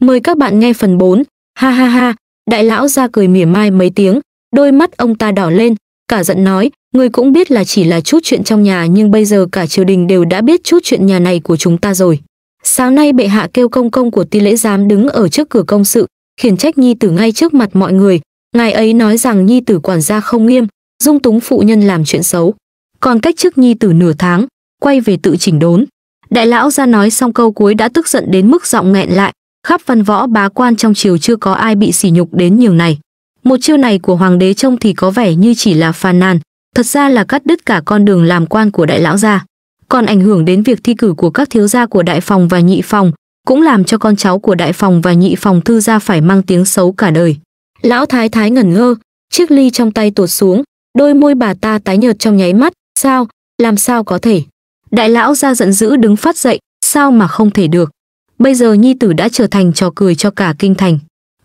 Mời các bạn nghe phần 4. Ha ha ha, đại lão ra cười mỉa mai mấy tiếng, đôi mắt ông ta đỏ lên, cả giận nói, người cũng biết là chỉ là chút chuyện trong nhà nhưng bây giờ cả triều đình đều đã biết chút chuyện nhà này của chúng ta rồi. Sáng nay bệ hạ kêu công công của ti lễ giám đứng ở trước cửa công sự, khiển trách nhi tử ngay trước mặt mọi người, ngài ấy nói rằng nhi tử quản gia không nghiêm, dung túng phụ nhân làm chuyện xấu. Còn cách chức nhi tử nửa tháng, quay về tự chỉnh đốn. Đại lão ra nói xong câu cuối đã tức giận đến mức giọng nghẹn lại, khắp văn võ bá quan trong triều chưa có ai bị sỉ nhục đến nhiều này. Một chiêu này của hoàng đế trông thì có vẻ như chỉ là phàn nàn, thật ra là cắt đứt cả con đường làm quan của đại lão gia. Còn ảnh hưởng đến việc thi cử của các thiếu gia của đại phòng và nhị phòng, cũng làm cho con cháu của đại phòng và nhị phòng thư gia phải mang tiếng xấu cả đời. Lão thái thái ngẩn ngơ, chiếc ly trong tay tuột xuống, đôi môi bà ta tái nhợt trong nháy mắt, sao, làm sao có thể. Đại lão gia giận dữ đứng phát dậy, sao mà không thể được bây giờ nhi tử đã trở thành trò cười cho cả kinh thành.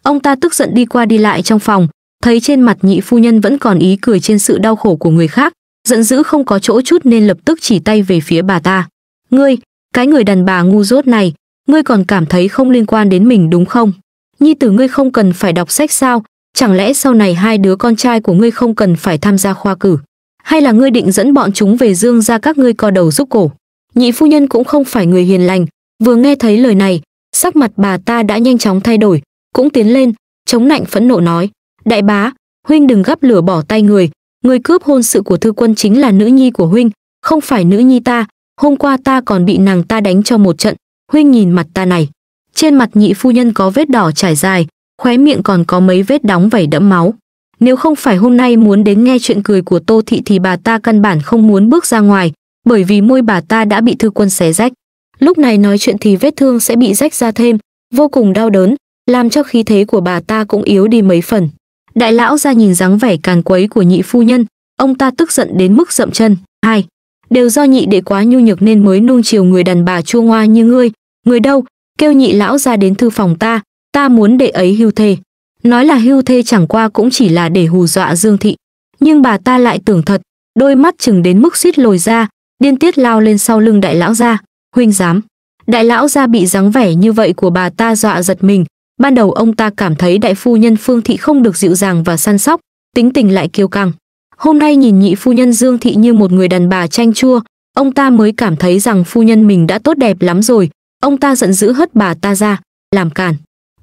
Ông ta tức giận đi qua đi lại trong phòng, thấy trên mặt nhị phu nhân vẫn còn ý cười trên sự đau khổ của người khác, giận dữ không có chỗ chút nên lập tức chỉ tay về phía bà ta. Ngươi, cái người đàn bà ngu dốt này, ngươi còn cảm thấy không liên quan đến mình đúng không? Nhi tử ngươi không cần phải đọc sách sao, chẳng lẽ sau này hai đứa con trai của ngươi không cần phải tham gia khoa cử? Hay là ngươi định dẫn bọn chúng về dương ra các ngươi co đầu giúp cổ? Nhị phu nhân cũng không phải người hiền lành, Vừa nghe thấy lời này, sắc mặt bà ta đã nhanh chóng thay đổi, cũng tiến lên, chống nạnh phẫn nộ nói, đại bá, huynh đừng gấp lửa bỏ tay người, người cướp hôn sự của thư quân chính là nữ nhi của huynh, không phải nữ nhi ta, hôm qua ta còn bị nàng ta đánh cho một trận, huynh nhìn mặt ta này. Trên mặt nhị phu nhân có vết đỏ trải dài, khóe miệng còn có mấy vết đóng vẩy đẫm máu. Nếu không phải hôm nay muốn đến nghe chuyện cười của Tô Thị thì bà ta căn bản không muốn bước ra ngoài, bởi vì môi bà ta đã bị thư quân xé rách. Lúc này nói chuyện thì vết thương sẽ bị rách ra thêm, vô cùng đau đớn, làm cho khí thế của bà ta cũng yếu đi mấy phần. Đại lão ra nhìn dáng vẻ càn quấy của nhị phu nhân, ông ta tức giận đến mức rậm chân. Hai, đều do nhị đệ quá nhu nhược nên mới nuông chiều người đàn bà chua ngoa như ngươi, người đâu, kêu nhị lão ra đến thư phòng ta, ta muốn đệ ấy hưu thê. Nói là hưu thê chẳng qua cũng chỉ là để hù dọa Dương thị, nhưng bà ta lại tưởng thật, đôi mắt chừng đến mức suýt lồi ra, điên tiết lao lên sau lưng đại lão ra huynh dám đại lão gia bị dáng vẻ như vậy của bà ta dọa giật mình ban đầu ông ta cảm thấy đại phu nhân phương thị không được dịu dàng và săn sóc tính tình lại kiêu căng hôm nay nhìn nhị phu nhân dương thị như một người đàn bà chanh chua ông ta mới cảm thấy rằng phu nhân mình đã tốt đẹp lắm rồi ông ta giận dữ hất bà ta ra làm cản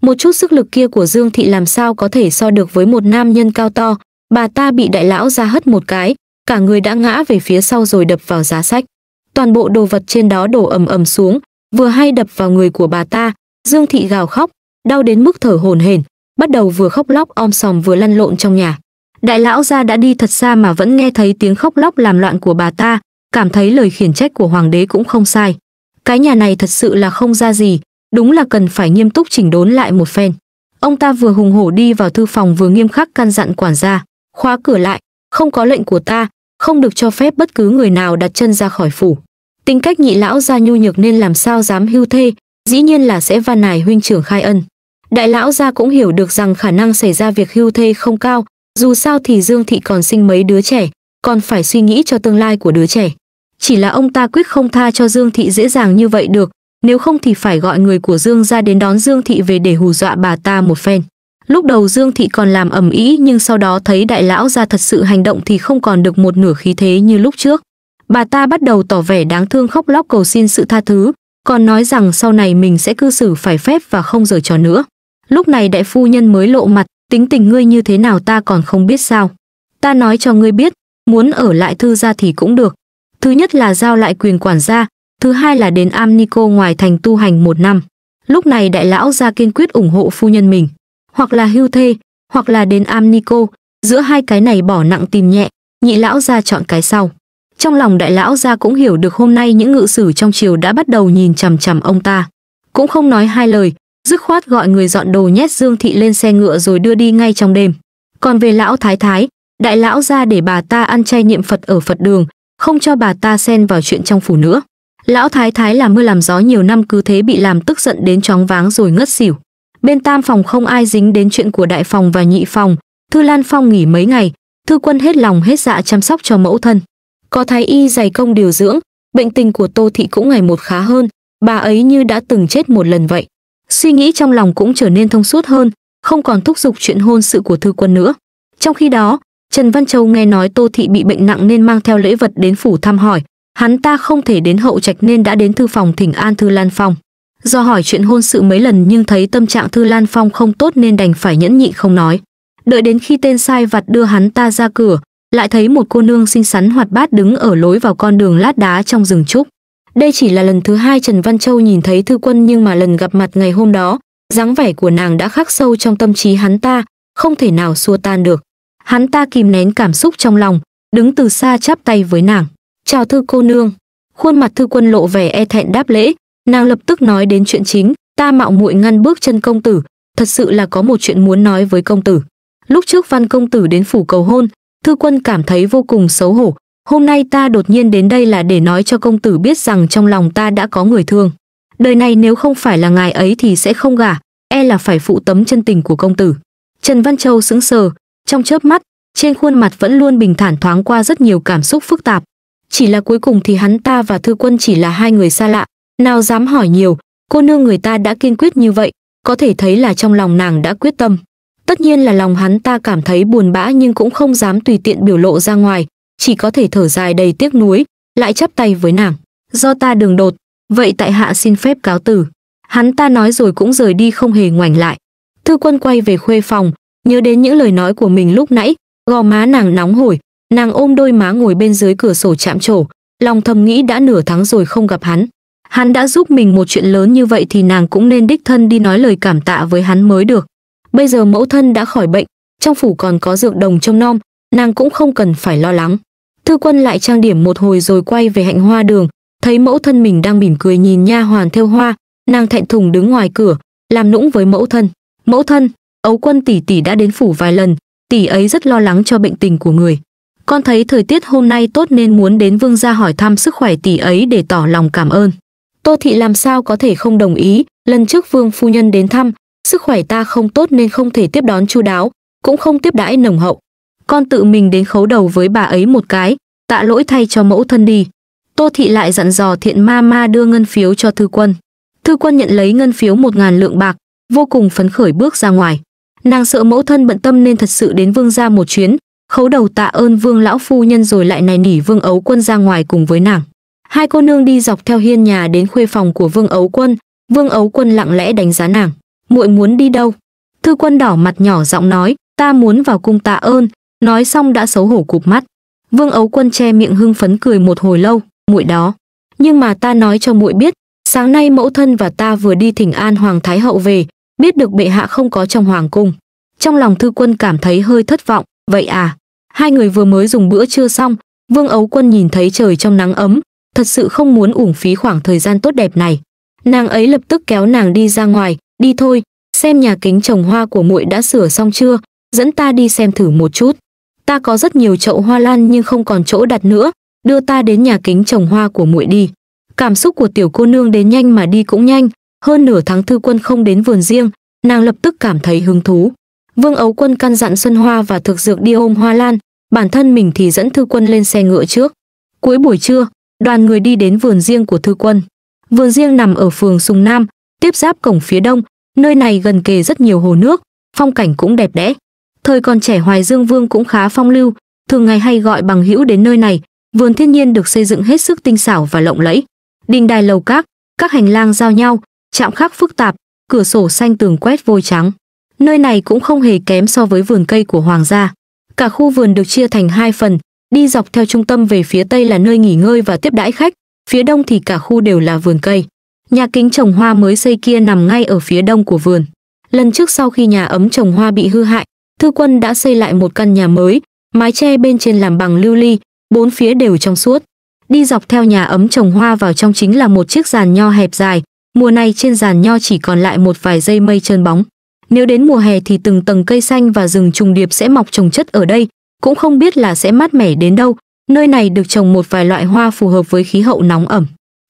một chút sức lực kia của dương thị làm sao có thể so được với một nam nhân cao to bà ta bị đại lão ra hất một cái cả người đã ngã về phía sau rồi đập vào giá sách toàn bộ đồ vật trên đó đổ ầm ầm xuống, vừa hay đập vào người của bà ta, Dương Thị gào khóc, đau đến mức thở hổn hển, bắt đầu vừa khóc lóc om sòm vừa lăn lộn trong nhà. Đại lão gia đã đi thật xa mà vẫn nghe thấy tiếng khóc lóc làm loạn của bà ta, cảm thấy lời khiển trách của hoàng đế cũng không sai. Cái nhà này thật sự là không ra gì, đúng là cần phải nghiêm túc chỉnh đốn lại một phen. Ông ta vừa hùng hổ đi vào thư phòng vừa nghiêm khắc căn dặn quản gia, khóa cửa lại, không có lệnh của ta, không được cho phép bất cứ người nào đặt chân ra khỏi phủ. Tính cách nhị lão gia nhu nhược nên làm sao dám hưu thê, dĩ nhiên là sẽ van nài huynh trưởng khai ân. Đại lão gia cũng hiểu được rằng khả năng xảy ra việc hưu thê không cao, dù sao thì Dương thị còn sinh mấy đứa trẻ, còn phải suy nghĩ cho tương lai của đứa trẻ. Chỉ là ông ta quyết không tha cho Dương thị dễ dàng như vậy được, nếu không thì phải gọi người của Dương ra đến đón Dương thị về để hù dọa bà ta một phen. Lúc đầu Dương Thị còn làm ẩm ý nhưng sau đó thấy đại lão ra thật sự hành động thì không còn được một nửa khí thế như lúc trước. Bà ta bắt đầu tỏ vẻ đáng thương khóc lóc cầu xin sự tha thứ, còn nói rằng sau này mình sẽ cư xử phải phép và không giở trò nữa. Lúc này đại phu nhân mới lộ mặt, tính tình ngươi như thế nào ta còn không biết sao. Ta nói cho ngươi biết, muốn ở lại thư gia thì cũng được. Thứ nhất là giao lại quyền quản gia, thứ hai là đến am Nico ngoài thành tu hành một năm. Lúc này đại lão ra kiên quyết ủng hộ phu nhân mình hoặc là hưu thê, hoặc là đến Amnico, giữa hai cái này bỏ nặng tìm nhẹ, nhị lão gia chọn cái sau. Trong lòng đại lão gia cũng hiểu được hôm nay những ngự sử trong triều đã bắt đầu nhìn chằm chằm ông ta. Cũng không nói hai lời, dứt khoát gọi người dọn đồ nhét Dương Thị lên xe ngựa rồi đưa đi ngay trong đêm. Còn về lão thái thái, đại lão gia để bà ta ăn chay niệm Phật ở Phật đường, không cho bà ta xen vào chuyện trong phủ nữa. Lão thái thái làm mưa làm gió nhiều năm cứ thế bị làm tức giận đến chóng váng rồi ngất xỉu bên tam phòng không ai dính đến chuyện của đại phòng và nhị phòng thư lan phong nghỉ mấy ngày thư quân hết lòng hết dạ chăm sóc cho mẫu thân có thái y dày công điều dưỡng bệnh tình của tô thị cũng ngày một khá hơn bà ấy như đã từng chết một lần vậy suy nghĩ trong lòng cũng trở nên thông suốt hơn không còn thúc giục chuyện hôn sự của thư quân nữa trong khi đó trần văn châu nghe nói tô thị bị bệnh nặng nên mang theo lễ vật đến phủ thăm hỏi hắn ta không thể đến hậu trạch nên đã đến thư phòng thỉnh an thư lan phong Do hỏi chuyện hôn sự mấy lần nhưng thấy tâm trạng Thư Lan Phong không tốt nên đành phải nhẫn nhịn không nói. Đợi đến khi tên sai vặt đưa hắn ta ra cửa, lại thấy một cô nương xinh xắn hoạt bát đứng ở lối vào con đường lát đá trong rừng trúc. Đây chỉ là lần thứ hai Trần Văn Châu nhìn thấy Thư Quân nhưng mà lần gặp mặt ngày hôm đó, dáng vẻ của nàng đã khắc sâu trong tâm trí hắn ta, không thể nào xua tan được. Hắn ta kìm nén cảm xúc trong lòng, đứng từ xa chắp tay với nàng. Chào thư cô nương. Khuôn mặt thư quân lộ vẻ e thẹn đáp lễ, nàng lập tức nói đến chuyện chính ta mạo muội ngăn bước chân công tử thật sự là có một chuyện muốn nói với công tử lúc trước văn công tử đến phủ cầu hôn thư quân cảm thấy vô cùng xấu hổ hôm nay ta đột nhiên đến đây là để nói cho công tử biết rằng trong lòng ta đã có người thương đời này nếu không phải là ngài ấy thì sẽ không gả e là phải phụ tấm chân tình của công tử trần văn châu sững sờ trong chớp mắt trên khuôn mặt vẫn luôn bình thản thoáng qua rất nhiều cảm xúc phức tạp chỉ là cuối cùng thì hắn ta và thư quân chỉ là hai người xa lạ nào dám hỏi nhiều, cô nương người ta đã kiên quyết như vậy, có thể thấy là trong lòng nàng đã quyết tâm. Tất nhiên là lòng hắn ta cảm thấy buồn bã nhưng cũng không dám tùy tiện biểu lộ ra ngoài, chỉ có thể thở dài đầy tiếc nuối, lại chắp tay với nàng. Do ta đường đột, vậy tại hạ xin phép cáo từ. Hắn ta nói rồi cũng rời đi không hề ngoảnh lại. Thư quân quay về khuê phòng, nhớ đến những lời nói của mình lúc nãy, gò má nàng nóng hổi, nàng ôm đôi má ngồi bên dưới cửa sổ chạm trổ, lòng thầm nghĩ đã nửa tháng rồi không gặp hắn, Hắn đã giúp mình một chuyện lớn như vậy thì nàng cũng nên đích thân đi nói lời cảm tạ với hắn mới được. Bây giờ mẫu thân đã khỏi bệnh, trong phủ còn có dược đồng trong nom, nàng cũng không cần phải lo lắng. Thư quân lại trang điểm một hồi rồi quay về hạnh hoa đường, thấy mẫu thân mình đang mỉm cười nhìn nha hoàn theo hoa, nàng thẹn thùng đứng ngoài cửa, làm nũng với mẫu thân. Mẫu thân, ấu quân tỷ tỷ đã đến phủ vài lần, tỷ ấy rất lo lắng cho bệnh tình của người. Con thấy thời tiết hôm nay tốt nên muốn đến vương gia hỏi thăm sức khỏe tỷ ấy để tỏ lòng cảm ơn. Tô Thị làm sao có thể không đồng ý, lần trước Vương Phu Nhân đến thăm, sức khỏe ta không tốt nên không thể tiếp đón chu đáo, cũng không tiếp đãi nồng hậu. Con tự mình đến khấu đầu với bà ấy một cái, tạ lỗi thay cho mẫu thân đi. Tô Thị lại dặn dò thiện ma ma đưa ngân phiếu cho thư quân. Thư quân nhận lấy ngân phiếu một ngàn lượng bạc, vô cùng phấn khởi bước ra ngoài. Nàng sợ mẫu thân bận tâm nên thật sự đến vương gia một chuyến, khấu đầu tạ ơn vương lão phu nhân rồi lại này nỉ vương ấu quân ra ngoài cùng với nàng. Hai cô nương đi dọc theo hiên nhà đến khuê phòng của Vương Ấu Quân, Vương Ấu Quân lặng lẽ đánh giá nàng, "Muội muốn đi đâu?" Thư Quân đỏ mặt nhỏ giọng nói, "Ta muốn vào cung tạ ơn." Nói xong đã xấu hổ cụp mắt. Vương Ấu Quân che miệng hưng phấn cười một hồi lâu, "Muội đó, nhưng mà ta nói cho muội biết, sáng nay mẫu thân và ta vừa đi thỉnh an hoàng thái hậu về, biết được bệ hạ không có trong hoàng cung." Trong lòng Thư Quân cảm thấy hơi thất vọng, "Vậy à?" Hai người vừa mới dùng bữa trưa xong, Vương Ấu Quân nhìn thấy trời trong nắng ấm, thật sự không muốn uổng phí khoảng thời gian tốt đẹp này. Nàng ấy lập tức kéo nàng đi ra ngoài, đi thôi, xem nhà kính trồng hoa của muội đã sửa xong chưa, dẫn ta đi xem thử một chút. Ta có rất nhiều chậu hoa lan nhưng không còn chỗ đặt nữa, đưa ta đến nhà kính trồng hoa của muội đi. Cảm xúc của tiểu cô nương đến nhanh mà đi cũng nhanh, hơn nửa tháng thư quân không đến vườn riêng, nàng lập tức cảm thấy hứng thú. Vương Ấu Quân căn dặn Xuân Hoa và Thực Dược đi ôm hoa lan, bản thân mình thì dẫn thư quân lên xe ngựa trước. Cuối buổi trưa, đoàn người đi đến vườn riêng của thư quân. Vườn riêng nằm ở phường Sùng Nam, tiếp giáp cổng phía đông, nơi này gần kề rất nhiều hồ nước, phong cảnh cũng đẹp đẽ. Thời còn trẻ Hoài Dương Vương cũng khá phong lưu, thường ngày hay gọi bằng hữu đến nơi này, vườn thiên nhiên được xây dựng hết sức tinh xảo và lộng lẫy. Đình đài lầu các, các hành lang giao nhau, chạm khắc phức tạp, cửa sổ xanh tường quét vôi trắng. Nơi này cũng không hề kém so với vườn cây của hoàng gia. Cả khu vườn được chia thành hai phần, Đi dọc theo trung tâm về phía tây là nơi nghỉ ngơi và tiếp đãi khách, phía đông thì cả khu đều là vườn cây. Nhà kính trồng hoa mới xây kia nằm ngay ở phía đông của vườn. Lần trước sau khi nhà ấm trồng hoa bị hư hại, Thư Quân đã xây lại một căn nhà mới, mái tre bên trên làm bằng lưu ly, bốn phía đều trong suốt. Đi dọc theo nhà ấm trồng hoa vào trong chính là một chiếc giàn nho hẹp dài, mùa này trên giàn nho chỉ còn lại một vài dây mây trơn bóng. Nếu đến mùa hè thì từng tầng cây xanh và rừng trùng điệp sẽ mọc trồng chất ở đây, cũng không biết là sẽ mát mẻ đến đâu, nơi này được trồng một vài loại hoa phù hợp với khí hậu nóng ẩm.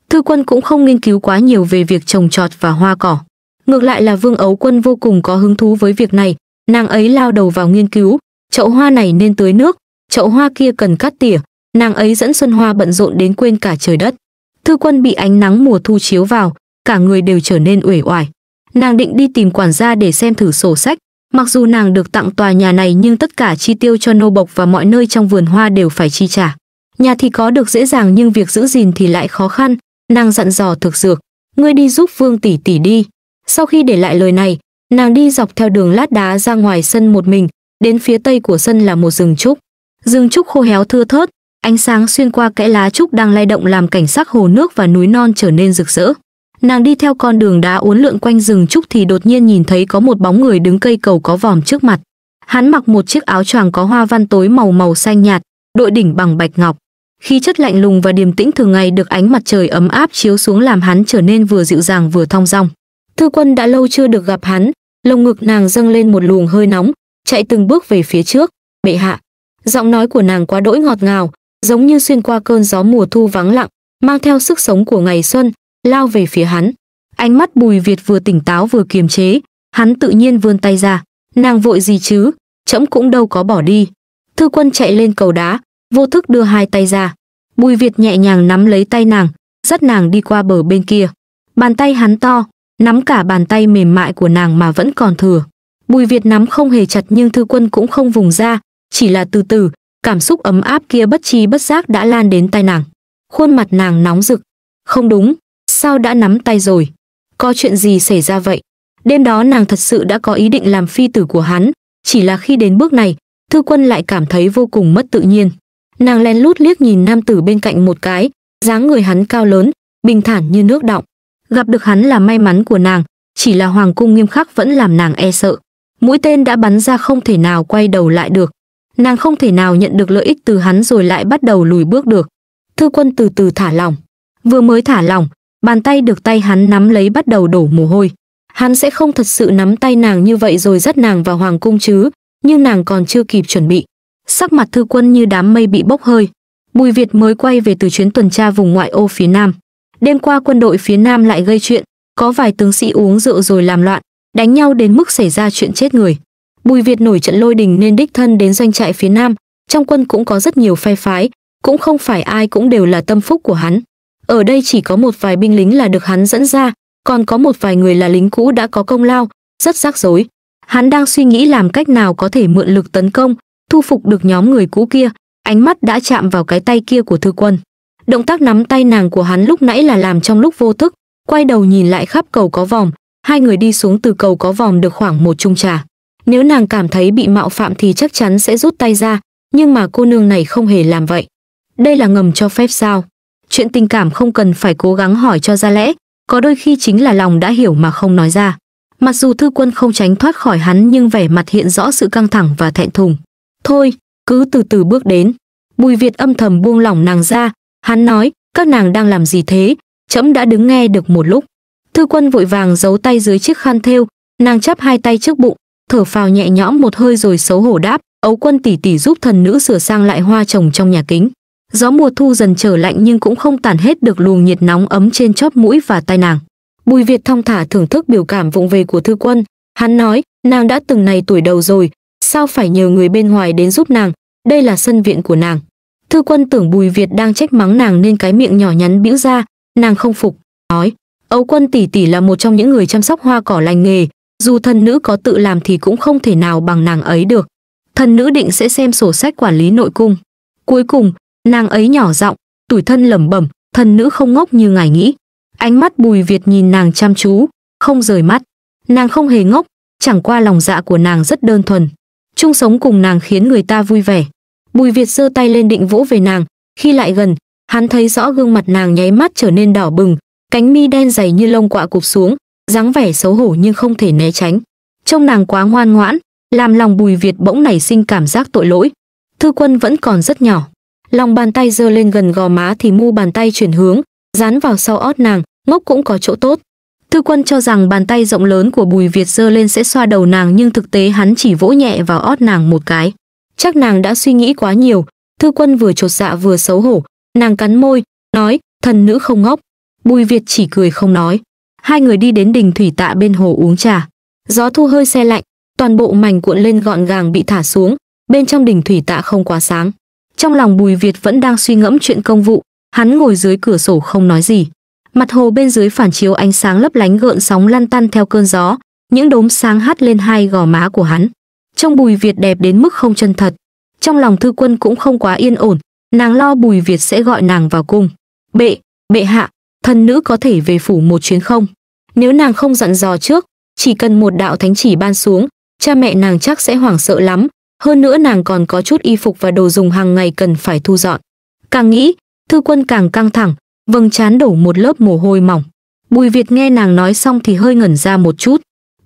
Thư quân cũng không nghiên cứu quá nhiều về việc trồng trọt và hoa cỏ. Ngược lại là Vương Ấu Quân vô cùng có hứng thú với việc này, nàng ấy lao đầu vào nghiên cứu, chậu hoa này nên tưới nước, chậu hoa kia cần cắt tỉa, nàng ấy dẫn Xuân Hoa bận rộn đến quên cả trời đất. Thư quân bị ánh nắng mùa thu chiếu vào, cả người đều trở nên uể oải. Nàng định đi tìm quản gia để xem thử sổ sách, Mặc dù nàng được tặng tòa nhà này nhưng tất cả chi tiêu cho nô bộc và mọi nơi trong vườn hoa đều phải chi trả. Nhà thì có được dễ dàng nhưng việc giữ gìn thì lại khó khăn, nàng dặn dò thực dược, ngươi đi giúp Vương tỷ tỷ đi. Sau khi để lại lời này, nàng đi dọc theo đường lát đá ra ngoài sân một mình, đến phía tây của sân là một rừng trúc. Rừng trúc khô héo thưa thớt, ánh sáng xuyên qua kẽ lá trúc đang lay động làm cảnh sắc hồ nước và núi non trở nên rực rỡ. Nàng đi theo con đường đá uốn lượn quanh rừng trúc thì đột nhiên nhìn thấy có một bóng người đứng cây cầu có vòm trước mặt. Hắn mặc một chiếc áo choàng có hoa văn tối màu màu xanh nhạt, đội đỉnh bằng bạch ngọc. Khí chất lạnh lùng và điềm tĩnh thường ngày được ánh mặt trời ấm áp chiếu xuống làm hắn trở nên vừa dịu dàng vừa thong dong. Thư Quân đã lâu chưa được gặp hắn, lồng ngực nàng dâng lên một luồng hơi nóng, chạy từng bước về phía trước, "Bệ hạ." Giọng nói của nàng quá đỗi ngọt ngào, giống như xuyên qua cơn gió mùa thu vắng lặng, mang theo sức sống của ngày xuân, lao về phía hắn. Ánh mắt Bùi Việt vừa tỉnh táo vừa kiềm chế, hắn tự nhiên vươn tay ra, nàng vội gì chứ, trẫm cũng đâu có bỏ đi. Thư Quân chạy lên cầu đá, vô thức đưa hai tay ra. Bùi Việt nhẹ nhàng nắm lấy tay nàng, dắt nàng đi qua bờ bên kia. Bàn tay hắn to, nắm cả bàn tay mềm mại của nàng mà vẫn còn thừa. Bùi Việt nắm không hề chặt nhưng Thư Quân cũng không vùng ra, chỉ là từ từ, cảm xúc ấm áp kia bất chi bất giác đã lan đến tay nàng. Khuôn mặt nàng nóng rực. Không đúng, sao đã nắm tay rồi? Có chuyện gì xảy ra vậy? Đêm đó nàng thật sự đã có ý định làm phi tử của hắn, chỉ là khi đến bước này, thư quân lại cảm thấy vô cùng mất tự nhiên. Nàng lén lút liếc nhìn nam tử bên cạnh một cái, dáng người hắn cao lớn, bình thản như nước đọng. Gặp được hắn là may mắn của nàng, chỉ là hoàng cung nghiêm khắc vẫn làm nàng e sợ. Mũi tên đã bắn ra không thể nào quay đầu lại được. Nàng không thể nào nhận được lợi ích từ hắn rồi lại bắt đầu lùi bước được. Thư quân từ từ thả lòng. Vừa mới thả lòng. Bàn tay được tay hắn nắm lấy bắt đầu đổ mồ hôi. Hắn sẽ không thật sự nắm tay nàng như vậy rồi dắt nàng vào hoàng cung chứ, nhưng nàng còn chưa kịp chuẩn bị. Sắc mặt thư quân như đám mây bị bốc hơi. Bùi Việt mới quay về từ chuyến tuần tra vùng ngoại ô phía Nam. Đêm qua quân đội phía Nam lại gây chuyện, có vài tướng sĩ uống rượu rồi làm loạn, đánh nhau đến mức xảy ra chuyện chết người. Bùi Việt nổi trận lôi đình nên đích thân đến doanh trại phía Nam, trong quân cũng có rất nhiều phe phái, cũng không phải ai cũng đều là tâm phúc của hắn ở đây chỉ có một vài binh lính là được hắn dẫn ra, còn có một vài người là lính cũ đã có công lao, rất rắc rối. Hắn đang suy nghĩ làm cách nào có thể mượn lực tấn công, thu phục được nhóm người cũ kia, ánh mắt đã chạm vào cái tay kia của thư quân. Động tác nắm tay nàng của hắn lúc nãy là làm trong lúc vô thức, quay đầu nhìn lại khắp cầu có vòm, hai người đi xuống từ cầu có vòm được khoảng một chung trà. Nếu nàng cảm thấy bị mạo phạm thì chắc chắn sẽ rút tay ra, nhưng mà cô nương này không hề làm vậy. Đây là ngầm cho phép sao? chuyện tình cảm không cần phải cố gắng hỏi cho ra lẽ, có đôi khi chính là lòng đã hiểu mà không nói ra. Mặc dù thư quân không tránh thoát khỏi hắn nhưng vẻ mặt hiện rõ sự căng thẳng và thẹn thùng. Thôi, cứ từ từ bước đến. Bùi Việt âm thầm buông lỏng nàng ra, hắn nói, các nàng đang làm gì thế, trẫm đã đứng nghe được một lúc. Thư quân vội vàng giấu tay dưới chiếc khăn thêu, nàng chắp hai tay trước bụng, thở phào nhẹ nhõm một hơi rồi xấu hổ đáp, ấu quân tỷ tỷ giúp thần nữ sửa sang lại hoa trồng trong nhà kính gió mùa thu dần trở lạnh nhưng cũng không tản hết được luồng nhiệt nóng ấm trên chóp mũi và tai nàng bùi việt thong thả thưởng thức biểu cảm vụng về của thư quân hắn nói nàng đã từng này tuổi đầu rồi sao phải nhờ người bên ngoài đến giúp nàng đây là sân viện của nàng thư quân tưởng bùi việt đang trách mắng nàng nên cái miệng nhỏ nhắn bĩu ra nàng không phục nói âu quân tỷ tỷ là một trong những người chăm sóc hoa cỏ lành nghề dù thân nữ có tự làm thì cũng không thể nào bằng nàng ấy được thân nữ định sẽ xem sổ sách quản lý nội cung cuối cùng Nàng ấy nhỏ giọng, tủi thân lẩm bẩm, thần nữ không ngốc như ngài nghĩ. Ánh mắt Bùi Việt nhìn nàng chăm chú, không rời mắt. Nàng không hề ngốc, chẳng qua lòng dạ của nàng rất đơn thuần. Chung sống cùng nàng khiến người ta vui vẻ. Bùi Việt giơ tay lên định vỗ về nàng, khi lại gần, hắn thấy rõ gương mặt nàng nháy mắt trở nên đỏ bừng, cánh mi đen dày như lông quạ cụp xuống, dáng vẻ xấu hổ nhưng không thể né tránh. Trông nàng quá ngoan ngoãn, làm lòng Bùi Việt bỗng nảy sinh cảm giác tội lỗi. Thư Quân vẫn còn rất nhỏ, lòng bàn tay giơ lên gần gò má thì mu bàn tay chuyển hướng dán vào sau ót nàng ngốc cũng có chỗ tốt thư quân cho rằng bàn tay rộng lớn của bùi việt giơ lên sẽ xoa đầu nàng nhưng thực tế hắn chỉ vỗ nhẹ vào ót nàng một cái chắc nàng đã suy nghĩ quá nhiều thư quân vừa chột dạ vừa xấu hổ nàng cắn môi nói thần nữ không ngốc bùi việt chỉ cười không nói hai người đi đến đình thủy tạ bên hồ uống trà gió thu hơi xe lạnh toàn bộ mảnh cuộn lên gọn gàng bị thả xuống bên trong đình thủy tạ không quá sáng trong lòng Bùi Việt vẫn đang suy ngẫm chuyện công vụ, hắn ngồi dưới cửa sổ không nói gì. Mặt hồ bên dưới phản chiếu ánh sáng lấp lánh gợn sóng lăn tăn theo cơn gió, những đốm sáng hắt lên hai gò má của hắn. Trong Bùi Việt đẹp đến mức không chân thật. Trong lòng Thư Quân cũng không quá yên ổn, nàng lo Bùi Việt sẽ gọi nàng vào cung. "Bệ, bệ hạ, thần nữ có thể về phủ một chuyến không?" Nếu nàng không dặn dò trước, chỉ cần một đạo thánh chỉ ban xuống, cha mẹ nàng chắc sẽ hoảng sợ lắm, hơn nữa nàng còn có chút y phục và đồ dùng hàng ngày cần phải thu dọn. Càng nghĩ, thư quân càng căng thẳng, vâng chán đổ một lớp mồ hôi mỏng. Bùi Việt nghe nàng nói xong thì hơi ngẩn ra một chút.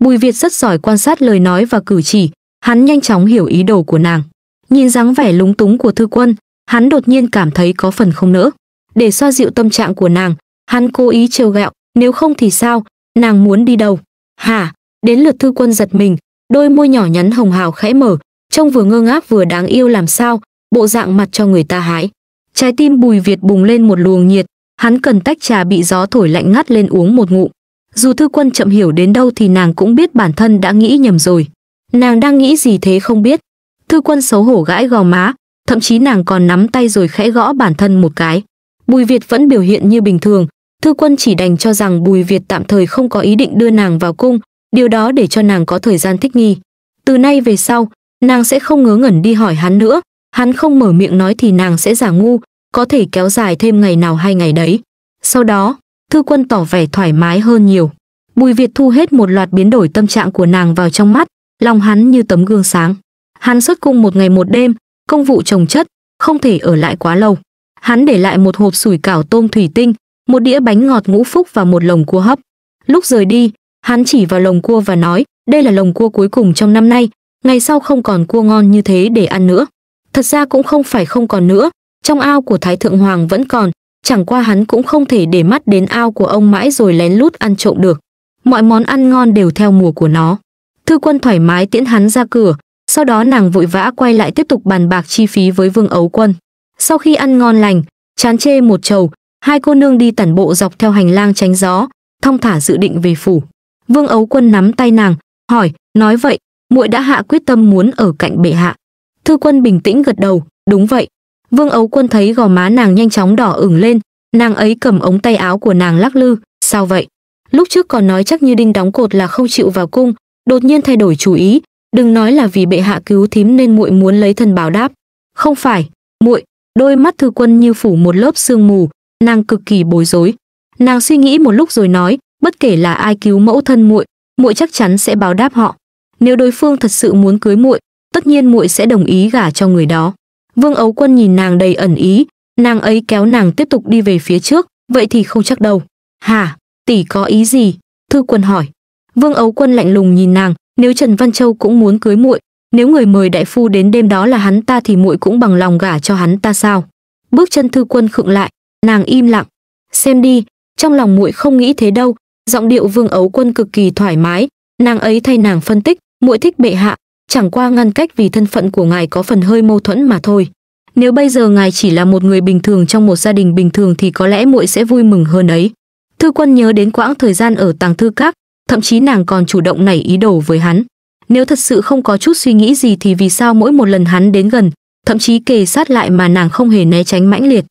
Bùi Việt rất giỏi quan sát lời nói và cử chỉ, hắn nhanh chóng hiểu ý đồ của nàng. Nhìn dáng vẻ lúng túng của thư quân, hắn đột nhiên cảm thấy có phần không nỡ. Để xoa dịu tâm trạng của nàng, hắn cố ý trêu gẹo nếu không thì sao, nàng muốn đi đâu? Hả? Đến lượt thư quân giật mình, đôi môi nhỏ nhắn hồng hào khẽ mở, trông vừa ngơ ngác vừa đáng yêu làm sao, bộ dạng mặt cho người ta hái. Trái tim Bùi Việt bùng lên một luồng nhiệt, hắn cần tách trà bị gió thổi lạnh ngắt lên uống một ngụm. Dù Thư Quân chậm hiểu đến đâu thì nàng cũng biết bản thân đã nghĩ nhầm rồi. Nàng đang nghĩ gì thế không biết. Thư Quân xấu hổ gãi gò má, thậm chí nàng còn nắm tay rồi khẽ gõ bản thân một cái. Bùi Việt vẫn biểu hiện như bình thường, Thư Quân chỉ đành cho rằng Bùi Việt tạm thời không có ý định đưa nàng vào cung, điều đó để cho nàng có thời gian thích nghi. Từ nay về sau, nàng sẽ không ngớ ngẩn đi hỏi hắn nữa, hắn không mở miệng nói thì nàng sẽ giả ngu, có thể kéo dài thêm ngày nào hay ngày đấy. Sau đó, thư quân tỏ vẻ thoải mái hơn nhiều. Bùi Việt thu hết một loạt biến đổi tâm trạng của nàng vào trong mắt, lòng hắn như tấm gương sáng. Hắn xuất cung một ngày một đêm, công vụ trồng chất, không thể ở lại quá lâu. Hắn để lại một hộp sủi cảo tôm thủy tinh, một đĩa bánh ngọt ngũ phúc và một lồng cua hấp. Lúc rời đi, hắn chỉ vào lồng cua và nói, đây là lồng cua cuối cùng trong năm nay, ngày sau không còn cua ngon như thế để ăn nữa. Thật ra cũng không phải không còn nữa, trong ao của Thái Thượng Hoàng vẫn còn, chẳng qua hắn cũng không thể để mắt đến ao của ông mãi rồi lén lút ăn trộm được. Mọi món ăn ngon đều theo mùa của nó. Thư quân thoải mái tiễn hắn ra cửa, sau đó nàng vội vã quay lại tiếp tục bàn bạc chi phí với Vương Ấu Quân. Sau khi ăn ngon lành, chán chê một chầu, hai cô nương đi tản bộ dọc theo hành lang tránh gió, thong thả dự định về phủ. Vương Ấu Quân nắm tay nàng, hỏi, nói vậy, muội đã hạ quyết tâm muốn ở cạnh bệ hạ thư quân bình tĩnh gật đầu đúng vậy vương ấu quân thấy gò má nàng nhanh chóng đỏ ửng lên nàng ấy cầm ống tay áo của nàng lắc lư sao vậy lúc trước còn nói chắc như đinh đóng cột là không chịu vào cung đột nhiên thay đổi chủ ý đừng nói là vì bệ hạ cứu thím nên muội muốn lấy thân báo đáp không phải muội đôi mắt thư quân như phủ một lớp sương mù nàng cực kỳ bối rối nàng suy nghĩ một lúc rồi nói bất kể là ai cứu mẫu thân muội muội chắc chắn sẽ báo đáp họ nếu đối phương thật sự muốn cưới muội, tất nhiên muội sẽ đồng ý gả cho người đó. Vương Ấu Quân nhìn nàng đầy ẩn ý, nàng ấy kéo nàng tiếp tục đi về phía trước, vậy thì không chắc đâu. Hả, tỷ có ý gì? Thư Quân hỏi. Vương Ấu Quân lạnh lùng nhìn nàng, nếu Trần Văn Châu cũng muốn cưới muội, nếu người mời đại phu đến đêm đó là hắn ta thì muội cũng bằng lòng gả cho hắn ta sao? Bước chân Thư Quân khựng lại, nàng im lặng. Xem đi, trong lòng muội không nghĩ thế đâu, giọng điệu Vương Ấu Quân cực kỳ thoải mái, nàng ấy thay nàng phân tích, muội thích bệ hạ chẳng qua ngăn cách vì thân phận của ngài có phần hơi mâu thuẫn mà thôi nếu bây giờ ngài chỉ là một người bình thường trong một gia đình bình thường thì có lẽ muội sẽ vui mừng hơn ấy thư quân nhớ đến quãng thời gian ở tàng thư các thậm chí nàng còn chủ động nảy ý đồ với hắn nếu thật sự không có chút suy nghĩ gì thì vì sao mỗi một lần hắn đến gần thậm chí kề sát lại mà nàng không hề né tránh mãnh liệt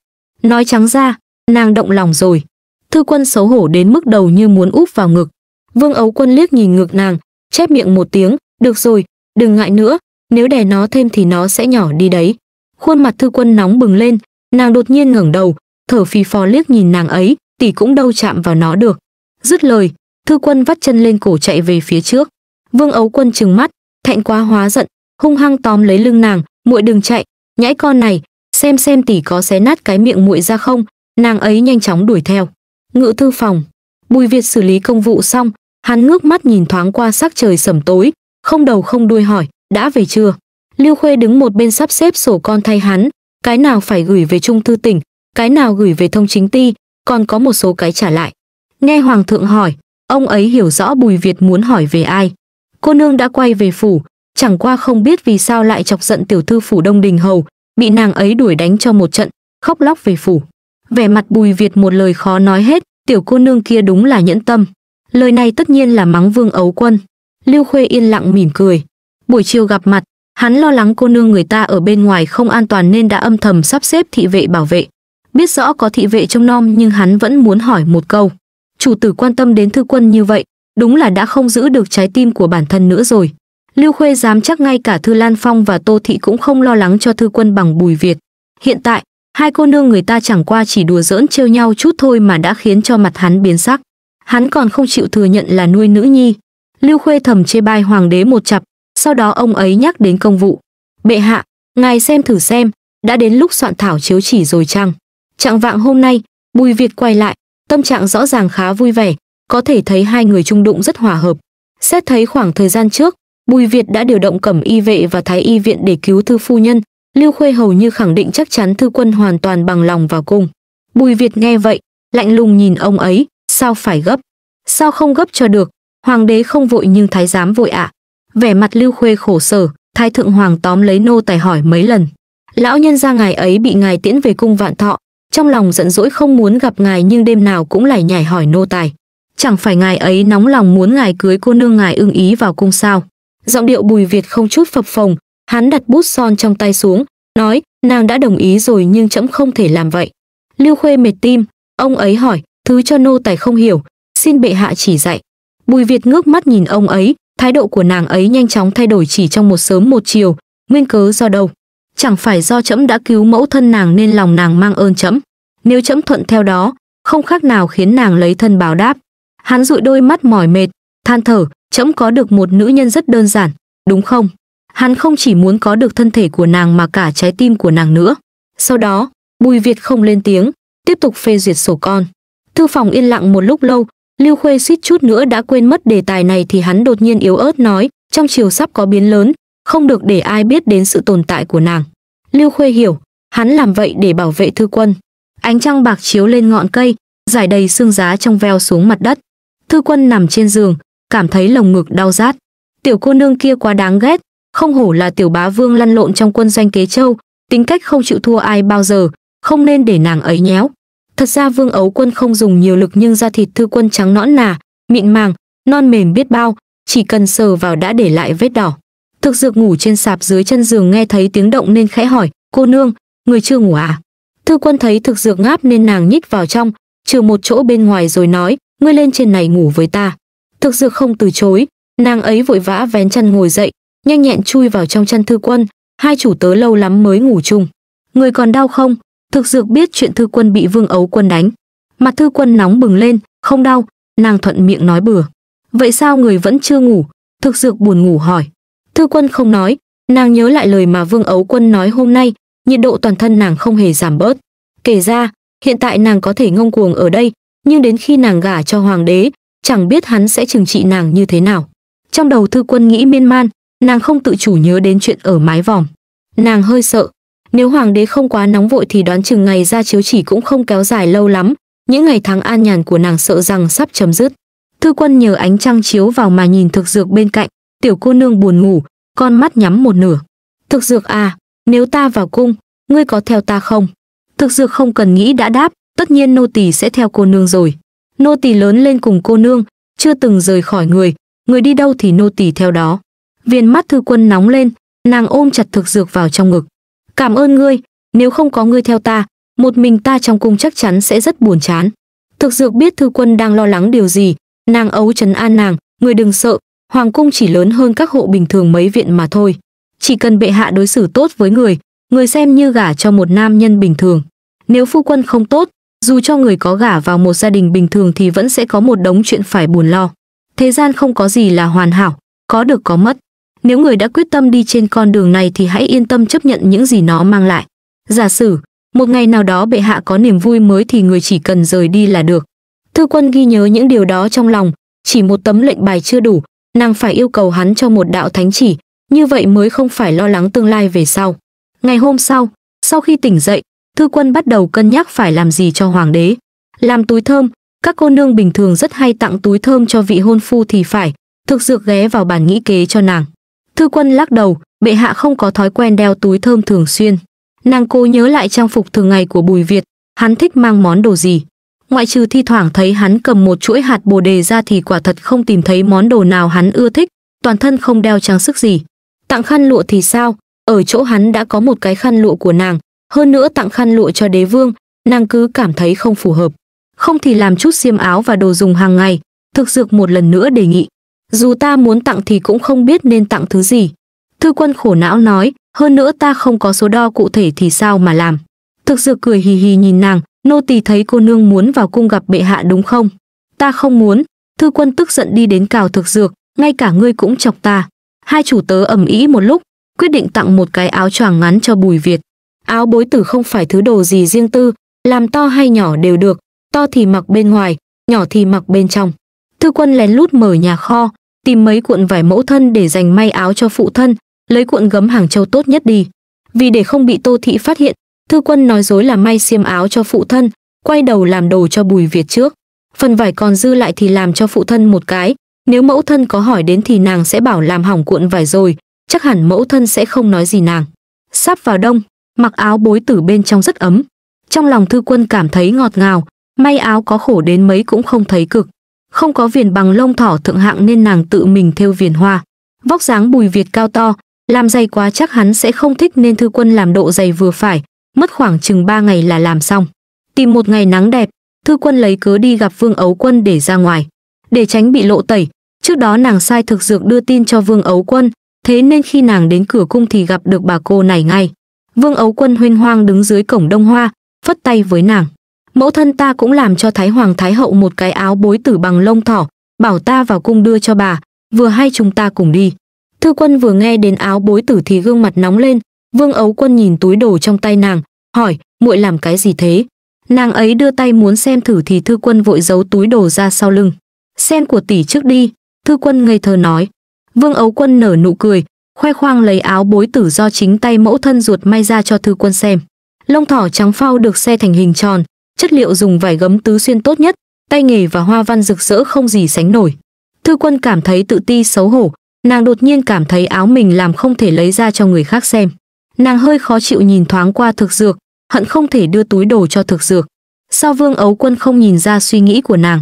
nói trắng ra nàng động lòng rồi thư quân xấu hổ đến mức đầu như muốn úp vào ngực vương ấu quân liếc nhìn ngực nàng chép miệng một tiếng, được rồi, đừng ngại nữa, nếu đè nó thêm thì nó sẽ nhỏ đi đấy. Khuôn mặt thư quân nóng bừng lên, nàng đột nhiên ngẩng đầu, thở phì phò liếc nhìn nàng ấy, tỷ cũng đâu chạm vào nó được. Dứt lời, thư quân vắt chân lên cổ chạy về phía trước. Vương ấu quân trừng mắt, thạnh quá hóa giận, hung hăng tóm lấy lưng nàng, muội đừng chạy, nhãi con này, xem xem tỷ có xé nát cái miệng muội ra không, nàng ấy nhanh chóng đuổi theo. Ngự thư phòng, Bùi Việt xử lý công vụ xong, Hắn ngước mắt nhìn thoáng qua sắc trời sẩm tối, không đầu không đuôi hỏi, đã về chưa? Lưu Khuê đứng một bên sắp xếp sổ con thay hắn, cái nào phải gửi về trung thư tỉnh, cái nào gửi về thông chính ti, còn có một số cái trả lại. Nghe Hoàng thượng hỏi, ông ấy hiểu rõ Bùi Việt muốn hỏi về ai. Cô nương đã quay về phủ, chẳng qua không biết vì sao lại chọc giận tiểu thư phủ Đông Đình Hầu, bị nàng ấy đuổi đánh cho một trận, khóc lóc về phủ. Vẻ mặt Bùi Việt một lời khó nói hết, tiểu cô nương kia đúng là nhẫn tâm. Lời này tất nhiên là mắng Vương Ấu Quân. Lưu Khuê yên lặng mỉm cười. Buổi chiều gặp mặt, hắn lo lắng cô nương người ta ở bên ngoài không an toàn nên đã âm thầm sắp xếp thị vệ bảo vệ. Biết rõ có thị vệ trông nom nhưng hắn vẫn muốn hỏi một câu. Chủ tử quan tâm đến thư quân như vậy, đúng là đã không giữ được trái tim của bản thân nữa rồi. Lưu Khuê dám chắc ngay cả Thư Lan Phong và Tô Thị cũng không lo lắng cho Thư Quân bằng Bùi Việt. Hiện tại, hai cô nương người ta chẳng qua chỉ đùa giỡn trêu nhau chút thôi mà đã khiến cho mặt hắn biến sắc hắn còn không chịu thừa nhận là nuôi nữ nhi. Lưu Khuê thầm chê bai hoàng đế một chập sau đó ông ấy nhắc đến công vụ. Bệ hạ, ngài xem thử xem, đã đến lúc soạn thảo chiếu chỉ rồi chăng? Trạng vạng hôm nay, Bùi Việt quay lại, tâm trạng rõ ràng khá vui vẻ, có thể thấy hai người trung đụng rất hòa hợp. Xét thấy khoảng thời gian trước, Bùi Việt đã điều động cẩm y vệ và thái y viện để cứu thư phu nhân, Lưu Khuê hầu như khẳng định chắc chắn thư quân hoàn toàn bằng lòng vào cung. Bùi Việt nghe vậy, lạnh lùng nhìn ông ấy, Sao phải gấp? Sao không gấp cho được? Hoàng đế không vội nhưng thái giám vội ạ. À. Vẻ mặt Lưu Khuê khổ sở, thái thượng hoàng tóm lấy nô tài hỏi mấy lần. Lão nhân gia ngài ấy bị ngài tiễn về cung vạn thọ, trong lòng giận dỗi không muốn gặp ngài nhưng đêm nào cũng lải nhải hỏi nô tài. Chẳng phải ngài ấy nóng lòng muốn ngài cưới cô nương ngài ưng ý vào cung sao? Giọng điệu Bùi Việt không chút phập phồng, hắn đặt bút son trong tay xuống, nói, nàng đã đồng ý rồi nhưng trẫm không thể làm vậy. Lưu Khuê mệt tim, ông ấy hỏi, thứ cho nô tài không hiểu, xin bệ hạ chỉ dạy. Bùi Việt ngước mắt nhìn ông ấy, thái độ của nàng ấy nhanh chóng thay đổi chỉ trong một sớm một chiều, nguyên cớ do đâu? Chẳng phải do trẫm đã cứu mẫu thân nàng nên lòng nàng mang ơn trẫm. Nếu trẫm thuận theo đó, không khác nào khiến nàng lấy thân báo đáp. Hắn dụi đôi mắt mỏi mệt, than thở, trẫm có được một nữ nhân rất đơn giản, đúng không? Hắn không chỉ muốn có được thân thể của nàng mà cả trái tim của nàng nữa. Sau đó, Bùi Việt không lên tiếng, tiếp tục phê duyệt sổ con. Thư phòng yên lặng một lúc lâu, Lưu Khuê suýt chút nữa đã quên mất đề tài này thì hắn đột nhiên yếu ớt nói, trong chiều sắp có biến lớn, không được để ai biết đến sự tồn tại của nàng. Lưu Khuê hiểu, hắn làm vậy để bảo vệ thư quân. Ánh trăng bạc chiếu lên ngọn cây, giải đầy xương giá trong veo xuống mặt đất. Thư quân nằm trên giường, cảm thấy lồng ngực đau rát. Tiểu cô nương kia quá đáng ghét, không hổ là tiểu bá vương lăn lộn trong quân doanh kế châu, tính cách không chịu thua ai bao giờ, không nên để nàng ấy nhéo. Thật ra Vương Ấu Quân không dùng nhiều lực nhưng da thịt Thư Quân trắng nõn nà, mịn màng, non mềm biết bao, chỉ cần sờ vào đã để lại vết đỏ. Thực dược ngủ trên sạp dưới chân giường nghe thấy tiếng động nên khẽ hỏi, cô nương, người chưa ngủ à? Thư quân thấy thực dược ngáp nên nàng nhích vào trong, trừ một chỗ bên ngoài rồi nói, ngươi lên trên này ngủ với ta. Thực dược không từ chối, nàng ấy vội vã vén chân ngồi dậy, nhanh nhẹn chui vào trong chân thư quân, hai chủ tớ lâu lắm mới ngủ chung. Người còn đau không? Thực dược biết chuyện thư quân bị vương ấu quân đánh. Mặt thư quân nóng bừng lên, không đau, nàng thuận miệng nói bừa. Vậy sao người vẫn chưa ngủ? Thực dược buồn ngủ hỏi. Thư quân không nói, nàng nhớ lại lời mà vương ấu quân nói hôm nay, nhiệt độ toàn thân nàng không hề giảm bớt. Kể ra, hiện tại nàng có thể ngông cuồng ở đây, nhưng đến khi nàng gả cho hoàng đế, chẳng biết hắn sẽ trừng trị nàng như thế nào. Trong đầu thư quân nghĩ miên man, nàng không tự chủ nhớ đến chuyện ở mái vòm. Nàng hơi sợ, nếu hoàng đế không quá nóng vội thì đoán chừng ngày ra chiếu chỉ cũng không kéo dài lâu lắm, những ngày tháng an nhàn của nàng sợ rằng sắp chấm dứt. Thư quân nhờ ánh trăng chiếu vào mà nhìn thực dược bên cạnh, tiểu cô nương buồn ngủ, con mắt nhắm một nửa. Thực dược à, nếu ta vào cung, ngươi có theo ta không? Thực dược không cần nghĩ đã đáp, tất nhiên nô tỳ sẽ theo cô nương rồi. Nô tỳ lớn lên cùng cô nương, chưa từng rời khỏi người, người đi đâu thì nô tỳ theo đó. Viên mắt thư quân nóng lên, nàng ôm chặt thực dược vào trong ngực cảm ơn ngươi nếu không có ngươi theo ta một mình ta trong cung chắc chắn sẽ rất buồn chán thực dược biết thư quân đang lo lắng điều gì nàng ấu trấn an nàng người đừng sợ hoàng cung chỉ lớn hơn các hộ bình thường mấy viện mà thôi chỉ cần bệ hạ đối xử tốt với người người xem như gả cho một nam nhân bình thường nếu phu quân không tốt dù cho người có gả vào một gia đình bình thường thì vẫn sẽ có một đống chuyện phải buồn lo thế gian không có gì là hoàn hảo có được có mất nếu người đã quyết tâm đi trên con đường này thì hãy yên tâm chấp nhận những gì nó mang lại. Giả sử, một ngày nào đó bệ hạ có niềm vui mới thì người chỉ cần rời đi là được. Thư quân ghi nhớ những điều đó trong lòng, chỉ một tấm lệnh bài chưa đủ, nàng phải yêu cầu hắn cho một đạo thánh chỉ, như vậy mới không phải lo lắng tương lai về sau. Ngày hôm sau, sau khi tỉnh dậy, thư quân bắt đầu cân nhắc phải làm gì cho hoàng đế. Làm túi thơm, các cô nương bình thường rất hay tặng túi thơm cho vị hôn phu thì phải, thực dược ghé vào bàn nghĩ kế cho nàng. Thư quân lắc đầu, bệ hạ không có thói quen đeo túi thơm thường xuyên. Nàng cô nhớ lại trang phục thường ngày của Bùi Việt, hắn thích mang món đồ gì. Ngoại trừ thi thoảng thấy hắn cầm một chuỗi hạt bồ đề ra thì quả thật không tìm thấy món đồ nào hắn ưa thích, toàn thân không đeo trang sức gì. Tặng khăn lụa thì sao? Ở chỗ hắn đã có một cái khăn lụa của nàng, hơn nữa tặng khăn lụa cho đế vương, nàng cứ cảm thấy không phù hợp. Không thì làm chút xiêm áo và đồ dùng hàng ngày, thực dược một lần nữa đề nghị. Dù ta muốn tặng thì cũng không biết nên tặng thứ gì. Thư quân khổ não nói, hơn nữa ta không có số đo cụ thể thì sao mà làm. Thực dược cười hì hì nhìn nàng, nô tỳ thấy cô nương muốn vào cung gặp bệ hạ đúng không? Ta không muốn. Thư quân tức giận đi đến cào thực dược, ngay cả ngươi cũng chọc ta. Hai chủ tớ ẩm ý một lúc, quyết định tặng một cái áo choàng ngắn cho Bùi Việt. Áo bối tử không phải thứ đồ gì riêng tư, làm to hay nhỏ đều được, to thì mặc bên ngoài, nhỏ thì mặc bên trong. Thư Quân lén lút mở nhà kho, tìm mấy cuộn vải mẫu thân để dành may áo cho phụ thân, lấy cuộn gấm Hàng Châu tốt nhất đi. Vì để không bị Tô Thị phát hiện, Thư Quân nói dối là may xiêm áo cho phụ thân, quay đầu làm đồ cho Bùi Việt trước. Phần vải còn dư lại thì làm cho phụ thân một cái, nếu mẫu thân có hỏi đến thì nàng sẽ bảo làm hỏng cuộn vải rồi, chắc hẳn mẫu thân sẽ không nói gì nàng. Sắp vào đông, mặc áo bối tử bên trong rất ấm. Trong lòng Thư Quân cảm thấy ngọt ngào, may áo có khổ đến mấy cũng không thấy cực không có viền bằng lông thỏ thượng hạng nên nàng tự mình thêu viền hoa. Vóc dáng Bùi Việt cao to, làm dày quá chắc hắn sẽ không thích nên thư quân làm độ dày vừa phải, mất khoảng chừng 3 ngày là làm xong. Tìm một ngày nắng đẹp, thư quân lấy cớ đi gặp Vương Ấu Quân để ra ngoài. Để tránh bị lộ tẩy, trước đó nàng sai thực dược đưa tin cho Vương Ấu Quân, thế nên khi nàng đến cửa cung thì gặp được bà cô này ngay. Vương Ấu Quân huyên hoang đứng dưới cổng Đông Hoa, phất tay với nàng mẫu thân ta cũng làm cho Thái Hoàng Thái Hậu một cái áo bối tử bằng lông thỏ, bảo ta vào cung đưa cho bà, vừa hay chúng ta cùng đi. Thư quân vừa nghe đến áo bối tử thì gương mặt nóng lên, Vương Ấu Quân nhìn túi đồ trong tay nàng, hỏi, muội làm cái gì thế? Nàng ấy đưa tay muốn xem thử thì thư quân vội giấu túi đồ ra sau lưng. Xem của tỷ trước đi, thư quân ngây thơ nói. Vương Ấu Quân nở nụ cười, khoe khoang lấy áo bối tử do chính tay mẫu thân ruột may ra cho thư quân xem. Lông thỏ trắng phao được xe thành hình tròn, chất liệu dùng vải gấm tứ xuyên tốt nhất, tay nghề và hoa văn rực rỡ không gì sánh nổi. Thư Quân cảm thấy tự ti xấu hổ, nàng đột nhiên cảm thấy áo mình làm không thể lấy ra cho người khác xem. Nàng hơi khó chịu nhìn thoáng qua thực dược, hận không thể đưa túi đồ cho thực dược. Sao Vương Ấu Quân không nhìn ra suy nghĩ của nàng?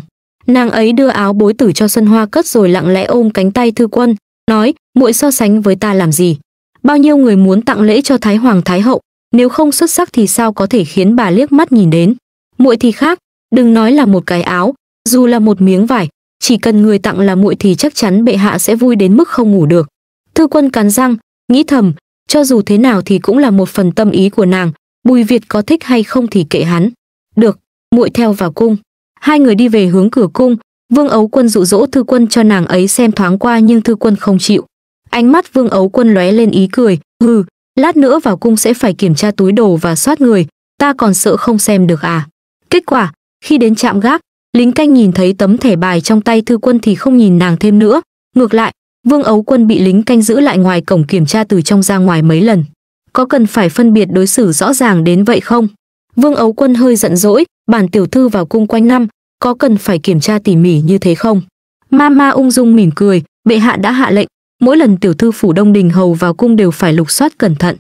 Nàng ấy đưa áo bối tử cho Xuân Hoa cất rồi lặng lẽ ôm cánh tay Thư Quân, nói: "Muội so sánh với ta làm gì? Bao nhiêu người muốn tặng lễ cho Thái hoàng Thái hậu, nếu không xuất sắc thì sao có thể khiến bà liếc mắt nhìn đến?" muội thì khác đừng nói là một cái áo dù là một miếng vải chỉ cần người tặng là muội thì chắc chắn bệ hạ sẽ vui đến mức không ngủ được thư quân cắn răng nghĩ thầm cho dù thế nào thì cũng là một phần tâm ý của nàng bùi việt có thích hay không thì kệ hắn được muội theo vào cung hai người đi về hướng cửa cung vương ấu quân dụ dỗ thư quân cho nàng ấy xem thoáng qua nhưng thư quân không chịu ánh mắt vương ấu quân lóe lên ý cười hừ lát nữa vào cung sẽ phải kiểm tra túi đồ và soát người ta còn sợ không xem được à Kết quả, khi đến trạm gác, lính canh nhìn thấy tấm thẻ bài trong tay thư quân thì không nhìn nàng thêm nữa. Ngược lại, Vương Ấu Quân bị lính canh giữ lại ngoài cổng kiểm tra từ trong ra ngoài mấy lần. Có cần phải phân biệt đối xử rõ ràng đến vậy không? Vương Ấu Quân hơi giận dỗi, bản tiểu thư vào cung quanh năm, có cần phải kiểm tra tỉ mỉ như thế không? Mama ung dung mỉm cười, bệ hạ đã hạ lệnh, mỗi lần tiểu thư phủ Đông Đình hầu vào cung đều phải lục soát cẩn thận,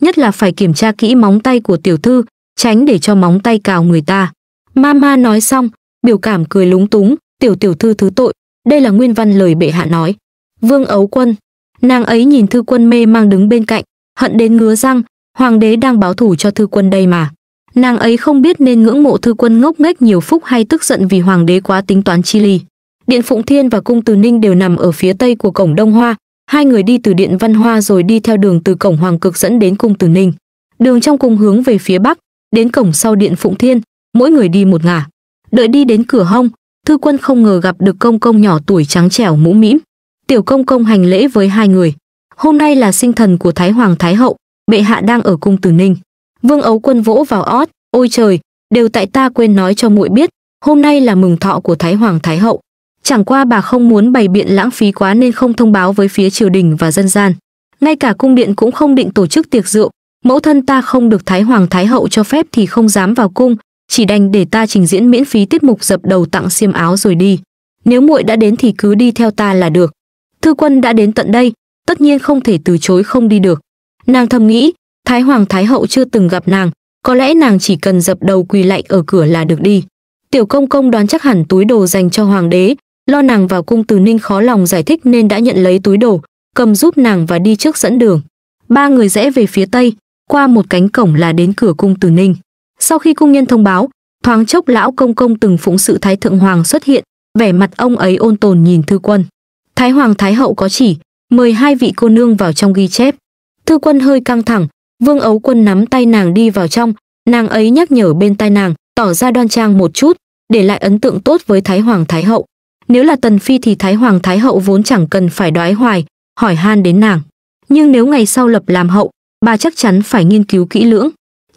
nhất là phải kiểm tra kỹ móng tay của tiểu thư, tránh để cho móng tay cào người ta. Mama nói xong, biểu cảm cười lúng túng, tiểu tiểu thư thứ tội, đây là nguyên văn lời bệ hạ nói. Vương ấu quân, nàng ấy nhìn thư quân mê mang đứng bên cạnh, hận đến ngứa răng, hoàng đế đang báo thủ cho thư quân đây mà. Nàng ấy không biết nên ngưỡng mộ thư quân ngốc nghếch nhiều phúc hay tức giận vì hoàng đế quá tính toán chi ly. Điện Phụng Thiên và Cung Từ Ninh đều nằm ở phía tây của cổng Đông Hoa, hai người đi từ điện Văn Hoa rồi đi theo đường từ cổng Hoàng Cực dẫn đến Cung Từ Ninh. Đường trong cung hướng về phía bắc, đến cổng sau điện Phụng Thiên, mỗi người đi một ngả đợi đi đến cửa hông thư quân không ngờ gặp được công công nhỏ tuổi trắng trẻo mũ mĩm tiểu công công hành lễ với hai người hôm nay là sinh thần của thái hoàng thái hậu bệ hạ đang ở cung tử ninh vương ấu quân vỗ vào ót ôi trời đều tại ta quên nói cho muội biết hôm nay là mừng thọ của thái hoàng thái hậu chẳng qua bà không muốn bày biện lãng phí quá nên không thông báo với phía triều đình và dân gian ngay cả cung điện cũng không định tổ chức tiệc rượu mẫu thân ta không được thái hoàng thái hậu cho phép thì không dám vào cung chỉ đành để ta trình diễn miễn phí tiết mục dập đầu tặng xiêm áo rồi đi nếu muội đã đến thì cứ đi theo ta là được thư quân đã đến tận đây tất nhiên không thể từ chối không đi được nàng thầm nghĩ thái hoàng thái hậu chưa từng gặp nàng có lẽ nàng chỉ cần dập đầu quỳ lạy ở cửa là được đi tiểu công công đoán chắc hẳn túi đồ dành cho hoàng đế lo nàng vào cung từ ninh khó lòng giải thích nên đã nhận lấy túi đồ cầm giúp nàng và đi trước dẫn đường ba người rẽ về phía tây qua một cánh cổng là đến cửa cung từ ninh sau khi cung nhân thông báo, thoáng chốc lão công công từng phụng sự thái thượng hoàng xuất hiện, vẻ mặt ông ấy ôn tồn nhìn thư quân. Thái hoàng thái hậu có chỉ, mời hai vị cô nương vào trong ghi chép. Thư quân hơi căng thẳng, vương ấu quân nắm tay nàng đi vào trong, nàng ấy nhắc nhở bên tai nàng, tỏ ra đoan trang một chút, để lại ấn tượng tốt với thái hoàng thái hậu. Nếu là tần phi thì thái hoàng thái hậu vốn chẳng cần phải đoái hoài, hỏi han đến nàng. Nhưng nếu ngày sau lập làm hậu, bà chắc chắn phải nghiên cứu kỹ lưỡng.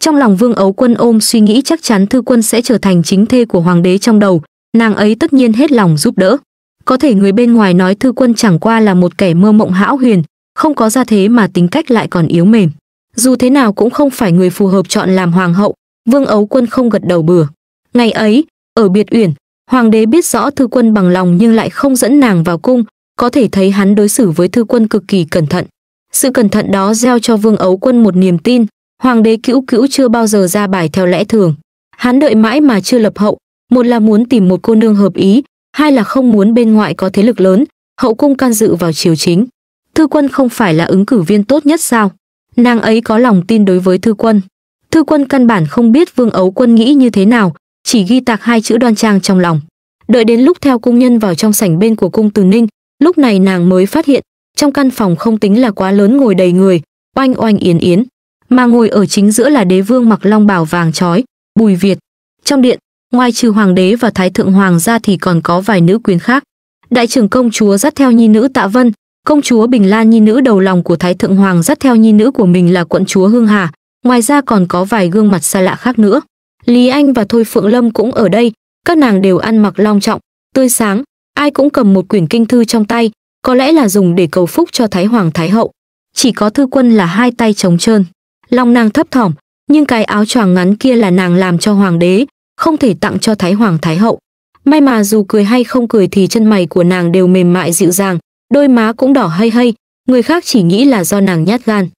Trong lòng Vương Ấu Quân ôm suy nghĩ chắc chắn Thư Quân sẽ trở thành chính thê của hoàng đế trong đầu, nàng ấy tất nhiên hết lòng giúp đỡ. Có thể người bên ngoài nói Thư Quân chẳng qua là một kẻ mơ mộng hão huyền, không có ra thế mà tính cách lại còn yếu mềm. Dù thế nào cũng không phải người phù hợp chọn làm hoàng hậu, Vương Ấu Quân không gật đầu bừa. Ngày ấy, ở biệt uyển, hoàng đế biết rõ Thư Quân bằng lòng nhưng lại không dẫn nàng vào cung, có thể thấy hắn đối xử với Thư Quân cực kỳ cẩn thận. Sự cẩn thận đó gieo cho Vương Ấu Quân một niềm tin, Hoàng đế cữu cữu chưa bao giờ ra bài theo lẽ thường. Hắn đợi mãi mà chưa lập hậu, một là muốn tìm một cô nương hợp ý, hai là không muốn bên ngoại có thế lực lớn, hậu cung can dự vào triều chính. Thư quân không phải là ứng cử viên tốt nhất sao? Nàng ấy có lòng tin đối với thư quân. Thư quân căn bản không biết vương ấu quân nghĩ như thế nào, chỉ ghi tạc hai chữ đoan trang trong lòng. Đợi đến lúc theo cung nhân vào trong sảnh bên của cung từ ninh, lúc này nàng mới phát hiện, trong căn phòng không tính là quá lớn ngồi đầy người, oanh oanh yến yến mà ngồi ở chính giữa là đế vương mặc long bảo vàng trói, Bùi Việt. Trong điện, ngoài trừ hoàng đế và thái thượng hoàng ra thì còn có vài nữ quyến khác. Đại trưởng công chúa dắt theo nhi nữ Tạ Vân, công chúa Bình Lan nhi nữ đầu lòng của thái thượng hoàng dắt theo nhi nữ của mình là quận chúa Hương Hà, ngoài ra còn có vài gương mặt xa lạ khác nữa. Lý Anh và Thôi Phượng Lâm cũng ở đây, các nàng đều ăn mặc long trọng, tươi sáng, ai cũng cầm một quyển kinh thư trong tay, có lẽ là dùng để cầu phúc cho Thái Hoàng Thái Hậu. Chỉ có thư quân là hai tay trống trơn lòng nàng thấp thỏm, nhưng cái áo choàng ngắn kia là nàng làm cho hoàng đế, không thể tặng cho thái hoàng thái hậu. May mà dù cười hay không cười thì chân mày của nàng đều mềm mại dịu dàng, đôi má cũng đỏ hay hay, người khác chỉ nghĩ là do nàng nhát gan.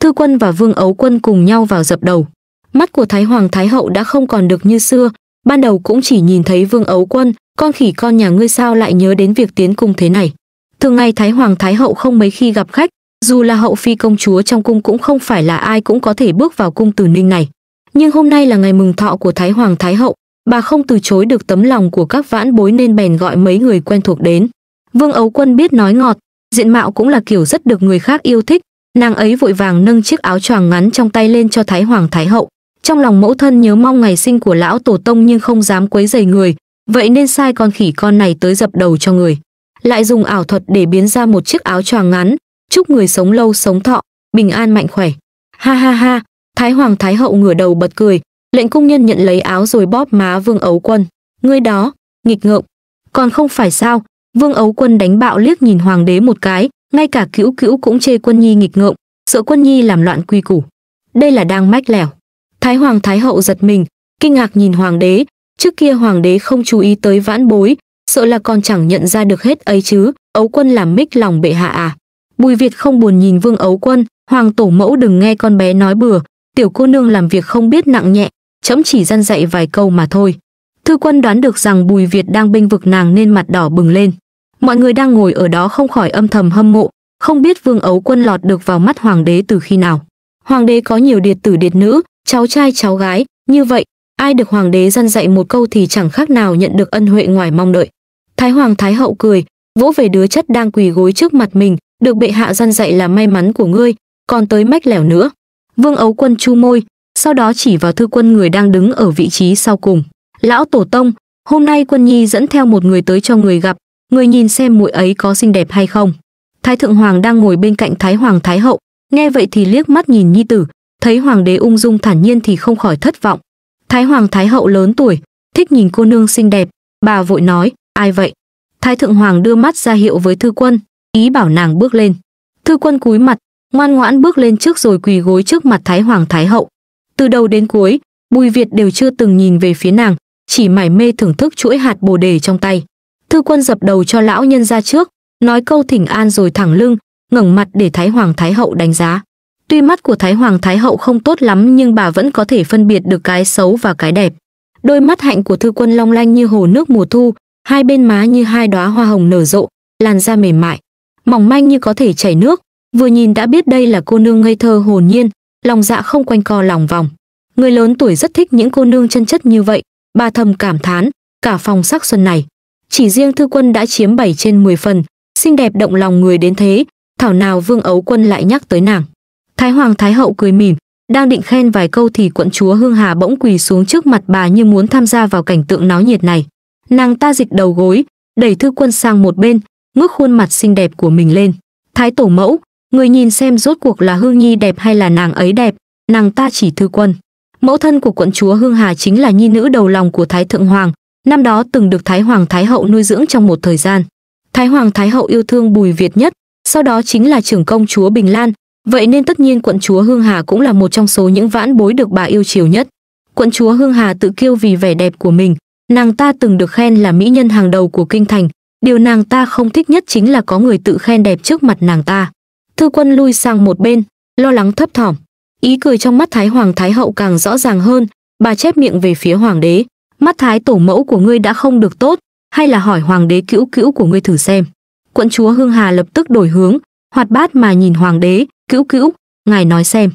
Thư quân và vương ấu quân cùng nhau vào dập đầu. Mắt của Thái Hoàng Thái Hậu đã không còn được như xưa, ban đầu cũng chỉ nhìn thấy vương ấu quân, con khỉ con nhà ngươi sao lại nhớ đến việc tiến cung thế này. Thường ngày Thái Hoàng Thái Hậu không mấy khi gặp khách, dù là hậu phi công chúa trong cung cũng không phải là ai cũng có thể bước vào cung tử Ninh này. Nhưng hôm nay là ngày mừng thọ của Thái Hoàng Thái Hậu, bà không từ chối được tấm lòng của các vãn bối nên bèn gọi mấy người quen thuộc đến. Vương Ấu Quân biết nói ngọt, diện mạo cũng là kiểu rất được người khác yêu thích, nàng ấy vội vàng nâng chiếc áo choàng ngắn trong tay lên cho Thái Hoàng Thái Hậu. Trong lòng mẫu thân nhớ mong ngày sinh của lão tổ tông nhưng không dám quấy rầy người, vậy nên sai con khỉ con này tới dập đầu cho người. Lại dùng ảo thuật để biến ra một chiếc áo choàng ngắn, chúc người sống lâu sống thọ, bình an mạnh khỏe. Ha ha ha, Thái Hoàng Thái Hậu ngửa đầu bật cười, lệnh cung nhân nhận lấy áo rồi bóp má Vương Ấu Quân. Ngươi đó, nghịch ngợm. Còn không phải sao, Vương Ấu Quân đánh bạo liếc nhìn Hoàng đế một cái, ngay cả cữu cữu cũng chê quân nhi nghịch ngợm, sợ quân nhi làm loạn quy củ. Đây là đang mách lẻo. Thái Hoàng Thái Hậu giật mình, kinh ngạc nhìn Hoàng đế, trước kia Hoàng đế không chú ý tới vãn bối, sợ là còn chẳng nhận ra được hết ấy chứ, Ấu Quân làm mích lòng bệ hạ à. Bùi Việt không buồn nhìn Vương Ấu Quân, Hoàng tổ mẫu đừng nghe con bé nói bừa, tiểu cô nương làm việc không biết nặng nhẹ, chấm chỉ dân dạy vài câu mà thôi. Thư quân đoán được rằng Bùi Việt đang bênh vực nàng nên mặt đỏ bừng lên. Mọi người đang ngồi ở đó không khỏi âm thầm hâm mộ, không biết Vương Ấu Quân lọt được vào mắt hoàng đế từ khi nào. Hoàng đế có nhiều điệt tử điệt nữ, cháu trai cháu gái, như vậy, ai được hoàng đế dân dạy một câu thì chẳng khác nào nhận được ân huệ ngoài mong đợi. Thái hoàng thái hậu cười, vỗ về đứa chất đang quỳ gối trước mặt mình, được bệ hạ gian dạy là may mắn của ngươi, còn tới mách lẻo nữa. Vương Ấu Quân chu môi, sau đó chỉ vào thư quân người đang đứng ở vị trí sau cùng. Lão Tổ Tông, hôm nay quân nhi dẫn theo một người tới cho người gặp, người nhìn xem muội ấy có xinh đẹp hay không. Thái Thượng Hoàng đang ngồi bên cạnh Thái Hoàng Thái Hậu, nghe vậy thì liếc mắt nhìn nhi tử, thấy Hoàng đế ung dung thản nhiên thì không khỏi thất vọng. Thái Hoàng Thái Hậu lớn tuổi, thích nhìn cô nương xinh đẹp, bà vội nói, ai vậy? Thái Thượng Hoàng đưa mắt ra hiệu với thư quân, ý bảo nàng bước lên thư quân cúi mặt ngoan ngoãn bước lên trước rồi quỳ gối trước mặt thái hoàng thái hậu từ đầu đến cuối bùi việt đều chưa từng nhìn về phía nàng chỉ mải mê thưởng thức chuỗi hạt bồ đề trong tay thư quân dập đầu cho lão nhân ra trước nói câu thỉnh an rồi thẳng lưng ngẩng mặt để thái hoàng thái hậu đánh giá tuy mắt của thái hoàng thái hậu không tốt lắm nhưng bà vẫn có thể phân biệt được cái xấu và cái đẹp đôi mắt hạnh của thư quân long lanh như hồ nước mùa thu hai bên má như hai đóa hoa hồng nở rộ làn da mềm mại mỏng manh như có thể chảy nước, vừa nhìn đã biết đây là cô nương ngây thơ hồn nhiên, lòng dạ không quanh co lòng vòng. Người lớn tuổi rất thích những cô nương chân chất như vậy, bà thầm cảm thán, cả phòng sắc xuân này. Chỉ riêng thư quân đã chiếm 7 trên 10 phần, xinh đẹp động lòng người đến thế, thảo nào vương ấu quân lại nhắc tới nàng. Thái hoàng thái hậu cười mỉm, đang định khen vài câu thì quận chúa Hương Hà bỗng quỳ xuống trước mặt bà như muốn tham gia vào cảnh tượng náo nhiệt này. Nàng ta dịch đầu gối, đẩy thư quân sang một bên, ngước khuôn mặt xinh đẹp của mình lên. Thái tổ mẫu, người nhìn xem rốt cuộc là Hương Nhi đẹp hay là nàng ấy đẹp, nàng ta chỉ thư quân. Mẫu thân của quận chúa Hương Hà chính là nhi nữ đầu lòng của Thái Thượng Hoàng, năm đó từng được Thái Hoàng Thái Hậu nuôi dưỡng trong một thời gian. Thái Hoàng Thái Hậu yêu thương Bùi Việt nhất, sau đó chính là trưởng công chúa Bình Lan, vậy nên tất nhiên quận chúa Hương Hà cũng là một trong số những vãn bối được bà yêu chiều nhất. Quận chúa Hương Hà tự kiêu vì vẻ đẹp của mình, nàng ta từng được khen là mỹ nhân hàng đầu của kinh thành, Điều nàng ta không thích nhất chính là có người tự khen đẹp trước mặt nàng ta. Thư quân lui sang một bên, lo lắng thấp thỏm. Ý cười trong mắt Thái Hoàng Thái Hậu càng rõ ràng hơn, bà chép miệng về phía Hoàng đế. Mắt Thái tổ mẫu của ngươi đã không được tốt, hay là hỏi Hoàng đế cữu cữu của ngươi thử xem. Quận chúa Hương Hà lập tức đổi hướng, hoạt bát mà nhìn Hoàng đế, cữu cữu, ngài nói xem.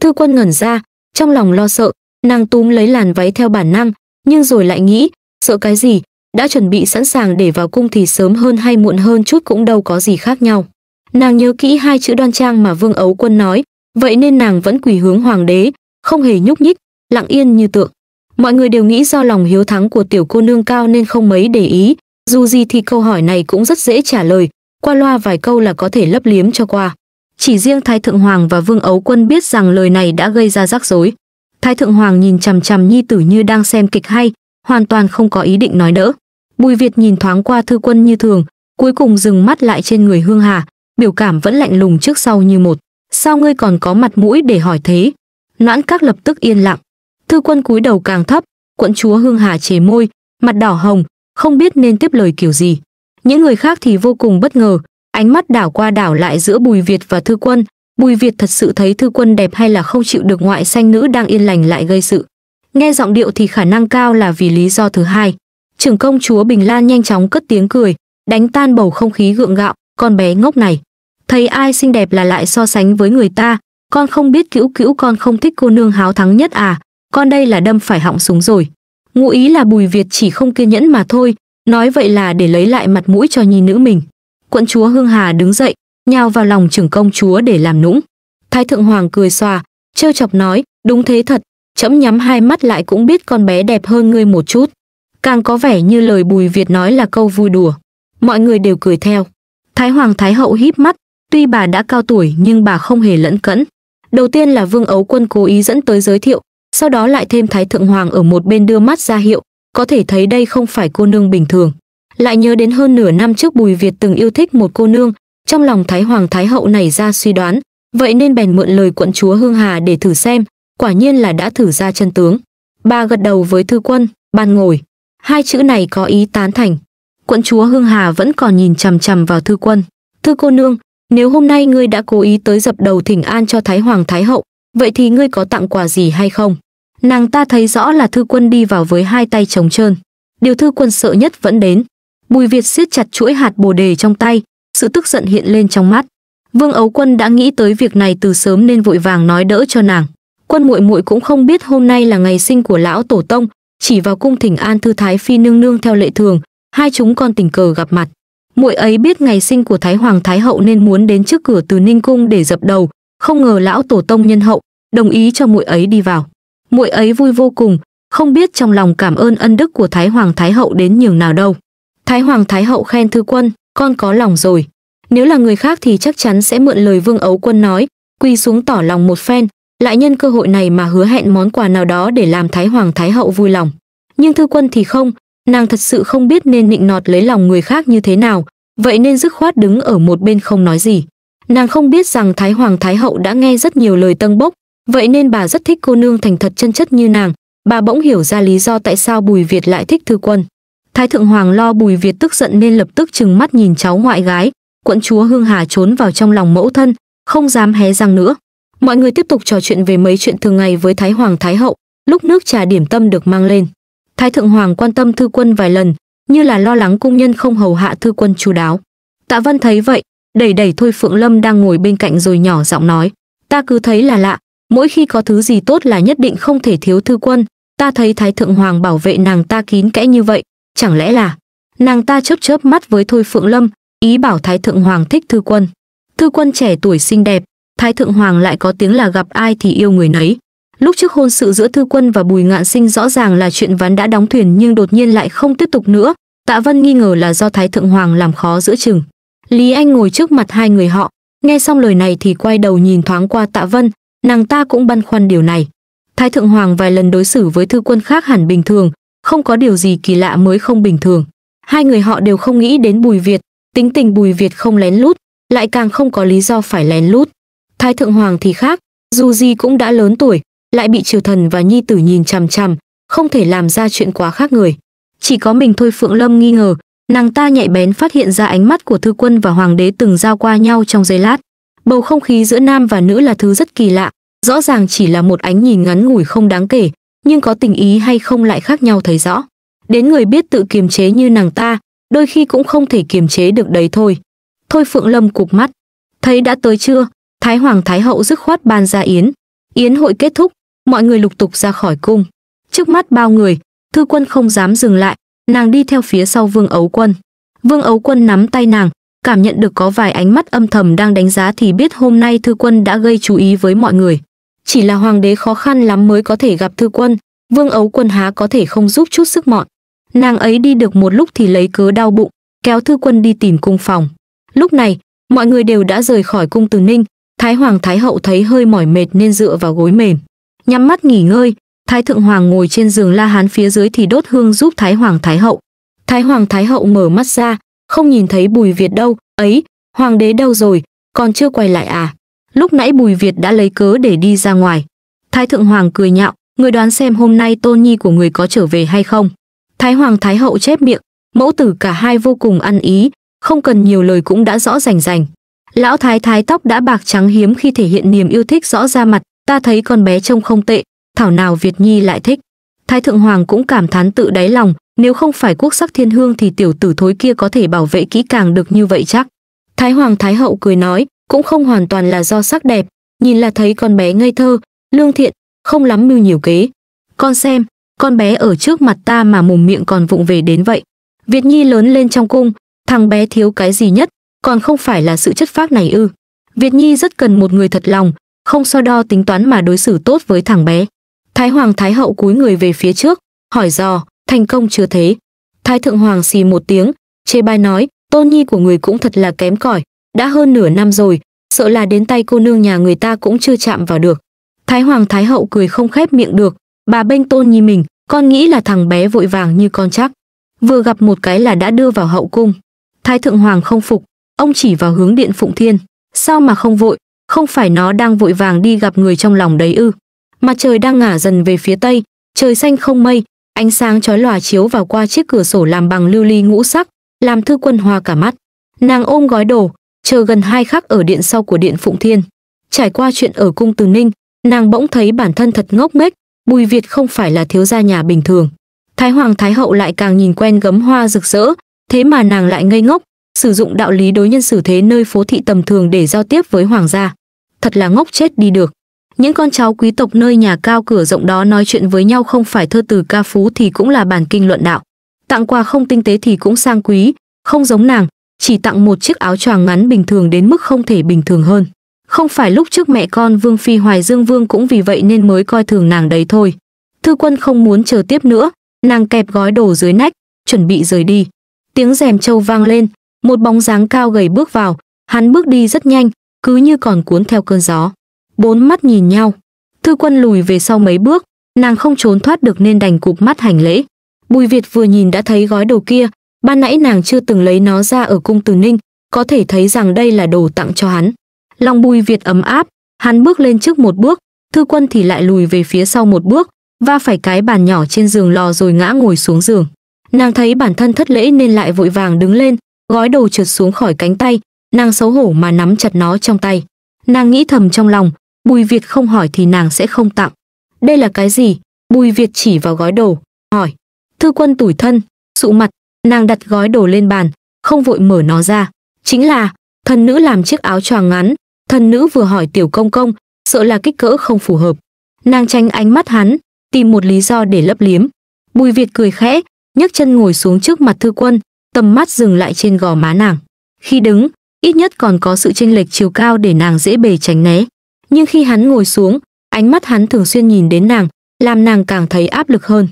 Thư quân ngẩn ra, trong lòng lo sợ, nàng túm lấy làn váy theo bản năng, nhưng rồi lại nghĩ, sợ cái gì, đã chuẩn bị sẵn sàng để vào cung thì sớm hơn hay muộn hơn chút cũng đâu có gì khác nhau. Nàng nhớ kỹ hai chữ đoan trang mà Vương Ấu Quân nói, vậy nên nàng vẫn quỳ hướng hoàng đế, không hề nhúc nhích, lặng yên như tượng. Mọi người đều nghĩ do lòng hiếu thắng của tiểu cô nương cao nên không mấy để ý, dù gì thì câu hỏi này cũng rất dễ trả lời, qua loa vài câu là có thể lấp liếm cho qua. Chỉ riêng Thái Thượng Hoàng và Vương Ấu Quân biết rằng lời này đã gây ra rắc rối. Thái Thượng Hoàng nhìn chằm chằm Nhi Tử như đang xem kịch hay, hoàn toàn không có ý định nói đỡ. Bùi Việt nhìn thoáng qua thư quân như thường, cuối cùng dừng mắt lại trên người Hương Hà, biểu cảm vẫn lạnh lùng trước sau như một. Sao ngươi còn có mặt mũi để hỏi thế? Noãn các lập tức yên lặng. Thư quân cúi đầu càng thấp, quận chúa Hương Hà chế môi, mặt đỏ hồng, không biết nên tiếp lời kiểu gì. Những người khác thì vô cùng bất ngờ, ánh mắt đảo qua đảo lại giữa Bùi Việt và Thư Quân. Bùi Việt thật sự thấy Thư Quân đẹp hay là không chịu được ngoại xanh nữ đang yên lành lại gây sự. Nghe giọng điệu thì khả năng cao là vì lý do thứ hai. Trưởng công chúa Bình Lan nhanh chóng cất tiếng cười, đánh tan bầu không khí gượng gạo, con bé ngốc này. Thấy ai xinh đẹp là lại so sánh với người ta, con không biết cữu cữu con không thích cô nương háo thắng nhất à, con đây là đâm phải họng súng rồi. Ngụ ý là Bùi Việt chỉ không kiên nhẫn mà thôi, nói vậy là để lấy lại mặt mũi cho nhi nữ mình. Quận chúa Hương Hà đứng dậy, nhào vào lòng trưởng công chúa để làm nũng. Thái thượng hoàng cười xòa, trêu chọc nói, đúng thế thật, chấm nhắm hai mắt lại cũng biết con bé đẹp hơn ngươi một chút càng có vẻ như lời Bùi Việt nói là câu vui đùa. Mọi người đều cười theo. Thái Hoàng Thái Hậu híp mắt, tuy bà đã cao tuổi nhưng bà không hề lẫn cẫn. Đầu tiên là Vương Ấu Quân cố ý dẫn tới giới thiệu, sau đó lại thêm Thái Thượng Hoàng ở một bên đưa mắt ra hiệu, có thể thấy đây không phải cô nương bình thường. Lại nhớ đến hơn nửa năm trước Bùi Việt từng yêu thích một cô nương, trong lòng Thái Hoàng Thái Hậu nảy ra suy đoán, vậy nên bèn mượn lời quận chúa Hương Hà để thử xem, quả nhiên là đã thử ra chân tướng. Bà gật đầu với thư quân, ban ngồi. Hai chữ này có ý tán thành. Quận chúa Hương Hà vẫn còn nhìn chằm chằm vào thư quân. Thư cô nương, nếu hôm nay ngươi đã cố ý tới dập đầu thỉnh an cho Thái Hoàng Thái Hậu, vậy thì ngươi có tặng quà gì hay không? Nàng ta thấy rõ là thư quân đi vào với hai tay trống trơn. Điều thư quân sợ nhất vẫn đến. Bùi Việt siết chặt chuỗi hạt bồ đề trong tay, sự tức giận hiện lên trong mắt. Vương Ấu Quân đã nghĩ tới việc này từ sớm nên vội vàng nói đỡ cho nàng. Quân muội muội cũng không biết hôm nay là ngày sinh của lão tổ tông, chỉ vào cung thỉnh an thư thái phi nương nương theo lệ thường hai chúng con tình cờ gặp mặt muội ấy biết ngày sinh của thái hoàng thái hậu nên muốn đến trước cửa từ ninh cung để dập đầu không ngờ lão tổ tông nhân hậu đồng ý cho muội ấy đi vào muội ấy vui vô cùng không biết trong lòng cảm ơn ân đức của thái hoàng thái hậu đến nhường nào đâu thái hoàng thái hậu khen thư quân con có lòng rồi nếu là người khác thì chắc chắn sẽ mượn lời vương ấu quân nói quỳ xuống tỏ lòng một phen lại nhân cơ hội này mà hứa hẹn món quà nào đó để làm thái hoàng thái hậu vui lòng nhưng thư quân thì không nàng thật sự không biết nên nịnh nọt lấy lòng người khác như thế nào vậy nên dứt khoát đứng ở một bên không nói gì nàng không biết rằng thái hoàng thái hậu đã nghe rất nhiều lời tâng bốc vậy nên bà rất thích cô nương thành thật chân chất như nàng bà bỗng hiểu ra lý do tại sao bùi việt lại thích thư quân thái thượng hoàng lo bùi việt tức giận nên lập tức trừng mắt nhìn cháu ngoại gái quận chúa hương hà trốn vào trong lòng mẫu thân không dám hé răng nữa mọi người tiếp tục trò chuyện về mấy chuyện thường ngày với thái hoàng thái hậu lúc nước trà điểm tâm được mang lên thái thượng hoàng quan tâm thư quân vài lần như là lo lắng cung nhân không hầu hạ thư quân chú đáo tạ văn thấy vậy đẩy đẩy thôi phượng lâm đang ngồi bên cạnh rồi nhỏ giọng nói ta cứ thấy là lạ mỗi khi có thứ gì tốt là nhất định không thể thiếu thư quân ta thấy thái thượng hoàng bảo vệ nàng ta kín kẽ như vậy chẳng lẽ là nàng ta chớp chớp mắt với thôi phượng lâm ý bảo thái thượng hoàng thích thư quân thư quân trẻ tuổi xinh đẹp Thái Thượng Hoàng lại có tiếng là gặp ai thì yêu người nấy. Lúc trước hôn sự giữa Thư Quân và Bùi Ngạn Sinh rõ ràng là chuyện ván đã đóng thuyền nhưng đột nhiên lại không tiếp tục nữa. Tạ Vân nghi ngờ là do Thái Thượng Hoàng làm khó giữa chừng. Lý Anh ngồi trước mặt hai người họ, nghe xong lời này thì quay đầu nhìn thoáng qua Tạ Vân, nàng ta cũng băn khoăn điều này. Thái Thượng Hoàng vài lần đối xử với Thư Quân khác hẳn bình thường, không có điều gì kỳ lạ mới không bình thường. Hai người họ đều không nghĩ đến Bùi Việt, tính tình Bùi Việt không lén lút, lại càng không có lý do phải lén lút. Thái thượng hoàng thì khác, dù gì cũng đã lớn tuổi, lại bị triều thần và nhi tử nhìn chằm chằm, không thể làm ra chuyện quá khác người. Chỉ có mình thôi Phượng Lâm nghi ngờ, nàng ta nhạy bén phát hiện ra ánh mắt của thư quân và hoàng đế từng giao qua nhau trong giây lát. Bầu không khí giữa nam và nữ là thứ rất kỳ lạ, rõ ràng chỉ là một ánh nhìn ngắn ngủi không đáng kể, nhưng có tình ý hay không lại khác nhau thấy rõ. Đến người biết tự kiềm chế như nàng ta, đôi khi cũng không thể kiềm chế được đấy thôi. Thôi Phượng Lâm cục mắt, thấy đã tới chưa, Thái Hoàng Thái Hậu dứt khoát ban ra yến. Yến hội kết thúc, mọi người lục tục ra khỏi cung. Trước mắt bao người, thư quân không dám dừng lại, nàng đi theo phía sau Vương Ấu Quân. Vương Ấu Quân nắm tay nàng, cảm nhận được có vài ánh mắt âm thầm đang đánh giá thì biết hôm nay thư quân đã gây chú ý với mọi người. Chỉ là hoàng đế khó khăn lắm mới có thể gặp thư quân, Vương Ấu Quân há có thể không giúp chút sức mọn. Nàng ấy đi được một lúc thì lấy cớ đau bụng, kéo thư quân đi tìm cung phòng. Lúc này, mọi người đều đã rời khỏi cung từ Ninh, Thái Hoàng Thái Hậu thấy hơi mỏi mệt nên dựa vào gối mềm. Nhắm mắt nghỉ ngơi, Thái Thượng Hoàng ngồi trên giường la hán phía dưới thì đốt hương giúp Thái Hoàng Thái Hậu. Thái Hoàng Thái Hậu mở mắt ra, không nhìn thấy Bùi Việt đâu, ấy, Hoàng đế đâu rồi, còn chưa quay lại à. Lúc nãy Bùi Việt đã lấy cớ để đi ra ngoài. Thái Thượng Hoàng cười nhạo, người đoán xem hôm nay tôn nhi của người có trở về hay không. Thái Hoàng Thái Hậu chép miệng, mẫu tử cả hai vô cùng ăn ý, không cần nhiều lời cũng đã rõ rành rành. Lão thái thái tóc đã bạc trắng hiếm khi thể hiện niềm yêu thích rõ ra mặt, ta thấy con bé trông không tệ, thảo nào Việt Nhi lại thích. Thái thượng hoàng cũng cảm thán tự đáy lòng, nếu không phải quốc sắc thiên hương thì tiểu tử thối kia có thể bảo vệ kỹ càng được như vậy chắc. Thái hoàng thái hậu cười nói, cũng không hoàn toàn là do sắc đẹp, nhìn là thấy con bé ngây thơ, lương thiện, không lắm mưu nhiều kế. Con xem, con bé ở trước mặt ta mà mồm miệng còn vụng về đến vậy. Việt Nhi lớn lên trong cung, thằng bé thiếu cái gì nhất, còn không phải là sự chất phác này ư. Việt Nhi rất cần một người thật lòng, không so đo tính toán mà đối xử tốt với thằng bé. Thái Hoàng Thái Hậu cúi người về phía trước, hỏi dò, thành công chưa thế. Thái Thượng Hoàng xì một tiếng, chê bai nói, tôn nhi của người cũng thật là kém cỏi, đã hơn nửa năm rồi, sợ là đến tay cô nương nhà người ta cũng chưa chạm vào được. Thái Hoàng Thái Hậu cười không khép miệng được, bà bênh tôn nhi mình, con nghĩ là thằng bé vội vàng như con chắc. Vừa gặp một cái là đã đưa vào hậu cung. Thái Thượng Hoàng không phục, Ông chỉ vào hướng điện Phụng Thiên. Sao mà không vội? Không phải nó đang vội vàng đi gặp người trong lòng đấy ư? Mặt trời đang ngả dần về phía tây, trời xanh không mây, ánh sáng chói lòa chiếu vào qua chiếc cửa sổ làm bằng lưu ly ngũ sắc, làm Thư Quân hoa cả mắt. Nàng ôm gói đồ, chờ gần hai khắc ở điện sau của điện Phụng Thiên. Trải qua chuyện ở cung Từ Ninh, nàng bỗng thấy bản thân thật ngốc nghếch, Bùi Việt không phải là thiếu gia nhà bình thường. Thái hoàng thái hậu lại càng nhìn quen gấm hoa rực rỡ, thế mà nàng lại ngây ngốc, sử dụng đạo lý đối nhân xử thế nơi phố thị tầm thường để giao tiếp với hoàng gia. Thật là ngốc chết đi được. Những con cháu quý tộc nơi nhà cao cửa rộng đó nói chuyện với nhau không phải thơ từ ca phú thì cũng là bản kinh luận đạo. Tặng quà không tinh tế thì cũng sang quý, không giống nàng, chỉ tặng một chiếc áo choàng ngắn bình thường đến mức không thể bình thường hơn. Không phải lúc trước mẹ con Vương Phi Hoài Dương Vương cũng vì vậy nên mới coi thường nàng đấy thôi. Thư quân không muốn chờ tiếp nữa, nàng kẹp gói đồ dưới nách, chuẩn bị rời đi. Tiếng rèm trâu vang lên, một bóng dáng cao gầy bước vào hắn bước đi rất nhanh cứ như còn cuốn theo cơn gió bốn mắt nhìn nhau thư quân lùi về sau mấy bước nàng không trốn thoát được nên đành cụp mắt hành lễ bùi việt vừa nhìn đã thấy gói đồ kia ban nãy nàng chưa từng lấy nó ra ở cung từ ninh có thể thấy rằng đây là đồ tặng cho hắn lòng bùi việt ấm áp hắn bước lên trước một bước thư quân thì lại lùi về phía sau một bước va phải cái bàn nhỏ trên giường lò rồi ngã ngồi xuống giường nàng thấy bản thân thất lễ nên lại vội vàng đứng lên gói đầu trượt xuống khỏi cánh tay, nàng xấu hổ mà nắm chặt nó trong tay. Nàng nghĩ thầm trong lòng, Bùi Việt không hỏi thì nàng sẽ không tặng. Đây là cái gì? Bùi Việt chỉ vào gói đồ, hỏi. Thư quân tủi thân, sụ mặt, nàng đặt gói đồ lên bàn, không vội mở nó ra. Chính là, thần nữ làm chiếc áo choàng ngắn, thần nữ vừa hỏi tiểu công công, sợ là kích cỡ không phù hợp. Nàng tránh ánh mắt hắn, tìm một lý do để lấp liếm. Bùi Việt cười khẽ, nhấc chân ngồi xuống trước mặt thư quân, tầm mắt dừng lại trên gò má nàng. Khi đứng, ít nhất còn có sự chênh lệch chiều cao để nàng dễ bề tránh né. Nhưng khi hắn ngồi xuống, ánh mắt hắn thường xuyên nhìn đến nàng, làm nàng càng thấy áp lực hơn.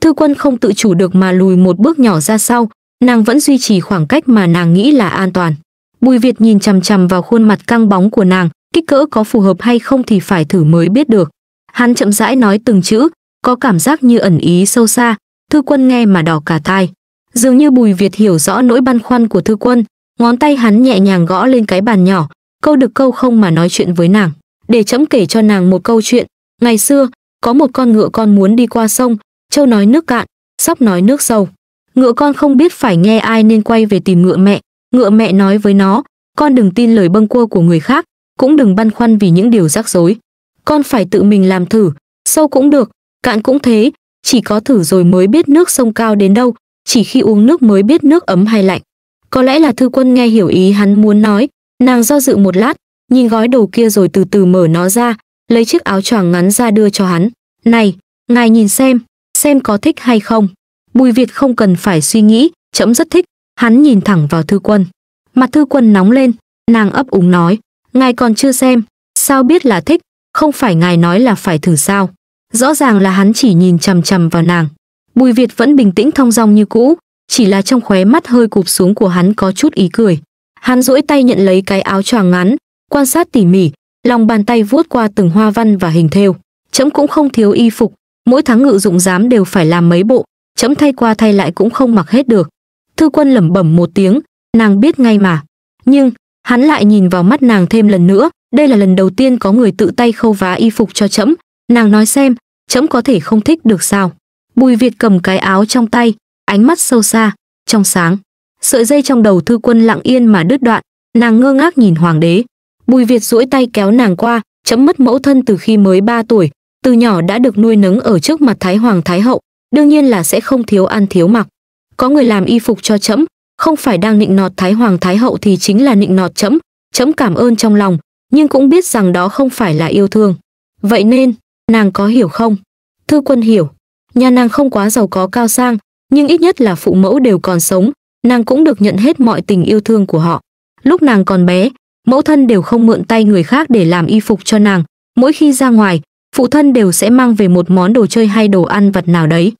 Thư quân không tự chủ được mà lùi một bước nhỏ ra sau, nàng vẫn duy trì khoảng cách mà nàng nghĩ là an toàn. Bùi Việt nhìn chằm chằm vào khuôn mặt căng bóng của nàng, kích cỡ có phù hợp hay không thì phải thử mới biết được. Hắn chậm rãi nói từng chữ, có cảm giác như ẩn ý sâu xa, thư quân nghe mà đỏ cả tai. Dường như Bùi Việt hiểu rõ nỗi băn khoăn của Thư Quân, ngón tay hắn nhẹ nhàng gõ lên cái bàn nhỏ, câu được câu không mà nói chuyện với nàng. Để chấm kể cho nàng một câu chuyện, ngày xưa, có một con ngựa con muốn đi qua sông, châu nói nước cạn, sóc nói nước sâu. Ngựa con không biết phải nghe ai nên quay về tìm ngựa mẹ, ngựa mẹ nói với nó, con đừng tin lời bâng quơ của người khác, cũng đừng băn khoăn vì những điều rắc rối. Con phải tự mình làm thử, sâu cũng được, cạn cũng thế, chỉ có thử rồi mới biết nước sông cao đến đâu, chỉ khi uống nước mới biết nước ấm hay lạnh. Có lẽ là thư quân nghe hiểu ý hắn muốn nói, nàng do dự một lát, nhìn gói đồ kia rồi từ từ mở nó ra, lấy chiếc áo choàng ngắn ra đưa cho hắn. Này, ngài nhìn xem, xem có thích hay không. Bùi Việt không cần phải suy nghĩ, trẫm rất thích. Hắn nhìn thẳng vào thư quân. Mặt thư quân nóng lên, nàng ấp úng nói. Ngài còn chưa xem, sao biết là thích, không phải ngài nói là phải thử sao. Rõ ràng là hắn chỉ nhìn chằm chằm vào nàng. Bùi Việt vẫn bình tĩnh thong dong như cũ, chỉ là trong khóe mắt hơi cụp xuống của hắn có chút ý cười. Hắn duỗi tay nhận lấy cái áo choàng ngắn, quan sát tỉ mỉ, lòng bàn tay vuốt qua từng hoa văn và hình thêu. Chấm cũng không thiếu y phục, mỗi tháng ngự dụng giám đều phải làm mấy bộ, chấm thay qua thay lại cũng không mặc hết được. Thư quân lẩm bẩm một tiếng, nàng biết ngay mà. Nhưng, hắn lại nhìn vào mắt nàng thêm lần nữa, đây là lần đầu tiên có người tự tay khâu vá y phục cho chấm, nàng nói xem, chấm có thể không thích được sao. Bùi Việt cầm cái áo trong tay, ánh mắt sâu xa, trong sáng. Sợi dây trong đầu thư quân lặng yên mà đứt đoạn, nàng ngơ ngác nhìn hoàng đế. Bùi Việt duỗi tay kéo nàng qua, chấm mất mẫu thân từ khi mới 3 tuổi, từ nhỏ đã được nuôi nấng ở trước mặt Thái Hoàng Thái Hậu, đương nhiên là sẽ không thiếu ăn thiếu mặc. Có người làm y phục cho chấm, không phải đang nịnh nọt Thái Hoàng Thái Hậu thì chính là nịnh nọt chấm, chấm cảm ơn trong lòng, nhưng cũng biết rằng đó không phải là yêu thương. Vậy nên, nàng có hiểu không? Thư quân hiểu, nhà nàng không quá giàu có cao sang, nhưng ít nhất là phụ mẫu đều còn sống, nàng cũng được nhận hết mọi tình yêu thương của họ. Lúc nàng còn bé, mẫu thân đều không mượn tay người khác để làm y phục cho nàng, mỗi khi ra ngoài, phụ thân đều sẽ mang về một món đồ chơi hay đồ ăn vặt nào đấy.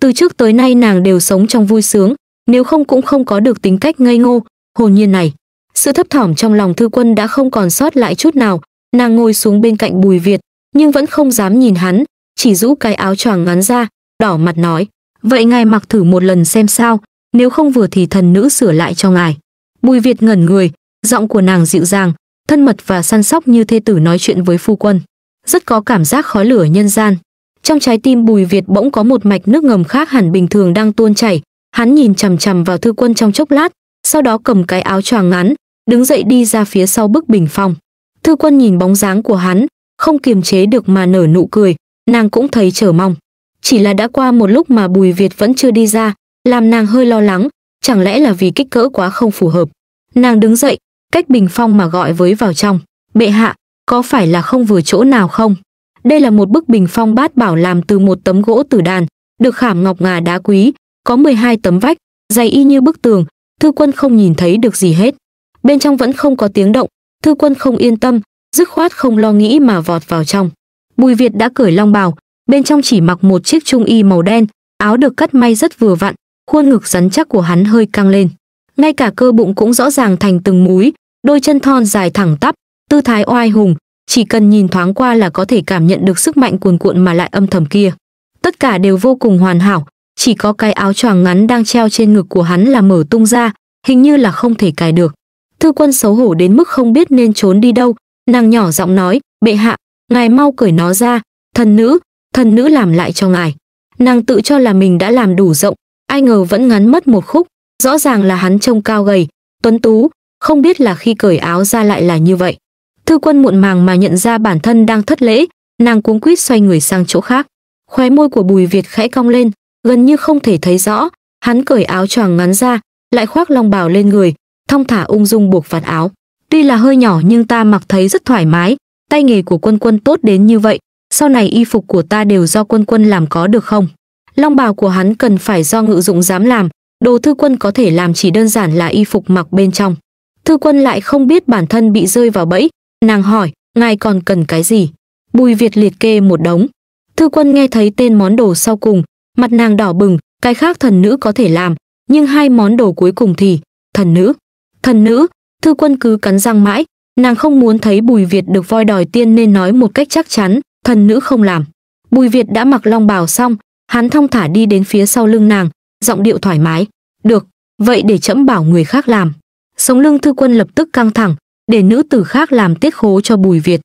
Từ trước tới nay nàng đều sống trong vui sướng, nếu không cũng không có được tính cách ngây ngô, hồn nhiên này. Sự thấp thỏm trong lòng thư quân đã không còn sót lại chút nào, nàng ngồi xuống bên cạnh bùi Việt, nhưng vẫn không dám nhìn hắn, chỉ rũ cái áo choàng ngắn ra, đỏ mặt nói vậy ngài mặc thử một lần xem sao nếu không vừa thì thần nữ sửa lại cho ngài bùi việt ngẩn người giọng của nàng dịu dàng thân mật và săn sóc như thê tử nói chuyện với phu quân rất có cảm giác khói lửa nhân gian trong trái tim bùi việt bỗng có một mạch nước ngầm khác hẳn bình thường đang tuôn chảy hắn nhìn chằm chằm vào thư quân trong chốc lát sau đó cầm cái áo choàng ngắn đứng dậy đi ra phía sau bức bình phong thư quân nhìn bóng dáng của hắn không kiềm chế được mà nở nụ cười nàng cũng thấy chờ mong chỉ là đã qua một lúc mà Bùi Việt vẫn chưa đi ra, làm nàng hơi lo lắng, chẳng lẽ là vì kích cỡ quá không phù hợp. Nàng đứng dậy, cách bình phong mà gọi với vào trong, "Bệ hạ, có phải là không vừa chỗ nào không?" Đây là một bức bình phong bát bảo làm từ một tấm gỗ tử đàn, được khảm ngọc ngà đá quý, có 12 tấm vách, dày y như bức tường, thư quân không nhìn thấy được gì hết. Bên trong vẫn không có tiếng động, thư quân không yên tâm, dứt khoát không lo nghĩ mà vọt vào trong. Bùi Việt đã cởi long bào, bên trong chỉ mặc một chiếc trung y màu đen, áo được cắt may rất vừa vặn, khuôn ngực rắn chắc của hắn hơi căng lên. Ngay cả cơ bụng cũng rõ ràng thành từng múi, đôi chân thon dài thẳng tắp, tư thái oai hùng, chỉ cần nhìn thoáng qua là có thể cảm nhận được sức mạnh cuồn cuộn mà lại âm thầm kia. Tất cả đều vô cùng hoàn hảo, chỉ có cái áo choàng ngắn đang treo trên ngực của hắn là mở tung ra, hình như là không thể cài được. Thư quân xấu hổ đến mức không biết nên trốn đi đâu, nàng nhỏ giọng nói, bệ hạ, ngài mau cởi nó ra, thần nữ, thần nữ làm lại cho ngài. Nàng tự cho là mình đã làm đủ rộng, ai ngờ vẫn ngắn mất một khúc, rõ ràng là hắn trông cao gầy, tuấn tú, không biết là khi cởi áo ra lại là như vậy. Thư quân muộn màng mà nhận ra bản thân đang thất lễ, nàng cuống quýt xoay người sang chỗ khác. Khóe môi của Bùi Việt khẽ cong lên, gần như không thể thấy rõ, hắn cởi áo choàng ngắn ra, lại khoác long bào lên người, thong thả ung dung buộc vạt áo. Tuy là hơi nhỏ nhưng ta mặc thấy rất thoải mái, tay nghề của quân quân tốt đến như vậy, sau này y phục của ta đều do quân quân làm có được không? Long bào của hắn cần phải do ngự dụng dám làm, đồ thư quân có thể làm chỉ đơn giản là y phục mặc bên trong. Thư quân lại không biết bản thân bị rơi vào bẫy, nàng hỏi, ngài còn cần cái gì? Bùi Việt liệt kê một đống. Thư quân nghe thấy tên món đồ sau cùng, mặt nàng đỏ bừng, cái khác thần nữ có thể làm, nhưng hai món đồ cuối cùng thì, thần nữ. Thần nữ, thư quân cứ cắn răng mãi, nàng không muốn thấy bùi Việt được voi đòi tiên nên nói một cách chắc chắn, thần nữ không làm. Bùi Việt đã mặc long bào xong, hắn thong thả đi đến phía sau lưng nàng, giọng điệu thoải mái, "Được, vậy để trẫm bảo người khác làm." Sống lưng thư quân lập tức căng thẳng, để nữ tử khác làm tiết khố cho Bùi Việt.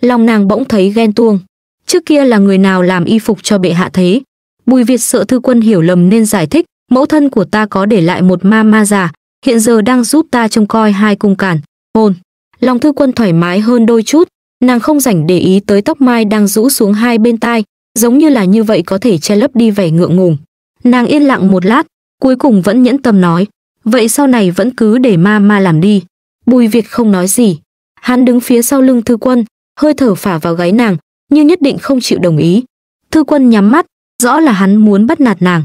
Lòng nàng bỗng thấy ghen tuông. Trước kia là người nào làm y phục cho bệ hạ thế? Bùi Việt sợ thư quân hiểu lầm nên giải thích, mẫu thân của ta có để lại một ma ma già, hiện giờ đang giúp ta trông coi hai cung cản, hồn. Lòng thư quân thoải mái hơn đôi chút, nàng không rảnh để ý tới tóc mai đang rũ xuống hai bên tai, giống như là như vậy có thể che lấp đi vẻ ngượng ngùng. Nàng yên lặng một lát, cuối cùng vẫn nhẫn tâm nói, vậy sau này vẫn cứ để ma ma làm đi. Bùi Việt không nói gì, hắn đứng phía sau lưng thư quân, hơi thở phả vào gáy nàng, nhưng nhất định không chịu đồng ý. Thư quân nhắm mắt, rõ là hắn muốn bắt nạt nàng.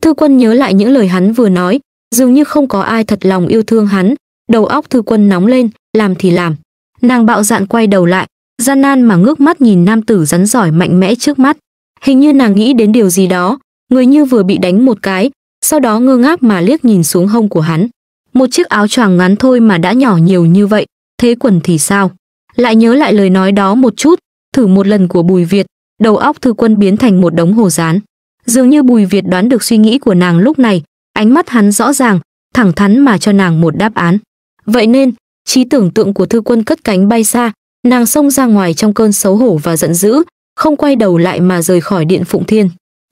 Thư quân nhớ lại những lời hắn vừa nói, dường như không có ai thật lòng yêu thương hắn, đầu óc thư quân nóng lên, làm thì làm. Nàng bạo dạn quay đầu lại, gian nan mà ngước mắt nhìn nam tử rắn giỏi mạnh mẽ trước mắt. Hình như nàng nghĩ đến điều gì đó, người như vừa bị đánh một cái, sau đó ngơ ngác mà liếc nhìn xuống hông của hắn. Một chiếc áo choàng ngắn thôi mà đã nhỏ nhiều như vậy, thế quần thì sao? Lại nhớ lại lời nói đó một chút, thử một lần của Bùi Việt, đầu óc thư quân biến thành một đống hồ dán. Dường như Bùi Việt đoán được suy nghĩ của nàng lúc này, ánh mắt hắn rõ ràng, thẳng thắn mà cho nàng một đáp án. Vậy nên, trí tưởng tượng của thư quân cất cánh bay xa, Nàng xông ra ngoài trong cơn xấu hổ và giận dữ, không quay đầu lại mà rời khỏi điện Phụng Thiên.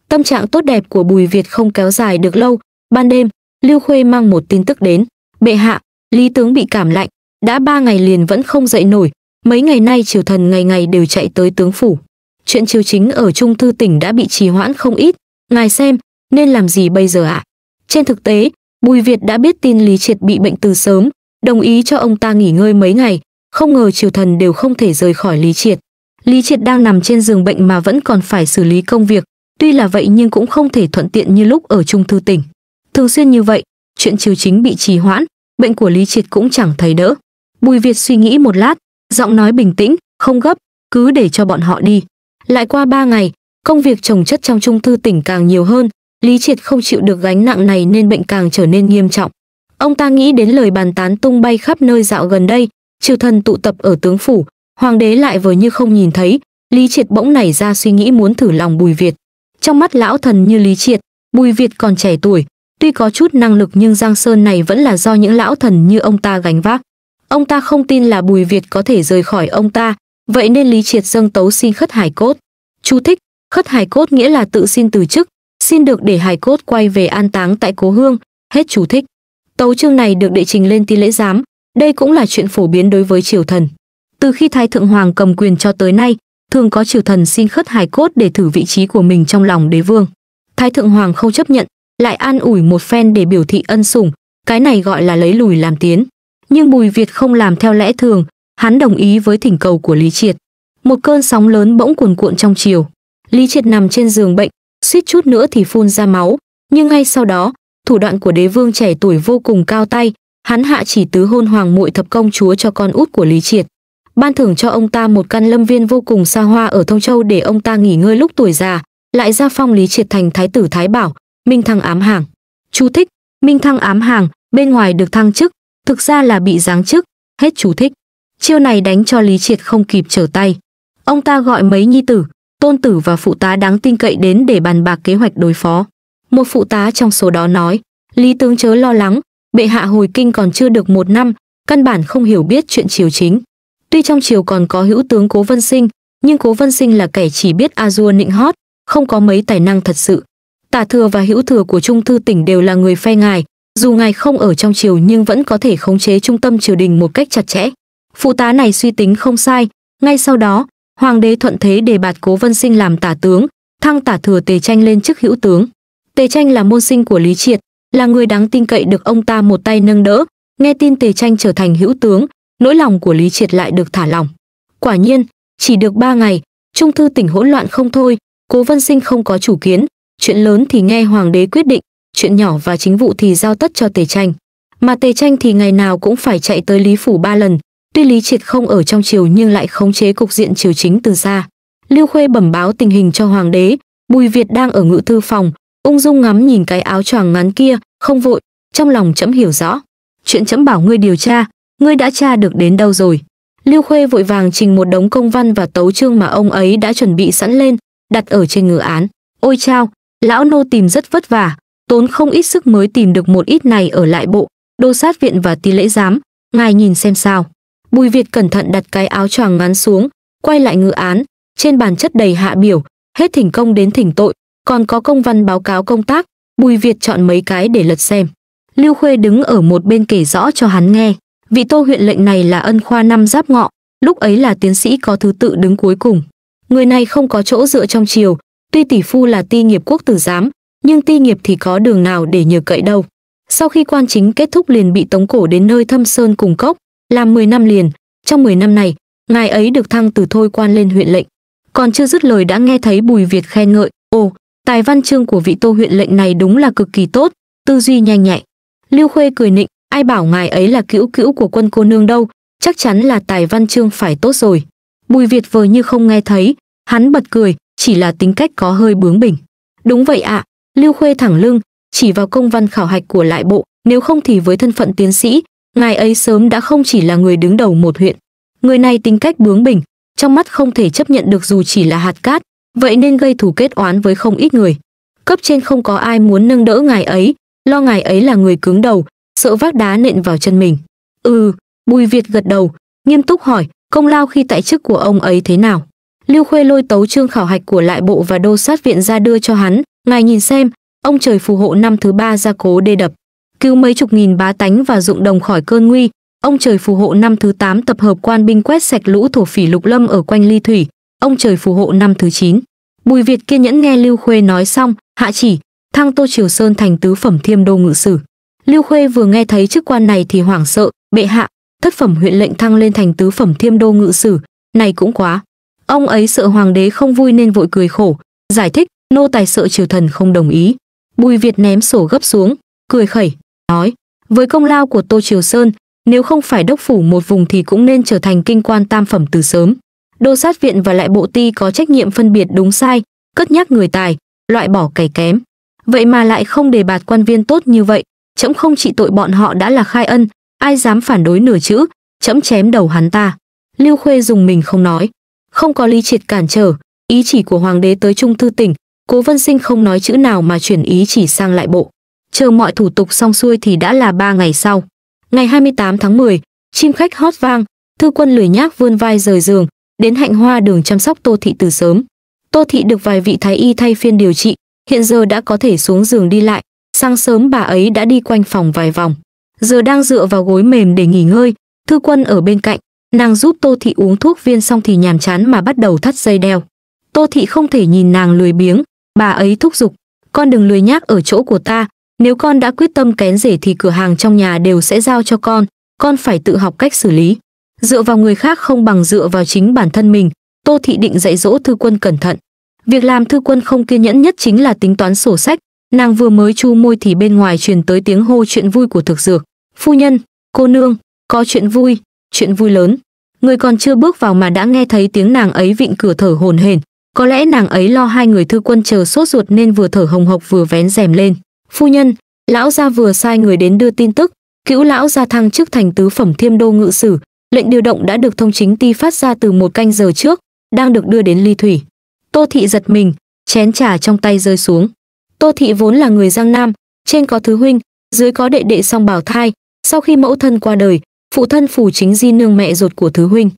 Tâm trạng tốt đẹp của Bùi Việt không kéo dài được lâu, ban đêm, Lưu Khuê mang một tin tức đến, bệ hạ, Lý tướng bị cảm lạnh, đã ba ngày liền vẫn không dậy nổi, mấy ngày nay triều thần ngày ngày đều chạy tới tướng phủ. Chuyện triều chính ở Trung Thư tỉnh đã bị trì hoãn không ít, ngài xem, nên làm gì bây giờ ạ? À? Trên thực tế, Bùi Việt đã biết tin Lý Triệt bị bệnh từ sớm, đồng ý cho ông ta nghỉ ngơi mấy ngày, không ngờ triều thần đều không thể rời khỏi Lý Triệt. Lý Triệt đang nằm trên giường bệnh mà vẫn còn phải xử lý công việc, tuy là vậy nhưng cũng không thể thuận tiện như lúc ở trung thư tỉnh. Thường xuyên như vậy, chuyện triều chính bị trì hoãn, bệnh của Lý Triệt cũng chẳng thấy đỡ. Bùi Việt suy nghĩ một lát, giọng nói bình tĩnh, không gấp, cứ để cho bọn họ đi. Lại qua ba ngày, công việc trồng chất trong trung thư tỉnh càng nhiều hơn, Lý Triệt không chịu được gánh nặng này nên bệnh càng trở nên nghiêm trọng. Ông ta nghĩ đến lời bàn tán tung bay khắp nơi dạo gần đây, chư thần tụ tập ở tướng phủ, hoàng đế lại vừa như không nhìn thấy, Lý Triệt bỗng nảy ra suy nghĩ muốn thử lòng Bùi Việt. Trong mắt lão thần như Lý Triệt, Bùi Việt còn trẻ tuổi, tuy có chút năng lực nhưng Giang Sơn này vẫn là do những lão thần như ông ta gánh vác. Ông ta không tin là Bùi Việt có thể rời khỏi ông ta, vậy nên Lý Triệt dâng tấu xin khất hải cốt. Chú thích, khất hải cốt nghĩa là tự xin từ chức, xin được để hải cốt quay về an táng tại cố hương, hết chú thích. Tấu chương này được đệ trình lên ti lễ giám, đây cũng là chuyện phổ biến đối với triều thần. Từ khi Thái Thượng Hoàng cầm quyền cho tới nay, thường có triều thần xin khất hài cốt để thử vị trí của mình trong lòng đế vương. Thái Thượng Hoàng không chấp nhận, lại an ủi một phen để biểu thị ân sủng, cái này gọi là lấy lùi làm tiến. Nhưng Bùi Việt không làm theo lẽ thường, hắn đồng ý với thỉnh cầu của Lý Triệt. Một cơn sóng lớn bỗng cuồn cuộn trong chiều. Lý Triệt nằm trên giường bệnh, suýt chút nữa thì phun ra máu, nhưng ngay sau đó, thủ đoạn của đế vương trẻ tuổi vô cùng cao tay, hắn hạ chỉ tứ hôn hoàng muội thập công chúa cho con út của Lý Triệt, ban thưởng cho ông ta một căn lâm viên vô cùng xa hoa ở Thông Châu để ông ta nghỉ ngơi lúc tuổi già, lại ra phong Lý Triệt thành thái tử thái bảo, Minh Thăng ám hàng. Chú thích, Minh Thăng ám hàng, bên ngoài được thăng chức, thực ra là bị giáng chức, hết chú thích. Chiêu này đánh cho Lý Triệt không kịp trở tay. Ông ta gọi mấy nhi tử, tôn tử và phụ tá đáng tin cậy đến để bàn bạc kế hoạch đối phó. Một phụ tá trong số đó nói, Lý tướng chớ lo lắng, bệ hạ hồi kinh còn chưa được một năm, căn bản không hiểu biết chuyện triều chính. Tuy trong triều còn có hữu tướng Cố Vân Sinh, nhưng Cố Vân Sinh là kẻ chỉ biết a dua nịnh hót, không có mấy tài năng thật sự. Tả thừa và hữu thừa của Trung thư tỉnh đều là người phe ngài, dù ngài không ở trong triều nhưng vẫn có thể khống chế trung tâm triều đình một cách chặt chẽ. Phụ tá này suy tính không sai, ngay sau đó, hoàng đế thuận thế đề bạt Cố Vân Sinh làm tả tướng, thăng tả thừa Tề Tranh lên chức hữu tướng. Tề Tranh là môn sinh của Lý Triệt, là người đáng tin cậy được ông ta một tay nâng đỡ nghe tin tề tranh trở thành hữu tướng nỗi lòng của lý triệt lại được thả lỏng quả nhiên chỉ được ba ngày trung thư tỉnh hỗn loạn không thôi cố vân sinh không có chủ kiến chuyện lớn thì nghe hoàng đế quyết định chuyện nhỏ và chính vụ thì giao tất cho tề tranh mà tề tranh thì ngày nào cũng phải chạy tới lý phủ ba lần tuy lý triệt không ở trong triều nhưng lại khống chế cục diện triều chính từ xa lưu khuê bẩm báo tình hình cho hoàng đế bùi việt đang ở ngự thư phòng ung dung ngắm nhìn cái áo choàng ngắn kia không vội trong lòng chấm hiểu rõ chuyện chấm bảo ngươi điều tra ngươi đã tra được đến đâu rồi lưu khuê vội vàng trình một đống công văn và tấu chương mà ông ấy đã chuẩn bị sẵn lên đặt ở trên ngự án ôi chao lão nô tìm rất vất vả tốn không ít sức mới tìm được một ít này ở lại bộ đô sát viện và tí lễ giám ngài nhìn xem sao bùi việt cẩn thận đặt cái áo choàng ngắn xuống quay lại ngự án trên bàn chất đầy hạ biểu hết thỉnh công đến thỉnh tội còn có công văn báo cáo công tác, Bùi Việt chọn mấy cái để lật xem. Lưu Khuê đứng ở một bên kể rõ cho hắn nghe, vị tô huyện lệnh này là ân khoa năm giáp ngọ, lúc ấy là tiến sĩ có thứ tự đứng cuối cùng. Người này không có chỗ dựa trong triều, tuy tỷ phu là ti nghiệp quốc tử giám, nhưng ti nghiệp thì có đường nào để nhờ cậy đâu. Sau khi quan chính kết thúc liền bị tống cổ đến nơi thâm sơn cùng cốc, làm 10 năm liền. Trong 10 năm này, ngài ấy được thăng từ thôi quan lên huyện lệnh. Còn chưa dứt lời đã nghe thấy Bùi Việt khen ngợi, ồ, Tài văn chương của vị Tô huyện lệnh này đúng là cực kỳ tốt, tư duy nhanh nhạy. Lưu Khuê cười nịnh, ai bảo ngài ấy là cữu cữu của quân cô nương đâu, chắc chắn là tài văn chương phải tốt rồi. Bùi Việt vờ như không nghe thấy, hắn bật cười, chỉ là tính cách có hơi bướng bỉnh. Đúng vậy ạ, à, Lưu Khuê thẳng lưng, chỉ vào công văn khảo hạch của lại bộ, nếu không thì với thân phận tiến sĩ, ngài ấy sớm đã không chỉ là người đứng đầu một huyện. Người này tính cách bướng bỉnh, trong mắt không thể chấp nhận được dù chỉ là hạt cát, vậy nên gây thù kết oán với không ít người cấp trên không có ai muốn nâng đỡ ngài ấy lo ngài ấy là người cứng đầu sợ vác đá nện vào chân mình ừ bùi việt gật đầu nghiêm túc hỏi công lao khi tại chức của ông ấy thế nào lưu khuê lôi tấu trương khảo hạch của lại bộ và đô sát viện ra đưa cho hắn ngài nhìn xem ông trời phù hộ năm thứ ba gia cố đê đập cứu mấy chục nghìn bá tánh và dụng đồng khỏi cơn nguy ông trời phù hộ năm thứ 8 tập hợp quan binh quét sạch lũ thổ phỉ lục lâm ở quanh ly thủy, ông trời phù hộ năm thứ 9. Bùi Việt kiên nhẫn nghe Lưu Khuê nói xong, hạ chỉ, thăng Tô Triều Sơn thành tứ phẩm thiêm đô ngự sử. Lưu Khuê vừa nghe thấy chức quan này thì hoảng sợ, bệ hạ, thất phẩm huyện lệnh thăng lên thành tứ phẩm thiêm đô ngự sử, này cũng quá. Ông ấy sợ hoàng đế không vui nên vội cười khổ, giải thích, nô tài sợ triều thần không đồng ý. Bùi Việt ném sổ gấp xuống, cười khẩy, nói, với công lao của Tô Triều Sơn, nếu không phải đốc phủ một vùng thì cũng nên trở thành kinh quan tam phẩm từ sớm đô sát viện và lại bộ ti có trách nhiệm phân biệt đúng sai, cất nhắc người tài, loại bỏ kẻ kém. Vậy mà lại không đề bạt quan viên tốt như vậy, chấm không trị tội bọn họ đã là khai ân, ai dám phản đối nửa chữ, chấm chém đầu hắn ta. Lưu Khuê dùng mình không nói, không có lý triệt cản trở, ý chỉ của hoàng đế tới trung thư tỉnh, Cố Vân Sinh không nói chữ nào mà chuyển ý chỉ sang lại bộ. Chờ mọi thủ tục xong xuôi thì đã là ba ngày sau. Ngày 28 tháng 10, chim khách hót vang, thư quân lười nhác vươn vai rời giường, đến hạnh hoa đường chăm sóc Tô Thị từ sớm. Tô Thị được vài vị thái y thay phiên điều trị, hiện giờ đã có thể xuống giường đi lại, sáng sớm bà ấy đã đi quanh phòng vài vòng. Giờ đang dựa vào gối mềm để nghỉ ngơi, Thư Quân ở bên cạnh, nàng giúp Tô Thị uống thuốc viên xong thì nhàm chán mà bắt đầu thắt dây đeo. Tô Thị không thể nhìn nàng lười biếng, bà ấy thúc giục, con đừng lười nhác ở chỗ của ta, nếu con đã quyết tâm kén rể thì cửa hàng trong nhà đều sẽ giao cho con, con phải tự học cách xử lý. Dựa vào người khác không bằng dựa vào chính bản thân mình, Tô Thị Định dạy dỗ Thư Quân cẩn thận. Việc làm Thư Quân không kiên nhẫn nhất chính là tính toán sổ sách, nàng vừa mới chu môi thì bên ngoài truyền tới tiếng hô chuyện vui của thực dược. Phu nhân, cô nương, có chuyện vui, chuyện vui lớn. Người còn chưa bước vào mà đã nghe thấy tiếng nàng ấy vịn cửa thở hồn hển. Có lẽ nàng ấy lo hai người thư quân chờ sốt ruột nên vừa thở hồng hộc vừa vén rèm lên. Phu nhân, lão gia vừa sai người đến đưa tin tức, cữu lão gia thăng chức thành tứ phẩm thiêm đô ngự sử, Lệnh điều động đã được thông chính ti phát ra từ một canh giờ trước, đang được đưa đến ly thủy. Tô Thị giật mình, chén trà trong tay rơi xuống. Tô Thị vốn là người Giang Nam, trên có thứ huynh, dưới có đệ đệ song bảo thai, sau khi mẫu thân qua đời, phụ thân phủ chính di nương mẹ ruột của thứ huynh.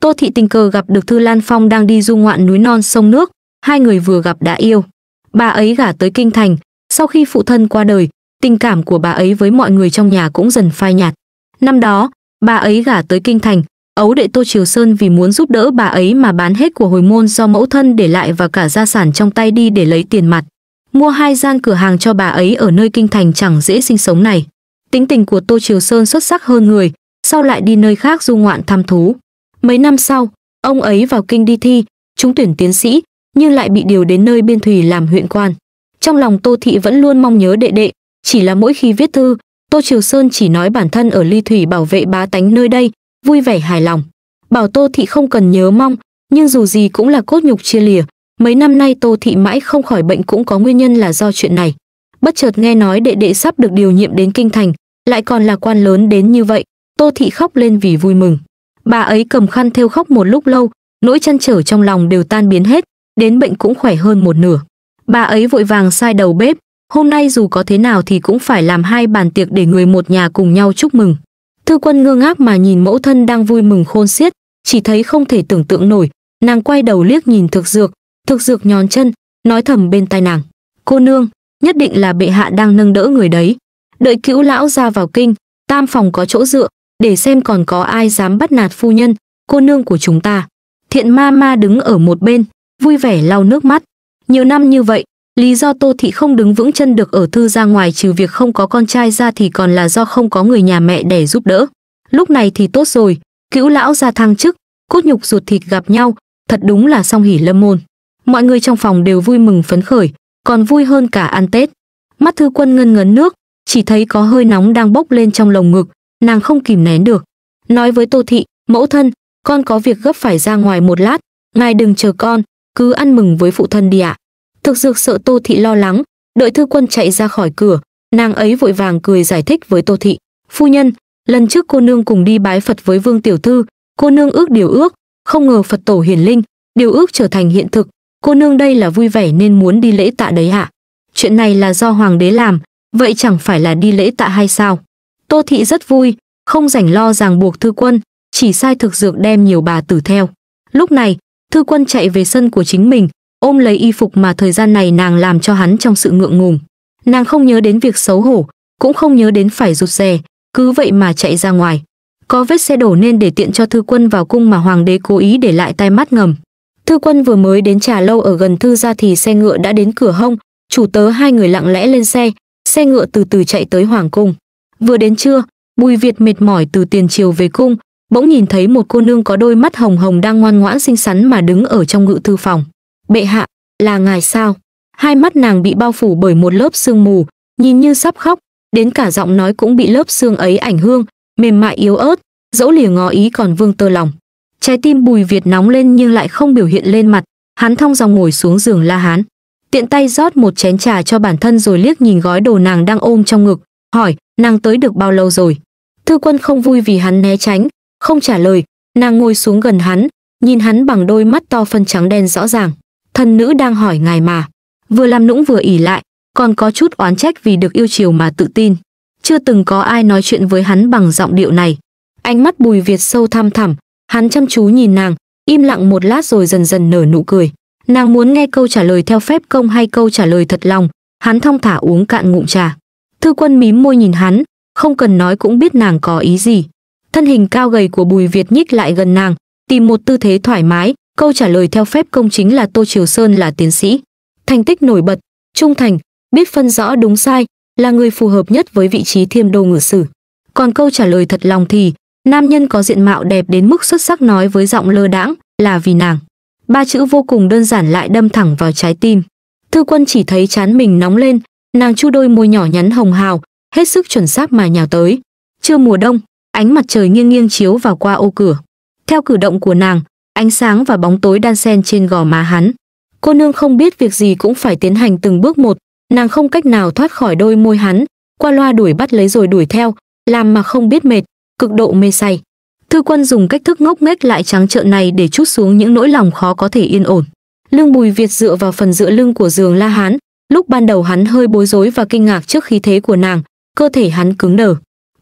Tô Thị tình cờ gặp được Thư Lan Phong đang đi du ngoạn núi non sông nước, hai người vừa gặp đã yêu. Bà ấy gả tới kinh thành, sau khi phụ thân qua đời, tình cảm của bà ấy với mọi người trong nhà cũng dần phai nhạt. Năm đó, Bà ấy gả tới kinh thành, ấu đệ Tô Triều Sơn vì muốn giúp đỡ bà ấy mà bán hết của hồi môn do mẫu thân để lại và cả gia sản trong tay đi để lấy tiền mặt. Mua hai gian cửa hàng cho bà ấy ở nơi kinh thành chẳng dễ sinh sống này. Tính tình của Tô Triều Sơn xuất sắc hơn người, sau lại đi nơi khác du ngoạn thăm thú. Mấy năm sau, ông ấy vào kinh đi thi, trúng tuyển tiến sĩ, nhưng lại bị điều đến nơi biên thùy làm huyện quan. Trong lòng Tô Thị vẫn luôn mong nhớ đệ đệ, chỉ là mỗi khi viết thư, Tô Triều Sơn chỉ nói bản thân ở ly thủy bảo vệ bá tánh nơi đây, vui vẻ hài lòng. Bảo Tô Thị không cần nhớ mong, nhưng dù gì cũng là cốt nhục chia lìa. Mấy năm nay Tô Thị mãi không khỏi bệnh cũng có nguyên nhân là do chuyện này. Bất chợt nghe nói đệ đệ sắp được điều nhiệm đến kinh thành, lại còn là quan lớn đến như vậy, Tô Thị khóc lên vì vui mừng. Bà ấy cầm khăn thêu khóc một lúc lâu, nỗi chăn trở trong lòng đều tan biến hết, đến bệnh cũng khỏe hơn một nửa. Bà ấy vội vàng sai đầu bếp, hôm nay dù có thế nào thì cũng phải làm hai bàn tiệc để người một nhà cùng nhau chúc mừng. Thư quân ngơ ngác mà nhìn mẫu thân đang vui mừng khôn xiết, chỉ thấy không thể tưởng tượng nổi, nàng quay đầu liếc nhìn thực dược, thực dược nhón chân, nói thầm bên tai nàng. Cô nương, nhất định là bệ hạ đang nâng đỡ người đấy. Đợi cữu lão ra vào kinh, tam phòng có chỗ dựa, để xem còn có ai dám bắt nạt phu nhân, cô nương của chúng ta. Thiện ma ma đứng ở một bên, vui vẻ lau nước mắt. Nhiều năm như vậy, Lý do Tô Thị không đứng vững chân được ở thư ra ngoài trừ việc không có con trai ra thì còn là do không có người nhà mẹ để giúp đỡ. Lúc này thì tốt rồi, cữu lão ra thăng chức, cốt nhục ruột thịt gặp nhau, thật đúng là song hỉ lâm môn. Mọi người trong phòng đều vui mừng phấn khởi, còn vui hơn cả ăn Tết. Mắt thư quân ngân ngấn nước, chỉ thấy có hơi nóng đang bốc lên trong lồng ngực, nàng không kìm nén được. Nói với Tô Thị, mẫu thân, con có việc gấp phải ra ngoài một lát, ngài đừng chờ con, cứ ăn mừng với phụ thân đi ạ. À. Thực sự sợ Tô Thị lo lắng, đợi thư quân chạy ra khỏi cửa, nàng ấy vội vàng cười giải thích với Tô Thị. Phu nhân, lần trước cô nương cùng đi bái Phật với Vương Tiểu Thư, cô nương ước điều ước, không ngờ Phật tổ hiển linh, điều ước trở thành hiện thực, cô nương đây là vui vẻ nên muốn đi lễ tạ đấy ạ. Chuyện này là do Hoàng đế làm, vậy chẳng phải là đi lễ tạ hay sao? Tô Thị rất vui, không rảnh lo ràng buộc thư quân, chỉ sai thực dược đem nhiều bà tử theo. Lúc này, thư quân chạy về sân của chính mình, ôm lấy y phục mà thời gian này nàng làm cho hắn trong sự ngượng ngùng. Nàng không nhớ đến việc xấu hổ, cũng không nhớ đến phải rụt rè, cứ vậy mà chạy ra ngoài. Có vết xe đổ nên để tiện cho thư quân vào cung mà hoàng đế cố ý để lại tai mắt ngầm. Thư quân vừa mới đến trà lâu ở gần thư ra thì xe ngựa đã đến cửa hông, chủ tớ hai người lặng lẽ lên xe, xe ngựa từ từ chạy tới hoàng cung. Vừa đến trưa, Bùi Việt mệt mỏi từ tiền triều về cung, bỗng nhìn thấy một cô nương có đôi mắt hồng hồng đang ngoan ngoãn xinh xắn mà đứng ở trong ngự thư phòng bệ hạ, là ngài sao? Hai mắt nàng bị bao phủ bởi một lớp sương mù, nhìn như sắp khóc, đến cả giọng nói cũng bị lớp sương ấy ảnh hưởng, mềm mại yếu ớt, dẫu lìa ngó ý còn vương tơ lòng. Trái tim Bùi Việt nóng lên nhưng lại không biểu hiện lên mặt, hắn thong dòng ngồi xuống giường La Hán, tiện tay rót một chén trà cho bản thân rồi liếc nhìn gói đồ nàng đang ôm trong ngực, hỏi, nàng tới được bao lâu rồi? Thư Quân không vui vì hắn né tránh, không trả lời, nàng ngồi xuống gần hắn, nhìn hắn bằng đôi mắt to phân trắng đen rõ ràng thân nữ đang hỏi ngài mà. Vừa làm nũng vừa ỉ lại, còn có chút oán trách vì được yêu chiều mà tự tin. Chưa từng có ai nói chuyện với hắn bằng giọng điệu này. Ánh mắt bùi Việt sâu thăm thẳm, hắn chăm chú nhìn nàng, im lặng một lát rồi dần dần nở nụ cười. Nàng muốn nghe câu trả lời theo phép công hay câu trả lời thật lòng, hắn thong thả uống cạn ngụm trà. Thư quân mím môi nhìn hắn, không cần nói cũng biết nàng có ý gì. Thân hình cao gầy của Bùi Việt nhích lại gần nàng, tìm một tư thế thoải mái, Câu trả lời theo phép công chính là Tô Triều Sơn là tiến sĩ, thành tích nổi bật, trung thành, biết phân rõ đúng sai, là người phù hợp nhất với vị trí thiêm đô ngự sử. Còn câu trả lời thật lòng thì, nam nhân có diện mạo đẹp đến mức xuất sắc nói với giọng lơ đãng là vì nàng. Ba chữ vô cùng đơn giản lại đâm thẳng vào trái tim. Thư quân chỉ thấy chán mình nóng lên, nàng chu đôi môi nhỏ nhắn hồng hào, hết sức chuẩn xác mà nhào tới. Trưa mùa đông, ánh mặt trời nghiêng nghiêng chiếu vào qua ô cửa. Theo cử động của nàng, ánh sáng và bóng tối đan xen trên gò má hắn. Cô nương không biết việc gì cũng phải tiến hành từng bước một, nàng không cách nào thoát khỏi đôi môi hắn, qua loa đuổi bắt lấy rồi đuổi theo, làm mà không biết mệt, cực độ mê say. Thư quân dùng cách thức ngốc nghếch lại trắng trợn này để chút xuống những nỗi lòng khó có thể yên ổn. Lương Bùi Việt dựa vào phần dựa lưng của giường La Hán, lúc ban đầu hắn hơi bối rối và kinh ngạc trước khí thế của nàng, cơ thể hắn cứng đờ.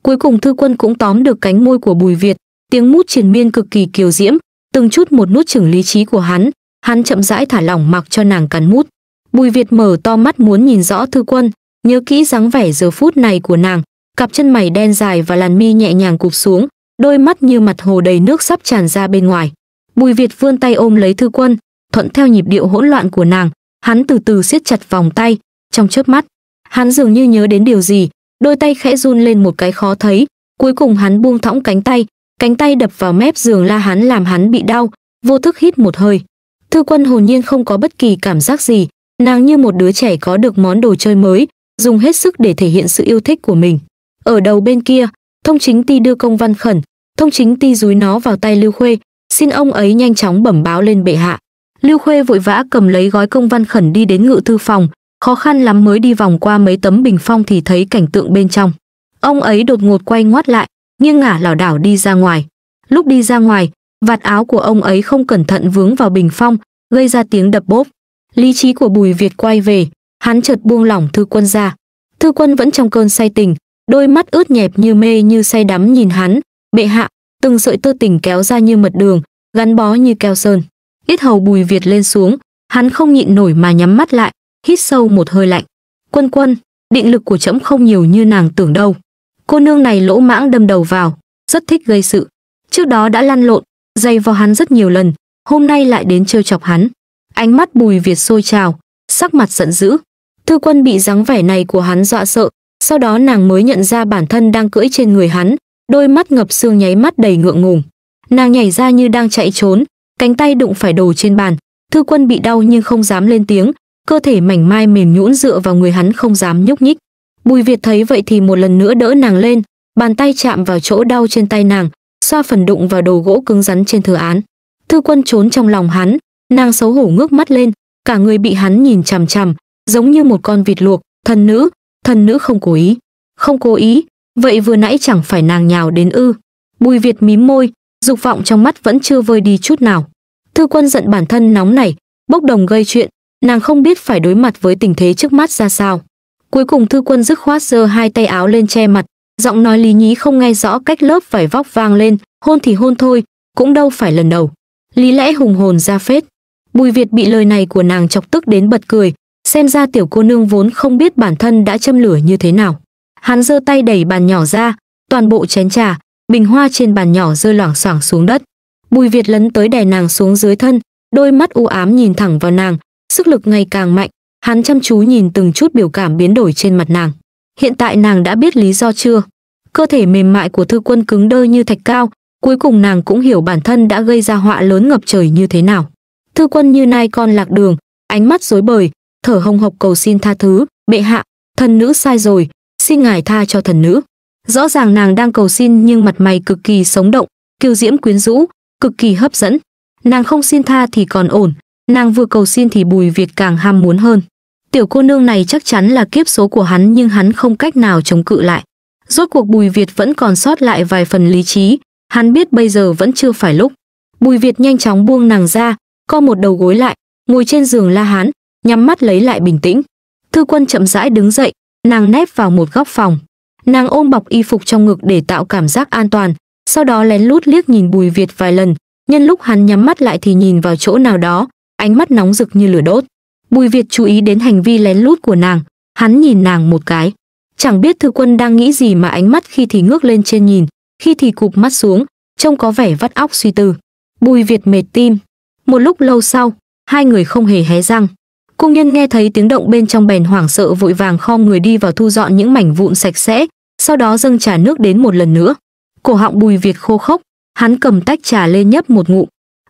Cuối cùng Thư Quân cũng tóm được cánh môi của Bùi Việt, tiếng mút triền miên cực kỳ kiều diễm, từng chút một nút chừng lý trí của hắn, hắn chậm rãi thả lỏng mặc cho nàng cắn mút. Bùi Việt mở to mắt muốn nhìn rõ Thư Quân, nhớ kỹ dáng vẻ giờ phút này của nàng, cặp chân mày đen dài và làn mi nhẹ nhàng cụp xuống, đôi mắt như mặt hồ đầy nước sắp tràn ra bên ngoài. Bùi Việt vươn tay ôm lấy Thư Quân, thuận theo nhịp điệu hỗn loạn của nàng, hắn từ từ siết chặt vòng tay, trong chớp mắt, hắn dường như nhớ đến điều gì, đôi tay khẽ run lên một cái khó thấy, cuối cùng hắn buông thõng cánh tay, Cánh tay đập vào mép giường la hắn làm hắn bị đau, vô thức hít một hơi. Thư quân hồn nhiên không có bất kỳ cảm giác gì, nàng như một đứa trẻ có được món đồ chơi mới, dùng hết sức để thể hiện sự yêu thích của mình. Ở đầu bên kia, thông chính ti đưa công văn khẩn, thông chính ti rúi nó vào tay Lưu Khuê, xin ông ấy nhanh chóng bẩm báo lên bệ hạ. Lưu Khuê vội vã cầm lấy gói công văn khẩn đi đến ngự thư phòng, khó khăn lắm mới đi vòng qua mấy tấm bình phong thì thấy cảnh tượng bên trong. Ông ấy đột ngột quay ngoắt lại, nghiêng ngả lảo đảo đi ra ngoài. Lúc đi ra ngoài, vạt áo của ông ấy không cẩn thận vướng vào bình phong, gây ra tiếng đập bốp. Lý trí của Bùi Việt quay về, hắn chợt buông lỏng Thư Quân ra. Thư Quân vẫn trong cơn say tình, đôi mắt ướt nhẹp như mê như say đắm nhìn hắn, bệ hạ, từng sợi tơ tình kéo ra như mật đường, gắn bó như keo sơn. Ít hầu Bùi Việt lên xuống, hắn không nhịn nổi mà nhắm mắt lại, hít sâu một hơi lạnh. Quân quân, định lực của trẫm không nhiều như nàng tưởng đâu cô nương này lỗ mãng đâm đầu vào, rất thích gây sự. Trước đó đã lăn lộn, dày vào hắn rất nhiều lần, hôm nay lại đến trêu chọc hắn. Ánh mắt Bùi Việt sôi trào, sắc mặt giận dữ. Thư Quân bị dáng vẻ này của hắn dọa sợ, sau đó nàng mới nhận ra bản thân đang cưỡi trên người hắn, đôi mắt ngập sương nháy mắt đầy ngượng ngùng. Nàng nhảy ra như đang chạy trốn, cánh tay đụng phải đồ trên bàn. Thư Quân bị đau nhưng không dám lên tiếng, cơ thể mảnh mai mềm nhũn dựa vào người hắn không dám nhúc nhích. Bùi Việt thấy vậy thì một lần nữa đỡ nàng lên, bàn tay chạm vào chỗ đau trên tay nàng, xoa phần đụng vào đồ gỗ cứng rắn trên thừa án. Thư quân trốn trong lòng hắn, nàng xấu hổ ngước mắt lên, cả người bị hắn nhìn chằm chằm, giống như một con vịt luộc, thần nữ, thần nữ không cố ý. Không cố ý, vậy vừa nãy chẳng phải nàng nhào đến ư. Bùi Việt mím môi, dục vọng trong mắt vẫn chưa vơi đi chút nào. Thư quân giận bản thân nóng này, bốc đồng gây chuyện, nàng không biết phải đối mặt với tình thế trước mắt ra sao. Cuối cùng thư quân dứt khoát giơ hai tay áo lên che mặt, giọng nói Lý Nhí không nghe rõ cách lớp vải vóc vang lên, hôn thì hôn thôi, cũng đâu phải lần đầu. Lý lẽ hùng hồn ra phết. Bùi Việt bị lời này của nàng chọc tức đến bật cười, xem ra tiểu cô nương vốn không biết bản thân đã châm lửa như thế nào. Hắn giơ tay đẩy bàn nhỏ ra, toàn bộ chén trà, bình hoa trên bàn nhỏ rơi loảng xoảng xuống đất. Bùi Việt lấn tới đè nàng xuống dưới thân, đôi mắt u ám nhìn thẳng vào nàng, sức lực ngày càng mạnh, Hắn chăm chú nhìn từng chút biểu cảm biến đổi trên mặt nàng. Hiện tại nàng đã biết lý do chưa? Cơ thể mềm mại của thư quân cứng đơ như thạch cao, cuối cùng nàng cũng hiểu bản thân đã gây ra họa lớn ngập trời như thế nào. Thư quân như nai con lạc đường, ánh mắt rối bời, thở hồng hộc cầu xin tha thứ, bệ hạ, thần nữ sai rồi, xin ngài tha cho thần nữ. Rõ ràng nàng đang cầu xin nhưng mặt mày cực kỳ sống động, kiêu diễm quyến rũ, cực kỳ hấp dẫn. Nàng không xin tha thì còn ổn, nàng vừa cầu xin thì Bùi Việt càng ham muốn hơn. Tiểu cô nương này chắc chắn là kiếp số của hắn nhưng hắn không cách nào chống cự lại. Rốt cuộc Bùi Việt vẫn còn sót lại vài phần lý trí, hắn biết bây giờ vẫn chưa phải lúc. Bùi Việt nhanh chóng buông nàng ra, co một đầu gối lại, ngồi trên giường la hán, nhắm mắt lấy lại bình tĩnh. Thư quân chậm rãi đứng dậy, nàng nép vào một góc phòng. Nàng ôm bọc y phục trong ngực để tạo cảm giác an toàn, sau đó lén lút liếc nhìn Bùi Việt vài lần, nhân lúc hắn nhắm mắt lại thì nhìn vào chỗ nào đó, ánh mắt nóng rực như lửa đốt. Bùi Việt chú ý đến hành vi lén lút của nàng, hắn nhìn nàng một cái. Chẳng biết thư quân đang nghĩ gì mà ánh mắt khi thì ngước lên trên nhìn, khi thì cụp mắt xuống, trông có vẻ vắt óc suy tư. Bùi Việt mệt tim. Một lúc lâu sau, hai người không hề hé răng. Cung nhân nghe thấy tiếng động bên trong bèn hoảng sợ vội vàng khom người đi vào thu dọn những mảnh vụn sạch sẽ, sau đó dâng trà nước đến một lần nữa. Cổ họng Bùi Việt khô khốc, hắn cầm tách trà lên nhấp một ngụm.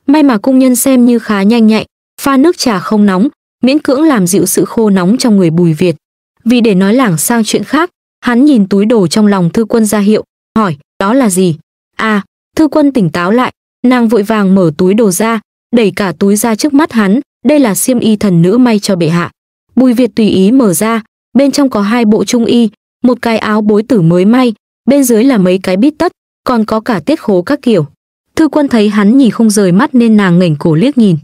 May mà cung nhân xem như khá nhanh nhạy, pha nước trà không nóng, miễn cưỡng làm dịu sự khô nóng trong người Bùi Việt. Vì để nói lảng sang chuyện khác, hắn nhìn túi đồ trong lòng thư quân ra hiệu, hỏi, đó là gì? À, thư quân tỉnh táo lại, nàng vội vàng mở túi đồ ra, đẩy cả túi ra trước mắt hắn, đây là xiêm y thần nữ may cho bệ hạ. Bùi Việt tùy ý mở ra, bên trong có hai bộ trung y, một cái áo bối tử mới may, bên dưới là mấy cái bít tất, còn có cả tiết khố các kiểu. Thư quân thấy hắn nhìn không rời mắt nên nàng ngẩng cổ liếc nhìn.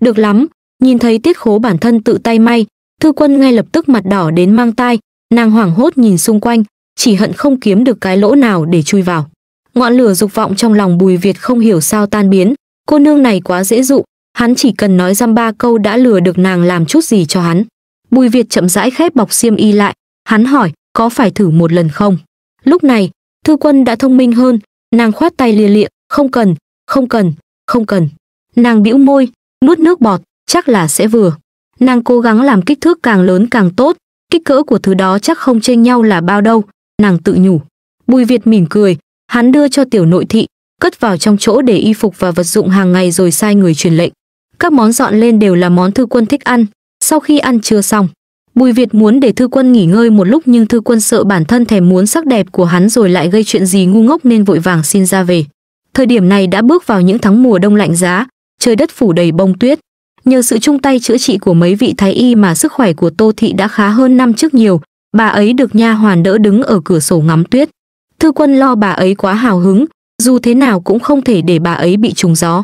Được lắm, nhìn thấy tiết khố bản thân tự tay may thư quân ngay lập tức mặt đỏ đến mang tai nàng hoảng hốt nhìn xung quanh chỉ hận không kiếm được cái lỗ nào để chui vào ngọn lửa dục vọng trong lòng bùi việt không hiểu sao tan biến cô nương này quá dễ dụ hắn chỉ cần nói dăm ba câu đã lừa được nàng làm chút gì cho hắn bùi việt chậm rãi khép bọc xiêm y lại hắn hỏi có phải thử một lần không lúc này thư quân đã thông minh hơn nàng khoát tay lia lịa không cần không cần không cần nàng bĩu môi nuốt nước bọt chắc là sẽ vừa. Nàng cố gắng làm kích thước càng lớn càng tốt, kích cỡ của thứ đó chắc không chênh nhau là bao đâu, nàng tự nhủ. Bùi Việt mỉm cười, hắn đưa cho tiểu nội thị, cất vào trong chỗ để y phục và vật dụng hàng ngày rồi sai người truyền lệnh. Các món dọn lên đều là món thư quân thích ăn, sau khi ăn chưa xong. Bùi Việt muốn để thư quân nghỉ ngơi một lúc nhưng thư quân sợ bản thân thèm muốn sắc đẹp của hắn rồi lại gây chuyện gì ngu ngốc nên vội vàng xin ra về. Thời điểm này đã bước vào những tháng mùa đông lạnh giá, trời đất phủ đầy bông tuyết. Nhờ sự chung tay chữa trị của mấy vị thái y mà sức khỏe của Tô Thị đã khá hơn năm trước nhiều, bà ấy được nha hoàn đỡ đứng ở cửa sổ ngắm tuyết. Thư quân lo bà ấy quá hào hứng, dù thế nào cũng không thể để bà ấy bị trùng gió.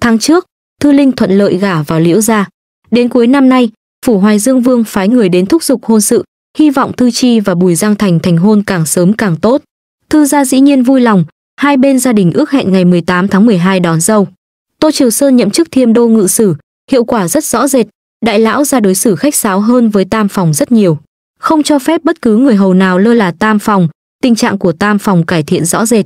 Tháng trước, Thư Linh thuận lợi gả vào liễu gia. Đến cuối năm nay, Phủ Hoài Dương Vương phái người đến thúc giục hôn sự, hy vọng Thư Chi và Bùi Giang Thành thành hôn càng sớm càng tốt. Thư gia dĩ nhiên vui lòng, hai bên gia đình ước hẹn ngày 18 tháng 12 đón dâu. Tô Triều Sơn nhậm chức thiêm đô ngự sử, Hiệu quả rất rõ rệt, đại lão ra đối xử khách sáo hơn với tam phòng rất nhiều. Không cho phép bất cứ người hầu nào lơ là tam phòng, tình trạng của tam phòng cải thiện rõ rệt.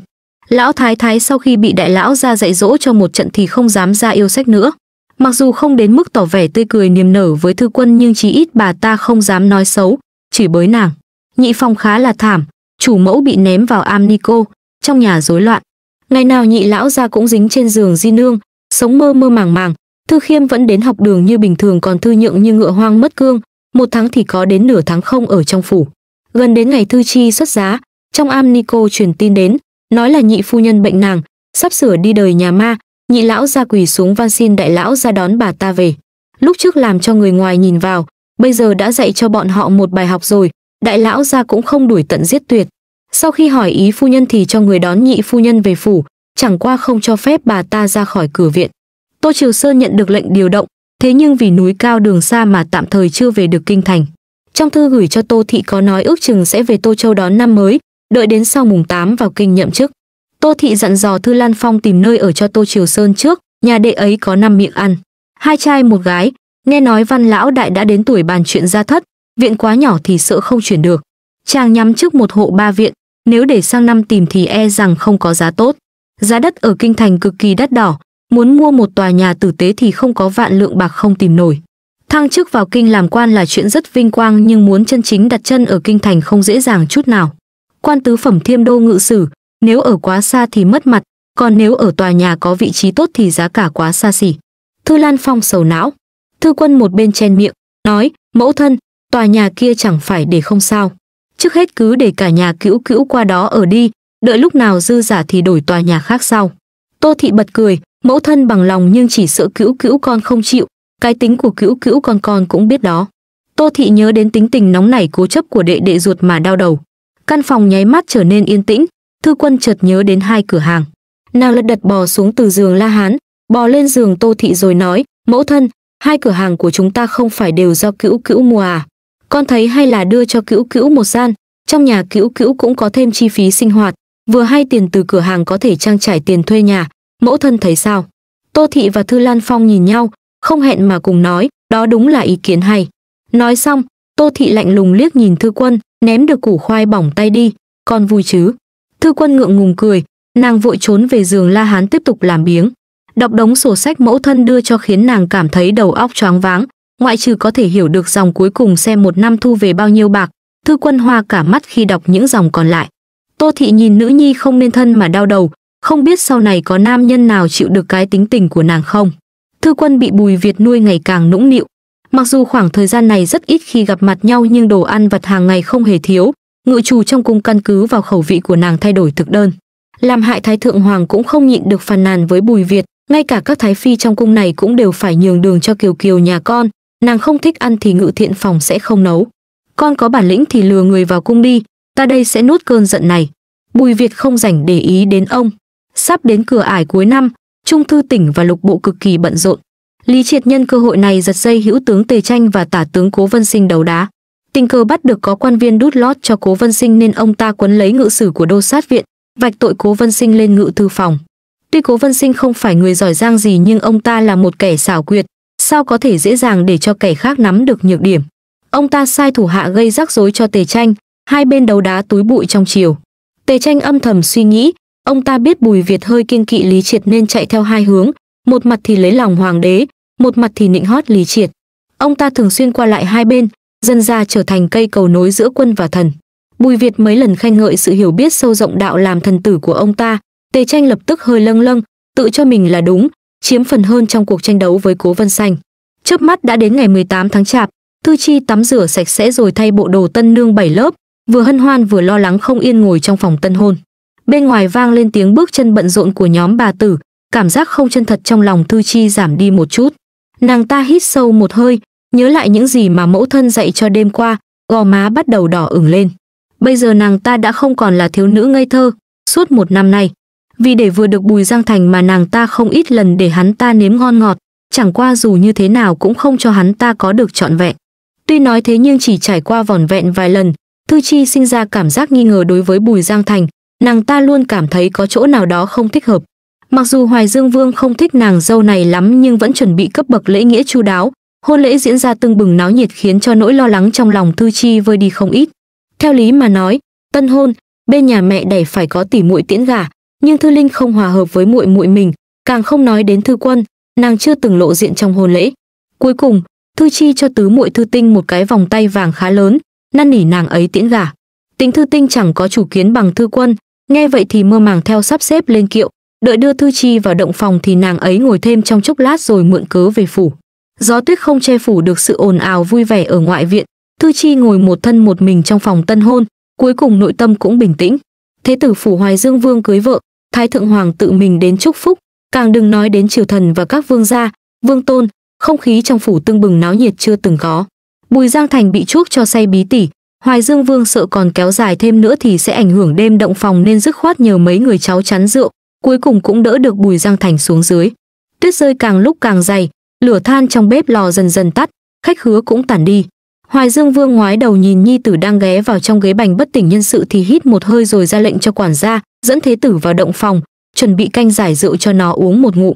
Lão Thái Thái sau khi bị đại lão ra dạy dỗ cho một trận thì không dám ra yêu sách nữa. Mặc dù không đến mức tỏ vẻ tươi cười niềm nở với thư quân nhưng chỉ ít bà ta không dám nói xấu, chỉ bới nàng. Nhị phòng khá là thảm, chủ mẫu bị ném vào am Nico, trong nhà rối loạn. Ngày nào nhị lão ra cũng dính trên giường di nương, sống mơ mơ màng màng, Thư Khiêm vẫn đến học đường như bình thường còn Thư Nhượng như ngựa hoang mất cương, một tháng thì có đến nửa tháng không ở trong phủ. Gần đến ngày Thư Chi xuất giá, trong am Nico truyền tin đến, nói là nhị phu nhân bệnh nàng, sắp sửa đi đời nhà ma, nhị lão ra quỳ xuống van xin đại lão ra đón bà ta về. Lúc trước làm cho người ngoài nhìn vào, bây giờ đã dạy cho bọn họ một bài học rồi, đại lão ra cũng không đuổi tận giết tuyệt. Sau khi hỏi ý phu nhân thì cho người đón nhị phu nhân về phủ, chẳng qua không cho phép bà ta ra khỏi cửa viện. Tô Triều Sơn nhận được lệnh điều động, thế nhưng vì núi cao đường xa mà tạm thời chưa về được kinh thành. Trong thư gửi cho Tô Thị có nói ước chừng sẽ về Tô Châu đón năm mới, đợi đến sau mùng 8 vào kinh nhậm chức. Tô Thị dặn dò Thư Lan Phong tìm nơi ở cho Tô Triều Sơn trước, nhà đệ ấy có năm miệng ăn. Hai trai một gái, nghe nói văn lão đại đã đến tuổi bàn chuyện gia thất, viện quá nhỏ thì sợ không chuyển được. Chàng nhắm trước một hộ ba viện, nếu để sang năm tìm thì e rằng không có giá tốt. Giá đất ở Kinh Thành cực kỳ đắt đỏ, muốn mua một tòa nhà tử tế thì không có vạn lượng bạc không tìm nổi. Thăng chức vào kinh làm quan là chuyện rất vinh quang nhưng muốn chân chính đặt chân ở kinh thành không dễ dàng chút nào. Quan tứ phẩm thiêm đô ngự sử, nếu ở quá xa thì mất mặt, còn nếu ở tòa nhà có vị trí tốt thì giá cả quá xa xỉ. Thư Lan Phong sầu não. Thư quân một bên chen miệng, nói, mẫu thân, tòa nhà kia chẳng phải để không sao. Trước hết cứ để cả nhà cữu cữu qua đó ở đi, đợi lúc nào dư giả thì đổi tòa nhà khác sau. Tô Thị bật cười, mẫu thân bằng lòng nhưng chỉ sợ cữu cữu con không chịu cái tính của cữu cữu con con cũng biết đó tô thị nhớ đến tính tình nóng nảy cố chấp của đệ đệ ruột mà đau đầu căn phòng nháy mắt trở nên yên tĩnh thư quân chợt nhớ đến hai cửa hàng nàng lật đật bò xuống từ giường la hán bò lên giường tô thị rồi nói mẫu thân hai cửa hàng của chúng ta không phải đều do cữu cữu mua à con thấy hay là đưa cho cữu cữu một gian trong nhà cữu cữu cũng có thêm chi phí sinh hoạt vừa hay tiền từ cửa hàng có thể trang trải tiền thuê nhà mẫu thân thấy sao tô thị và thư lan phong nhìn nhau không hẹn mà cùng nói đó đúng là ý kiến hay nói xong tô thị lạnh lùng liếc nhìn thư quân ném được củ khoai bỏng tay đi con vui chứ thư quân ngượng ngùng cười nàng vội trốn về giường la hán tiếp tục làm biếng đọc đống sổ sách mẫu thân đưa cho khiến nàng cảm thấy đầu óc choáng váng ngoại trừ có thể hiểu được dòng cuối cùng xem một năm thu về bao nhiêu bạc thư quân hoa cả mắt khi đọc những dòng còn lại tô thị nhìn nữ nhi không nên thân mà đau đầu không biết sau này có nam nhân nào chịu được cái tính tình của nàng không. Thư quân bị Bùi Việt nuôi ngày càng nũng nịu. Mặc dù khoảng thời gian này rất ít khi gặp mặt nhau nhưng đồ ăn vặt hàng ngày không hề thiếu, ngự trù trong cung căn cứ vào khẩu vị của nàng thay đổi thực đơn. Làm hại thái thượng hoàng cũng không nhịn được phàn nàn với Bùi Việt, ngay cả các thái phi trong cung này cũng đều phải nhường đường cho Kiều Kiều nhà con, nàng không thích ăn thì ngự thiện phòng sẽ không nấu. Con có bản lĩnh thì lừa người vào cung đi, ta đây sẽ nuốt cơn giận này. Bùi Việt không rảnh để ý đến ông, Sắp đến cửa ải cuối năm, Trung thư tỉnh và lục bộ cực kỳ bận rộn. Lý Triệt nhân cơ hội này giật dây hữu tướng Tề Tranh và tả tướng Cố Vân Sinh đầu đá. Tình cờ bắt được có quan viên đút lót cho Cố Vân Sinh nên ông ta quấn lấy ngự sử của đô sát viện, vạch tội Cố Vân Sinh lên ngự thư phòng. Tuy Cố Vân Sinh không phải người giỏi giang gì nhưng ông ta là một kẻ xảo quyệt, sao có thể dễ dàng để cho kẻ khác nắm được nhược điểm. Ông ta sai thủ hạ gây rắc rối cho Tề Tranh, hai bên đấu đá túi bụi trong chiều. Tề Tranh âm thầm suy nghĩ, Ông ta biết Bùi Việt hơi kiêng kỵ Lý Triệt nên chạy theo hai hướng, một mặt thì lấy lòng hoàng đế, một mặt thì nịnh hót Lý Triệt. Ông ta thường xuyên qua lại hai bên, dân ra trở thành cây cầu nối giữa quân và thần. Bùi Việt mấy lần khen ngợi sự hiểu biết sâu rộng đạo làm thần tử của ông ta, Tề Tranh lập tức hơi lâng lâng, tự cho mình là đúng, chiếm phần hơn trong cuộc tranh đấu với Cố Vân Xanh. Chớp mắt đã đến ngày 18 tháng Chạp, Thư Chi tắm rửa sạch sẽ rồi thay bộ đồ tân nương bảy lớp, vừa hân hoan vừa lo lắng không yên ngồi trong phòng tân hôn bên ngoài vang lên tiếng bước chân bận rộn của nhóm bà tử, cảm giác không chân thật trong lòng Thư Chi giảm đi một chút. Nàng ta hít sâu một hơi, nhớ lại những gì mà mẫu thân dạy cho đêm qua, gò má bắt đầu đỏ ửng lên. Bây giờ nàng ta đã không còn là thiếu nữ ngây thơ, suốt một năm nay. Vì để vừa được Bùi Giang Thành mà nàng ta không ít lần để hắn ta nếm ngon ngọt, chẳng qua dù như thế nào cũng không cho hắn ta có được trọn vẹn. Tuy nói thế nhưng chỉ trải qua vòn vẹn vài lần, Thư Chi sinh ra cảm giác nghi ngờ đối với Bùi Giang Thành, nàng ta luôn cảm thấy có chỗ nào đó không thích hợp. Mặc dù Hoài Dương Vương không thích nàng dâu này lắm nhưng vẫn chuẩn bị cấp bậc lễ nghĩa chu đáo, hôn lễ diễn ra tưng bừng náo nhiệt khiến cho nỗi lo lắng trong lòng Thư Chi vơi đi không ít. Theo lý mà nói, tân hôn, bên nhà mẹ đẻ phải có tỷ muội tiễn gả, nhưng Thư Linh không hòa hợp với muội muội mình, càng không nói đến Thư Quân, nàng chưa từng lộ diện trong hôn lễ. Cuối cùng, Thư Chi cho tứ muội Thư Tinh một cái vòng tay vàng khá lớn, năn nỉ nàng ấy tiễn gả. Tính Thư Tinh chẳng có chủ kiến bằng Thư Quân, nghe vậy thì mơ màng theo sắp xếp lên kiệu đợi đưa thư chi vào động phòng thì nàng ấy ngồi thêm trong chốc lát rồi mượn cớ về phủ gió tuyết không che phủ được sự ồn ào vui vẻ ở ngoại viện thư chi ngồi một thân một mình trong phòng tân hôn cuối cùng nội tâm cũng bình tĩnh thế tử phủ hoài dương vương cưới vợ thái thượng hoàng tự mình đến chúc phúc càng đừng nói đến triều thần và các vương gia vương tôn không khí trong phủ tương bừng náo nhiệt chưa từng có bùi giang thành bị chuốc cho say bí tỉ Hoài Dương Vương sợ còn kéo dài thêm nữa thì sẽ ảnh hưởng đêm động phòng nên dứt khoát nhờ mấy người cháu chắn rượu, cuối cùng cũng đỡ được Bùi Giang Thành xuống dưới. Tuyết rơi càng lúc càng dày, lửa than trong bếp lò dần dần tắt, khách hứa cũng tản đi. Hoài Dương Vương ngoái đầu nhìn Nhi Tử đang ghé vào trong ghế bành bất tỉnh nhân sự thì hít một hơi rồi ra lệnh cho quản gia, dẫn Thế Tử vào động phòng, chuẩn bị canh giải rượu cho nó uống một ngụm.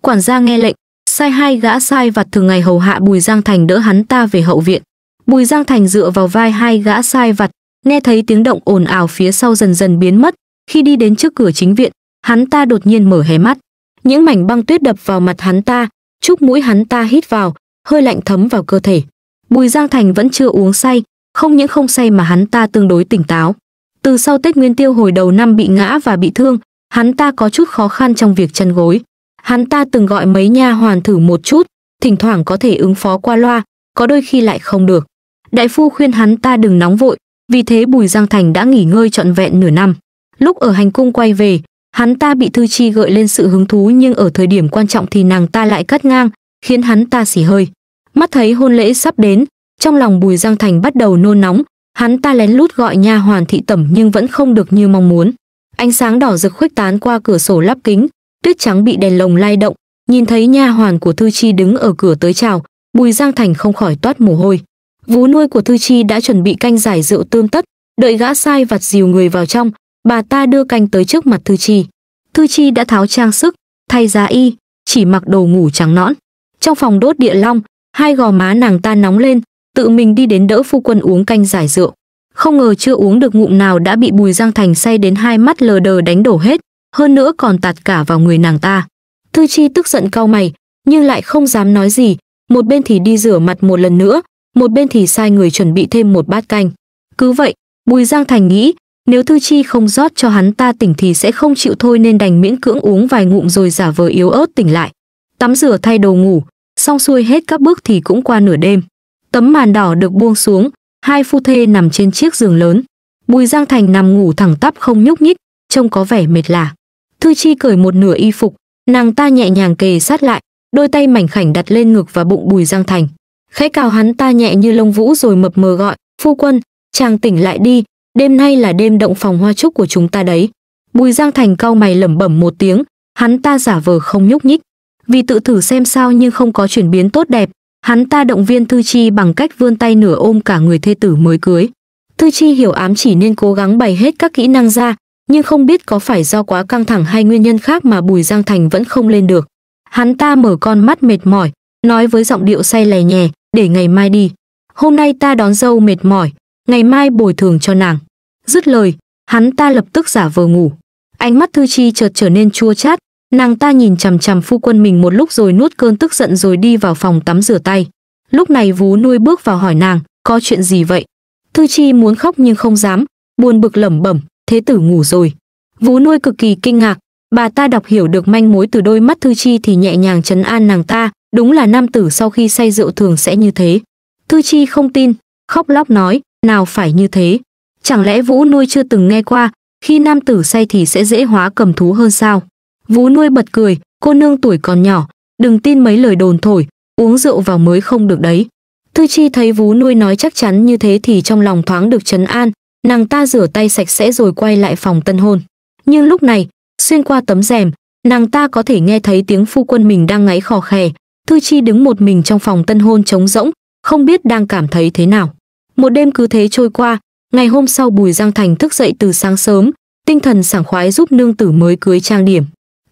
Quản gia nghe lệnh, sai hai gã sai vặt thường ngày hầu hạ Bùi Giang Thành đỡ hắn ta về hậu viện. Bùi Giang Thành dựa vào vai hai gã sai vặt, nghe thấy tiếng động ồn ào phía sau dần dần biến mất, khi đi đến trước cửa chính viện, hắn ta đột nhiên mở hé mắt. Những mảnh băng tuyết đập vào mặt hắn ta, chúc mũi hắn ta hít vào, hơi lạnh thấm vào cơ thể. Bùi Giang Thành vẫn chưa uống say, không những không say mà hắn ta tương đối tỉnh táo. Từ sau Tết Nguyên Tiêu hồi đầu năm bị ngã và bị thương, hắn ta có chút khó khăn trong việc chăn gối. Hắn ta từng gọi mấy nha hoàn thử một chút, thỉnh thoảng có thể ứng phó qua loa, có đôi khi lại không được. Đại phu khuyên hắn ta đừng nóng vội, vì thế Bùi Giang Thành đã nghỉ ngơi trọn vẹn nửa năm. Lúc ở hành cung quay về, hắn ta bị Thư Chi gợi lên sự hứng thú nhưng ở thời điểm quan trọng thì nàng ta lại cắt ngang, khiến hắn ta xỉ hơi. Mắt thấy hôn lễ sắp đến, trong lòng Bùi Giang Thành bắt đầu nôn nóng, hắn ta lén lút gọi nha hoàn thị tẩm nhưng vẫn không được như mong muốn. Ánh sáng đỏ rực khuếch tán qua cửa sổ lắp kính, tuyết trắng bị đèn lồng lay động, nhìn thấy nha hoàn của Thư Chi đứng ở cửa tới chào, Bùi Giang Thành không khỏi toát mồ hôi vú nuôi của thư chi đã chuẩn bị canh giải rượu tươm tất đợi gã sai vặt dìu người vào trong bà ta đưa canh tới trước mặt thư chi thư chi đã tháo trang sức thay giá y chỉ mặc đồ ngủ trắng nõn trong phòng đốt địa long hai gò má nàng ta nóng lên tự mình đi đến đỡ phu quân uống canh giải rượu không ngờ chưa uống được ngụm nào đã bị bùi giang thành say đến hai mắt lờ đờ đánh đổ hết hơn nữa còn tạt cả vào người nàng ta thư chi tức giận cau mày nhưng lại không dám nói gì một bên thì đi rửa mặt một lần nữa một bên thì sai người chuẩn bị thêm một bát canh. Cứ vậy, Bùi Giang Thành nghĩ, nếu Thư Chi không rót cho hắn ta tỉnh thì sẽ không chịu thôi nên đành miễn cưỡng uống vài ngụm rồi giả vờ yếu ớt tỉnh lại. Tắm rửa thay đồ ngủ, xong xuôi hết các bước thì cũng qua nửa đêm. Tấm màn đỏ được buông xuống, hai phu thê nằm trên chiếc giường lớn. Bùi Giang Thành nằm ngủ thẳng tắp không nhúc nhích, trông có vẻ mệt lạ Thư Chi cởi một nửa y phục, nàng ta nhẹ nhàng kề sát lại, đôi tay mảnh khảnh đặt lên ngực và bụng Bùi Giang Thành khẽ cào hắn ta nhẹ như lông vũ rồi mập mờ gọi phu quân chàng tỉnh lại đi đêm nay là đêm động phòng hoa trúc của chúng ta đấy bùi giang thành cau mày lẩm bẩm một tiếng hắn ta giả vờ không nhúc nhích vì tự thử xem sao nhưng không có chuyển biến tốt đẹp hắn ta động viên thư chi bằng cách vươn tay nửa ôm cả người thê tử mới cưới thư chi hiểu ám chỉ nên cố gắng bày hết các kỹ năng ra nhưng không biết có phải do quá căng thẳng hay nguyên nhân khác mà bùi giang thành vẫn không lên được hắn ta mở con mắt mệt mỏi nói với giọng điệu say lè nhè, để ngày mai đi. Hôm nay ta đón dâu mệt mỏi, ngày mai bồi thường cho nàng. Dứt lời, hắn ta lập tức giả vờ ngủ. Ánh mắt Thư Chi chợt trở nên chua chát, nàng ta nhìn chằm chằm phu quân mình một lúc rồi nuốt cơn tức giận rồi đi vào phòng tắm rửa tay. Lúc này vú nuôi bước vào hỏi nàng, có chuyện gì vậy? Thư Chi muốn khóc nhưng không dám, buồn bực lẩm bẩm, thế tử ngủ rồi. Vú nuôi cực kỳ kinh ngạc, Bà ta đọc hiểu được manh mối từ đôi mắt Thư Chi thì nhẹ nhàng trấn an nàng ta, đúng là nam tử sau khi say rượu thường sẽ như thế. Thư Chi không tin, khóc lóc nói, nào phải như thế. Chẳng lẽ Vũ nuôi chưa từng nghe qua, khi nam tử say thì sẽ dễ hóa cầm thú hơn sao? Vũ nuôi bật cười, cô nương tuổi còn nhỏ, đừng tin mấy lời đồn thổi, uống rượu vào mới không được đấy. Thư Chi thấy Vũ nuôi nói chắc chắn như thế thì trong lòng thoáng được trấn an, nàng ta rửa tay sạch sẽ rồi quay lại phòng tân hôn. Nhưng lúc này, xuyên qua tấm rèm nàng ta có thể nghe thấy tiếng phu quân mình đang ngáy khò khè thư chi đứng một mình trong phòng tân hôn trống rỗng không biết đang cảm thấy thế nào một đêm cứ thế trôi qua ngày hôm sau bùi giang thành thức dậy từ sáng sớm tinh thần sảng khoái giúp nương tử mới cưới trang điểm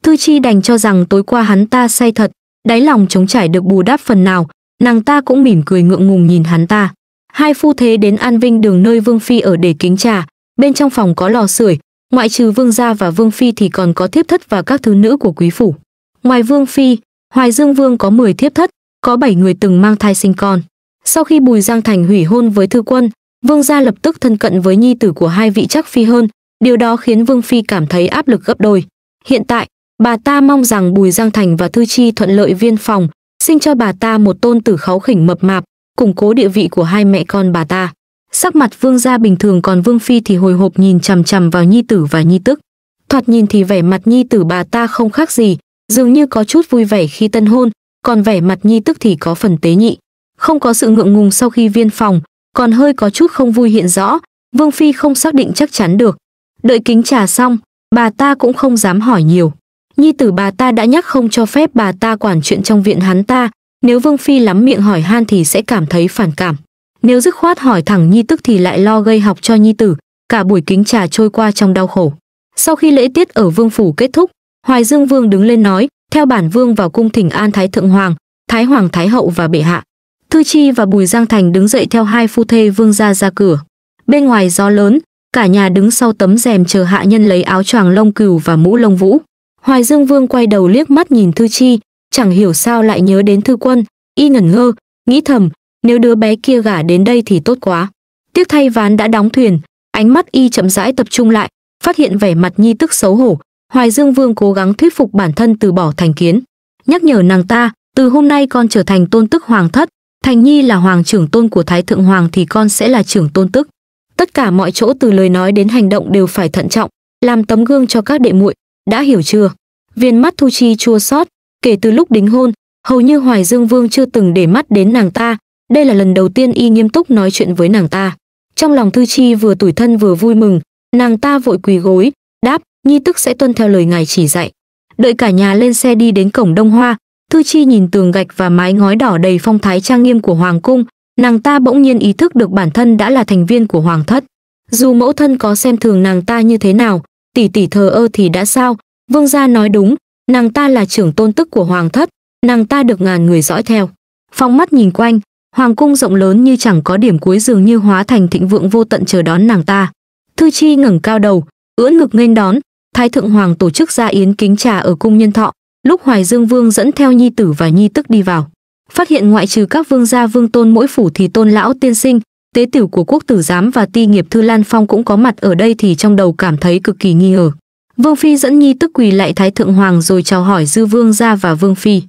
thư chi đành cho rằng tối qua hắn ta say thật đáy lòng chống trải được bù đắp phần nào nàng ta cũng mỉm cười ngượng ngùng nhìn hắn ta hai phu thế đến an vinh đường nơi vương phi ở để kính trà bên trong phòng có lò sưởi ngoại trừ vương gia và vương phi thì còn có thiếp thất và các thứ nữ của quý phủ ngoài vương phi hoài dương vương có 10 thiếp thất có 7 người từng mang thai sinh con sau khi bùi giang thành hủy hôn với thư quân vương gia lập tức thân cận với nhi tử của hai vị chắc phi hơn điều đó khiến vương phi cảm thấy áp lực gấp đôi hiện tại bà ta mong rằng bùi giang thành và thư chi thuận lợi viên phòng sinh cho bà ta một tôn tử kháu khỉnh mập mạp củng cố địa vị của hai mẹ con bà ta Sắc mặt vương gia bình thường còn vương phi thì hồi hộp nhìn chằm chằm vào nhi tử và nhi tức. Thoạt nhìn thì vẻ mặt nhi tử bà ta không khác gì, dường như có chút vui vẻ khi tân hôn, còn vẻ mặt nhi tức thì có phần tế nhị. Không có sự ngượng ngùng sau khi viên phòng, còn hơi có chút không vui hiện rõ, vương phi không xác định chắc chắn được. Đợi kính trà xong, bà ta cũng không dám hỏi nhiều. Nhi tử bà ta đã nhắc không cho phép bà ta quản chuyện trong viện hắn ta, nếu Vương Phi lắm miệng hỏi han thì sẽ cảm thấy phản cảm. Nếu dứt khoát hỏi thẳng Nhi tức thì lại lo gây học cho Nhi tử, cả buổi kính trà trôi qua trong đau khổ. Sau khi lễ tiết ở vương phủ kết thúc, Hoài Dương Vương đứng lên nói, theo bản vương vào cung thỉnh an Thái Thượng Hoàng, Thái Hoàng Thái Hậu và Bệ Hạ. Thư Chi và Bùi Giang Thành đứng dậy theo hai phu thê vương ra ra cửa. Bên ngoài gió lớn, cả nhà đứng sau tấm rèm chờ hạ nhân lấy áo choàng lông cừu và mũ lông vũ. Hoài Dương Vương quay đầu liếc mắt nhìn Thư Chi, chẳng hiểu sao lại nhớ đến Thư Quân, y ngẩn ngơ, nghĩ thầm, nếu đứa bé kia gả đến đây thì tốt quá tiếc thay ván đã đóng thuyền ánh mắt y chậm rãi tập trung lại phát hiện vẻ mặt nhi tức xấu hổ hoài dương vương cố gắng thuyết phục bản thân từ bỏ thành kiến nhắc nhở nàng ta từ hôm nay con trở thành tôn tức hoàng thất thành nhi là hoàng trưởng tôn của thái thượng hoàng thì con sẽ là trưởng tôn tức tất cả mọi chỗ từ lời nói đến hành động đều phải thận trọng làm tấm gương cho các đệ muội đã hiểu chưa viên mắt thu chi chua xót kể từ lúc đính hôn hầu như hoài dương vương chưa từng để mắt đến nàng ta đây là lần đầu tiên y nghiêm túc nói chuyện với nàng ta. Trong lòng Thư Chi vừa tủi thân vừa vui mừng, nàng ta vội quỳ gối, đáp, nhi tức sẽ tuân theo lời ngài chỉ dạy. Đợi cả nhà lên xe đi đến cổng Đông Hoa, Thư Chi nhìn tường gạch và mái ngói đỏ đầy phong thái trang nghiêm của hoàng cung, nàng ta bỗng nhiên ý thức được bản thân đã là thành viên của hoàng thất. Dù mẫu thân có xem thường nàng ta như thế nào, tỷ tỷ thờ ơ thì đã sao, vương gia nói đúng, nàng ta là trưởng tôn tức của hoàng thất, nàng ta được ngàn người dõi theo. Phong mắt nhìn quanh, hoàng cung rộng lớn như chẳng có điểm cuối dường như hóa thành thịnh vượng vô tận chờ đón nàng ta. Thư Chi ngẩng cao đầu, ưỡn ngực nghênh đón, Thái thượng hoàng tổ chức ra yến kính trà ở cung Nhân Thọ, lúc Hoài Dương Vương dẫn theo nhi tử và nhi tức đi vào. Phát hiện ngoại trừ các vương gia vương tôn mỗi phủ thì Tôn lão tiên sinh, tế tiểu của quốc tử giám và ti nghiệp thư Lan Phong cũng có mặt ở đây thì trong đầu cảm thấy cực kỳ nghi ngờ. Vương phi dẫn nhi tức quỳ lại Thái thượng hoàng rồi chào hỏi Dư vương gia và vương phi.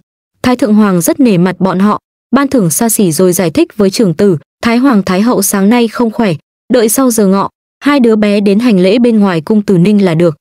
Thái thượng hoàng rất nể mặt bọn họ, ban thưởng xa xỉ rồi giải thích với trưởng tử, Thái Hoàng Thái Hậu sáng nay không khỏe, đợi sau giờ ngọ, hai đứa bé đến hành lễ bên ngoài cung tử Ninh là được.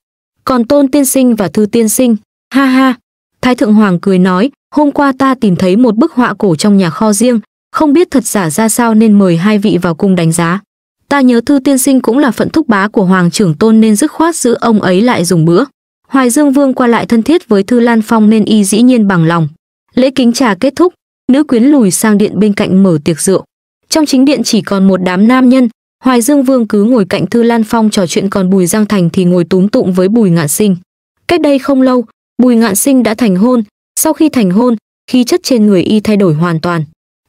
Còn Tôn Tiên Sinh và Thư Tiên Sinh, ha ha. Thái Thượng Hoàng cười nói, hôm qua ta tìm thấy một bức họa cổ trong nhà kho riêng, không biết thật giả ra sao nên mời hai vị vào cung đánh giá. Ta nhớ Thư Tiên Sinh cũng là phận thúc bá của Hoàng trưởng Tôn nên dứt khoát giữ ông ấy lại dùng bữa. Hoài Dương Vương qua lại thân thiết với Thư Lan Phong nên y dĩ nhiên bằng lòng. Lễ kính trà kết thúc, nữ quyến lùi sang điện bên cạnh mở tiệc rượu. Trong chính điện chỉ còn một đám nam nhân, Hoài Dương Vương cứ ngồi cạnh Thư Lan Phong trò chuyện còn Bùi Giang Thành thì ngồi túm tụng với Bùi Ngạn Sinh. Cách đây không lâu, Bùi Ngạn Sinh đã thành hôn, sau khi thành hôn, khí chất trên người y thay đổi hoàn toàn.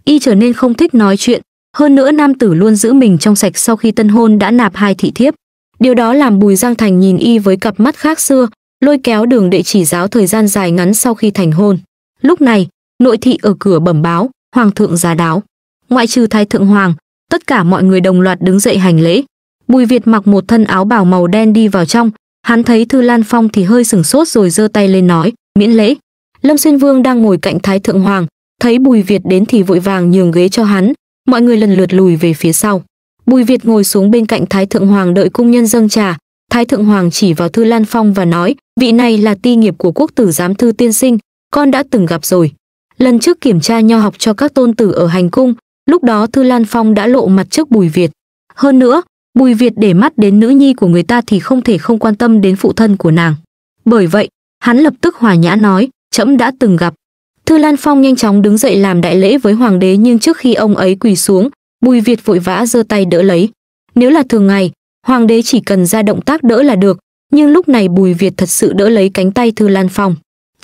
Y trở nên không thích nói chuyện, hơn nữa nam tử luôn giữ mình trong sạch sau khi tân hôn đã nạp hai thị thiếp. Điều đó làm Bùi Giang Thành nhìn y với cặp mắt khác xưa, lôi kéo đường đệ chỉ giáo thời gian dài ngắn sau khi thành hôn. Lúc này, nội thị ở cửa bẩm báo hoàng thượng giá đáo ngoại trừ thái thượng hoàng tất cả mọi người đồng loạt đứng dậy hành lễ bùi việt mặc một thân áo bào màu đen đi vào trong hắn thấy thư lan phong thì hơi sửng sốt rồi giơ tay lên nói miễn lễ lâm xuyên vương đang ngồi cạnh thái thượng hoàng thấy bùi việt đến thì vội vàng nhường ghế cho hắn mọi người lần lượt lùi về phía sau bùi việt ngồi xuống bên cạnh thái thượng hoàng đợi cung nhân dâng trà thái thượng hoàng chỉ vào thư lan phong và nói vị này là ti nghiệp của quốc tử giám thư tiên sinh con đã từng gặp rồi Lần trước kiểm tra nho học cho các tôn tử ở hành cung, lúc đó Thư Lan Phong đã lộ mặt trước Bùi Việt. Hơn nữa, Bùi Việt để mắt đến nữ nhi của người ta thì không thể không quan tâm đến phụ thân của nàng. Bởi vậy, hắn lập tức hòa nhã nói, trẫm đã từng gặp. Thư Lan Phong nhanh chóng đứng dậy làm đại lễ với hoàng đế nhưng trước khi ông ấy quỳ xuống, Bùi Việt vội vã giơ tay đỡ lấy. Nếu là thường ngày, hoàng đế chỉ cần ra động tác đỡ là được, nhưng lúc này Bùi Việt thật sự đỡ lấy cánh tay Thư Lan Phong.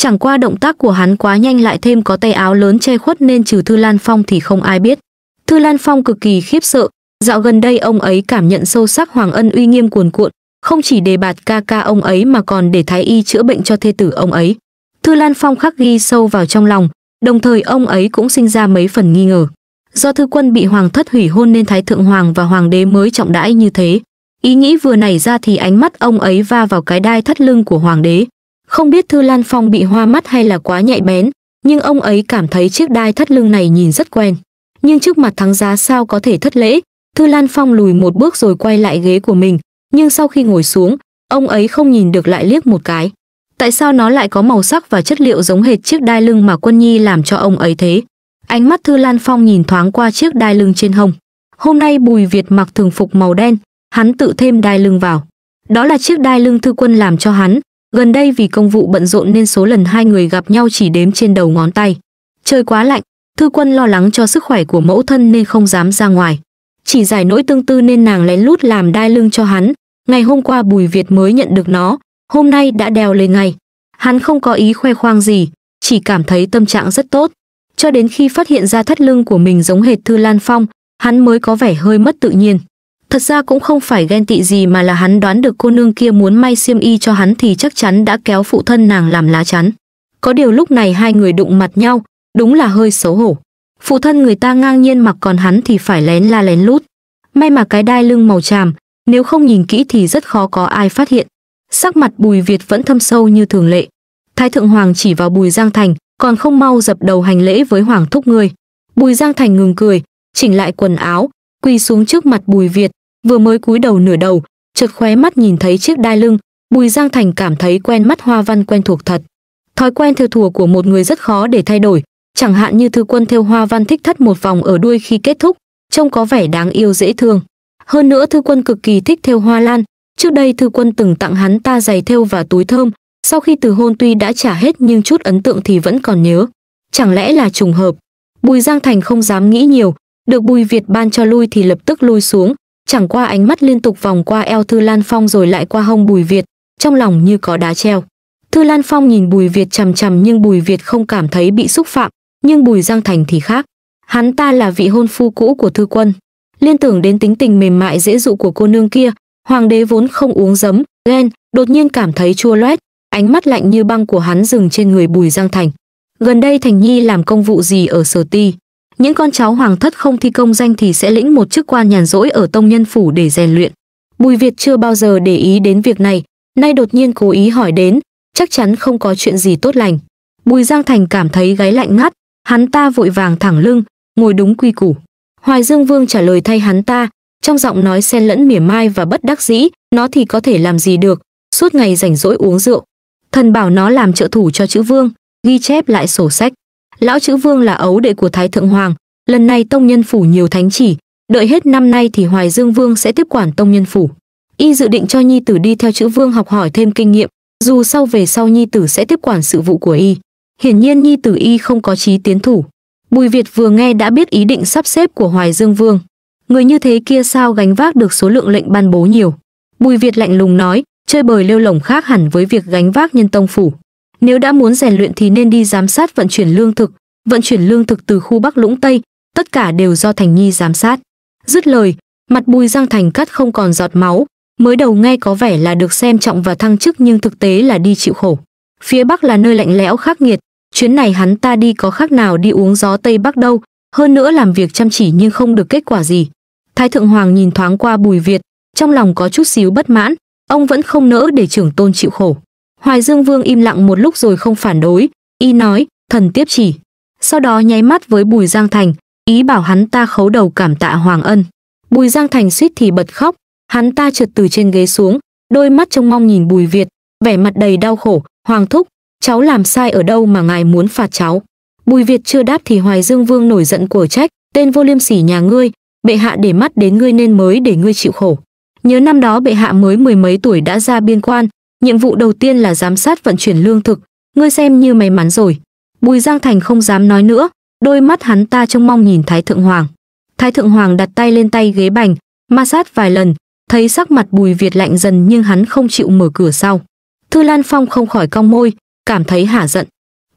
Chẳng qua động tác của hắn quá nhanh lại thêm có tay áo lớn che khuất nên trừ Thư Lan Phong thì không ai biết. Thư Lan Phong cực kỳ khiếp sợ, dạo gần đây ông ấy cảm nhận sâu sắc Hoàng Ân uy nghiêm cuồn cuộn, không chỉ đề bạt ca ca ông ấy mà còn để thái y chữa bệnh cho thê tử ông ấy. Thư Lan Phong khắc ghi sâu vào trong lòng, đồng thời ông ấy cũng sinh ra mấy phần nghi ngờ. Do thư quân bị hoàng thất hủy hôn nên thái thượng hoàng và hoàng đế mới trọng đãi như thế. Ý nghĩ vừa nảy ra thì ánh mắt ông ấy va vào cái đai thắt lưng của hoàng đế, không biết Thư Lan Phong bị hoa mắt hay là quá nhạy bén, nhưng ông ấy cảm thấy chiếc đai thắt lưng này nhìn rất quen. Nhưng trước mặt thắng giá sao có thể thất lễ, Thư Lan Phong lùi một bước rồi quay lại ghế của mình, nhưng sau khi ngồi xuống, ông ấy không nhìn được lại liếc một cái. Tại sao nó lại có màu sắc và chất liệu giống hệt chiếc đai lưng mà Quân Nhi làm cho ông ấy thế? Ánh mắt Thư Lan Phong nhìn thoáng qua chiếc đai lưng trên hông. Hôm nay Bùi Việt mặc thường phục màu đen, hắn tự thêm đai lưng vào. Đó là chiếc đai lưng thư quân làm cho hắn, Gần đây vì công vụ bận rộn nên số lần hai người gặp nhau chỉ đếm trên đầu ngón tay. Trời quá lạnh, Thư Quân lo lắng cho sức khỏe của mẫu thân nên không dám ra ngoài. Chỉ giải nỗi tương tư nên nàng lén lút làm đai lưng cho hắn. Ngày hôm qua Bùi Việt mới nhận được nó, hôm nay đã đeo lên ngay. Hắn không có ý khoe khoang gì, chỉ cảm thấy tâm trạng rất tốt. Cho đến khi phát hiện ra thắt lưng của mình giống hệt Thư Lan Phong, hắn mới có vẻ hơi mất tự nhiên. Thật ra cũng không phải ghen tị gì mà là hắn đoán được cô nương kia muốn may xiêm y cho hắn thì chắc chắn đã kéo phụ thân nàng làm lá chắn. Có điều lúc này hai người đụng mặt nhau, đúng là hơi xấu hổ. Phụ thân người ta ngang nhiên mặc còn hắn thì phải lén la lén lút. May mà cái đai lưng màu tràm, nếu không nhìn kỹ thì rất khó có ai phát hiện. Sắc mặt Bùi Việt vẫn thâm sâu như thường lệ. Thái thượng hoàng chỉ vào Bùi Giang Thành, còn không mau dập đầu hành lễ với hoàng thúc người. Bùi Giang Thành ngừng cười, chỉnh lại quần áo, quỳ xuống trước mặt Bùi Việt, vừa mới cúi đầu nửa đầu chợt khóe mắt nhìn thấy chiếc đai lưng bùi giang thành cảm thấy quen mắt hoa văn quen thuộc thật thói quen theo thùa của một người rất khó để thay đổi chẳng hạn như thư quân theo hoa văn thích thắt một vòng ở đuôi khi kết thúc trông có vẻ đáng yêu dễ thương hơn nữa thư quân cực kỳ thích theo hoa lan trước đây thư quân từng tặng hắn ta giày thêu và túi thơm sau khi từ hôn tuy đã trả hết nhưng chút ấn tượng thì vẫn còn nhớ chẳng lẽ là trùng hợp bùi giang thành không dám nghĩ nhiều được bùi việt ban cho lui thì lập tức lui xuống chẳng qua ánh mắt liên tục vòng qua eo Thư Lan Phong rồi lại qua hông Bùi Việt, trong lòng như có đá treo. Thư Lan Phong nhìn Bùi Việt chằm chằm nhưng Bùi Việt không cảm thấy bị xúc phạm, nhưng Bùi Giang Thành thì khác. Hắn ta là vị hôn phu cũ của Thư Quân. Liên tưởng đến tính tình mềm mại dễ dụ của cô nương kia, hoàng đế vốn không uống giấm, ghen, đột nhiên cảm thấy chua loét, ánh mắt lạnh như băng của hắn dừng trên người Bùi Giang Thành. Gần đây Thành Nhi làm công vụ gì ở Sở Ti? những con cháu hoàng thất không thi công danh thì sẽ lĩnh một chức quan nhàn rỗi ở tông nhân phủ để rèn luyện bùi việt chưa bao giờ để ý đến việc này nay đột nhiên cố ý hỏi đến chắc chắn không có chuyện gì tốt lành bùi giang thành cảm thấy gáy lạnh ngắt hắn ta vội vàng thẳng lưng ngồi đúng quy củ hoài dương vương trả lời thay hắn ta trong giọng nói xen lẫn mỉa mai và bất đắc dĩ nó thì có thể làm gì được suốt ngày rảnh rỗi uống rượu thần bảo nó làm trợ thủ cho chữ vương ghi chép lại sổ sách lão chữ vương là ấu đệ của thái thượng hoàng lần này tông nhân phủ nhiều thánh chỉ đợi hết năm nay thì hoài dương vương sẽ tiếp quản tông nhân phủ y dự định cho nhi tử đi theo chữ vương học hỏi thêm kinh nghiệm dù sau về sau nhi tử sẽ tiếp quản sự vụ của y hiển nhiên nhi tử y không có chí tiến thủ bùi việt vừa nghe đã biết ý định sắp xếp của hoài dương vương người như thế kia sao gánh vác được số lượng lệnh ban bố nhiều bùi việt lạnh lùng nói chơi bời lêu lỏng khác hẳn với việc gánh vác nhân tông phủ nếu đã muốn rèn luyện thì nên đi giám sát vận chuyển lương thực, vận chuyển lương thực từ khu Bắc Lũng Tây, tất cả đều do Thành Nhi giám sát. Dứt lời, mặt Bùi Giang Thành cắt không còn giọt máu, mới đầu nghe có vẻ là được xem trọng và thăng chức nhưng thực tế là đi chịu khổ. Phía Bắc là nơi lạnh lẽo khắc nghiệt, chuyến này hắn ta đi có khác nào đi uống gió Tây Bắc đâu, hơn nữa làm việc chăm chỉ nhưng không được kết quả gì. Thái Thượng Hoàng nhìn thoáng qua Bùi Việt, trong lòng có chút xíu bất mãn, ông vẫn không nỡ để trưởng tôn chịu khổ. Hoài Dương Vương im lặng một lúc rồi không phản đối, y nói, thần tiếp chỉ. Sau đó nháy mắt với Bùi Giang Thành, ý bảo hắn ta khấu đầu cảm tạ Hoàng Ân. Bùi Giang Thành suýt thì bật khóc, hắn ta trượt từ trên ghế xuống, đôi mắt trông mong nhìn Bùi Việt, vẻ mặt đầy đau khổ, Hoàng Thúc, cháu làm sai ở đâu mà ngài muốn phạt cháu. Bùi Việt chưa đáp thì Hoài Dương Vương nổi giận của trách, tên vô liêm sỉ nhà ngươi, bệ hạ để mắt đến ngươi nên mới để ngươi chịu khổ. Nhớ năm đó bệ hạ mới mười mấy tuổi đã ra biên quan, Nhiệm vụ đầu tiên là giám sát vận chuyển lương thực, ngươi xem như may mắn rồi. Bùi Giang Thành không dám nói nữa, đôi mắt hắn ta trông mong nhìn Thái Thượng Hoàng. Thái Thượng Hoàng đặt tay lên tay ghế bành, ma sát vài lần, thấy sắc mặt Bùi Việt lạnh dần nhưng hắn không chịu mở cửa sau. Thư Lan Phong không khỏi cong môi, cảm thấy hả giận.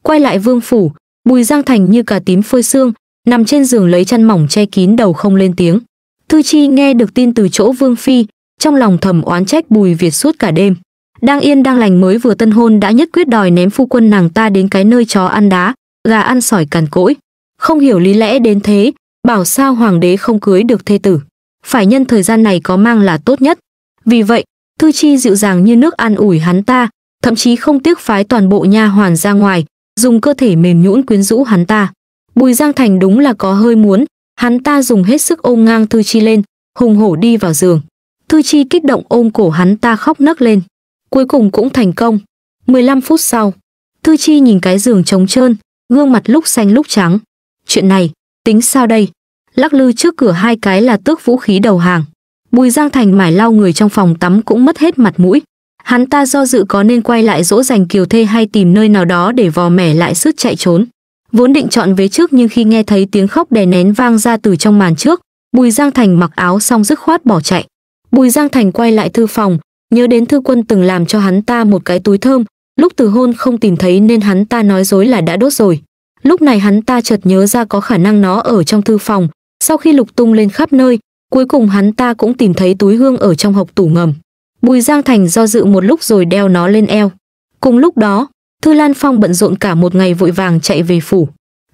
Quay lại vương phủ, Bùi Giang Thành như cà tím phơi xương, nằm trên giường lấy chăn mỏng che kín đầu không lên tiếng. Thư Chi nghe được tin từ chỗ Vương Phi, trong lòng thầm oán trách Bùi Việt suốt cả đêm đang yên đang lành mới vừa tân hôn đã nhất quyết đòi ném phu quân nàng ta đến cái nơi chó ăn đá gà ăn sỏi cằn cỗi không hiểu lý lẽ đến thế bảo sao hoàng đế không cưới được thê tử phải nhân thời gian này có mang là tốt nhất vì vậy thư chi dịu dàng như nước an ủi hắn ta thậm chí không tiếc phái toàn bộ nha hoàn ra ngoài dùng cơ thể mềm nhũn quyến rũ hắn ta bùi giang thành đúng là có hơi muốn hắn ta dùng hết sức ôm ngang thư chi lên hùng hổ đi vào giường thư chi kích động ôm cổ hắn ta khóc nấc lên cuối cùng cũng thành công. 15 phút sau, Thư Chi nhìn cái giường trống trơn, gương mặt lúc xanh lúc trắng. Chuyện này, tính sao đây? Lắc lư trước cửa hai cái là tước vũ khí đầu hàng. Bùi Giang Thành mải lau người trong phòng tắm cũng mất hết mặt mũi. Hắn ta do dự có nên quay lại dỗ dành kiều thê hay tìm nơi nào đó để vò mẻ lại sức chạy trốn. Vốn định chọn vế trước nhưng khi nghe thấy tiếng khóc đè nén vang ra từ trong màn trước, Bùi Giang Thành mặc áo xong dứt khoát bỏ chạy. Bùi Giang Thành quay lại thư phòng, nhớ đến thư quân từng làm cho hắn ta một cái túi thơm, lúc từ hôn không tìm thấy nên hắn ta nói dối là đã đốt rồi. Lúc này hắn ta chợt nhớ ra có khả năng nó ở trong thư phòng, sau khi lục tung lên khắp nơi, cuối cùng hắn ta cũng tìm thấy túi hương ở trong hộc tủ ngầm. Bùi Giang Thành do dự một lúc rồi đeo nó lên eo. Cùng lúc đó, Thư Lan Phong bận rộn cả một ngày vội vàng chạy về phủ.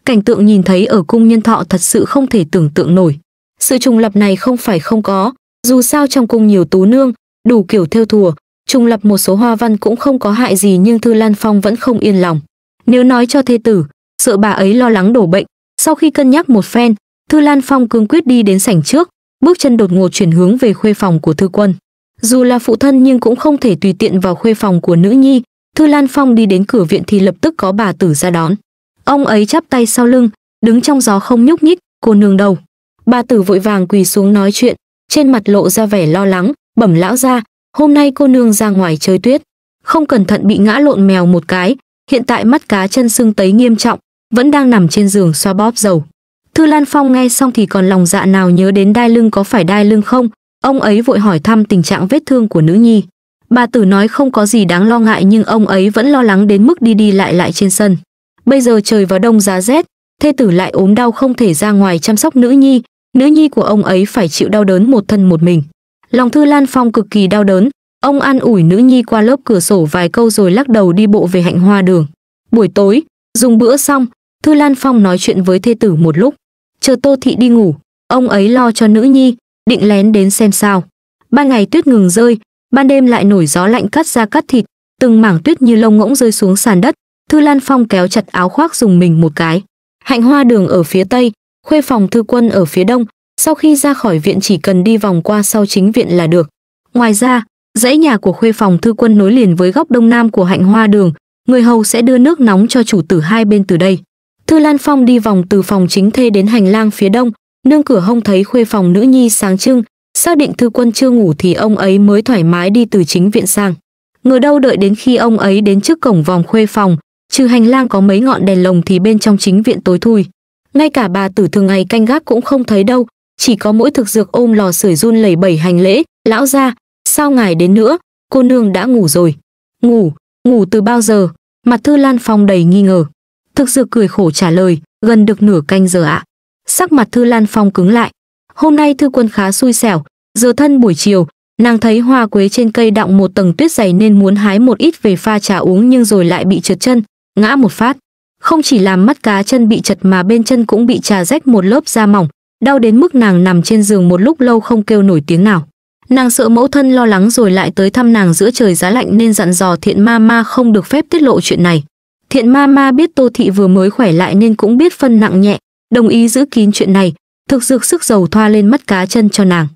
Cảnh tượng nhìn thấy ở cung nhân thọ thật sự không thể tưởng tượng nổi. Sự trùng lập này không phải không có, dù sao trong cung nhiều tú nương, đủ kiểu theo thùa, trùng lập một số hoa văn cũng không có hại gì nhưng Thư Lan Phong vẫn không yên lòng. Nếu nói cho thê tử, sợ bà ấy lo lắng đổ bệnh, sau khi cân nhắc một phen, Thư Lan Phong cương quyết đi đến sảnh trước, bước chân đột ngột chuyển hướng về khuê phòng của Thư Quân. Dù là phụ thân nhưng cũng không thể tùy tiện vào khuê phòng của nữ nhi, Thư Lan Phong đi đến cửa viện thì lập tức có bà tử ra đón. Ông ấy chắp tay sau lưng, đứng trong gió không nhúc nhích, cô nương đầu. Bà tử vội vàng quỳ xuống nói chuyện, trên mặt lộ ra vẻ lo lắng, bẩm lão ra, hôm nay cô nương ra ngoài chơi tuyết, không cẩn thận bị ngã lộn mèo một cái, hiện tại mắt cá chân sưng tấy nghiêm trọng, vẫn đang nằm trên giường xoa bóp dầu. Thư Lan Phong nghe xong thì còn lòng dạ nào nhớ đến đai lưng có phải đai lưng không, ông ấy vội hỏi thăm tình trạng vết thương của nữ nhi. Bà tử nói không có gì đáng lo ngại nhưng ông ấy vẫn lo lắng đến mức đi đi lại lại trên sân. Bây giờ trời vào đông giá rét, thê tử lại ốm đau không thể ra ngoài chăm sóc nữ nhi, nữ nhi của ông ấy phải chịu đau đớn một thân một mình. Lòng Thư Lan Phong cực kỳ đau đớn, ông an ủi nữ nhi qua lớp cửa sổ vài câu rồi lắc đầu đi bộ về hạnh hoa đường. Buổi tối, dùng bữa xong, Thư Lan Phong nói chuyện với thê tử một lúc. Chờ Tô Thị đi ngủ, ông ấy lo cho nữ nhi, định lén đến xem sao. Ban ngày tuyết ngừng rơi, ban đêm lại nổi gió lạnh cắt ra cắt thịt, từng mảng tuyết như lông ngỗng rơi xuống sàn đất. Thư Lan Phong kéo chặt áo khoác dùng mình một cái. Hạnh hoa đường ở phía tây, khuê phòng thư quân ở phía đông, sau khi ra khỏi viện chỉ cần đi vòng qua sau chính viện là được. Ngoài ra, dãy nhà của khuê phòng thư quân nối liền với góc đông nam của hạnh hoa đường, người hầu sẽ đưa nước nóng cho chủ tử hai bên từ đây. Thư Lan Phong đi vòng từ phòng chính thê đến hành lang phía đông, nương cửa hông thấy khuê phòng nữ nhi sáng trưng, xác định thư quân chưa ngủ thì ông ấy mới thoải mái đi từ chính viện sang. người đâu đợi đến khi ông ấy đến trước cổng vòng khuê phòng, trừ hành lang có mấy ngọn đèn lồng thì bên trong chính viện tối thui. Ngay cả bà tử thường ngày canh gác cũng không thấy đâu, chỉ có mỗi thực dược ôm lò sưởi run lẩy bẩy hành lễ lão ra sao ngài đến nữa cô nương đã ngủ rồi ngủ ngủ từ bao giờ mặt thư lan phong đầy nghi ngờ thực dược cười khổ trả lời gần được nửa canh giờ ạ sắc mặt thư lan phong cứng lại hôm nay thư quân khá xui xẻo giờ thân buổi chiều nàng thấy hoa quế trên cây đọng một tầng tuyết dày nên muốn hái một ít về pha trà uống nhưng rồi lại bị trượt chân ngã một phát không chỉ làm mắt cá chân bị chật mà bên chân cũng bị trà rách một lớp da mỏng đau đến mức nàng nằm trên giường một lúc lâu không kêu nổi tiếng nào. Nàng sợ mẫu thân lo lắng rồi lại tới thăm nàng giữa trời giá lạnh nên dặn dò thiện ma ma không được phép tiết lộ chuyện này. Thiện ma ma biết Tô Thị vừa mới khỏe lại nên cũng biết phân nặng nhẹ, đồng ý giữ kín chuyện này, thực dược sức dầu thoa lên mắt cá chân cho nàng.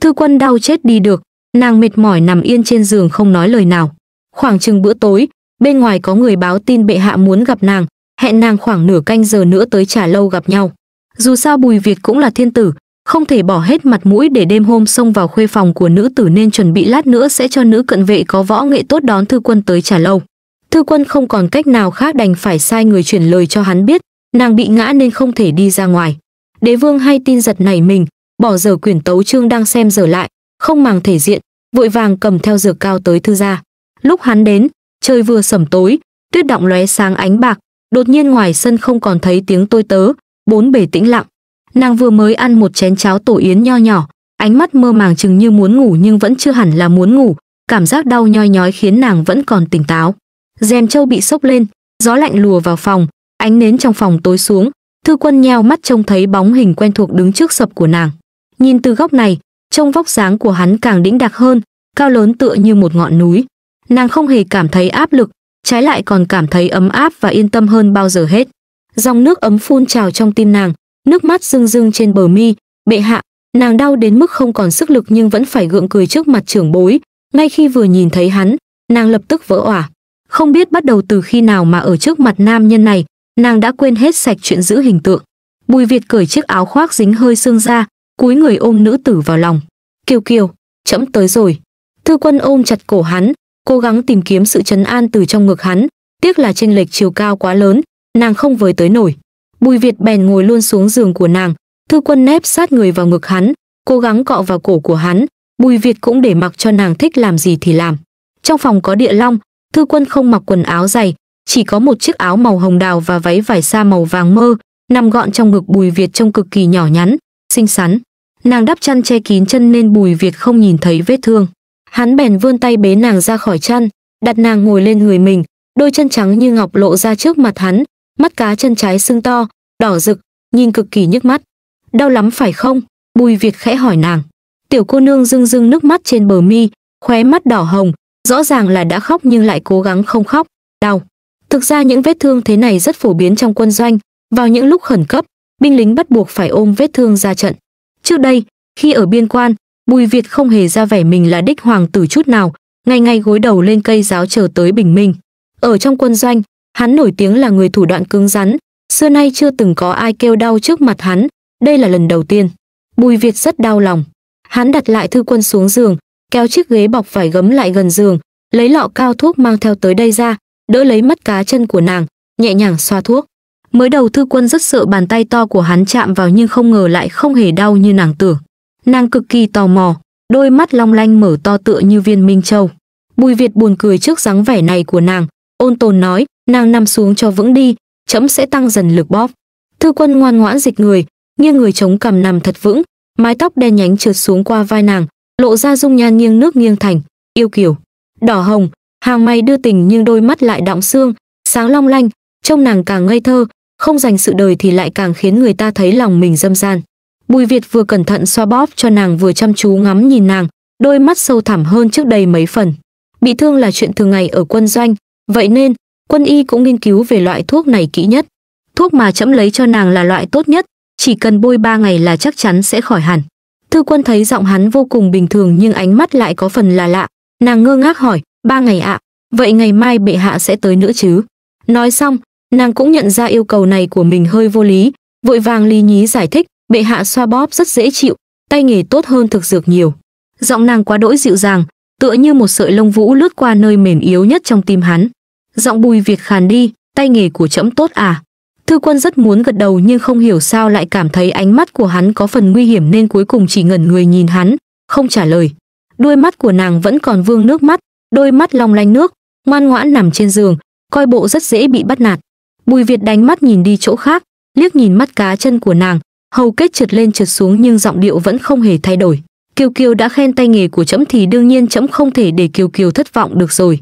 Thư quân đau chết đi được, nàng mệt mỏi nằm yên trên giường không nói lời nào. Khoảng chừng bữa tối, bên ngoài có người báo tin bệ hạ muốn gặp nàng, hẹn nàng khoảng nửa canh giờ nữa tới trả lâu gặp nhau dù sao Bùi Việt cũng là thiên tử, không thể bỏ hết mặt mũi để đêm hôm xông vào khuê phòng của nữ tử nên chuẩn bị lát nữa sẽ cho nữ cận vệ có võ nghệ tốt đón thư quân tới trả lâu. Thư quân không còn cách nào khác đành phải sai người chuyển lời cho hắn biết, nàng bị ngã nên không thể đi ra ngoài. Đế vương hay tin giật này mình, bỏ giờ quyển tấu chương đang xem giờ lại, không màng thể diện, vội vàng cầm theo dược cao tới thư gia. Lúc hắn đến, trời vừa sẩm tối, tuyết động lóe sáng ánh bạc, đột nhiên ngoài sân không còn thấy tiếng tôi tớ, bốn bề tĩnh lặng. Nàng vừa mới ăn một chén cháo tổ yến nho nhỏ, ánh mắt mơ màng chừng như muốn ngủ nhưng vẫn chưa hẳn là muốn ngủ, cảm giác đau nhoi nhói khiến nàng vẫn còn tỉnh táo. Rèm châu bị sốc lên, gió lạnh lùa vào phòng, ánh nến trong phòng tối xuống, Thư Quân nheo mắt trông thấy bóng hình quen thuộc đứng trước sập của nàng. Nhìn từ góc này, trông vóc dáng của hắn càng đĩnh đặc hơn, cao lớn tựa như một ngọn núi. Nàng không hề cảm thấy áp lực, trái lại còn cảm thấy ấm áp và yên tâm hơn bao giờ hết dòng nước ấm phun trào trong tim nàng nước mắt rưng rưng trên bờ mi bệ hạ nàng đau đến mức không còn sức lực nhưng vẫn phải gượng cười trước mặt trưởng bối ngay khi vừa nhìn thấy hắn nàng lập tức vỡ òa không biết bắt đầu từ khi nào mà ở trước mặt nam nhân này nàng đã quên hết sạch chuyện giữ hình tượng bùi việt cởi chiếc áo khoác dính hơi xương ra cúi người ôm nữ tử vào lòng kiều kiều trẫm tới rồi thư quân ôm chặt cổ hắn cố gắng tìm kiếm sự trấn an từ trong ngực hắn tiếc là chênh lệch chiều cao quá lớn nàng không với tới nổi. Bùi Việt bèn ngồi luôn xuống giường của nàng, Thư Quân nép sát người vào ngực hắn, cố gắng cọ vào cổ của hắn, Bùi Việt cũng để mặc cho nàng thích làm gì thì làm. Trong phòng có địa long, Thư Quân không mặc quần áo dày, chỉ có một chiếc áo màu hồng đào và váy vải sa màu vàng mơ, nằm gọn trong ngực Bùi Việt trông cực kỳ nhỏ nhắn, xinh xắn. Nàng đắp chăn che kín chân nên Bùi Việt không nhìn thấy vết thương. Hắn bèn vươn tay bế nàng ra khỏi chăn, đặt nàng ngồi lên người mình, đôi chân trắng như ngọc lộ ra trước mặt hắn, mắt cá chân trái sưng to, đỏ rực, nhìn cực kỳ nhức mắt. Đau lắm phải không? Bùi Việt khẽ hỏi nàng. Tiểu cô nương rưng rưng nước mắt trên bờ mi, khóe mắt đỏ hồng, rõ ràng là đã khóc nhưng lại cố gắng không khóc, đau. Thực ra những vết thương thế này rất phổ biến trong quân doanh, vào những lúc khẩn cấp, binh lính bắt buộc phải ôm vết thương ra trận. Trước đây, khi ở biên quan, Bùi Việt không hề ra vẻ mình là đích hoàng tử chút nào, ngày ngày gối đầu lên cây giáo chờ tới bình minh. Ở trong quân doanh, Hắn nổi tiếng là người thủ đoạn cứng rắn, xưa nay chưa từng có ai kêu đau trước mặt hắn, đây là lần đầu tiên. Bùi Việt rất đau lòng. Hắn đặt lại thư quân xuống giường, kéo chiếc ghế bọc vải gấm lại gần giường, lấy lọ cao thuốc mang theo tới đây ra, đỡ lấy mất cá chân của nàng, nhẹ nhàng xoa thuốc. Mới đầu thư quân rất sợ bàn tay to của hắn chạm vào nhưng không ngờ lại không hề đau như nàng tưởng. Nàng cực kỳ tò mò, đôi mắt long lanh mở to tựa như viên minh châu. Bùi Việt buồn cười trước dáng vẻ này của nàng, ôn tồn nói, nàng nằm xuống cho vững đi, chấm sẽ tăng dần lực bóp. Thư quân ngoan ngoãn dịch người, nghiêng người chống cằm nằm thật vững, mái tóc đen nhánh trượt xuống qua vai nàng, lộ ra dung nhan nghiêng nước nghiêng thành, yêu kiều, đỏ hồng, hàng mày đưa tình nhưng đôi mắt lại đọng xương, sáng long lanh, trông nàng càng ngây thơ, không dành sự đời thì lại càng khiến người ta thấy lòng mình dâm gian. Bùi Việt vừa cẩn thận xoa bóp cho nàng vừa chăm chú ngắm nhìn nàng, đôi mắt sâu thẳm hơn trước đây mấy phần. Bị thương là chuyện thường ngày ở quân doanh, vậy nên quân y cũng nghiên cứu về loại thuốc này kỹ nhất. Thuốc mà chấm lấy cho nàng là loại tốt nhất, chỉ cần bôi 3 ngày là chắc chắn sẽ khỏi hẳn. Thư quân thấy giọng hắn vô cùng bình thường nhưng ánh mắt lại có phần là lạ. Nàng ngơ ngác hỏi, ba ngày ạ, vậy ngày mai bệ hạ sẽ tới nữa chứ? Nói xong, nàng cũng nhận ra yêu cầu này của mình hơi vô lý, vội vàng lý nhí giải thích, bệ hạ xoa bóp rất dễ chịu, tay nghề tốt hơn thực dược nhiều. Giọng nàng quá đỗi dịu dàng, tựa như một sợi lông vũ lướt qua nơi mềm yếu nhất trong tim hắn giọng bùi việt khàn đi tay nghề của trẫm tốt à thư quân rất muốn gật đầu nhưng không hiểu sao lại cảm thấy ánh mắt của hắn có phần nguy hiểm nên cuối cùng chỉ ngẩn người nhìn hắn không trả lời đôi mắt của nàng vẫn còn vương nước mắt đôi mắt long lanh nước ngoan ngoãn nằm trên giường coi bộ rất dễ bị bắt nạt bùi việt đánh mắt nhìn đi chỗ khác liếc nhìn mắt cá chân của nàng hầu kết trượt lên trượt xuống nhưng giọng điệu vẫn không hề thay đổi kiều kiều đã khen tay nghề của trẫm thì đương nhiên trẫm không thể để kiều kiều thất vọng được rồi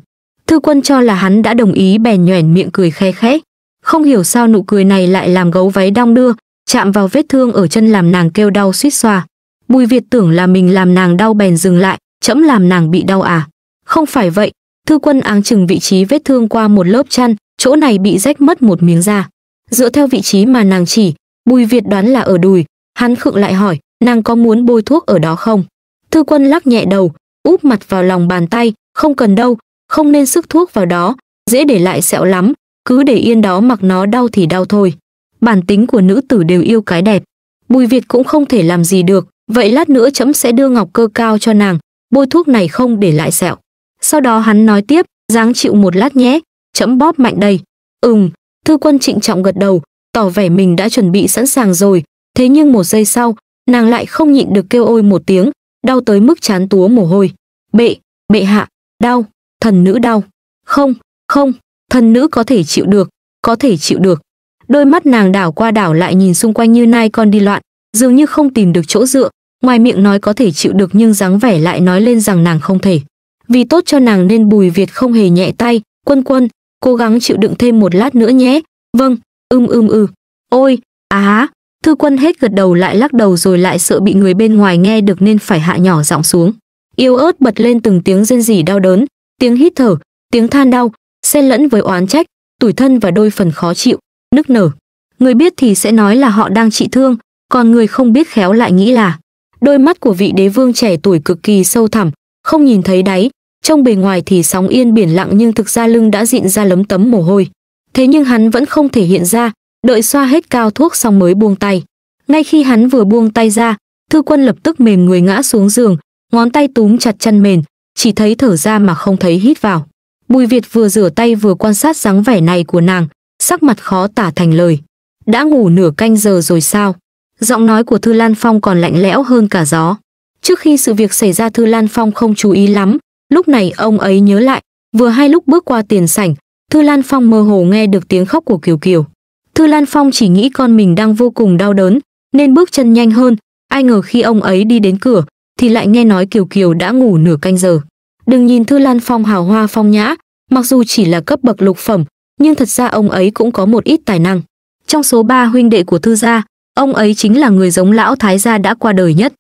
Thư quân cho là hắn đã đồng ý bèn nhoẻn miệng cười khe khẽ. Không hiểu sao nụ cười này lại làm gấu váy đong đưa, chạm vào vết thương ở chân làm nàng kêu đau suýt xoa. Bùi Việt tưởng là mình làm nàng đau bèn dừng lại, chẫm làm nàng bị đau à. Không phải vậy, thư quân áng chừng vị trí vết thương qua một lớp chăn, chỗ này bị rách mất một miếng da. Dựa theo vị trí mà nàng chỉ, Bùi Việt đoán là ở đùi, hắn khựng lại hỏi, nàng có muốn bôi thuốc ở đó không? Thư quân lắc nhẹ đầu, úp mặt vào lòng bàn tay, không cần đâu, không nên sức thuốc vào đó, dễ để lại sẹo lắm, cứ để yên đó mặc nó đau thì đau thôi. Bản tính của nữ tử đều yêu cái đẹp. Bùi Việt cũng không thể làm gì được, vậy lát nữa chấm sẽ đưa ngọc cơ cao cho nàng, bôi thuốc này không để lại sẹo. Sau đó hắn nói tiếp, dáng chịu một lát nhé, chấm bóp mạnh đây. Ừm, thư quân trịnh trọng gật đầu, tỏ vẻ mình đã chuẩn bị sẵn sàng rồi, thế nhưng một giây sau, nàng lại không nhịn được kêu ôi một tiếng, đau tới mức chán túa mồ hôi. Bệ, bệ hạ, đau thần nữ đau. Không, không, thần nữ có thể chịu được, có thể chịu được. Đôi mắt nàng đảo qua đảo lại nhìn xung quanh như nai con đi loạn, dường như không tìm được chỗ dựa, ngoài miệng nói có thể chịu được nhưng dáng vẻ lại nói lên rằng nàng không thể. Vì tốt cho nàng nên Bùi Việt không hề nhẹ tay, "Quân Quân, cố gắng chịu đựng thêm một lát nữa nhé." "Vâng." "Ừm ừm ừ." "Ôi, á." Thư Quân hết gật đầu lại lắc đầu rồi lại sợ bị người bên ngoài nghe được nên phải hạ nhỏ giọng xuống. Yêu ớt bật lên từng tiếng rên rỉ đau đớn, tiếng hít thở, tiếng than đau, xen lẫn với oán trách, tủi thân và đôi phần khó chịu, nức nở. Người biết thì sẽ nói là họ đang trị thương, còn người không biết khéo lại nghĩ là đôi mắt của vị đế vương trẻ tuổi cực kỳ sâu thẳm, không nhìn thấy đáy, trong bề ngoài thì sóng yên biển lặng nhưng thực ra lưng đã dịn ra lấm tấm mồ hôi. Thế nhưng hắn vẫn không thể hiện ra, đợi xoa hết cao thuốc xong mới buông tay. Ngay khi hắn vừa buông tay ra, thư quân lập tức mềm người ngã xuống giường, ngón tay túm chặt chân mền, chỉ thấy thở ra mà không thấy hít vào. Bùi Việt vừa rửa tay vừa quan sát dáng vẻ này của nàng, sắc mặt khó tả thành lời. Đã ngủ nửa canh giờ rồi sao? Giọng nói của Thư Lan Phong còn lạnh lẽo hơn cả gió. Trước khi sự việc xảy ra Thư Lan Phong không chú ý lắm, lúc này ông ấy nhớ lại, vừa hai lúc bước qua tiền sảnh, Thư Lan Phong mơ hồ nghe được tiếng khóc của Kiều Kiều. Thư Lan Phong chỉ nghĩ con mình đang vô cùng đau đớn, nên bước chân nhanh hơn, ai ngờ khi ông ấy đi đến cửa thì lại nghe nói Kiều Kiều đã ngủ nửa canh giờ. Đừng nhìn Thư Lan Phong hào hoa phong nhã, mặc dù chỉ là cấp bậc lục phẩm, nhưng thật ra ông ấy cũng có một ít tài năng. Trong số ba huynh đệ của Thư gia, ông ấy chính là người giống lão thái gia đã qua đời nhất.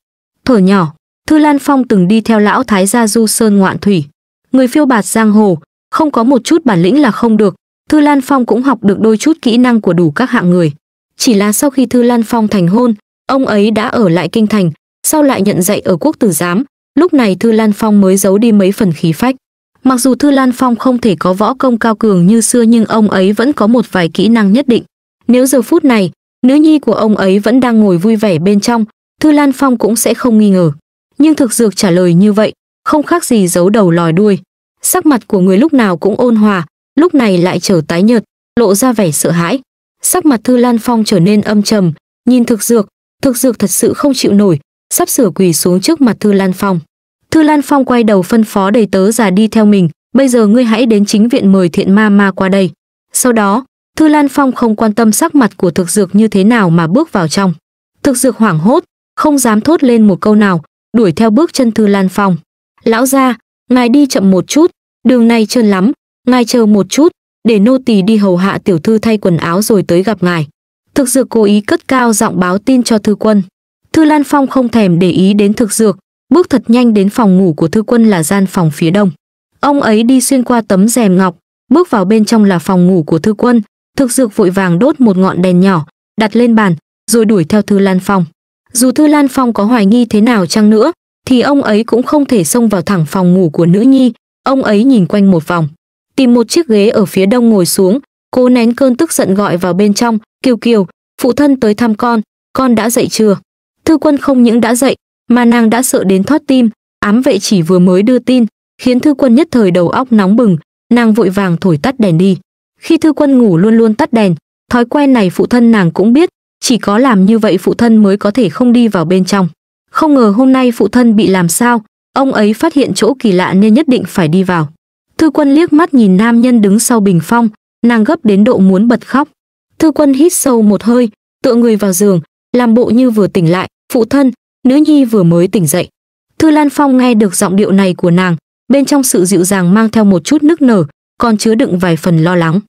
Thở nhỏ, Thư Lan Phong từng đi theo lão thái gia du sơn ngoạn thủy. Người phiêu bạt giang hồ, không có một chút bản lĩnh là không được, Thư Lan Phong cũng học được đôi chút kỹ năng của đủ các hạng người. Chỉ là sau khi Thư Lan Phong thành hôn, ông ấy đã ở lại kinh thành, sau lại nhận dạy ở quốc tử giám, lúc này Thư Lan Phong mới giấu đi mấy phần khí phách. Mặc dù Thư Lan Phong không thể có võ công cao cường như xưa nhưng ông ấy vẫn có một vài kỹ năng nhất định. Nếu giờ phút này, nữ nhi của ông ấy vẫn đang ngồi vui vẻ bên trong, Thư Lan Phong cũng sẽ không nghi ngờ. Nhưng thực dược trả lời như vậy, không khác gì giấu đầu lòi đuôi. Sắc mặt của người lúc nào cũng ôn hòa, lúc này lại trở tái nhợt, lộ ra vẻ sợ hãi. Sắc mặt Thư Lan Phong trở nên âm trầm, nhìn thực dược, thực dược thật sự không chịu nổi, sắp sửa quỳ xuống trước mặt Thư Lan Phong. Thư Lan Phong quay đầu phân phó đầy tớ già đi theo mình, bây giờ ngươi hãy đến chính viện mời thiện ma ma qua đây. Sau đó, Thư Lan Phong không quan tâm sắc mặt của thực dược như thế nào mà bước vào trong. Thực dược hoảng hốt, không dám thốt lên một câu nào, đuổi theo bước chân Thư Lan Phong. Lão ra, ngài đi chậm một chút, đường này trơn lắm, ngài chờ một chút, để nô tỳ đi hầu hạ tiểu thư thay quần áo rồi tới gặp ngài. Thực dược cố ý cất cao giọng báo tin cho thư quân. Thư Lan Phong không thèm để ý đến thực dược, bước thật nhanh đến phòng ngủ của thư quân là gian phòng phía đông ông ấy đi xuyên qua tấm rèm ngọc bước vào bên trong là phòng ngủ của thư quân thực dược vội vàng đốt một ngọn đèn nhỏ đặt lên bàn rồi đuổi theo thư lan phong dù thư lan phong có hoài nghi thế nào chăng nữa thì ông ấy cũng không thể xông vào thẳng phòng ngủ của nữ nhi ông ấy nhìn quanh một vòng tìm một chiếc ghế ở phía đông ngồi xuống cố nén cơn tức giận gọi vào bên trong kiều kiều phụ thân tới thăm con con đã dậy chưa thư quân không những đã dậy mà nàng đã sợ đến thoát tim ám vệ chỉ vừa mới đưa tin khiến thư quân nhất thời đầu óc nóng bừng nàng vội vàng thổi tắt đèn đi khi thư quân ngủ luôn luôn tắt đèn thói quen này phụ thân nàng cũng biết chỉ có làm như vậy phụ thân mới có thể không đi vào bên trong không ngờ hôm nay phụ thân bị làm sao ông ấy phát hiện chỗ kỳ lạ nên nhất định phải đi vào thư quân liếc mắt nhìn nam nhân đứng sau bình phong nàng gấp đến độ muốn bật khóc thư quân hít sâu một hơi tựa người vào giường làm bộ như vừa tỉnh lại phụ thân nữ nhi vừa mới tỉnh dậy. Thư Lan Phong nghe được giọng điệu này của nàng, bên trong sự dịu dàng mang theo một chút nức nở, còn chứa đựng vài phần lo lắng.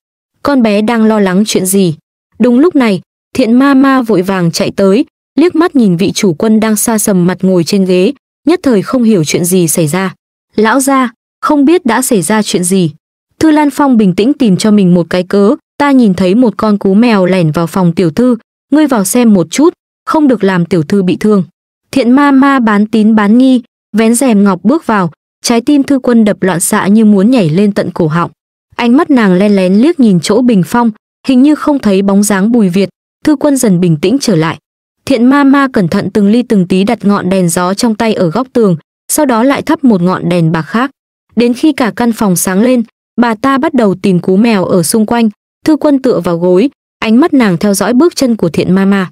Con bé đang lo lắng chuyện gì? Đúng lúc này, thiện ma ma vội vàng chạy tới, liếc mắt nhìn vị chủ quân đang xa sầm mặt ngồi trên ghế, nhất thời không hiểu chuyện gì xảy ra. Lão gia, không biết đã xảy ra chuyện gì. Thư Lan Phong bình tĩnh tìm cho mình một cái cớ, ta nhìn thấy một con cú mèo lẻn vào phòng tiểu thư, ngươi vào xem một chút, không được làm tiểu thư bị thương. Thiện ma ma bán tín bán nghi, vén rèm ngọc bước vào, trái tim thư quân đập loạn xạ như muốn nhảy lên tận cổ họng. Ánh mắt nàng len lén liếc nhìn chỗ bình phong, hình như không thấy bóng dáng bùi Việt, thư quân dần bình tĩnh trở lại. Thiện ma ma cẩn thận từng ly từng tí đặt ngọn đèn gió trong tay ở góc tường, sau đó lại thắp một ngọn đèn bạc khác. Đến khi cả căn phòng sáng lên, bà ta bắt đầu tìm cú mèo ở xung quanh, thư quân tựa vào gối, ánh mắt nàng theo dõi bước chân của thiện ma ma.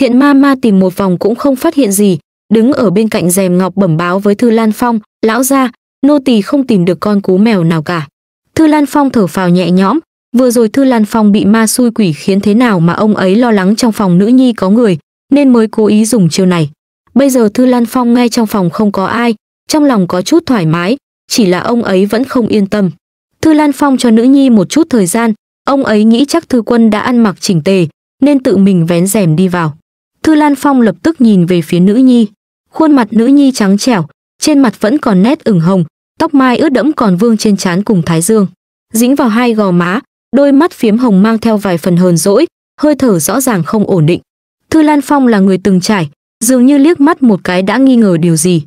Thiện ma ma tìm một vòng cũng không phát hiện gì, đứng ở bên cạnh rèm ngọc bẩm báo với Thư Lan Phong, lão ra, nô tỳ không tìm được con cú mèo nào cả. Thư Lan Phong thở phào nhẹ nhõm, vừa rồi Thư Lan Phong bị ma xui quỷ khiến thế nào mà ông ấy lo lắng trong phòng nữ nhi có người, nên mới cố ý dùng chiêu này. Bây giờ Thư Lan Phong nghe trong phòng không có ai, trong lòng có chút thoải mái, chỉ là ông ấy vẫn không yên tâm. Thư Lan Phong cho nữ nhi một chút thời gian, ông ấy nghĩ chắc Thư Quân đã ăn mặc chỉnh tề, nên tự mình vén rèm đi vào. Thư Lan Phong lập tức nhìn về phía nữ nhi. Khuôn mặt nữ nhi trắng trẻo, trên mặt vẫn còn nét ửng hồng, tóc mai ướt đẫm còn vương trên trán cùng thái dương. Dính vào hai gò má, đôi mắt phiếm hồng mang theo vài phần hờn dỗi, hơi thở rõ ràng không ổn định. Thư Lan Phong là người từng trải, dường như liếc mắt một cái đã nghi ngờ điều gì.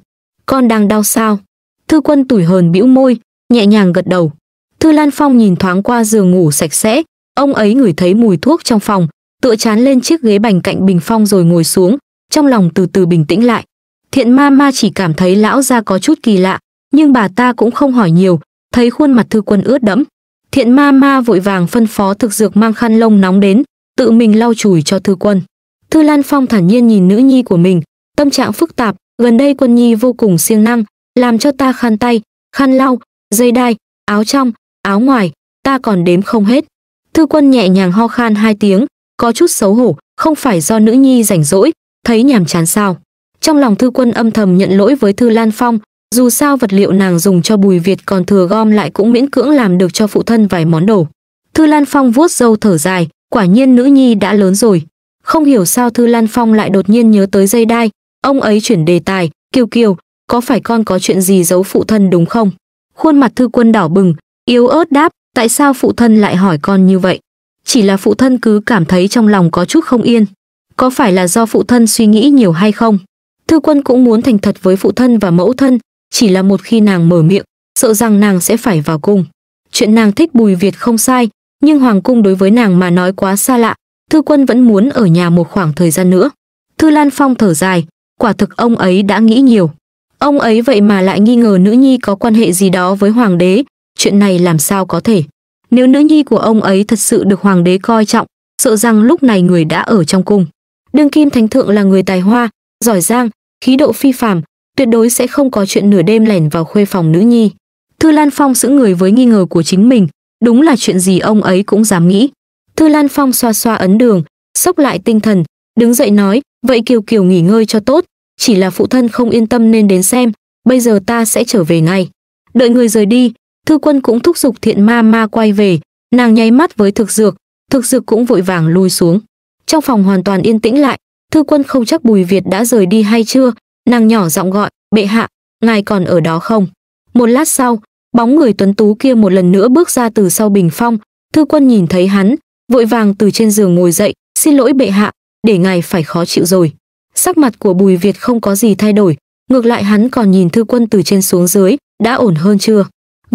Con đang đau sao? Thư Quân tủi hờn bĩu môi, nhẹ nhàng gật đầu. Thư Lan Phong nhìn thoáng qua giường ngủ sạch sẽ, ông ấy ngửi thấy mùi thuốc trong phòng, tựa chán lên chiếc ghế bành cạnh bình phong rồi ngồi xuống, trong lòng từ từ bình tĩnh lại. Thiện ma ma chỉ cảm thấy lão gia có chút kỳ lạ, nhưng bà ta cũng không hỏi nhiều, thấy khuôn mặt thư quân ướt đẫm. Thiện ma ma vội vàng phân phó thực dược mang khăn lông nóng đến, tự mình lau chùi cho thư quân. Thư Lan Phong thản nhiên nhìn nữ nhi của mình, tâm trạng phức tạp, gần đây quân nhi vô cùng siêng năng, làm cho ta khăn tay, khăn lau, dây đai, áo trong, áo ngoài, ta còn đếm không hết. Thư quân nhẹ nhàng ho khan hai tiếng, có chút xấu hổ, không phải do nữ nhi rảnh rỗi, thấy nhàm chán sao. Trong lòng thư quân âm thầm nhận lỗi với Thư Lan Phong, dù sao vật liệu nàng dùng cho bùi Việt còn thừa gom lại cũng miễn cưỡng làm được cho phụ thân vài món đồ. Thư Lan Phong vuốt râu thở dài, quả nhiên nữ nhi đã lớn rồi. Không hiểu sao Thư Lan Phong lại đột nhiên nhớ tới dây đai, ông ấy chuyển đề tài, kiều kiều, có phải con có chuyện gì giấu phụ thân đúng không? Khuôn mặt thư quân đỏ bừng, yếu ớt đáp, tại sao phụ thân lại hỏi con như vậy? chỉ là phụ thân cứ cảm thấy trong lòng có chút không yên. Có phải là do phụ thân suy nghĩ nhiều hay không? Thư quân cũng muốn thành thật với phụ thân và mẫu thân, chỉ là một khi nàng mở miệng, sợ rằng nàng sẽ phải vào cung. Chuyện nàng thích Bùi Việt không sai, nhưng hoàng cung đối với nàng mà nói quá xa lạ, Thư quân vẫn muốn ở nhà một khoảng thời gian nữa. Thư Lan Phong thở dài, quả thực ông ấy đã nghĩ nhiều. Ông ấy vậy mà lại nghi ngờ nữ nhi có quan hệ gì đó với hoàng đế, chuyện này làm sao có thể. Nếu nữ nhi của ông ấy thật sự được hoàng đế coi trọng, sợ rằng lúc này người đã ở trong cung. Đương kim thánh thượng là người tài hoa, giỏi giang, khí độ phi phàm, tuyệt đối sẽ không có chuyện nửa đêm lẻn vào khuê phòng nữ nhi. Thư Lan Phong giữ người với nghi ngờ của chính mình, đúng là chuyện gì ông ấy cũng dám nghĩ. Thư Lan Phong xoa xoa ấn đường, sốc lại tinh thần, đứng dậy nói, vậy Kiều Kiều nghỉ ngơi cho tốt, chỉ là phụ thân không yên tâm nên đến xem, bây giờ ta sẽ trở về ngay. Đợi người rời đi, Thư quân cũng thúc giục thiện ma ma quay về, nàng nháy mắt với thực dược, thực dược cũng vội vàng lui xuống. Trong phòng hoàn toàn yên tĩnh lại, thư quân không chắc Bùi Việt đã rời đi hay chưa, nàng nhỏ giọng gọi, bệ hạ, ngài còn ở đó không? Một lát sau, bóng người tuấn tú kia một lần nữa bước ra từ sau bình phong, thư quân nhìn thấy hắn, vội vàng từ trên giường ngồi dậy, xin lỗi bệ hạ, để ngài phải khó chịu rồi. Sắc mặt của Bùi Việt không có gì thay đổi, ngược lại hắn còn nhìn thư quân từ trên xuống dưới, đã ổn hơn chưa?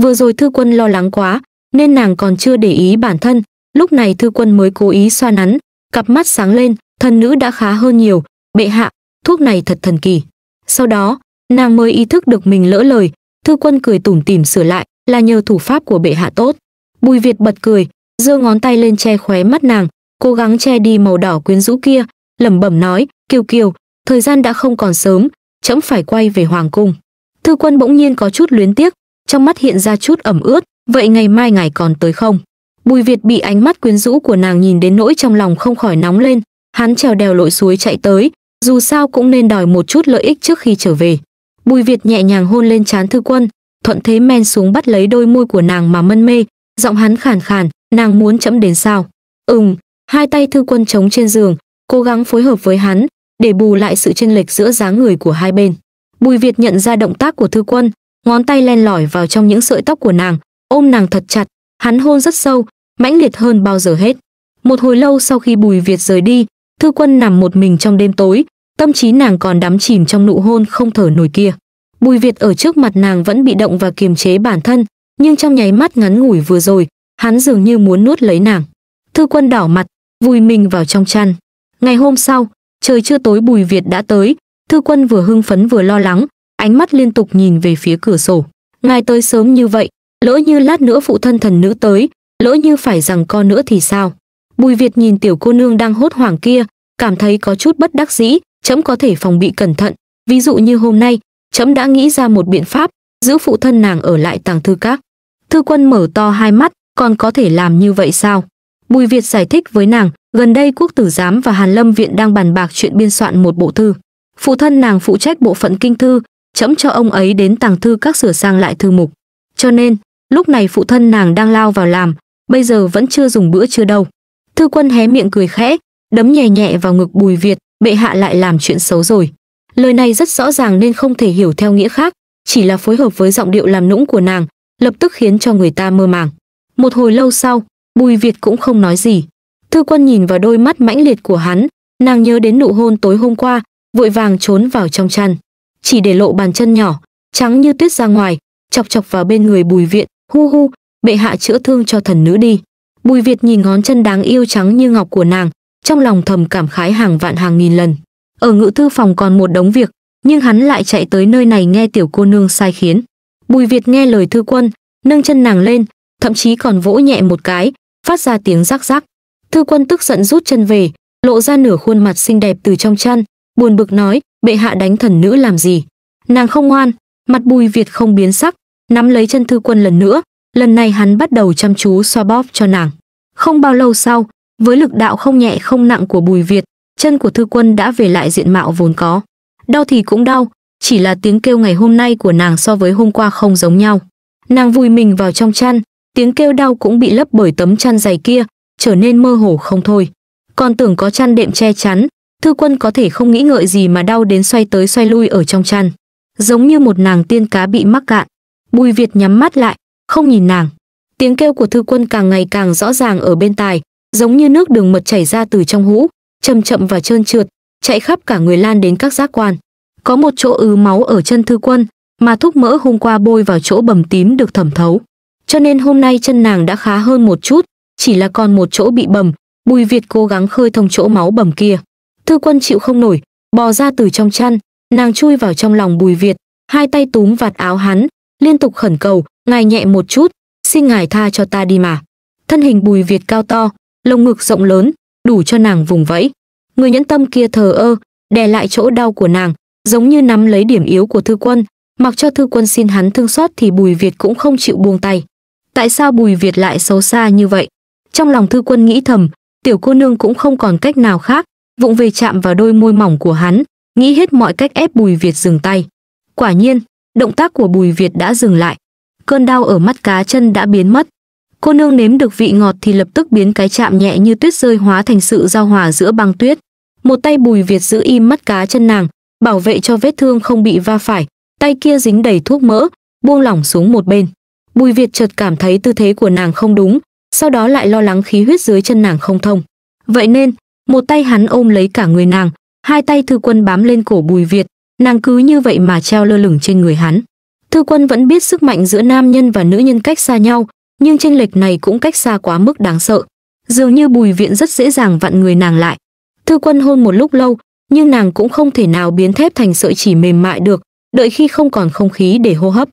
Vừa rồi thư quân lo lắng quá, nên nàng còn chưa để ý bản thân, lúc này thư quân mới cố ý xoa nắn, cặp mắt sáng lên, thần nữ đã khá hơn nhiều, bệ hạ, thuốc này thật thần kỳ. Sau đó, nàng mới ý thức được mình lỡ lời, thư quân cười tủm tỉm sửa lại, là nhờ thủ pháp của bệ hạ tốt. Bùi Việt bật cười, giơ ngón tay lên che khóe mắt nàng, cố gắng che đi màu đỏ quyến rũ kia, lẩm bẩm nói, "Kiều Kiều, thời gian đã không còn sớm, trẫm phải quay về hoàng cung." Thư Quân bỗng nhiên có chút luyến tiếc, trong mắt hiện ra chút ẩm ướt, vậy ngày mai ngài còn tới không? Bùi Việt bị ánh mắt quyến rũ của nàng nhìn đến nỗi trong lòng không khỏi nóng lên, hắn trèo đèo lội suối chạy tới, dù sao cũng nên đòi một chút lợi ích trước khi trở về. Bùi Việt nhẹ nhàng hôn lên trán Thư Quân, thuận thế men xuống bắt lấy đôi môi của nàng mà mân mê, giọng hắn khàn khàn, nàng muốn chậm đến sao? Ừm, hai tay Thư Quân chống trên giường, cố gắng phối hợp với hắn để bù lại sự chênh lệch giữa dáng người của hai bên. Bùi Việt nhận ra động tác của Thư Quân, ngón tay len lỏi vào trong những sợi tóc của nàng, ôm nàng thật chặt, hắn hôn rất sâu, mãnh liệt hơn bao giờ hết. Một hồi lâu sau khi Bùi Việt rời đi, Thư Quân nằm một mình trong đêm tối, tâm trí nàng còn đắm chìm trong nụ hôn không thở nổi kia. Bùi Việt ở trước mặt nàng vẫn bị động và kiềm chế bản thân, nhưng trong nháy mắt ngắn ngủi vừa rồi, hắn dường như muốn nuốt lấy nàng. Thư Quân đỏ mặt, vùi mình vào trong chăn. Ngày hôm sau, trời chưa tối Bùi Việt đã tới, Thư Quân vừa hưng phấn vừa lo lắng, ánh mắt liên tục nhìn về phía cửa sổ. Ngài tới sớm như vậy, lỡ như lát nữa phụ thân thần nữ tới, lỡ như phải rằng co nữa thì sao? Bùi Việt nhìn tiểu cô nương đang hốt hoảng kia, cảm thấy có chút bất đắc dĩ, chấm có thể phòng bị cẩn thận. Ví dụ như hôm nay, chấm đã nghĩ ra một biện pháp, giữ phụ thân nàng ở lại tàng thư các. Thư quân mở to hai mắt, còn có thể làm như vậy sao? Bùi Việt giải thích với nàng, gần đây quốc tử giám và Hàn Lâm Viện đang bàn bạc chuyện biên soạn một bộ thư. Phụ thân nàng phụ trách bộ phận kinh thư, chấm cho ông ấy đến tàng thư các sửa sang lại thư mục. Cho nên, lúc này phụ thân nàng đang lao vào làm, bây giờ vẫn chưa dùng bữa chưa đâu. Thư quân hé miệng cười khẽ, đấm nhẹ nhẹ vào ngực Bùi Việt, bệ hạ lại làm chuyện xấu rồi. Lời này rất rõ ràng nên không thể hiểu theo nghĩa khác, chỉ là phối hợp với giọng điệu làm nũng của nàng, lập tức khiến cho người ta mơ màng. Một hồi lâu sau, Bùi Việt cũng không nói gì. Thư quân nhìn vào đôi mắt mãnh liệt của hắn, nàng nhớ đến nụ hôn tối hôm qua, vội vàng trốn vào trong chăn chỉ để lộ bàn chân nhỏ, trắng như tuyết ra ngoài, chọc chọc vào bên người Bùi Viện, hu hu, bệ hạ chữa thương cho thần nữ đi. Bùi Việt nhìn ngón chân đáng yêu trắng như ngọc của nàng, trong lòng thầm cảm khái hàng vạn hàng nghìn lần. Ở ngự thư phòng còn một đống việc, nhưng hắn lại chạy tới nơi này nghe tiểu cô nương sai khiến. Bùi Việt nghe lời thư quân, nâng chân nàng lên, thậm chí còn vỗ nhẹ một cái, phát ra tiếng rắc rắc. Thư quân tức giận rút chân về, lộ ra nửa khuôn mặt xinh đẹp từ trong chăn, buồn bực nói, bệ hạ đánh thần nữ làm gì nàng không ngoan mặt bùi việt không biến sắc nắm lấy chân thư quân lần nữa lần này hắn bắt đầu chăm chú xoa bóp cho nàng không bao lâu sau với lực đạo không nhẹ không nặng của bùi việt chân của thư quân đã về lại diện mạo vốn có đau thì cũng đau chỉ là tiếng kêu ngày hôm nay của nàng so với hôm qua không giống nhau nàng vùi mình vào trong chăn tiếng kêu đau cũng bị lấp bởi tấm chăn dày kia trở nên mơ hồ không thôi còn tưởng có chăn đệm che chắn Thư quân có thể không nghĩ ngợi gì mà đau đến xoay tới xoay lui ở trong chăn. Giống như một nàng tiên cá bị mắc cạn. Bùi Việt nhắm mắt lại, không nhìn nàng. Tiếng kêu của thư quân càng ngày càng rõ ràng ở bên tai, giống như nước đường mật chảy ra từ trong hũ, chậm chậm và trơn trượt, chạy khắp cả người lan đến các giác quan. Có một chỗ ứ máu ở chân thư quân, mà thuốc mỡ hôm qua bôi vào chỗ bầm tím được thẩm thấu. Cho nên hôm nay chân nàng đã khá hơn một chút, chỉ là còn một chỗ bị bầm, Bùi Việt cố gắng khơi thông chỗ máu bầm kia. Thư Quân chịu không nổi, bò ra từ trong chăn, nàng chui vào trong lòng Bùi Việt, hai tay túm vạt áo hắn, liên tục khẩn cầu, ngài nhẹ một chút, xin ngài tha cho ta đi mà. Thân hình Bùi Việt cao to, lồng ngực rộng lớn, đủ cho nàng vùng vẫy. Người nhẫn tâm kia thờ ơ, đè lại chỗ đau của nàng, giống như nắm lấy điểm yếu của Thư Quân, mặc cho Thư Quân xin hắn thương xót thì Bùi Việt cũng không chịu buông tay. Tại sao Bùi Việt lại xấu xa như vậy? Trong lòng Thư Quân nghĩ thầm, tiểu cô nương cũng không còn cách nào khác, vụng về chạm vào đôi môi mỏng của hắn, nghĩ hết mọi cách ép Bùi Việt dừng tay. Quả nhiên, động tác của Bùi Việt đã dừng lại. Cơn đau ở mắt cá chân đã biến mất. Cô nương nếm được vị ngọt thì lập tức biến cái chạm nhẹ như tuyết rơi hóa thành sự giao hòa giữa băng tuyết. Một tay Bùi Việt giữ im mắt cá chân nàng, bảo vệ cho vết thương không bị va phải, tay kia dính đầy thuốc mỡ, buông lỏng xuống một bên. Bùi Việt chợt cảm thấy tư thế của nàng không đúng, sau đó lại lo lắng khí huyết dưới chân nàng không thông. Vậy nên, một tay hắn ôm lấy cả người nàng hai tay thư quân bám lên cổ bùi việt nàng cứ như vậy mà treo lơ lửng trên người hắn thư quân vẫn biết sức mạnh giữa nam nhân và nữ nhân cách xa nhau nhưng tranh lệch này cũng cách xa quá mức đáng sợ dường như bùi viện rất dễ dàng vặn người nàng lại thư quân hôn một lúc lâu nhưng nàng cũng không thể nào biến thép thành sợi chỉ mềm mại được đợi khi không còn không khí để hô hấp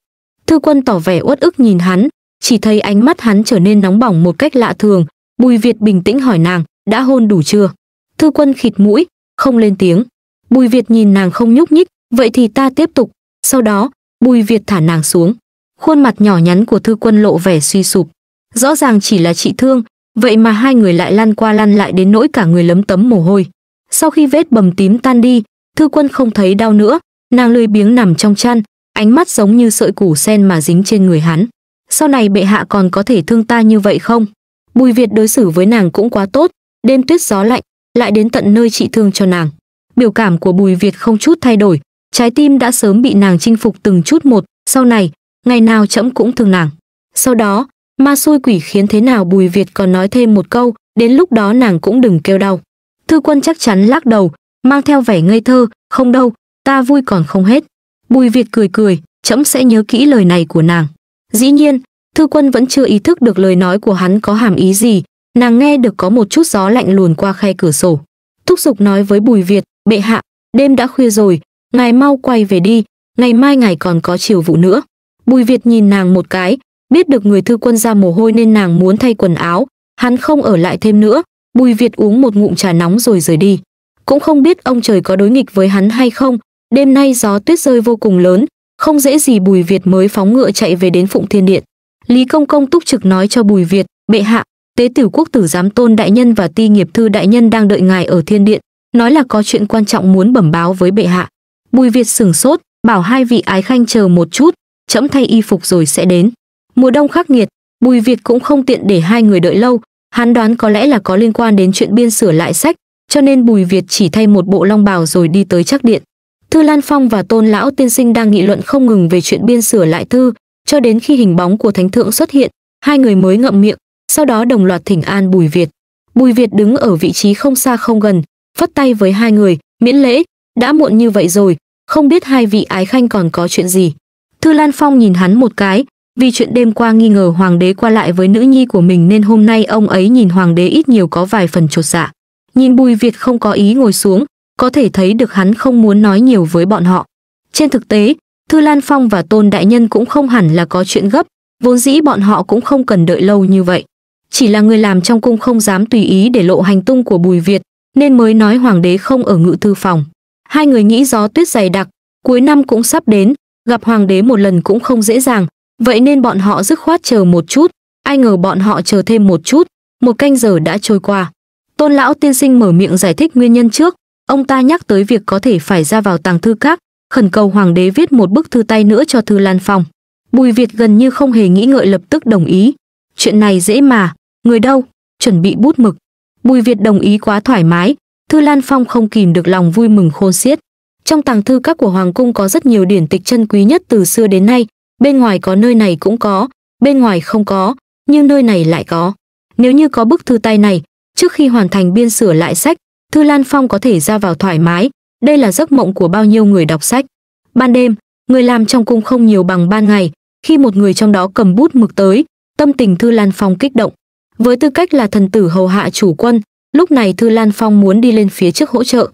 thư quân tỏ vẻ uất ức nhìn hắn chỉ thấy ánh mắt hắn trở nên nóng bỏng một cách lạ thường bùi việt bình tĩnh hỏi nàng đã hôn đủ chưa Thư Quân khịt mũi, không lên tiếng. Bùi Việt nhìn nàng không nhúc nhích, vậy thì ta tiếp tục. Sau đó, Bùi Việt thả nàng xuống. Khuôn mặt nhỏ nhắn của Thư Quân lộ vẻ suy sụp. Rõ ràng chỉ là chị thương, vậy mà hai người lại lăn qua lăn lại đến nỗi cả người lấm tấm mồ hôi. Sau khi vết bầm tím tan đi, Thư Quân không thấy đau nữa, nàng lười biếng nằm trong chăn, ánh mắt giống như sợi củ sen mà dính trên người hắn. Sau này bệ hạ còn có thể thương ta như vậy không? Bùi Việt đối xử với nàng cũng quá tốt, đêm tuyết gió lạnh, lại đến tận nơi trị thương cho nàng. Biểu cảm của Bùi Việt không chút thay đổi, trái tim đã sớm bị nàng chinh phục từng chút một, sau này, ngày nào chậm cũng thương nàng. Sau đó, ma xui quỷ khiến thế nào Bùi Việt còn nói thêm một câu, đến lúc đó nàng cũng đừng kêu đau. Thư quân chắc chắn lắc đầu, mang theo vẻ ngây thơ, không đâu, ta vui còn không hết. Bùi Việt cười cười, chậm sẽ nhớ kỹ lời này của nàng. Dĩ nhiên, thư quân vẫn chưa ý thức được lời nói của hắn có hàm ý gì, nàng nghe được có một chút gió lạnh luồn qua khay cửa sổ. Thúc giục nói với Bùi Việt, bệ hạ, đêm đã khuya rồi, ngài mau quay về đi, ngày mai ngài còn có chiều vụ nữa. Bùi Việt nhìn nàng một cái, biết được người thư quân ra mồ hôi nên nàng muốn thay quần áo, hắn không ở lại thêm nữa, Bùi Việt uống một ngụm trà nóng rồi rời đi. Cũng không biết ông trời có đối nghịch với hắn hay không, đêm nay gió tuyết rơi vô cùng lớn, không dễ gì Bùi Việt mới phóng ngựa chạy về đến Phụng Thiên Điện. Lý Công Công túc trực nói cho Bùi Việt, bệ hạ, tế tiểu quốc tử giám tôn đại nhân và ti nghiệp thư đại nhân đang đợi ngài ở thiên điện nói là có chuyện quan trọng muốn bẩm báo với bệ hạ bùi việt sửng sốt bảo hai vị ái khanh chờ một chút trẫm thay y phục rồi sẽ đến mùa đông khắc nghiệt bùi việt cũng không tiện để hai người đợi lâu hắn đoán có lẽ là có liên quan đến chuyện biên sửa lại sách cho nên bùi việt chỉ thay một bộ long bào rồi đi tới chắc điện thư lan phong và tôn lão tiên sinh đang nghị luận không ngừng về chuyện biên sửa lại thư cho đến khi hình bóng của thánh thượng xuất hiện hai người mới ngậm miệng sau đó đồng loạt thỉnh an Bùi Việt. Bùi Việt đứng ở vị trí không xa không gần, phất tay với hai người, miễn lễ, đã muộn như vậy rồi, không biết hai vị ái khanh còn có chuyện gì. Thư Lan Phong nhìn hắn một cái, vì chuyện đêm qua nghi ngờ hoàng đế qua lại với nữ nhi của mình nên hôm nay ông ấy nhìn hoàng đế ít nhiều có vài phần chột dạ. Nhìn Bùi Việt không có ý ngồi xuống, có thể thấy được hắn không muốn nói nhiều với bọn họ. Trên thực tế, Thư Lan Phong và Tôn Đại Nhân cũng không hẳn là có chuyện gấp, vốn dĩ bọn họ cũng không cần đợi lâu như vậy. Chỉ là người làm trong cung không dám tùy ý để lộ hành tung của Bùi Việt, nên mới nói hoàng đế không ở ngự thư phòng. Hai người nghĩ gió tuyết dày đặc, cuối năm cũng sắp đến, gặp hoàng đế một lần cũng không dễ dàng, vậy nên bọn họ dứt khoát chờ một chút, ai ngờ bọn họ chờ thêm một chút, một canh giờ đã trôi qua. Tôn lão tiên sinh mở miệng giải thích nguyên nhân trước, ông ta nhắc tới việc có thể phải ra vào tàng thư các, khẩn cầu hoàng đế viết một bức thư tay nữa cho Thư Lan phòng Bùi Việt gần như không hề nghĩ ngợi lập tức đồng ý, Chuyện này dễ mà, người đâu, chuẩn bị bút mực. Bùi Việt đồng ý quá thoải mái, Thư Lan Phong không kìm được lòng vui mừng khôn xiết. Trong tàng thư các của Hoàng Cung có rất nhiều điển tịch chân quý nhất từ xưa đến nay, bên ngoài có nơi này cũng có, bên ngoài không có, nhưng nơi này lại có. Nếu như có bức thư tay này, trước khi hoàn thành biên sửa lại sách, Thư Lan Phong có thể ra vào thoải mái, đây là giấc mộng của bao nhiêu người đọc sách. Ban đêm, người làm trong cung không nhiều bằng ban ngày, khi một người trong đó cầm bút mực tới, Tâm tình Thư Lan Phong kích động. Với tư cách là thần tử hầu hạ chủ quân, lúc này Thư Lan Phong muốn đi lên phía trước hỗ trợ.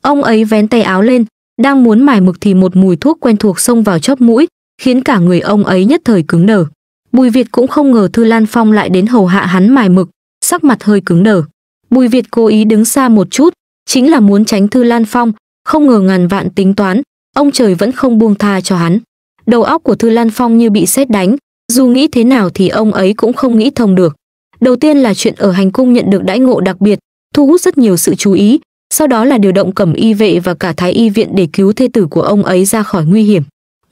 Ông ấy vén tay áo lên, đang muốn mải mực thì một mùi thuốc quen thuộc xông vào chóp mũi, khiến cả người ông ấy nhất thời cứng nở Bùi Việt cũng không ngờ Thư Lan Phong lại đến hầu hạ hắn mài mực, sắc mặt hơi cứng nở Bùi Việt cố ý đứng xa một chút, chính là muốn tránh Thư Lan Phong, không ngờ ngàn vạn tính toán, ông trời vẫn không buông tha cho hắn. Đầu óc của Thư Lan Phong như bị sét đánh, dù nghĩ thế nào thì ông ấy cũng không nghĩ thông được. Đầu tiên là chuyện ở hành cung nhận được đãi ngộ đặc biệt, thu hút rất nhiều sự chú ý, sau đó là điều động cẩm y vệ và cả thái y viện để cứu thê tử của ông ấy ra khỏi nguy hiểm.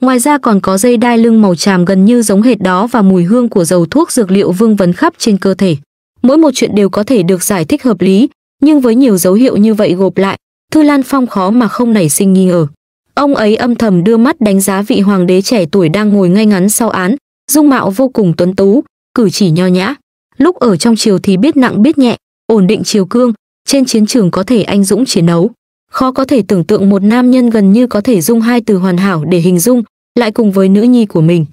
Ngoài ra còn có dây đai lưng màu tràm gần như giống hệt đó và mùi hương của dầu thuốc dược liệu vương vấn khắp trên cơ thể. Mỗi một chuyện đều có thể được giải thích hợp lý, nhưng với nhiều dấu hiệu như vậy gộp lại, Thư Lan Phong khó mà không nảy sinh nghi ngờ. Ông ấy âm thầm đưa mắt đánh giá vị hoàng đế trẻ tuổi đang ngồi ngay ngắn sau án, dung mạo vô cùng tuấn tú, cử chỉ nho nhã. Lúc ở trong triều thì biết nặng biết nhẹ, ổn định triều cương, trên chiến trường có thể anh dũng chiến đấu. Khó có thể tưởng tượng một nam nhân gần như có thể dung hai từ hoàn hảo để hình dung, lại cùng với nữ nhi của mình.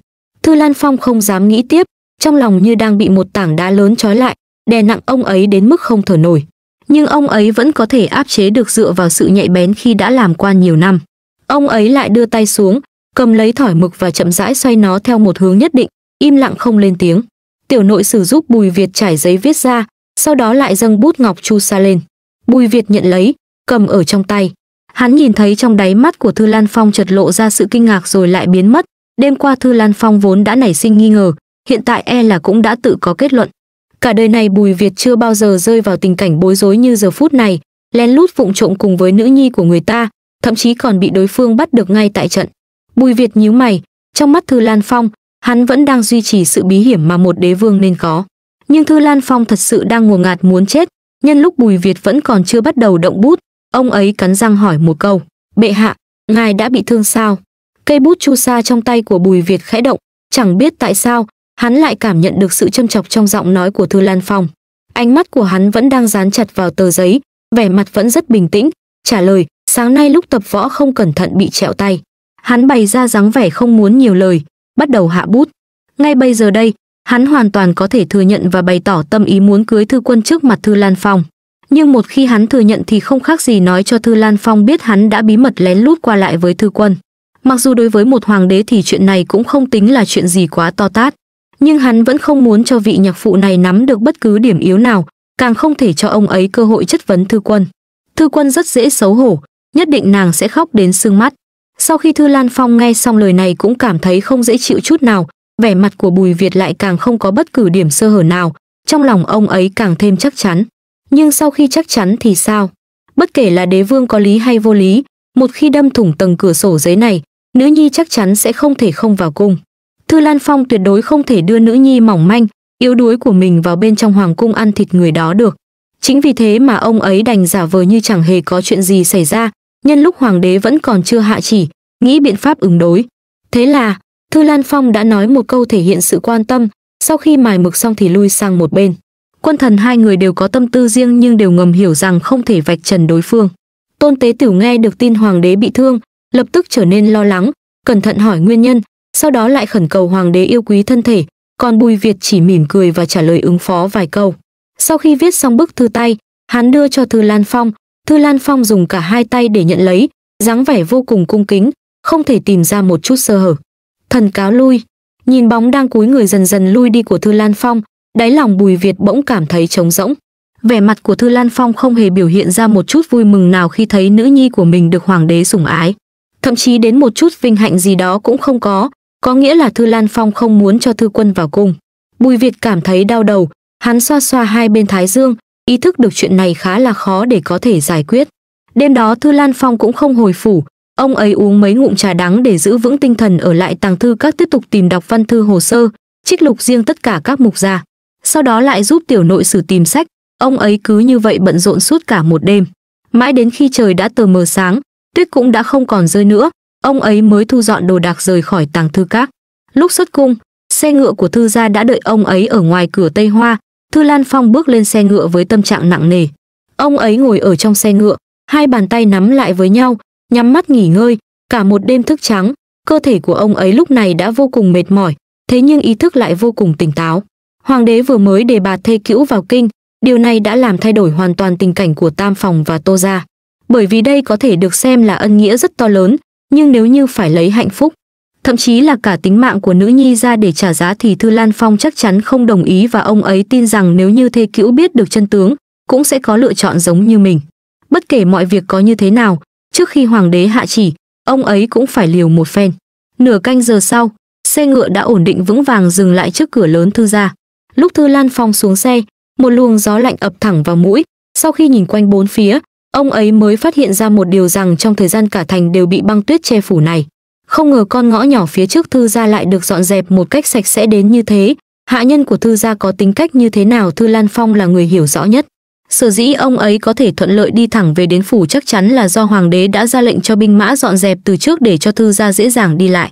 Thư Lan Phong không dám nghĩ tiếp, trong lòng như đang bị một tảng đá lớn trói lại, đè nặng ông ấy đến mức không thở nổi. Nhưng ông ấy vẫn có thể áp chế được dựa vào sự nhạy bén khi đã làm quan nhiều năm. Ông ấy lại đưa tay xuống, cầm lấy thỏi mực và chậm rãi xoay nó theo một hướng nhất định, im lặng không lên tiếng. Tiểu nội sử giúp Bùi Việt trải giấy viết ra, sau đó lại dâng bút ngọc chu sa lên. Bùi Việt nhận lấy, cầm ở trong tay. Hắn nhìn thấy trong đáy mắt của Thư Lan Phong chợt lộ ra sự kinh ngạc rồi lại biến mất. Đêm qua Thư Lan Phong vốn đã nảy sinh nghi ngờ, hiện tại e là cũng đã tự có kết luận. Cả đời này Bùi Việt chưa bao giờ rơi vào tình cảnh bối rối như giờ phút này, lén lút vụng trộm cùng với nữ nhi của người ta, thậm chí còn bị đối phương bắt được ngay tại trận. Bùi Việt nhíu mày, trong mắt Thư Lan Phong, hắn vẫn đang duy trì sự bí hiểm mà một đế vương nên có. Nhưng Thư Lan Phong thật sự đang ngùa ngạt muốn chết, nhân lúc Bùi Việt vẫn còn chưa bắt đầu động bút, ông ấy cắn răng hỏi một câu, "Bệ hạ, ngài đã bị thương sao?" Cây bút chu sa trong tay của Bùi Việt khẽ động, chẳng biết tại sao, hắn lại cảm nhận được sự châm chọc trong giọng nói của Thư Lan Phong. Ánh mắt của hắn vẫn đang dán chặt vào tờ giấy, vẻ mặt vẫn rất bình tĩnh, trả lời, "Sáng nay lúc tập võ không cẩn thận bị trẹo tay." hắn bày ra dáng vẻ không muốn nhiều lời, bắt đầu hạ bút. Ngay bây giờ đây, hắn hoàn toàn có thể thừa nhận và bày tỏ tâm ý muốn cưới Thư Quân trước mặt Thư Lan Phong. Nhưng một khi hắn thừa nhận thì không khác gì nói cho Thư Lan Phong biết hắn đã bí mật lén lút qua lại với Thư Quân. Mặc dù đối với một hoàng đế thì chuyện này cũng không tính là chuyện gì quá to tát, nhưng hắn vẫn không muốn cho vị nhạc phụ này nắm được bất cứ điểm yếu nào, càng không thể cho ông ấy cơ hội chất vấn Thư Quân. Thư Quân rất dễ xấu hổ, nhất định nàng sẽ khóc đến sưng mắt. Sau khi Thư Lan Phong nghe xong lời này cũng cảm thấy không dễ chịu chút nào, vẻ mặt của Bùi Việt lại càng không có bất cứ điểm sơ hở nào, trong lòng ông ấy càng thêm chắc chắn. Nhưng sau khi chắc chắn thì sao? Bất kể là đế vương có lý hay vô lý, một khi đâm thủng tầng cửa sổ giấy này, nữ nhi chắc chắn sẽ không thể không vào cung. Thư Lan Phong tuyệt đối không thể đưa nữ nhi mỏng manh, yếu đuối của mình vào bên trong hoàng cung ăn thịt người đó được. Chính vì thế mà ông ấy đành giả vờ như chẳng hề có chuyện gì xảy ra, nhân lúc hoàng đế vẫn còn chưa hạ chỉ, nghĩ biện pháp ứng đối. Thế là, Thư Lan Phong đã nói một câu thể hiện sự quan tâm, sau khi mài mực xong thì lui sang một bên. Quân thần hai người đều có tâm tư riêng nhưng đều ngầm hiểu rằng không thể vạch trần đối phương. Tôn Tế Tửu nghe được tin hoàng đế bị thương, lập tức trở nên lo lắng, cẩn thận hỏi nguyên nhân, sau đó lại khẩn cầu hoàng đế yêu quý thân thể, còn Bùi Việt chỉ mỉm cười và trả lời ứng phó vài câu. Sau khi viết xong bức thư tay, hắn đưa cho Thư Lan Phong, Thư Lan Phong dùng cả hai tay để nhận lấy, dáng vẻ vô cùng cung kính, không thể tìm ra một chút sơ hở. Thần cáo lui, nhìn bóng đang cúi người dần dần lui đi của Thư Lan Phong, đáy lòng Bùi Việt bỗng cảm thấy trống rỗng. Vẻ mặt của Thư Lan Phong không hề biểu hiện ra một chút vui mừng nào khi thấy nữ nhi của mình được hoàng đế sủng ái, thậm chí đến một chút vinh hạnh gì đó cũng không có, có nghĩa là Thư Lan Phong không muốn cho Thư Quân vào cung. Bùi Việt cảm thấy đau đầu, hắn xoa xoa hai bên thái dương, ý thức được chuyện này khá là khó để có thể giải quyết đêm đó thư lan phong cũng không hồi phủ ông ấy uống mấy ngụm trà đắng để giữ vững tinh thần ở lại tàng thư các tiếp tục tìm đọc văn thư hồ sơ trích lục riêng tất cả các mục ra sau đó lại giúp tiểu nội sử tìm sách ông ấy cứ như vậy bận rộn suốt cả một đêm mãi đến khi trời đã tờ mờ sáng tuyết cũng đã không còn rơi nữa ông ấy mới thu dọn đồ đạc rời khỏi tàng thư các lúc xuất cung xe ngựa của thư gia đã đợi ông ấy ở ngoài cửa tây hoa Thư Lan Phong bước lên xe ngựa với tâm trạng nặng nề. Ông ấy ngồi ở trong xe ngựa, hai bàn tay nắm lại với nhau, nhắm mắt nghỉ ngơi, cả một đêm thức trắng, cơ thể của ông ấy lúc này đã vô cùng mệt mỏi, thế nhưng ý thức lại vô cùng tỉnh táo. Hoàng đế vừa mới đề bạt thê cữu vào kinh, điều này đã làm thay đổi hoàn toàn tình cảnh của Tam Phòng và Tô Gia. Bởi vì đây có thể được xem là ân nghĩa rất to lớn, nhưng nếu như phải lấy hạnh phúc, thậm chí là cả tính mạng của nữ nhi ra để trả giá thì Thư Lan Phong chắc chắn không đồng ý và ông ấy tin rằng nếu như Thê Cữu biết được chân tướng, cũng sẽ có lựa chọn giống như mình. Bất kể mọi việc có như thế nào, trước khi hoàng đế hạ chỉ, ông ấy cũng phải liều một phen. Nửa canh giờ sau, xe ngựa đã ổn định vững vàng dừng lại trước cửa lớn Thư gia. Lúc Thư Lan Phong xuống xe, một luồng gió lạnh ập thẳng vào mũi, sau khi nhìn quanh bốn phía, ông ấy mới phát hiện ra một điều rằng trong thời gian cả thành đều bị băng tuyết che phủ này, không ngờ con ngõ nhỏ phía trước thư gia lại được dọn dẹp một cách sạch sẽ đến như thế, hạ nhân của thư gia có tính cách như thế nào Thư Lan Phong là người hiểu rõ nhất. Sở dĩ ông ấy có thể thuận lợi đi thẳng về đến phủ chắc chắn là do hoàng đế đã ra lệnh cho binh mã dọn dẹp từ trước để cho thư gia dễ dàng đi lại.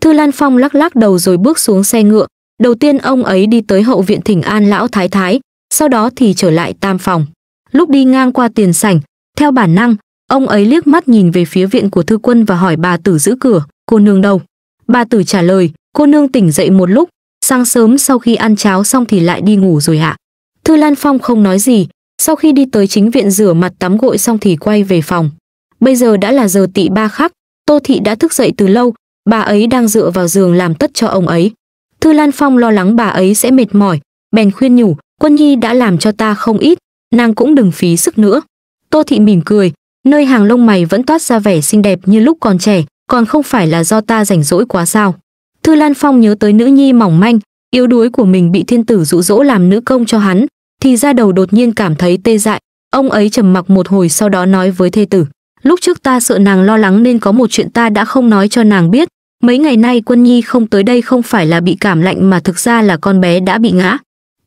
Thư Lan Phong lắc lắc đầu rồi bước xuống xe ngựa, đầu tiên ông ấy đi tới hậu viện Thỉnh An lão thái thái, sau đó thì trở lại tam phòng. Lúc đi ngang qua tiền sảnh, theo bản năng, ông ấy liếc mắt nhìn về phía viện của thư quân và hỏi bà tử giữ cửa cô nương đâu bà tử trả lời cô nương tỉnh dậy một lúc sáng sớm sau khi ăn cháo xong thì lại đi ngủ rồi ạ thư lan phong không nói gì sau khi đi tới chính viện rửa mặt tắm gội xong thì quay về phòng bây giờ đã là giờ tị ba khắc tô thị đã thức dậy từ lâu bà ấy đang dựa vào giường làm tất cho ông ấy thư lan phong lo lắng bà ấy sẽ mệt mỏi bèn khuyên nhủ quân nhi đã làm cho ta không ít nàng cũng đừng phí sức nữa tô thị mỉm cười nơi hàng lông mày vẫn toát ra vẻ xinh đẹp như lúc còn trẻ còn không phải là do ta rảnh rỗi quá sao thư lan phong nhớ tới nữ nhi mỏng manh yếu đuối của mình bị thiên tử dụ dỗ làm nữ công cho hắn thì ra đầu đột nhiên cảm thấy tê dại ông ấy trầm mặc một hồi sau đó nói với thê tử lúc trước ta sợ nàng lo lắng nên có một chuyện ta đã không nói cho nàng biết mấy ngày nay quân nhi không tới đây không phải là bị cảm lạnh mà thực ra là con bé đã bị ngã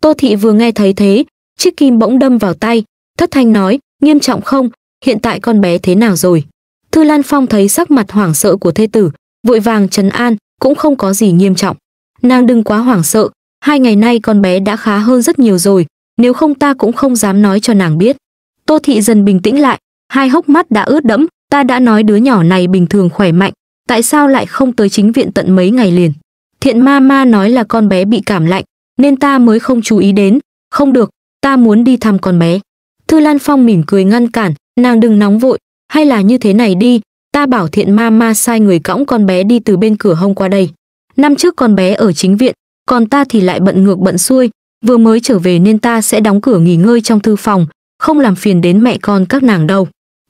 tô thị vừa nghe thấy thế chiếc kim bỗng đâm vào tay thất thanh nói nghiêm trọng không hiện tại con bé thế nào rồi Thư Lan Phong thấy sắc mặt hoảng sợ của thê tử, vội vàng trấn an, cũng không có gì nghiêm trọng. Nàng đừng quá hoảng sợ, hai ngày nay con bé đã khá hơn rất nhiều rồi, nếu không ta cũng không dám nói cho nàng biết. Tô Thị dần bình tĩnh lại, hai hốc mắt đã ướt đẫm, ta đã nói đứa nhỏ này bình thường khỏe mạnh, tại sao lại không tới chính viện tận mấy ngày liền. Thiện ma ma nói là con bé bị cảm lạnh, nên ta mới không chú ý đến, không được, ta muốn đi thăm con bé. Thư Lan Phong mỉm cười ngăn cản, nàng đừng nóng vội, hay là như thế này đi, ta bảo thiện ma ma sai người cõng con bé đi từ bên cửa hông qua đây. Năm trước con bé ở chính viện, còn ta thì lại bận ngược bận xuôi, vừa mới trở về nên ta sẽ đóng cửa nghỉ ngơi trong thư phòng, không làm phiền đến mẹ con các nàng đâu.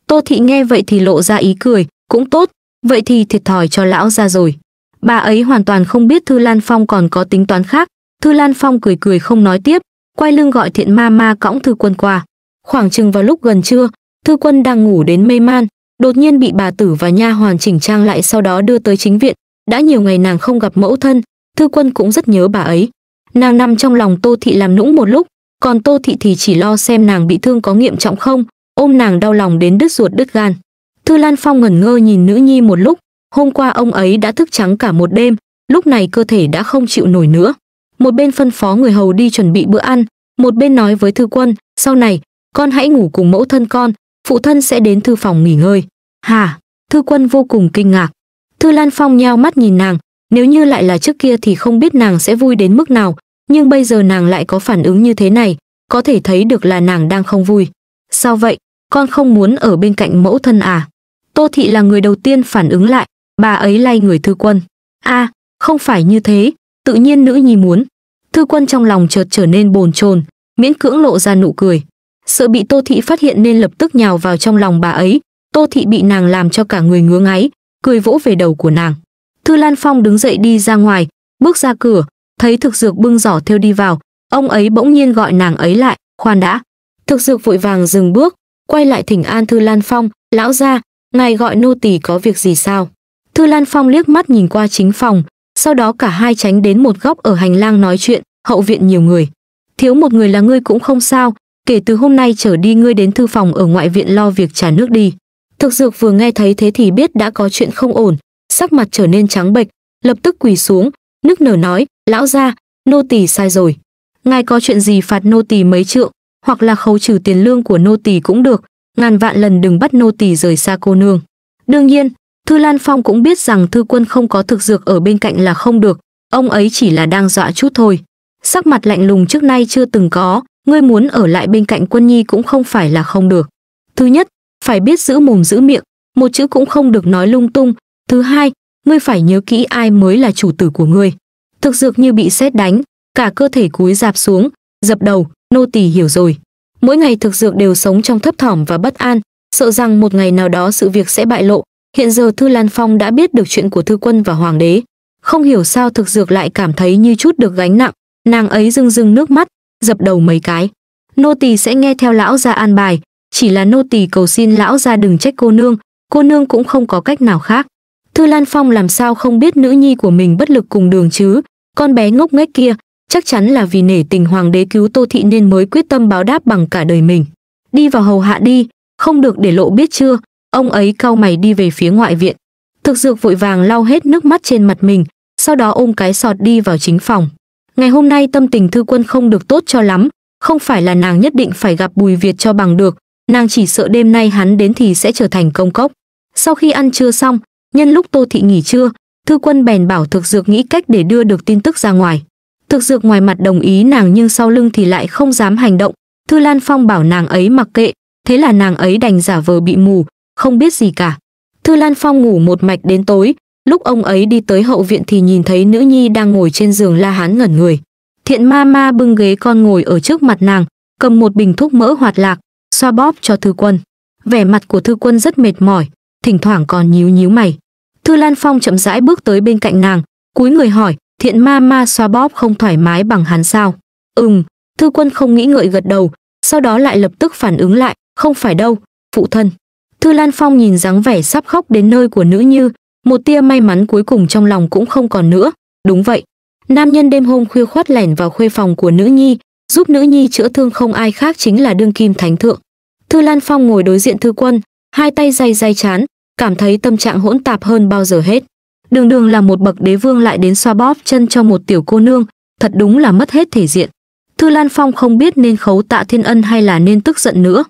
Tô Thị nghe vậy thì lộ ra ý cười, cũng tốt, vậy thì thiệt thòi cho lão ra rồi. Bà ấy hoàn toàn không biết Thư Lan Phong còn có tính toán khác, Thư Lan Phong cười cười không nói tiếp, quay lưng gọi thiện ma ma cõng Thư Quân qua. Khoảng chừng vào lúc gần trưa, Thư Quân đang ngủ đến mê man, đột nhiên bị bà tử và nha hoàn chỉnh trang lại sau đó đưa tới chính viện, đã nhiều ngày nàng không gặp mẫu thân, Thư Quân cũng rất nhớ bà ấy. Nàng nằm trong lòng Tô thị làm nũng một lúc, còn Tô thị thì chỉ lo xem nàng bị thương có nghiêm trọng không, ôm nàng đau lòng đến đứt ruột đứt gan. Thư Lan Phong ngẩn ngơ nhìn nữ nhi một lúc, hôm qua ông ấy đã thức trắng cả một đêm, lúc này cơ thể đã không chịu nổi nữa. Một bên phân phó người hầu đi chuẩn bị bữa ăn, một bên nói với Thư Quân, sau này, con hãy ngủ cùng mẫu thân con, phụ thân sẽ đến thư phòng nghỉ ngơi. Hà, Thư quân vô cùng kinh ngạc. Thư Lan Phong nhao mắt nhìn nàng, nếu như lại là trước kia thì không biết nàng sẽ vui đến mức nào, nhưng bây giờ nàng lại có phản ứng như thế này, có thể thấy được là nàng đang không vui. Sao vậy? Con không muốn ở bên cạnh mẫu thân à? Tô Thị là người đầu tiên phản ứng lại, bà ấy lay người thư quân. a à, không phải như thế, tự nhiên nữ nhi muốn. Thư quân trong lòng chợt trở nên bồn chồn miễn cưỡng lộ ra nụ cười sợ bị Tô Thị phát hiện nên lập tức nhào vào trong lòng bà ấy. Tô Thị bị nàng làm cho cả người ngứa ngáy, cười vỗ về đầu của nàng. Thư Lan Phong đứng dậy đi ra ngoài, bước ra cửa, thấy thực dược bưng giỏ theo đi vào, ông ấy bỗng nhiên gọi nàng ấy lại, khoan đã. Thực dược vội vàng dừng bước, quay lại thỉnh an Thư Lan Phong, lão ra, ngài gọi nô tỳ có việc gì sao? Thư Lan Phong liếc mắt nhìn qua chính phòng, sau đó cả hai tránh đến một góc ở hành lang nói chuyện, hậu viện nhiều người. Thiếu một người là ngươi cũng không sao, kể từ hôm nay trở đi ngươi đến thư phòng ở ngoại viện lo việc trả nước đi. Thực dược vừa nghe thấy thế thì biết đã có chuyện không ổn, sắc mặt trở nên trắng bệch, lập tức quỳ xuống, nước nở nói, lão gia, nô tỳ sai rồi. Ngài có chuyện gì phạt nô tỳ mấy trượng, hoặc là khấu trừ tiền lương của nô tỳ cũng được, ngàn vạn lần đừng bắt nô tỳ rời xa cô nương. Đương nhiên, Thư Lan Phong cũng biết rằng Thư Quân không có thực dược ở bên cạnh là không được, ông ấy chỉ là đang dọa chút thôi. Sắc mặt lạnh lùng trước nay chưa từng có, ngươi muốn ở lại bên cạnh quân nhi cũng không phải là không được. Thứ nhất, phải biết giữ mồm giữ miệng, một chữ cũng không được nói lung tung. Thứ hai, ngươi phải nhớ kỹ ai mới là chủ tử của ngươi. Thực dược như bị sét đánh, cả cơ thể cúi dạp xuống, dập đầu, nô tỳ hiểu rồi. Mỗi ngày thực dược đều sống trong thấp thỏm và bất an, sợ rằng một ngày nào đó sự việc sẽ bại lộ. Hiện giờ Thư Lan Phong đã biết được chuyện của Thư Quân và Hoàng đế. Không hiểu sao thực dược lại cảm thấy như chút được gánh nặng, nàng ấy rưng rưng nước mắt, dập đầu mấy cái nô tỳ sẽ nghe theo lão gia an bài chỉ là nô tỳ cầu xin lão gia đừng trách cô nương cô nương cũng không có cách nào khác thư lan phong làm sao không biết nữ nhi của mình bất lực cùng đường chứ con bé ngốc nghếch kia chắc chắn là vì nể tình hoàng đế cứu tô thị nên mới quyết tâm báo đáp bằng cả đời mình đi vào hầu hạ đi không được để lộ biết chưa ông ấy cau mày đi về phía ngoại viện thực dược vội vàng lau hết nước mắt trên mặt mình sau đó ôm cái sọt đi vào chính phòng ngày hôm nay tâm tình thư quân không được tốt cho lắm không phải là nàng nhất định phải gặp bùi việt cho bằng được nàng chỉ sợ đêm nay hắn đến thì sẽ trở thành công cốc sau khi ăn trưa xong nhân lúc tô thị nghỉ trưa thư quân bèn bảo thực dược nghĩ cách để đưa được tin tức ra ngoài thực dược ngoài mặt đồng ý nàng nhưng sau lưng thì lại không dám hành động thư lan phong bảo nàng ấy mặc kệ thế là nàng ấy đành giả vờ bị mù không biết gì cả thư lan phong ngủ một mạch đến tối Lúc ông ấy đi tới hậu viện thì nhìn thấy nữ nhi đang ngồi trên giường la hán ngẩn người. Thiện ma ma bưng ghế con ngồi ở trước mặt nàng, cầm một bình thuốc mỡ hoạt lạc, xoa bóp cho thư quân. Vẻ mặt của thư quân rất mệt mỏi, thỉnh thoảng còn nhíu nhíu mày. Thư Lan Phong chậm rãi bước tới bên cạnh nàng, cúi người hỏi, thiện ma ma xoa bóp không thoải mái bằng hắn sao? Ừm, thư quân không nghĩ ngợi gật đầu, sau đó lại lập tức phản ứng lại, không phải đâu, phụ thân. Thư Lan Phong nhìn dáng vẻ sắp khóc đến nơi của nữ như, một tia may mắn cuối cùng trong lòng cũng không còn nữa. Đúng vậy, nam nhân đêm hôm khuya khoát lẻn vào khuê phòng của nữ nhi, giúp nữ nhi chữa thương không ai khác chính là đương kim thánh thượng. Thư Lan Phong ngồi đối diện Thư Quân, hai tay dày dày chán, cảm thấy tâm trạng hỗn tạp hơn bao giờ hết. Đường đường là một bậc đế vương lại đến xoa bóp chân cho một tiểu cô nương, thật đúng là mất hết thể diện. Thư Lan Phong không biết nên khấu tạ thiên ân hay là nên tức giận nữa.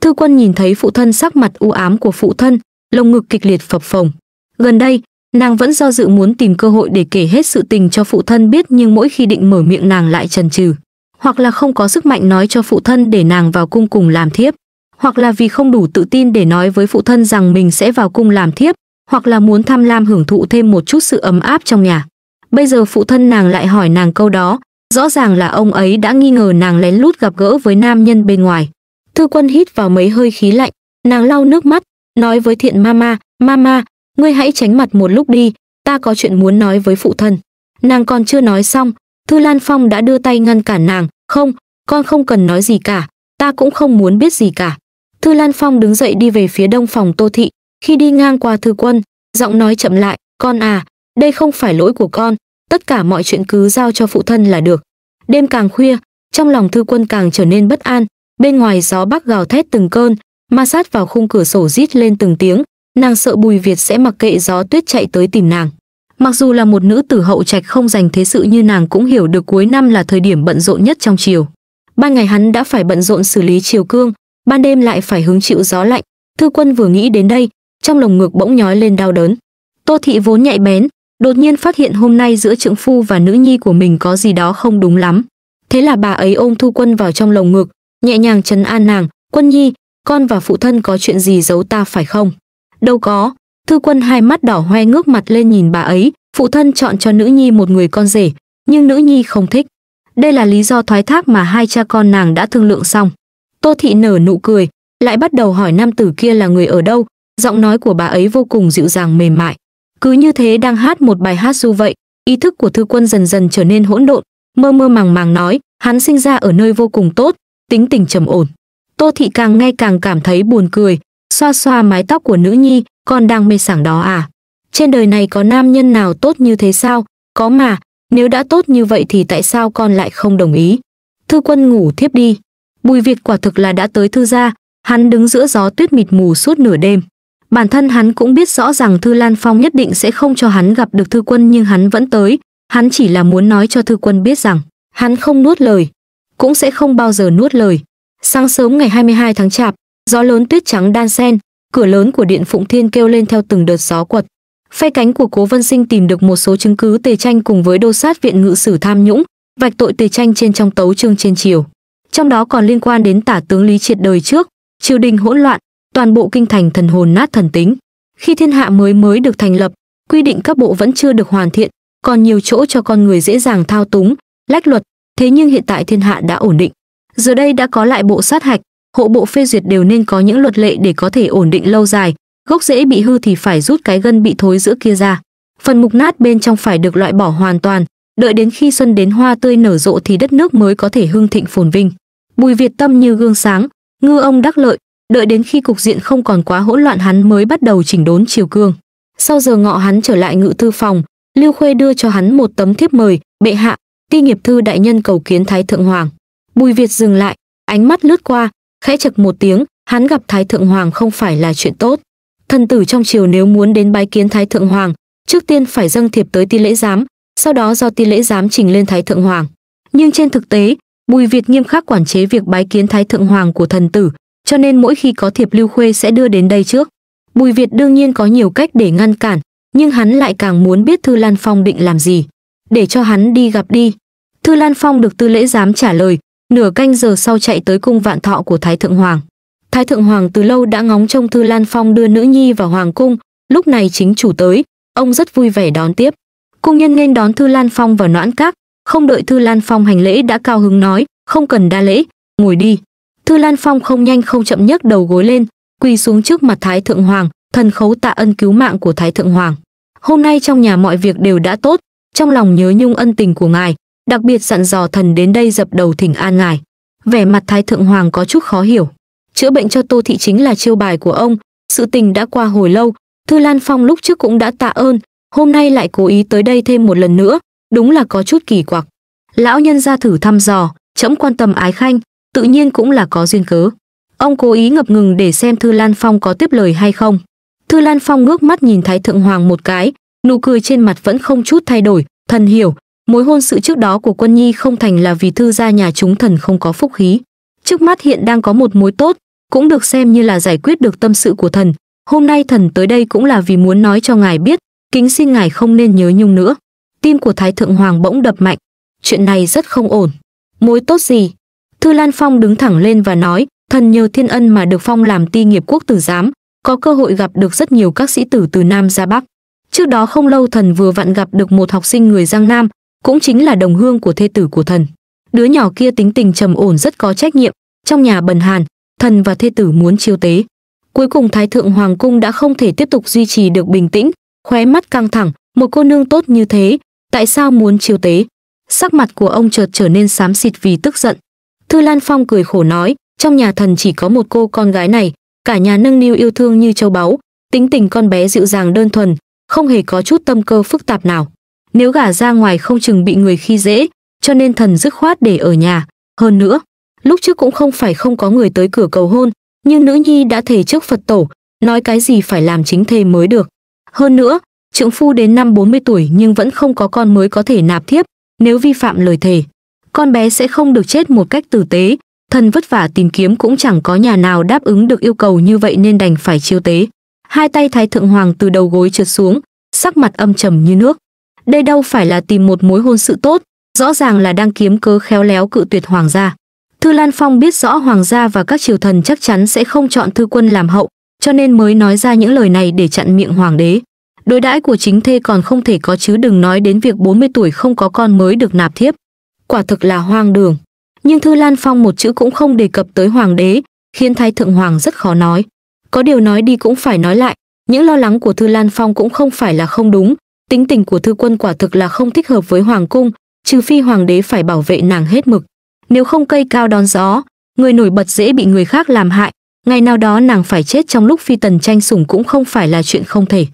Thư quân nhìn thấy phụ thân sắc mặt u ám của phụ thân, lồng ngực kịch liệt phập phồng. Gần đây, nàng vẫn do dự muốn tìm cơ hội để kể hết sự tình cho phụ thân biết nhưng mỗi khi định mở miệng nàng lại chần chừ. Hoặc là không có sức mạnh nói cho phụ thân để nàng vào cung cùng làm thiếp, hoặc là vì không đủ tự tin để nói với phụ thân rằng mình sẽ vào cung làm thiếp, hoặc là muốn tham lam hưởng thụ thêm một chút sự ấm áp trong nhà. Bây giờ phụ thân nàng lại hỏi nàng câu đó, rõ ràng là ông ấy đã nghi ngờ nàng lén lút gặp gỡ với nam nhân bên ngoài. Thư quân hít vào mấy hơi khí lạnh, nàng lau nước mắt, nói với thiện mama, mama, ngươi hãy tránh mặt một lúc đi ta có chuyện muốn nói với phụ thân nàng còn chưa nói xong thư lan phong đã đưa tay ngăn cản nàng không con không cần nói gì cả ta cũng không muốn biết gì cả thư lan phong đứng dậy đi về phía đông phòng tô thị khi đi ngang qua thư quân giọng nói chậm lại con à đây không phải lỗi của con tất cả mọi chuyện cứ giao cho phụ thân là được đêm càng khuya trong lòng thư quân càng trở nên bất an bên ngoài gió bắc gào thét từng cơn ma sát vào khung cửa sổ rít lên từng tiếng nàng sợ Bùi Việt sẽ mặc kệ gió tuyết chạy tới tìm nàng. Mặc dù là một nữ tử hậu trạch không dành thế sự như nàng cũng hiểu được cuối năm là thời điểm bận rộn nhất trong chiều. Ban ngày hắn đã phải bận rộn xử lý chiều cương, ban đêm lại phải hứng chịu gió lạnh. Thư quân vừa nghĩ đến đây, trong lồng ngực bỗng nhói lên đau đớn. Tô thị vốn nhạy bén, đột nhiên phát hiện hôm nay giữa Trưởng phu và nữ nhi của mình có gì đó không đúng lắm. Thế là bà ấy ôm Thu Quân vào trong lồng ngực, nhẹ nhàng trấn an nàng, "Quân nhi, con và phụ thân có chuyện gì giấu ta phải không?" Đâu có. Thư quân hai mắt đỏ hoe ngước mặt lên nhìn bà ấy, phụ thân chọn cho nữ nhi một người con rể, nhưng nữ nhi không thích. Đây là lý do thoái thác mà hai cha con nàng đã thương lượng xong. Tô thị nở nụ cười, lại bắt đầu hỏi nam tử kia là người ở đâu, giọng nói của bà ấy vô cùng dịu dàng mềm mại. Cứ như thế đang hát một bài hát du vậy, ý thức của thư quân dần dần trở nên hỗn độn, mơ mơ màng màng nói, hắn sinh ra ở nơi vô cùng tốt, tính tình trầm ổn. Tô thị càng nghe càng cảm thấy buồn cười, xoa xoa mái tóc của nữ nhi, con đang mê sảng đó à? Trên đời này có nam nhân nào tốt như thế sao? Có mà, nếu đã tốt như vậy thì tại sao con lại không đồng ý? Thư quân ngủ thiếp đi. Bùi Việt quả thực là đã tới thư gia, hắn đứng giữa gió tuyết mịt mù suốt nửa đêm. Bản thân hắn cũng biết rõ rằng Thư Lan Phong nhất định sẽ không cho hắn gặp được Thư Quân nhưng hắn vẫn tới, hắn chỉ là muốn nói cho Thư Quân biết rằng hắn không nuốt lời, cũng sẽ không bao giờ nuốt lời. Sáng sớm ngày 22 tháng Chạp, gió lớn tuyết trắng đan sen cửa lớn của điện phụng thiên kêu lên theo từng đợt gió quật phe cánh của cố vân sinh tìm được một số chứng cứ tề tranh cùng với đô sát viện ngự sử tham nhũng vạch tội tề tranh trên trong tấu chương trên triều trong đó còn liên quan đến tả tướng lý triệt đời trước triều đình hỗn loạn toàn bộ kinh thành thần hồn nát thần tính khi thiên hạ mới mới được thành lập quy định các bộ vẫn chưa được hoàn thiện còn nhiều chỗ cho con người dễ dàng thao túng lách luật thế nhưng hiện tại thiên hạ đã ổn định giờ đây đã có lại bộ sát hạch hộ bộ phê duyệt đều nên có những luật lệ để có thể ổn định lâu dài, gốc rễ bị hư thì phải rút cái gân bị thối giữa kia ra. Phần mục nát bên trong phải được loại bỏ hoàn toàn, đợi đến khi xuân đến hoa tươi nở rộ thì đất nước mới có thể hưng thịnh phồn vinh. Bùi Việt Tâm như gương sáng, ngư ông đắc lợi, đợi đến khi cục diện không còn quá hỗn loạn hắn mới bắt đầu chỉnh đốn triều cương. Sau giờ ngọ hắn trở lại ngự thư phòng, Lưu Khuê đưa cho hắn một tấm thiếp mời, bệ hạ, ti nghiệp thư đại nhân cầu kiến Thái Thượng Hoàng. Bùi Việt dừng lại, ánh mắt lướt qua, khẽ chực một tiếng, hắn gặp Thái Thượng Hoàng không phải là chuyện tốt. Thần tử trong triều nếu muốn đến bái kiến Thái Thượng Hoàng, trước tiên phải dâng thiệp tới ti lễ giám, sau đó do ti lễ giám trình lên Thái Thượng Hoàng. Nhưng trên thực tế, Bùi Việt nghiêm khắc quản chế việc bái kiến Thái Thượng Hoàng của thần tử, cho nên mỗi khi có thiệp Lưu Khuê sẽ đưa đến đây trước. Bùi Việt đương nhiên có nhiều cách để ngăn cản, nhưng hắn lại càng muốn biết Thư Lan Phong định làm gì. Để cho hắn đi gặp đi. Thư Lan Phong được tư lễ giám trả lời, nửa canh giờ sau chạy tới cung vạn thọ của thái thượng hoàng thái thượng hoàng từ lâu đã ngóng trông thư lan phong đưa nữ nhi vào hoàng cung lúc này chính chủ tới ông rất vui vẻ đón tiếp cung nhân nên đón thư lan phong vào noãn các không đợi thư lan phong hành lễ đã cao hứng nói không cần đa lễ ngồi đi thư lan phong không nhanh không chậm nhấc đầu gối lên quỳ xuống trước mặt thái thượng hoàng thần khấu tạ ân cứu mạng của thái thượng hoàng hôm nay trong nhà mọi việc đều đã tốt trong lòng nhớ nhung ân tình của ngài đặc biệt dặn dò thần đến đây dập đầu thỉnh an ngài. Vẻ mặt Thái Thượng Hoàng có chút khó hiểu. Chữa bệnh cho Tô Thị chính là chiêu bài của ông, sự tình đã qua hồi lâu, Thư Lan Phong lúc trước cũng đã tạ ơn, hôm nay lại cố ý tới đây thêm một lần nữa, đúng là có chút kỳ quặc. Lão nhân ra thử thăm dò, chấm quan tâm ái khanh, tự nhiên cũng là có duyên cớ. Ông cố ý ngập ngừng để xem Thư Lan Phong có tiếp lời hay không. Thư Lan Phong ngước mắt nhìn Thái Thượng Hoàng một cái, nụ cười trên mặt vẫn không chút thay đổi, thần hiểu, Mối hôn sự trước đó của Quân Nhi không thành là vì thư gia nhà chúng thần không có phúc khí. Trước mắt hiện đang có một mối tốt, cũng được xem như là giải quyết được tâm sự của thần. Hôm nay thần tới đây cũng là vì muốn nói cho ngài biết, kính xin ngài không nên nhớ nhung nữa. Tim của Thái Thượng Hoàng bỗng đập mạnh. Chuyện này rất không ổn. Mối tốt gì? Thư Lan Phong đứng thẳng lên và nói, thần nhờ thiên ân mà được Phong làm ti nghiệp quốc tử giám, có cơ hội gặp được rất nhiều các sĩ tử từ Nam ra Bắc. Trước đó không lâu thần vừa vặn gặp được một học sinh người Giang Nam, cũng chính là đồng hương của thê tử của thần đứa nhỏ kia tính tình trầm ổn rất có trách nhiệm trong nhà bần hàn thần và thê tử muốn chiêu tế cuối cùng thái thượng hoàng cung đã không thể tiếp tục duy trì được bình tĩnh khóe mắt căng thẳng một cô nương tốt như thế tại sao muốn chiêu tế sắc mặt của ông chợt trở nên xám xịt vì tức giận thư lan phong cười khổ nói trong nhà thần chỉ có một cô con gái này cả nhà nâng niu yêu thương như châu báu tính tình con bé dịu dàng đơn thuần không hề có chút tâm cơ phức tạp nào nếu gả ra ngoài không chừng bị người khi dễ, cho nên thần dứt khoát để ở nhà. Hơn nữa, lúc trước cũng không phải không có người tới cửa cầu hôn, nhưng nữ nhi đã thề trước Phật tổ, nói cái gì phải làm chính thề mới được. Hơn nữa, trượng phu đến năm 40 tuổi nhưng vẫn không có con mới có thể nạp thiếp, nếu vi phạm lời thề. Con bé sẽ không được chết một cách tử tế, thần vất vả tìm kiếm cũng chẳng có nhà nào đáp ứng được yêu cầu như vậy nên đành phải chiêu tế. Hai tay Thái Thượng Hoàng từ đầu gối trượt xuống, sắc mặt âm trầm như nước đây đâu phải là tìm một mối hôn sự tốt, rõ ràng là đang kiếm cớ khéo léo cự tuyệt hoàng gia. Thư Lan Phong biết rõ hoàng gia và các triều thần chắc chắn sẽ không chọn thư quân làm hậu, cho nên mới nói ra những lời này để chặn miệng hoàng đế. Đối đãi của chính thê còn không thể có chứ đừng nói đến việc 40 tuổi không có con mới được nạp thiếp. Quả thực là hoang đường. Nhưng Thư Lan Phong một chữ cũng không đề cập tới hoàng đế, khiến Thái Thượng Hoàng rất khó nói. Có điều nói đi cũng phải nói lại, những lo lắng của Thư Lan Phong cũng không phải là không đúng, tính tình của thư quân quả thực là không thích hợp với hoàng cung trừ phi hoàng đế phải bảo vệ nàng hết mực nếu không cây cao đón gió người nổi bật dễ bị người khác làm hại ngày nào đó nàng phải chết trong lúc phi tần tranh sủng cũng không phải là chuyện không thể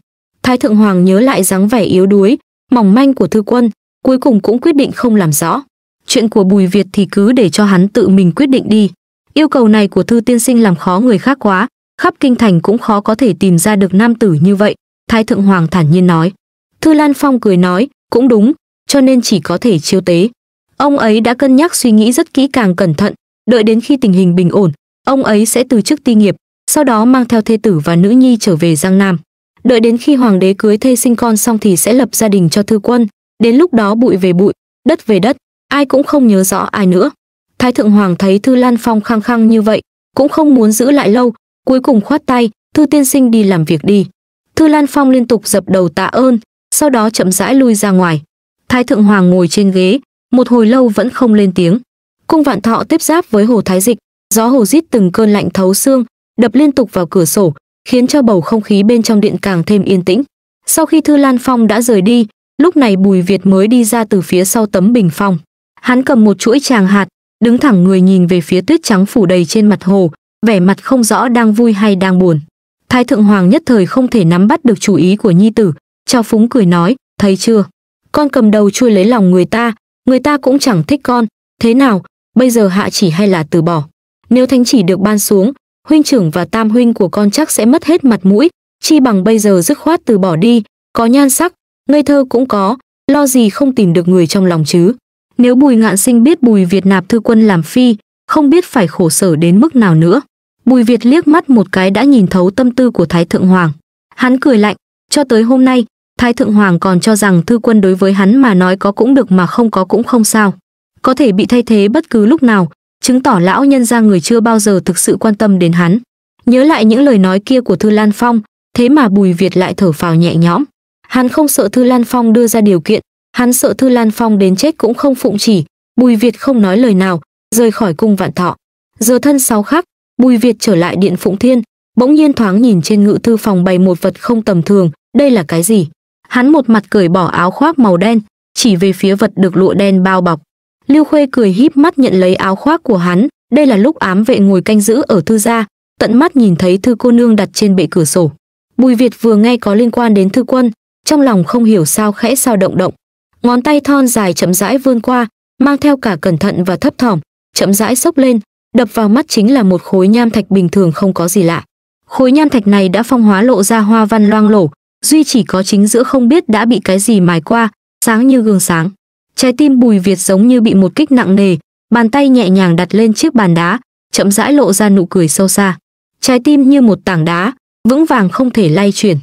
thái thượng hoàng nhớ lại dáng vẻ yếu đuối mỏng manh của thư quân cuối cùng cũng quyết định không làm rõ chuyện của bùi việt thì cứ để cho hắn tự mình quyết định đi yêu cầu này của thư tiên sinh làm khó người khác quá khắp kinh thành cũng khó có thể tìm ra được nam tử như vậy thái thượng hoàng thản nhiên nói Thư Lan Phong cười nói, cũng đúng, cho nên chỉ có thể chiếu tế. Ông ấy đã cân nhắc suy nghĩ rất kỹ càng cẩn thận, đợi đến khi tình hình bình ổn, ông ấy sẽ từ chức ti nghiệp, sau đó mang theo thê tử và nữ nhi trở về Giang Nam. Đợi đến khi hoàng đế cưới thê sinh con xong thì sẽ lập gia đình cho thư quân, đến lúc đó bụi về bụi, đất về đất, ai cũng không nhớ rõ ai nữa. Thái thượng hoàng thấy Thư Lan Phong khăng khăng như vậy, cũng không muốn giữ lại lâu, cuối cùng khoát tay, Thư tiên sinh đi làm việc đi. Thư Lan Phong liên tục dập đầu tạ ơn, sau đó chậm rãi lui ra ngoài. Thái thượng hoàng ngồi trên ghế, một hồi lâu vẫn không lên tiếng. Cung Vạn Thọ tiếp giáp với hồ Thái Dịch, gió hồ rít từng cơn lạnh thấu xương, đập liên tục vào cửa sổ, khiến cho bầu không khí bên trong điện càng thêm yên tĩnh. Sau khi Thư Lan Phong đã rời đi, lúc này Bùi Việt mới đi ra từ phía sau tấm bình phong. Hắn cầm một chuỗi tràng hạt, đứng thẳng người nhìn về phía tuyết trắng phủ đầy trên mặt hồ, vẻ mặt không rõ đang vui hay đang buồn. Thái thượng hoàng nhất thời không thể nắm bắt được chủ ý của nhi tử, Chào Phúng cười nói, thấy chưa? Con cầm đầu chui lấy lòng người ta, người ta cũng chẳng thích con. Thế nào, bây giờ hạ chỉ hay là từ bỏ? Nếu thánh chỉ được ban xuống, huynh trưởng và tam huynh của con chắc sẽ mất hết mặt mũi, chi bằng bây giờ dứt khoát từ bỏ đi, có nhan sắc, ngây thơ cũng có, lo gì không tìm được người trong lòng chứ. Nếu Bùi Ngạn Sinh biết Bùi Việt nạp thư quân làm phi, không biết phải khổ sở đến mức nào nữa. Bùi Việt liếc mắt một cái đã nhìn thấu tâm tư của Thái Thượng Hoàng. Hắn cười lạnh, cho tới hôm nay, Thái Thượng Hoàng còn cho rằng thư quân đối với hắn mà nói có cũng được mà không có cũng không sao. Có thể bị thay thế bất cứ lúc nào, chứng tỏ lão nhân ra người chưa bao giờ thực sự quan tâm đến hắn. Nhớ lại những lời nói kia của Thư Lan Phong, thế mà Bùi Việt lại thở phào nhẹ nhõm. Hắn không sợ Thư Lan Phong đưa ra điều kiện, hắn sợ Thư Lan Phong đến chết cũng không phụng chỉ. Bùi Việt không nói lời nào, rời khỏi cung vạn thọ. Giờ thân sáu khắc, Bùi Việt trở lại điện Phụng Thiên, bỗng nhiên thoáng nhìn trên ngự thư phòng bày một vật không tầm thường, đây là cái gì? Hắn một mặt cởi bỏ áo khoác màu đen, chỉ về phía vật được lụa đen bao bọc. Lưu Khuê cười híp mắt nhận lấy áo khoác của hắn, đây là lúc ám vệ ngồi canh giữ ở thư gia, tận mắt nhìn thấy thư cô nương đặt trên bệ cửa sổ. Bùi Việt vừa nghe có liên quan đến thư quân, trong lòng không hiểu sao khẽ sao động động. Ngón tay thon dài chậm rãi vươn qua, mang theo cả cẩn thận và thấp thỏm, chậm rãi sốc lên, đập vào mắt chính là một khối nham thạch bình thường không có gì lạ. Khối nham thạch này đã phong hóa lộ ra hoa văn loang lổ, duy chỉ có chính giữa không biết đã bị cái gì mài qua sáng như gương sáng trái tim bùi việt giống như bị một kích nặng nề bàn tay nhẹ nhàng đặt lên chiếc bàn đá chậm rãi lộ ra nụ cười sâu xa trái tim như một tảng đá vững vàng không thể lay chuyển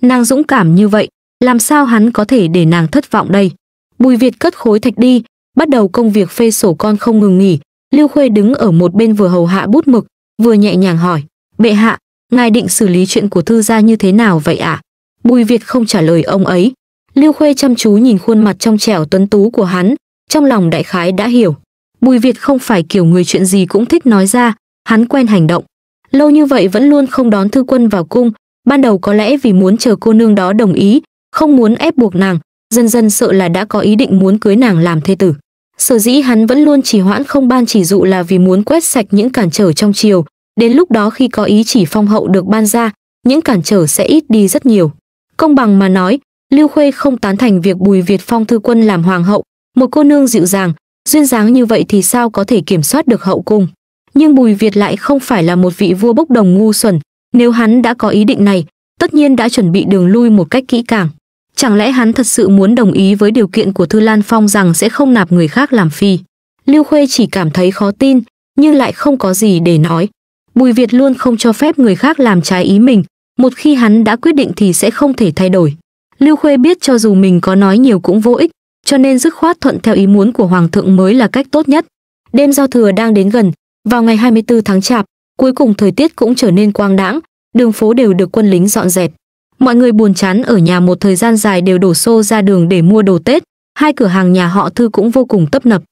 nàng dũng cảm như vậy làm sao hắn có thể để nàng thất vọng đây bùi việt cất khối thạch đi bắt đầu công việc phê sổ con không ngừng nghỉ lưu khuê đứng ở một bên vừa hầu hạ bút mực vừa nhẹ nhàng hỏi bệ hạ ngài định xử lý chuyện của thư gia như thế nào vậy ạ à? Bùi Việt không trả lời ông ấy. Lưu Khuê chăm chú nhìn khuôn mặt trong trẻo tuấn tú của hắn, trong lòng đại khái đã hiểu. Bùi Việt không phải kiểu người chuyện gì cũng thích nói ra, hắn quen hành động. Lâu như vậy vẫn luôn không đón thư quân vào cung, ban đầu có lẽ vì muốn chờ cô nương đó đồng ý, không muốn ép buộc nàng, dần dần sợ là đã có ý định muốn cưới nàng làm thê tử. Sở dĩ hắn vẫn luôn trì hoãn không ban chỉ dụ là vì muốn quét sạch những cản trở trong triều, đến lúc đó khi có ý chỉ phong hậu được ban ra, những cản trở sẽ ít đi rất nhiều. Công bằng mà nói, Lưu Khuê không tán thành việc Bùi Việt Phong thư quân làm hoàng hậu, một cô nương dịu dàng, duyên dáng như vậy thì sao có thể kiểm soát được hậu cung. Nhưng Bùi Việt lại không phải là một vị vua bốc đồng ngu xuẩn, nếu hắn đã có ý định này, tất nhiên đã chuẩn bị đường lui một cách kỹ càng. Chẳng lẽ hắn thật sự muốn đồng ý với điều kiện của Thư Lan Phong rằng sẽ không nạp người khác làm phi? Lưu Khuê chỉ cảm thấy khó tin, nhưng lại không có gì để nói. Bùi Việt luôn không cho phép người khác làm trái ý mình, một khi hắn đã quyết định thì sẽ không thể thay đổi. Lưu Khuê biết cho dù mình có nói nhiều cũng vô ích, cho nên dứt khoát thuận theo ý muốn của Hoàng thượng mới là cách tốt nhất. Đêm giao thừa đang đến gần, vào ngày 24 tháng Chạp, cuối cùng thời tiết cũng trở nên quang đãng, đường phố đều được quân lính dọn dẹp. Mọi người buồn chán ở nhà một thời gian dài đều đổ xô ra đường để mua đồ Tết, hai cửa hàng nhà họ Thư cũng vô cùng tấp nập.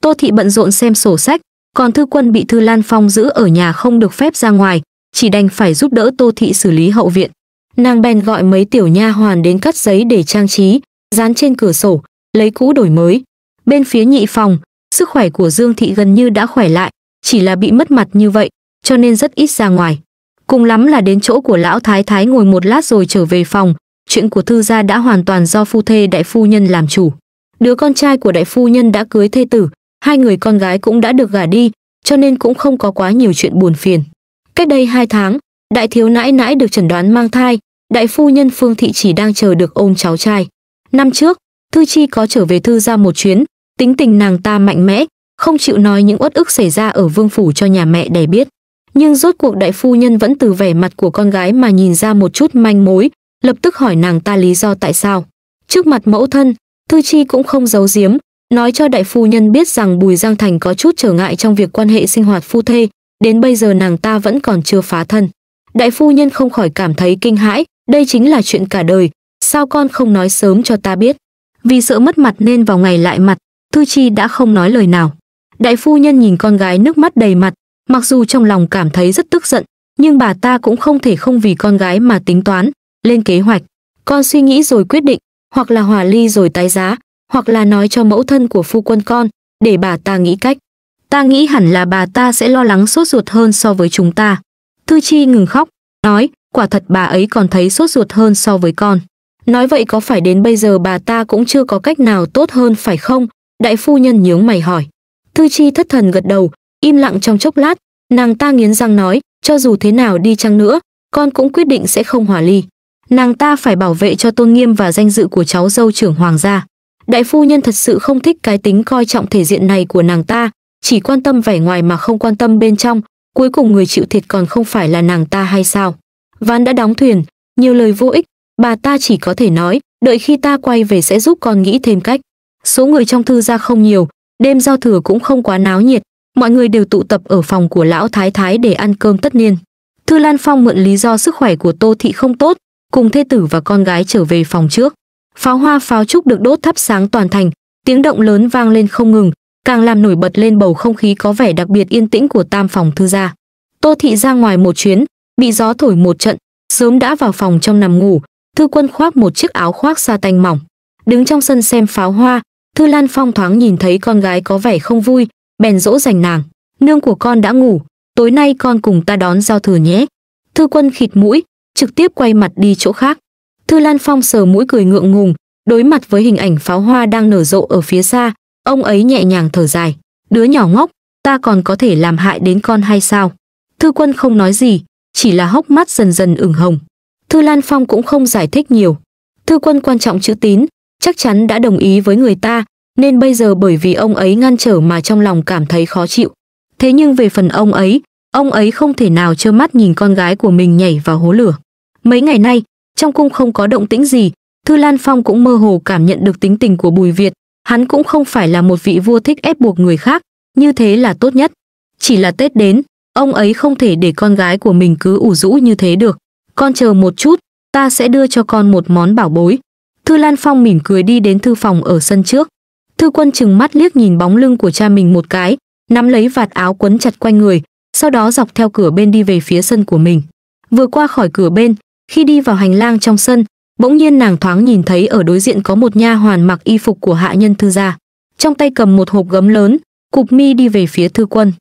Tô Thị bận rộn xem sổ sách, còn Thư Quân bị Thư Lan Phong giữ ở nhà không được phép ra ngoài, chỉ đành phải giúp đỡ Tô Thị xử lý hậu viện. Nàng bèn gọi mấy tiểu nha hoàn đến cắt giấy để trang trí, dán trên cửa sổ, lấy cũ đổi mới. Bên phía nhị phòng, sức khỏe của Dương Thị gần như đã khỏe lại, chỉ là bị mất mặt như vậy, cho nên rất ít ra ngoài. Cùng lắm là đến chỗ của lão thái thái ngồi một lát rồi trở về phòng, chuyện của thư gia đã hoàn toàn do phu thê đại phu nhân làm chủ. Đứa con trai của đại phu nhân đã cưới thê tử, hai người con gái cũng đã được gả đi, cho nên cũng không có quá nhiều chuyện buồn phiền. Cách đây 2 tháng, đại thiếu nãi nãi được chẩn đoán mang thai, đại phu nhân Phương Thị chỉ đang chờ được ôm cháu trai. Năm trước, Thư Chi có trở về thư ra một chuyến, tính tình nàng ta mạnh mẽ, không chịu nói những uất ức xảy ra ở vương phủ cho nhà mẹ đẻ biết. Nhưng rốt cuộc đại phu nhân vẫn từ vẻ mặt của con gái mà nhìn ra một chút manh mối, lập tức hỏi nàng ta lý do tại sao. Trước mặt mẫu thân, Thư Chi cũng không giấu giếm, nói cho đại phu nhân biết rằng Bùi Giang Thành có chút trở ngại trong việc quan hệ sinh hoạt phu thê, đến bây giờ nàng ta vẫn còn chưa phá thân. Đại phu nhân không khỏi cảm thấy kinh hãi, đây chính là chuyện cả đời, sao con không nói sớm cho ta biết. Vì sợ mất mặt nên vào ngày lại mặt, Thư Chi đã không nói lời nào. Đại phu nhân nhìn con gái nước mắt đầy mặt, mặc dù trong lòng cảm thấy rất tức giận, nhưng bà ta cũng không thể không vì con gái mà tính toán, lên kế hoạch. Con suy nghĩ rồi quyết định, hoặc là hòa ly rồi tái giá, hoặc là nói cho mẫu thân của phu quân con, để bà ta nghĩ cách. Ta nghĩ hẳn là bà ta sẽ lo lắng sốt ruột hơn so với chúng ta. Thư Chi ngừng khóc, nói, quả thật bà ấy còn thấy sốt ruột hơn so với con. Nói vậy có phải đến bây giờ bà ta cũng chưa có cách nào tốt hơn phải không? Đại phu nhân nhướng mày hỏi. Thư Chi thất thần gật đầu, im lặng trong chốc lát, nàng ta nghiến răng nói, cho dù thế nào đi chăng nữa, con cũng quyết định sẽ không hòa ly. Nàng ta phải bảo vệ cho tôn nghiêm và danh dự của cháu dâu trưởng hoàng gia. Đại phu nhân thật sự không thích cái tính coi trọng thể diện này của nàng ta, chỉ quan tâm vẻ ngoài mà không quan tâm bên trong, cuối cùng người chịu thiệt còn không phải là nàng ta hay sao? Ván đã đóng thuyền, nhiều lời vô ích, bà ta chỉ có thể nói, đợi khi ta quay về sẽ giúp con nghĩ thêm cách. Số người trong thư gia không nhiều, đêm giao thừa cũng không quá náo nhiệt, mọi người đều tụ tập ở phòng của lão thái thái để ăn cơm tất niên. Thư Lan Phong mượn lý do sức khỏe của Tô Thị không tốt, cùng thê tử và con gái trở về phòng trước. Pháo hoa pháo trúc được đốt thắp sáng toàn thành, tiếng động lớn vang lên không ngừng, càng làm nổi bật lên bầu không khí có vẻ đặc biệt yên tĩnh của tam phòng thư gia. Tô Thị ra ngoài một chuyến, bị gió thổi một trận, sớm đã vào phòng trong nằm ngủ, Thư Quân khoác một chiếc áo khoác sa tanh mỏng, đứng trong sân xem pháo hoa, Thư Lan Phong thoáng nhìn thấy con gái có vẻ không vui, bèn dỗ dành nàng, "Nương của con đã ngủ, tối nay con cùng ta đón giao thừa nhé." Thư Quân khịt mũi, trực tiếp quay mặt đi chỗ khác. Thư Lan Phong sờ mũi cười ngượng ngùng, đối mặt với hình ảnh pháo hoa đang nở rộ ở phía xa, Ông ấy nhẹ nhàng thở dài, đứa nhỏ ngốc, ta còn có thể làm hại đến con hay sao? Thư quân không nói gì, chỉ là hốc mắt dần dần ửng hồng. Thư Lan Phong cũng không giải thích nhiều. Thư quân quan trọng chữ tín, chắc chắn đã đồng ý với người ta, nên bây giờ bởi vì ông ấy ngăn trở mà trong lòng cảm thấy khó chịu. Thế nhưng về phần ông ấy, ông ấy không thể nào trơ mắt nhìn con gái của mình nhảy vào hố lửa. Mấy ngày nay, trong cung không có động tĩnh gì, Thư Lan Phong cũng mơ hồ cảm nhận được tính tình của Bùi Việt, hắn cũng không phải là một vị vua thích ép buộc người khác, như thế là tốt nhất. Chỉ là Tết đến, ông ấy không thể để con gái của mình cứ ủ rũ như thế được. Con chờ một chút, ta sẽ đưa cho con một món bảo bối. Thư Lan Phong mỉm cười đi đến thư phòng ở sân trước. Thư quân chừng mắt liếc nhìn bóng lưng của cha mình một cái, nắm lấy vạt áo quấn chặt quanh người, sau đó dọc theo cửa bên đi về phía sân của mình. Vừa qua khỏi cửa bên, khi đi vào hành lang trong sân, bỗng nhiên nàng thoáng nhìn thấy ở đối diện có một nha hoàn mặc y phục của hạ nhân thư gia trong tay cầm một hộp gấm lớn cục mi đi về phía thư quân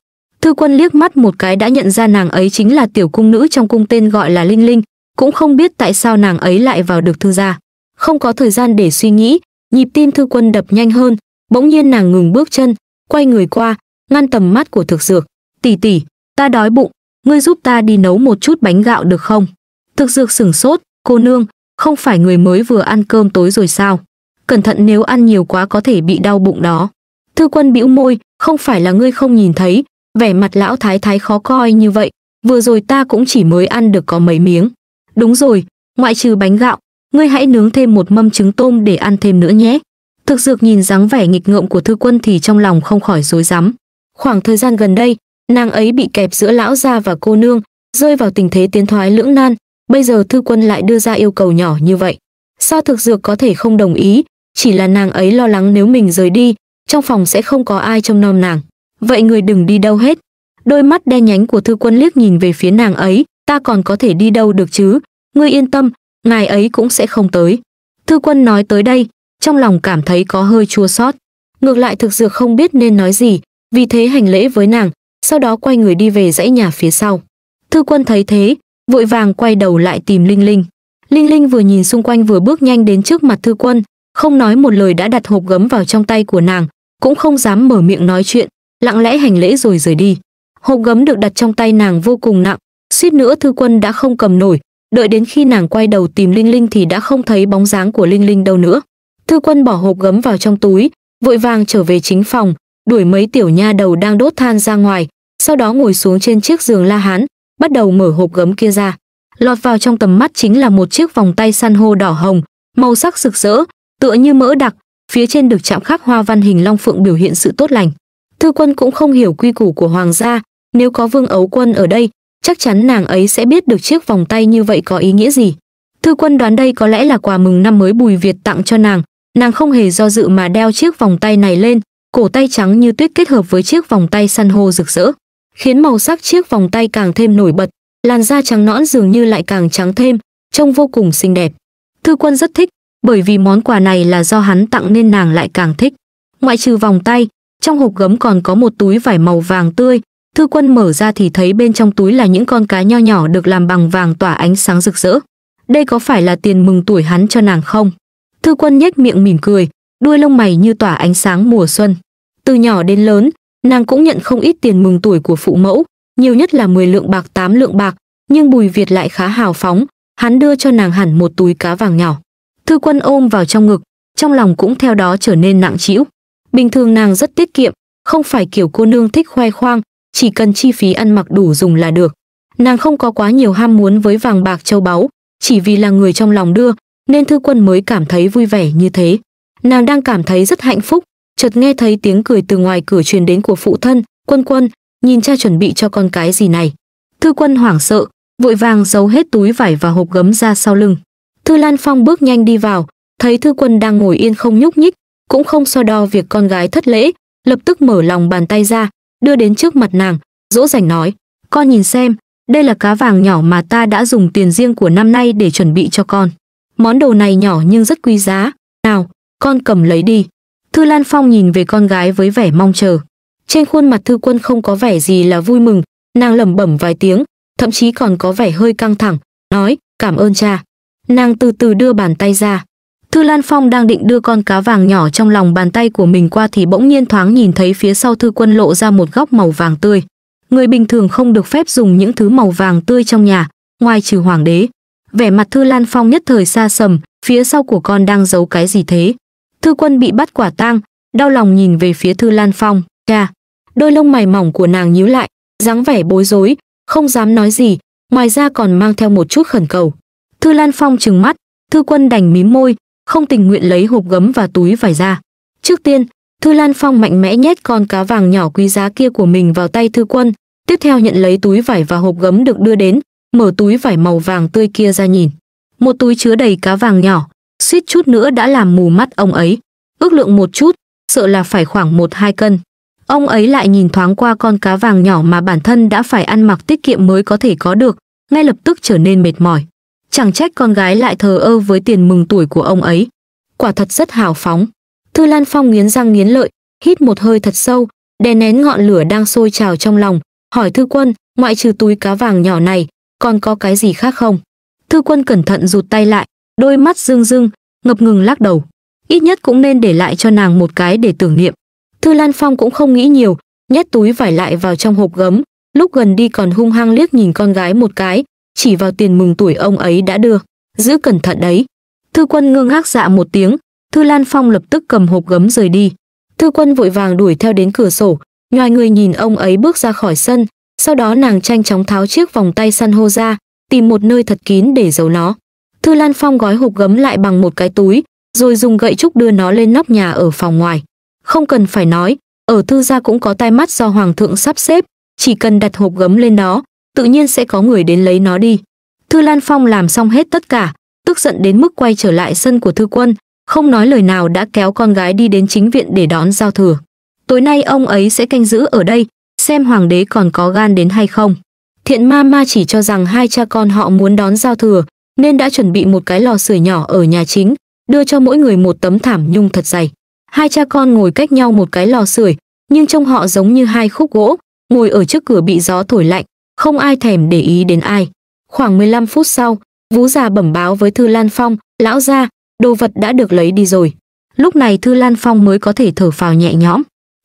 thư quân liếc mắt một cái đã nhận ra nàng ấy chính là tiểu cung nữ trong cung tên gọi là linh linh cũng không biết tại sao nàng ấy lại vào được thư gia không có thời gian để suy nghĩ nhịp tim thư quân đập nhanh hơn bỗng nhiên nàng ngừng bước chân quay người qua ngăn tầm mắt của thực dược tỷ tỷ ta đói bụng ngươi giúp ta đi nấu một chút bánh gạo được không thực dược sửng sốt cô nương không phải người mới vừa ăn cơm tối rồi sao? Cẩn thận nếu ăn nhiều quá có thể bị đau bụng đó. Thư quân bĩu môi, không phải là ngươi không nhìn thấy, vẻ mặt lão thái thái khó coi như vậy, vừa rồi ta cũng chỉ mới ăn được có mấy miếng. Đúng rồi, ngoại trừ bánh gạo, ngươi hãy nướng thêm một mâm trứng tôm để ăn thêm nữa nhé. Thực dược nhìn dáng vẻ nghịch ngợm của thư quân thì trong lòng không khỏi rối rắm. Khoảng thời gian gần đây, nàng ấy bị kẹp giữa lão gia và cô nương, rơi vào tình thế tiến thoái lưỡng nan, Bây giờ thư quân lại đưa ra yêu cầu nhỏ như vậy. Sao thực dược có thể không đồng ý, chỉ là nàng ấy lo lắng nếu mình rời đi, trong phòng sẽ không có ai trông nom nàng. Vậy người đừng đi đâu hết. Đôi mắt đen nhánh của thư quân liếc nhìn về phía nàng ấy, ta còn có thể đi đâu được chứ, ngươi yên tâm, ngài ấy cũng sẽ không tới. Thư quân nói tới đây, trong lòng cảm thấy có hơi chua xót. Ngược lại thực dược không biết nên nói gì, vì thế hành lễ với nàng, sau đó quay người đi về dãy nhà phía sau. Thư quân thấy thế, vội vàng quay đầu lại tìm Linh Linh. Linh Linh vừa nhìn xung quanh vừa bước nhanh đến trước mặt thư quân, không nói một lời đã đặt hộp gấm vào trong tay của nàng, cũng không dám mở miệng nói chuyện, lặng lẽ hành lễ rồi rời đi. Hộp gấm được đặt trong tay nàng vô cùng nặng, suýt nữa thư quân đã không cầm nổi, đợi đến khi nàng quay đầu tìm Linh Linh thì đã không thấy bóng dáng của Linh Linh đâu nữa. Thư quân bỏ hộp gấm vào trong túi, vội vàng trở về chính phòng, đuổi mấy tiểu nha đầu đang đốt than ra ngoài, sau đó ngồi xuống trên chiếc giường La Hán, bắt đầu mở hộp gấm kia ra. Lọt vào trong tầm mắt chính là một chiếc vòng tay san hô đỏ hồng, màu sắc rực rỡ, tựa như mỡ đặc, phía trên được chạm khắc hoa văn hình long phượng biểu hiện sự tốt lành. Thư quân cũng không hiểu quy củ của hoàng gia, nếu có vương ấu quân ở đây, chắc chắn nàng ấy sẽ biết được chiếc vòng tay như vậy có ý nghĩa gì. Thư quân đoán đây có lẽ là quà mừng năm mới Bùi Việt tặng cho nàng, nàng không hề do dự mà đeo chiếc vòng tay này lên, cổ tay trắng như tuyết kết hợp với chiếc vòng tay san hô rực rỡ khiến màu sắc chiếc vòng tay càng thêm nổi bật, làn da trắng nõn dường như lại càng trắng thêm, trông vô cùng xinh đẹp. Thư Quân rất thích, bởi vì món quà này là do hắn tặng nên nàng lại càng thích. Ngoại trừ vòng tay, trong hộp gấm còn có một túi vải màu vàng tươi, Thư Quân mở ra thì thấy bên trong túi là những con cá nho nhỏ được làm bằng vàng tỏa ánh sáng rực rỡ. Đây có phải là tiền mừng tuổi hắn cho nàng không? Thư Quân nhếch miệng mỉm cười, đuôi lông mày như tỏa ánh sáng mùa xuân. Từ nhỏ đến lớn, nàng cũng nhận không ít tiền mừng tuổi của phụ mẫu, nhiều nhất là 10 lượng bạc 8 lượng bạc, nhưng Bùi Việt lại khá hào phóng, hắn đưa cho nàng hẳn một túi cá vàng nhỏ. Thư Quân ôm vào trong ngực, trong lòng cũng theo đó trở nên nặng trĩu. Bình thường nàng rất tiết kiệm, không phải kiểu cô nương thích khoe khoang, chỉ cần chi phí ăn mặc đủ dùng là được. Nàng không có quá nhiều ham muốn với vàng bạc châu báu, chỉ vì là người trong lòng đưa, nên Thư Quân mới cảm thấy vui vẻ như thế. Nàng đang cảm thấy rất hạnh phúc, chợt nghe thấy tiếng cười từ ngoài cửa truyền đến của phụ thân quân quân nhìn cha chuẩn bị cho con cái gì này thư quân hoảng sợ vội vàng giấu hết túi vải và hộp gấm ra sau lưng thư lan phong bước nhanh đi vào thấy thư quân đang ngồi yên không nhúc nhích cũng không so đo việc con gái thất lễ lập tức mở lòng bàn tay ra đưa đến trước mặt nàng dỗ dành nói con nhìn xem đây là cá vàng nhỏ mà ta đã dùng tiền riêng của năm nay để chuẩn bị cho con món đồ này nhỏ nhưng rất quý giá nào con cầm lấy đi Thư Lan Phong nhìn về con gái với vẻ mong chờ. Trên khuôn mặt Thư Quân không có vẻ gì là vui mừng, nàng lẩm bẩm vài tiếng, thậm chí còn có vẻ hơi căng thẳng, nói: "Cảm ơn cha." Nàng từ từ đưa bàn tay ra. Thư Lan Phong đang định đưa con cá vàng nhỏ trong lòng bàn tay của mình qua thì bỗng nhiên thoáng nhìn thấy phía sau Thư Quân lộ ra một góc màu vàng tươi. Người bình thường không được phép dùng những thứ màu vàng tươi trong nhà, ngoài trừ hoàng đế. Vẻ mặt Thư Lan Phong nhất thời xa sầm, phía sau của con đang giấu cái gì thế? thư quân bị bắt quả tang đau lòng nhìn về phía thư lan phong cha đôi lông mày mỏng của nàng nhíu lại dáng vẻ bối rối không dám nói gì ngoài ra còn mang theo một chút khẩn cầu thư lan phong trừng mắt thư quân đành mím môi không tình nguyện lấy hộp gấm và túi vải ra trước tiên thư lan phong mạnh mẽ nhét con cá vàng nhỏ quý giá kia của mình vào tay thư quân tiếp theo nhận lấy túi vải và hộp gấm được đưa đến mở túi vải màu vàng tươi kia ra nhìn một túi chứa đầy cá vàng nhỏ suýt chút nữa đã làm mù mắt ông ấy. Ước lượng một chút, sợ là phải khoảng một hai cân. Ông ấy lại nhìn thoáng qua con cá vàng nhỏ mà bản thân đã phải ăn mặc tiết kiệm mới có thể có được, ngay lập tức trở nên mệt mỏi. Chẳng trách con gái lại thờ ơ với tiền mừng tuổi của ông ấy. Quả thật rất hào phóng. Thư Lan Phong nghiến răng nghiến lợi, hít một hơi thật sâu, đè nén ngọn lửa đang sôi trào trong lòng, hỏi Thư Quân, ngoại trừ túi cá vàng nhỏ này, còn có cái gì khác không? Thư Quân cẩn thận rụt tay lại, đôi mắt rưng rưng, ngập ngừng lắc đầu. Ít nhất cũng nên để lại cho nàng một cái để tưởng niệm. Thư Lan Phong cũng không nghĩ nhiều, nhét túi vải lại vào trong hộp gấm, lúc gần đi còn hung hăng liếc nhìn con gái một cái, chỉ vào tiền mừng tuổi ông ấy đã đưa, giữ cẩn thận đấy. Thư Quân ngưng ngác dạ một tiếng, Thư Lan Phong lập tức cầm hộp gấm rời đi. Thư Quân vội vàng đuổi theo đến cửa sổ, nhoài người nhìn ông ấy bước ra khỏi sân, sau đó nàng tranh chóng tháo chiếc vòng tay san hô ra, tìm một nơi thật kín để giấu nó. Thư Lan Phong gói hộp gấm lại bằng một cái túi, rồi dùng gậy trúc đưa nó lên nóc nhà ở phòng ngoài. Không cần phải nói, ở thư gia cũng có tai mắt do hoàng thượng sắp xếp, chỉ cần đặt hộp gấm lên đó, tự nhiên sẽ có người đến lấy nó đi. Thư Lan Phong làm xong hết tất cả, tức giận đến mức quay trở lại sân của thư quân, không nói lời nào đã kéo con gái đi đến chính viện để đón giao thừa. Tối nay ông ấy sẽ canh giữ ở đây, xem hoàng đế còn có gan đến hay không. Thiện ma ma chỉ cho rằng hai cha con họ muốn đón giao thừa, nên đã chuẩn bị một cái lò sưởi nhỏ ở nhà chính, đưa cho mỗi người một tấm thảm nhung thật dày. Hai cha con ngồi cách nhau một cái lò sưởi, nhưng trông họ giống như hai khúc gỗ, ngồi ở trước cửa bị gió thổi lạnh, không ai thèm để ý đến ai. Khoảng 15 phút sau, Vú già bẩm báo với Thư Lan Phong, lão gia, đồ vật đã được lấy đi rồi. Lúc này Thư Lan Phong mới có thể thở phào nhẹ nhõm.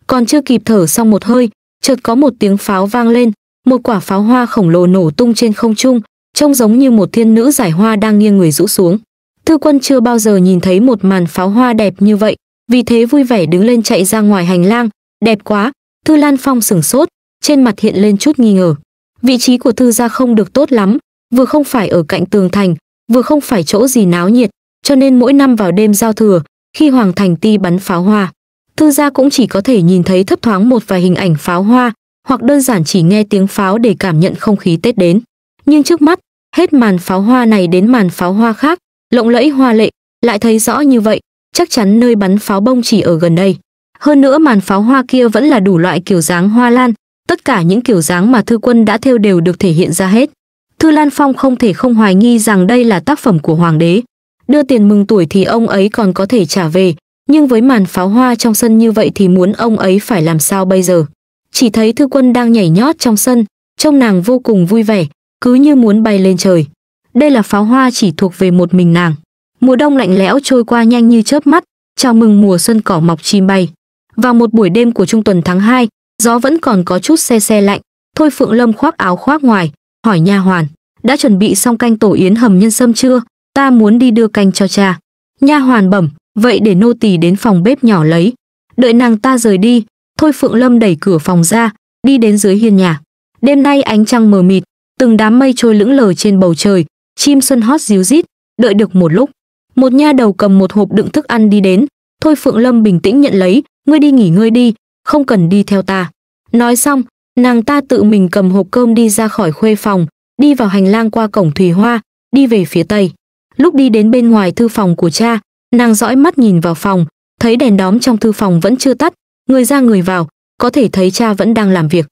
Còn chưa kịp thở xong một hơi, chợt có một tiếng pháo vang lên, một quả pháo hoa khổng lồ nổ tung trên không trung, trông giống như một thiên nữ giải hoa đang nghiêng người rũ xuống. Thư quân chưa bao giờ nhìn thấy một màn pháo hoa đẹp như vậy, vì thế vui vẻ đứng lên chạy ra ngoài hành lang, đẹp quá, Thư Lan Phong sửng sốt, trên mặt hiện lên chút nghi ngờ. Vị trí của Thư gia không được tốt lắm, vừa không phải ở cạnh tường thành, vừa không phải chỗ gì náo nhiệt, cho nên mỗi năm vào đêm giao thừa, khi Hoàng Thành Ti bắn pháo hoa, Thư gia cũng chỉ có thể nhìn thấy thấp thoáng một vài hình ảnh pháo hoa, hoặc đơn giản chỉ nghe tiếng pháo để cảm nhận không khí Tết đến nhưng trước mắt hết màn pháo hoa này đến màn pháo hoa khác lộng lẫy hoa lệ lại thấy rõ như vậy chắc chắn nơi bắn pháo bông chỉ ở gần đây hơn nữa màn pháo hoa kia vẫn là đủ loại kiểu dáng hoa lan tất cả những kiểu dáng mà thư quân đã theo đều được thể hiện ra hết thư lan phong không thể không hoài nghi rằng đây là tác phẩm của hoàng đế đưa tiền mừng tuổi thì ông ấy còn có thể trả về nhưng với màn pháo hoa trong sân như vậy thì muốn ông ấy phải làm sao bây giờ chỉ thấy thư quân đang nhảy nhót trong sân trông nàng vô cùng vui vẻ cứ như muốn bay lên trời. Đây là pháo hoa chỉ thuộc về một mình nàng. Mùa đông lạnh lẽo trôi qua nhanh như chớp mắt, chào mừng mùa xuân cỏ mọc chim bay. Vào một buổi đêm của trung tuần tháng 2, gió vẫn còn có chút xe xe lạnh, Thôi Phượng Lâm khoác áo khoác ngoài, hỏi nha hoàn, đã chuẩn bị xong canh tổ yến hầm nhân sâm chưa? Ta muốn đi đưa canh cho cha. Nha hoàn bẩm, vậy để nô tỳ đến phòng bếp nhỏ lấy. Đợi nàng ta rời đi, Thôi Phượng Lâm đẩy cửa phòng ra, đi đến dưới hiên nhà. Đêm nay ánh trăng mờ mịt, từng đám mây trôi lững lờ trên bầu trời, chim xuân hót díu rít, đợi được một lúc, một nha đầu cầm một hộp đựng thức ăn đi đến, Thôi Phượng Lâm bình tĩnh nhận lấy, ngươi đi nghỉ ngơi đi, không cần đi theo ta. Nói xong, nàng ta tự mình cầm hộp cơm đi ra khỏi khuê phòng, đi vào hành lang qua cổng Thủy Hoa, đi về phía tây. Lúc đi đến bên ngoài thư phòng của cha, nàng dõi mắt nhìn vào phòng, thấy đèn đóm trong thư phòng vẫn chưa tắt, người ra người vào, có thể thấy cha vẫn đang làm việc.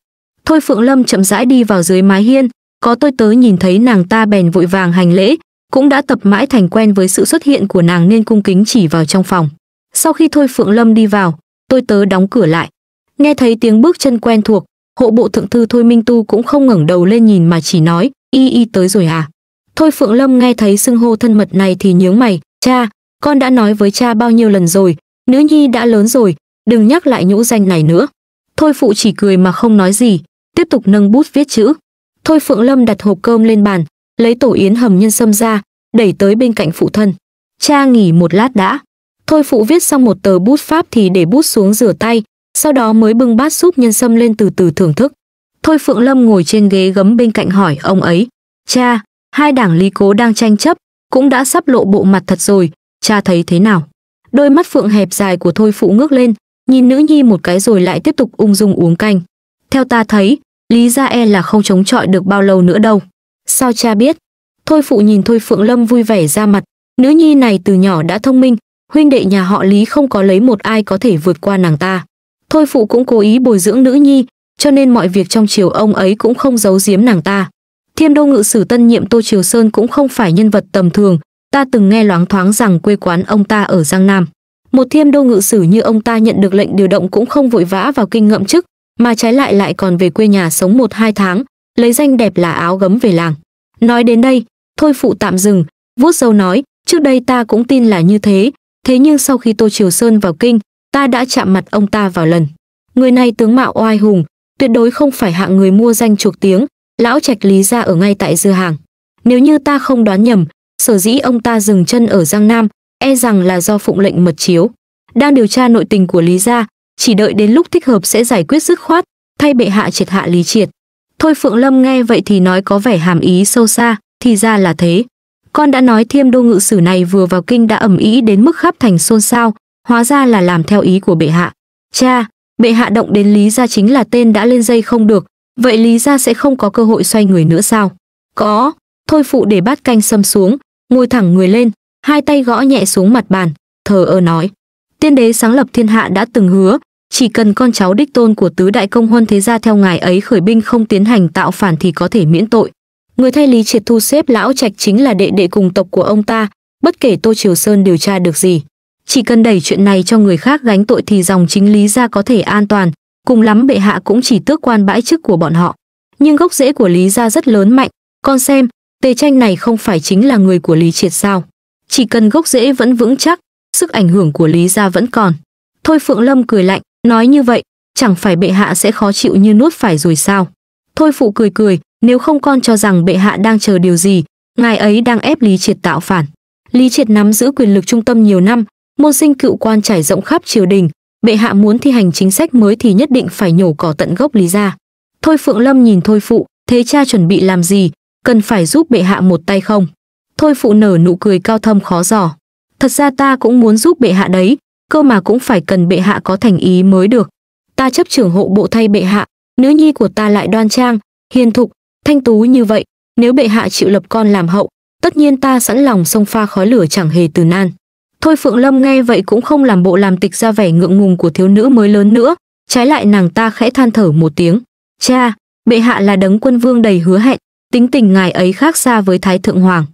Thôi Phượng Lâm chậm rãi đi vào dưới mái hiên, có tôi tớ nhìn thấy nàng ta bèn vội vàng hành lễ cũng đã tập mãi thành quen với sự xuất hiện của nàng nên cung kính chỉ vào trong phòng sau khi thôi phượng lâm đi vào tôi tớ đóng cửa lại nghe thấy tiếng bước chân quen thuộc hộ bộ thượng thư thôi minh tu cũng không ngẩng đầu lên nhìn mà chỉ nói y y tới rồi à thôi phượng lâm nghe thấy xưng hô thân mật này thì nhướng mày cha con đã nói với cha bao nhiêu lần rồi nữ nhi đã lớn rồi đừng nhắc lại nhũ danh này nữa thôi phụ chỉ cười mà không nói gì tiếp tục nâng bút viết chữ thôi phượng lâm đặt hộp cơm lên bàn lấy tổ yến hầm nhân sâm ra đẩy tới bên cạnh phụ thân cha nghỉ một lát đã thôi phụ viết xong một tờ bút pháp thì để bút xuống rửa tay sau đó mới bưng bát súp nhân sâm lên từ từ thưởng thức thôi phượng lâm ngồi trên ghế gấm bên cạnh hỏi ông ấy cha hai đảng lý cố đang tranh chấp cũng đã sắp lộ bộ mặt thật rồi cha thấy thế nào đôi mắt phượng hẹp dài của thôi phụ ngước lên nhìn nữ nhi một cái rồi lại tiếp tục ung dung uống canh theo ta thấy Lý ra e là không chống chọi được bao lâu nữa đâu. Sao cha biết? Thôi phụ nhìn Thôi Phượng Lâm vui vẻ ra mặt, nữ nhi này từ nhỏ đã thông minh, huynh đệ nhà họ Lý không có lấy một ai có thể vượt qua nàng ta. Thôi phụ cũng cố ý bồi dưỡng nữ nhi, cho nên mọi việc trong triều ông ấy cũng không giấu giếm nàng ta. Thiêm đô ngự sử tân nhiệm Tô Triều Sơn cũng không phải nhân vật tầm thường, ta từng nghe loáng thoáng rằng quê quán ông ta ở Giang Nam. Một thiêm đô ngự sử như ông ta nhận được lệnh điều động cũng không vội vã vào kinh ngậm chức, mà trái lại lại còn về quê nhà sống một hai tháng lấy danh đẹp là áo gấm về làng nói đến đây thôi phụ tạm dừng vuốt dâu nói trước đây ta cũng tin là như thế thế nhưng sau khi tô triều sơn vào kinh ta đã chạm mặt ông ta vào lần người này tướng mạo oai hùng tuyệt đối không phải hạng người mua danh chuộc tiếng lão trạch lý ra ở ngay tại dư hàng nếu như ta không đoán nhầm sở dĩ ông ta dừng chân ở giang nam e rằng là do phụng lệnh mật chiếu đang điều tra nội tình của lý gia chỉ đợi đến lúc thích hợp sẽ giải quyết dứt khoát thay bệ hạ triệt hạ lý triệt thôi phượng lâm nghe vậy thì nói có vẻ hàm ý sâu xa thì ra là thế con đã nói thiêm đô ngự sử này vừa vào kinh đã ẩm ý đến mức khắp thành xôn xao hóa ra là làm theo ý của bệ hạ cha bệ hạ động đến lý gia chính là tên đã lên dây không được vậy lý gia sẽ không có cơ hội xoay người nữa sao có thôi phụ để bát canh sâm xuống ngồi thẳng người lên hai tay gõ nhẹ xuống mặt bàn thờ ơ nói tiên đế sáng lập thiên hạ đã từng hứa chỉ cần con cháu đích tôn của tứ đại công huân thế gia theo ngài ấy khởi binh không tiến hành tạo phản thì có thể miễn tội người thay lý triệt thu xếp lão trạch chính là đệ đệ cùng tộc của ông ta bất kể tô triều sơn điều tra được gì chỉ cần đẩy chuyện này cho người khác gánh tội thì dòng chính lý gia có thể an toàn cùng lắm bệ hạ cũng chỉ tước quan bãi chức của bọn họ nhưng gốc rễ của lý gia rất lớn mạnh con xem tề tranh này không phải chính là người của lý triệt sao chỉ cần gốc rễ vẫn vững chắc sức ảnh hưởng của Lý gia vẫn còn. Thôi Phượng Lâm cười lạnh, nói như vậy, chẳng phải bệ hạ sẽ khó chịu như nuốt phải rồi sao? Thôi phụ cười cười, nếu không con cho rằng bệ hạ đang chờ điều gì, ngài ấy đang ép Lý Triệt tạo phản. Lý Triệt nắm giữ quyền lực trung tâm nhiều năm, môn sinh cựu quan trải rộng khắp triều đình, bệ hạ muốn thi hành chính sách mới thì nhất định phải nhổ cỏ tận gốc Lý gia. Thôi Phượng Lâm nhìn Thôi phụ, thế cha chuẩn bị làm gì, cần phải giúp bệ hạ một tay không? Thôi phụ nở nụ cười cao thâm khó giỏ thật ra ta cũng muốn giúp bệ hạ đấy, cơ mà cũng phải cần bệ hạ có thành ý mới được. Ta chấp trưởng hộ bộ thay bệ hạ, nữ nhi của ta lại đoan trang, hiền thục, thanh tú như vậy, nếu bệ hạ chịu lập con làm hậu, tất nhiên ta sẵn lòng xông pha khói lửa chẳng hề từ nan. Thôi Phượng Lâm nghe vậy cũng không làm bộ làm tịch ra vẻ ngượng ngùng của thiếu nữ mới lớn nữa, trái lại nàng ta khẽ than thở một tiếng. Cha, bệ hạ là đấng quân vương đầy hứa hẹn, tính tình ngài ấy khác xa với Thái Thượng Hoàng.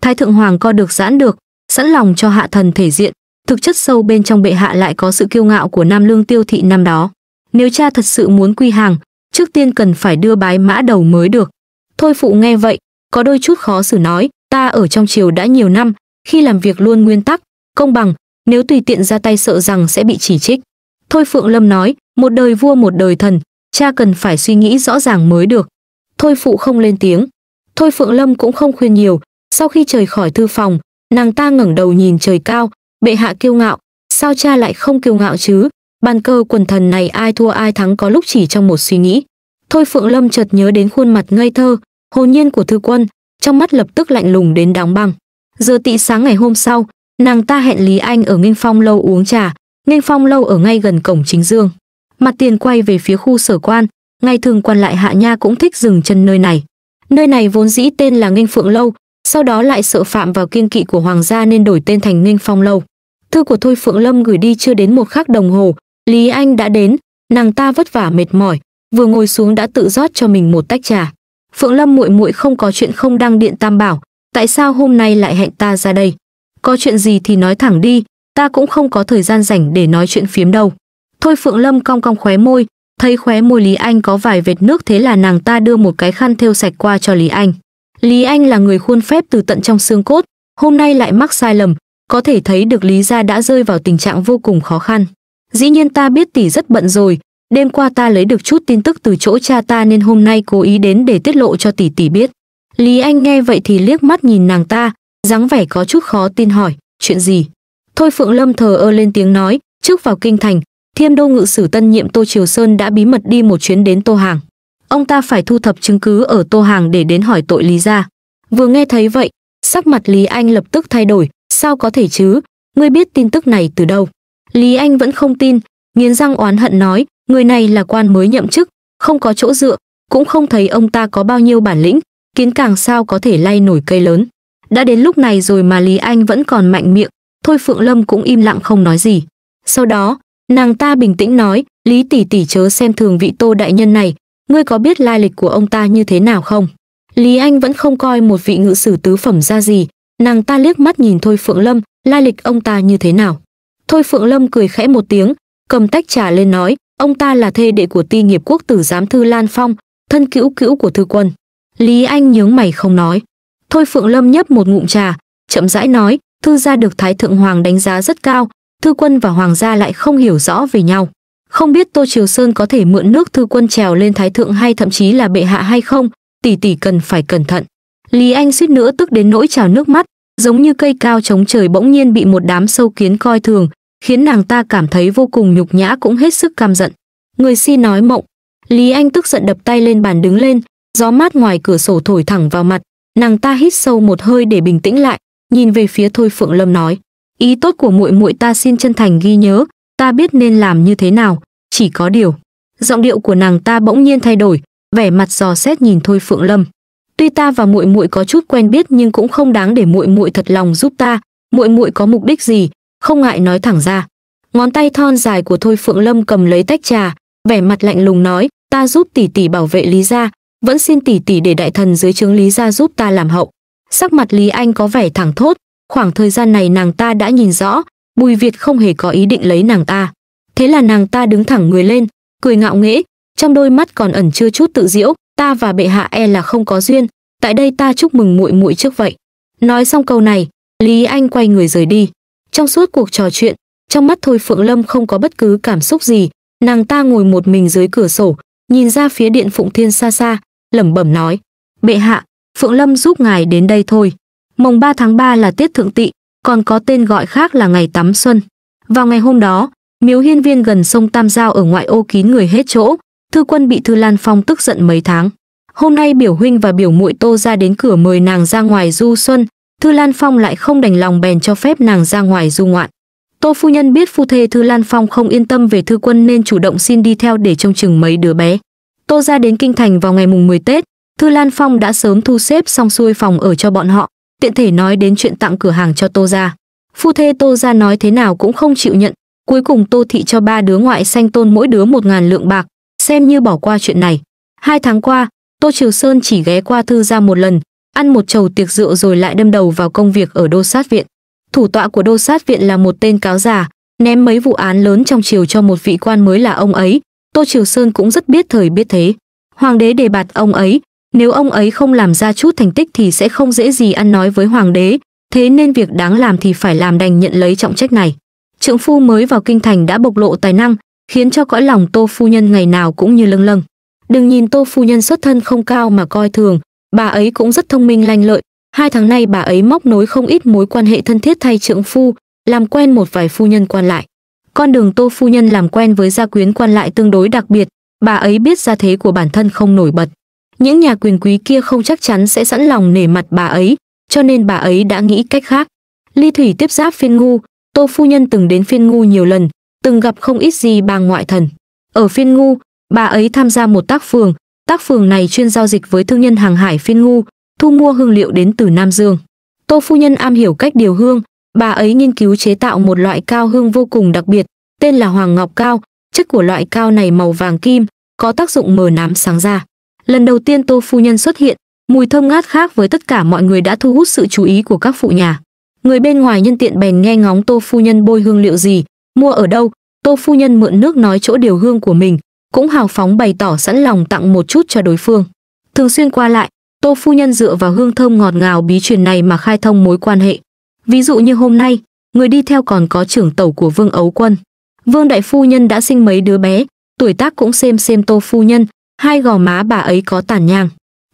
Thái Thượng Hoàng co được giãn được, sẵn lòng cho hạ thần thể diện, thực chất sâu bên trong bệ hạ lại có sự kiêu ngạo của Nam Lương Tiêu thị năm đó. Nếu cha thật sự muốn quy hàng, trước tiên cần phải đưa bái mã đầu mới được. Thôi phụ nghe vậy, có đôi chút khó xử nói, ta ở trong triều đã nhiều năm, khi làm việc luôn nguyên tắc, công bằng, nếu tùy tiện ra tay sợ rằng sẽ bị chỉ trích. Thôi Phượng Lâm nói, một đời vua một đời thần, cha cần phải suy nghĩ rõ ràng mới được. Thôi phụ không lên tiếng. Thôi Phượng Lâm cũng không khuyên nhiều, sau khi trời khỏi thư phòng, Nàng ta ngẩng đầu nhìn trời cao, bệ hạ kiêu ngạo, sao cha lại không kiêu ngạo chứ? Bàn cờ quần thần này ai thua ai thắng có lúc chỉ trong một suy nghĩ. Thôi Phượng Lâm chợt nhớ đến khuôn mặt ngây thơ, hồn nhiên của thư quân, trong mắt lập tức lạnh lùng đến đóng băng. Giờ tị sáng ngày hôm sau, nàng ta hẹn Lý Anh ở Nghênh Phong lâu uống trà, Nghênh Phong lâu ở ngay gần cổng chính dương. Mặt tiền quay về phía khu sở quan, ngày thường quan lại hạ nha cũng thích dừng chân nơi này. Nơi này vốn dĩ tên là Nghênh Phượng lâu, sau đó lại sợ phạm vào kiêng kỵ của hoàng gia nên đổi tên thành Ninh Phong lâu. Thư của Thôi Phượng Lâm gửi đi chưa đến một khắc đồng hồ, Lý Anh đã đến, nàng ta vất vả mệt mỏi, vừa ngồi xuống đã tự rót cho mình một tách trà. Phượng Lâm muội muội không có chuyện không đăng điện Tam Bảo, tại sao hôm nay lại hẹn ta ra đây? Có chuyện gì thì nói thẳng đi, ta cũng không có thời gian rảnh để nói chuyện phiếm đâu. Thôi Phượng Lâm cong cong khóe môi, thấy khóe môi Lý Anh có vài vệt nước thế là nàng ta đưa một cái khăn thêu sạch qua cho Lý Anh. Lý Anh là người khuôn phép từ tận trong xương cốt, hôm nay lại mắc sai lầm, có thể thấy được Lý gia đã rơi vào tình trạng vô cùng khó khăn. Dĩ nhiên ta biết tỷ rất bận rồi, đêm qua ta lấy được chút tin tức từ chỗ cha ta nên hôm nay cố ý đến để tiết lộ cho tỷ tỷ biết. Lý Anh nghe vậy thì liếc mắt nhìn nàng ta, dáng vẻ có chút khó tin hỏi, chuyện gì? Thôi Phượng Lâm thờ ơ lên tiếng nói, trước vào kinh thành, Thiêm Đô ngự sử tân nhiệm Tô Triều Sơn đã bí mật đi một chuyến đến Tô Hàng ông ta phải thu thập chứng cứ ở Tô Hàng để đến hỏi tội Lý gia. Vừa nghe thấy vậy, sắc mặt Lý Anh lập tức thay đổi, sao có thể chứ, ngươi biết tin tức này từ đâu? Lý Anh vẫn không tin, nghiến răng oán hận nói, người này là quan mới nhậm chức, không có chỗ dựa, cũng không thấy ông ta có bao nhiêu bản lĩnh, kiến càng sao có thể lay nổi cây lớn. Đã đến lúc này rồi mà Lý Anh vẫn còn mạnh miệng, thôi Phượng Lâm cũng im lặng không nói gì. Sau đó, nàng ta bình tĩnh nói, Lý tỷ tỷ chớ xem thường vị tô đại nhân này, ngươi có biết lai lịch của ông ta như thế nào không lý anh vẫn không coi một vị ngự sử tứ phẩm ra gì nàng ta liếc mắt nhìn thôi phượng lâm lai lịch ông ta như thế nào thôi phượng lâm cười khẽ một tiếng cầm tách trà lên nói ông ta là thê đệ của ti nghiệp quốc tử giám thư lan phong thân cữu cữu của thư quân lý anh nhướng mày không nói thôi phượng lâm nhấp một ngụm trà chậm rãi nói thư gia được thái thượng hoàng đánh giá rất cao thư quân và hoàng gia lại không hiểu rõ về nhau không biết Tô Triều Sơn có thể mượn nước thư quân trèo lên thái thượng hay thậm chí là bệ hạ hay không, tỷ tỷ cần phải cẩn thận. Lý Anh suýt nữa tức đến nỗi trào nước mắt, giống như cây cao chống trời bỗng nhiên bị một đám sâu kiến coi thường, khiến nàng ta cảm thấy vô cùng nhục nhã cũng hết sức cam giận. Người si nói mộng, Lý Anh tức giận đập tay lên bàn đứng lên, gió mát ngoài cửa sổ thổi thẳng vào mặt, nàng ta hít sâu một hơi để bình tĩnh lại, nhìn về phía Thôi Phượng Lâm nói: "Ý tốt của muội muội ta xin chân thành ghi nhớ, ta biết nên làm như thế nào, chỉ có điều. Giọng điệu của nàng ta bỗng nhiên thay đổi, vẻ mặt giò xét nhìn Thôi Phượng Lâm. Tuy ta và muội muội có chút quen biết nhưng cũng không đáng để muội muội thật lòng giúp ta, muội muội có mục đích gì, không ngại nói thẳng ra. Ngón tay thon dài của Thôi Phượng Lâm cầm lấy tách trà, vẻ mặt lạnh lùng nói, ta giúp tỷ tỷ bảo vệ Lý gia, vẫn xin tỷ tỷ để đại thần dưới trướng Lý gia giúp ta làm hậu. Sắc mặt Lý Anh có vẻ thẳng thốt, khoảng thời gian này nàng ta đã nhìn rõ, Bùi Việt không hề có ý định lấy nàng ta. Thế là nàng ta đứng thẳng người lên, cười ngạo nghễ, trong đôi mắt còn ẩn chưa chút tự diễu, ta và bệ hạ e là không có duyên, tại đây ta chúc mừng muội muội trước vậy. Nói xong câu này, Lý Anh quay người rời đi. Trong suốt cuộc trò chuyện, trong mắt Thôi Phượng Lâm không có bất cứ cảm xúc gì, nàng ta ngồi một mình dưới cửa sổ, nhìn ra phía điện Phụng Thiên xa xa, lẩm bẩm nói: "Bệ hạ, Phượng Lâm giúp ngài đến đây thôi. Mồng 3 tháng 3 là tiết thượng tị, còn có tên gọi khác là ngày tắm xuân. Vào ngày hôm đó, miếu hiên viên gần sông Tam Giao ở ngoại ô kín người hết chỗ, thư quân bị Thư Lan Phong tức giận mấy tháng. Hôm nay biểu huynh và biểu muội Tô ra đến cửa mời nàng ra ngoài du xuân, Thư Lan Phong lại không đành lòng bèn cho phép nàng ra ngoài du ngoạn. Tô phu nhân biết phu thê Thư Lan Phong không yên tâm về thư quân nên chủ động xin đi theo để trông chừng mấy đứa bé. Tô ra đến kinh thành vào ngày mùng 10 Tết, Thư Lan Phong đã sớm thu xếp xong xuôi phòng ở cho bọn họ, tiện thể nói đến chuyện tặng cửa hàng cho Tô gia. Phu thê Tô gia nói thế nào cũng không chịu nhận, cuối cùng Tô thị cho ba đứa ngoại sanh tôn mỗi đứa một ngàn lượng bạc, xem như bỏ qua chuyện này. Hai tháng qua, Tô Triều Sơn chỉ ghé qua thư gia một lần, ăn một chầu tiệc rượu rồi lại đâm đầu vào công việc ở đô sát viện. Thủ tọa của đô sát viện là một tên cáo già, ném mấy vụ án lớn trong triều cho một vị quan mới là ông ấy. Tô Triều Sơn cũng rất biết thời biết thế. Hoàng đế đề bạt ông ấy, nếu ông ấy không làm ra chút thành tích thì sẽ không dễ gì ăn nói với hoàng đế, thế nên việc đáng làm thì phải làm đành nhận lấy trọng trách này. Trượng phu mới vào kinh thành đã bộc lộ tài năng, khiến cho cõi lòng Tô phu nhân ngày nào cũng như lâng lâng. Đừng nhìn Tô phu nhân xuất thân không cao mà coi thường, bà ấy cũng rất thông minh lanh lợi, hai tháng nay bà ấy móc nối không ít mối quan hệ thân thiết thay trượng phu, làm quen một vài phu nhân quan lại. Con đường Tô phu nhân làm quen với gia quyến quan lại tương đối đặc biệt, bà ấy biết gia thế của bản thân không nổi bật, những nhà quyền quý kia không chắc chắn sẽ sẵn lòng nể mặt bà ấy, cho nên bà ấy đã nghĩ cách khác. Ly Thủy tiếp giáp phiên ngu, Tô Phu Nhân từng đến phiên ngu nhiều lần, từng gặp không ít gì bà ngoại thần. Ở phiên ngu, bà ấy tham gia một tác phường, tác phường này chuyên giao dịch với thương nhân hàng hải phiên ngu, thu mua hương liệu đến từ Nam Dương. Tô Phu Nhân am hiểu cách điều hương, bà ấy nghiên cứu chế tạo một loại cao hương vô cùng đặc biệt, tên là Hoàng Ngọc Cao, chất của loại cao này màu vàng kim, có tác dụng mờ nám sáng ra lần đầu tiên tô phu nhân xuất hiện mùi thơm ngát khác với tất cả mọi người đã thu hút sự chú ý của các phụ nhà người bên ngoài nhân tiện bèn nghe ngóng tô phu nhân bôi hương liệu gì mua ở đâu tô phu nhân mượn nước nói chỗ điều hương của mình cũng hào phóng bày tỏ sẵn lòng tặng một chút cho đối phương thường xuyên qua lại tô phu nhân dựa vào hương thơm ngọt ngào bí truyền này mà khai thông mối quan hệ ví dụ như hôm nay người đi theo còn có trưởng tẩu của vương ấu quân vương đại phu nhân đã sinh mấy đứa bé tuổi tác cũng xem xem tô phu nhân hai gò má bà ấy có tàn nhang.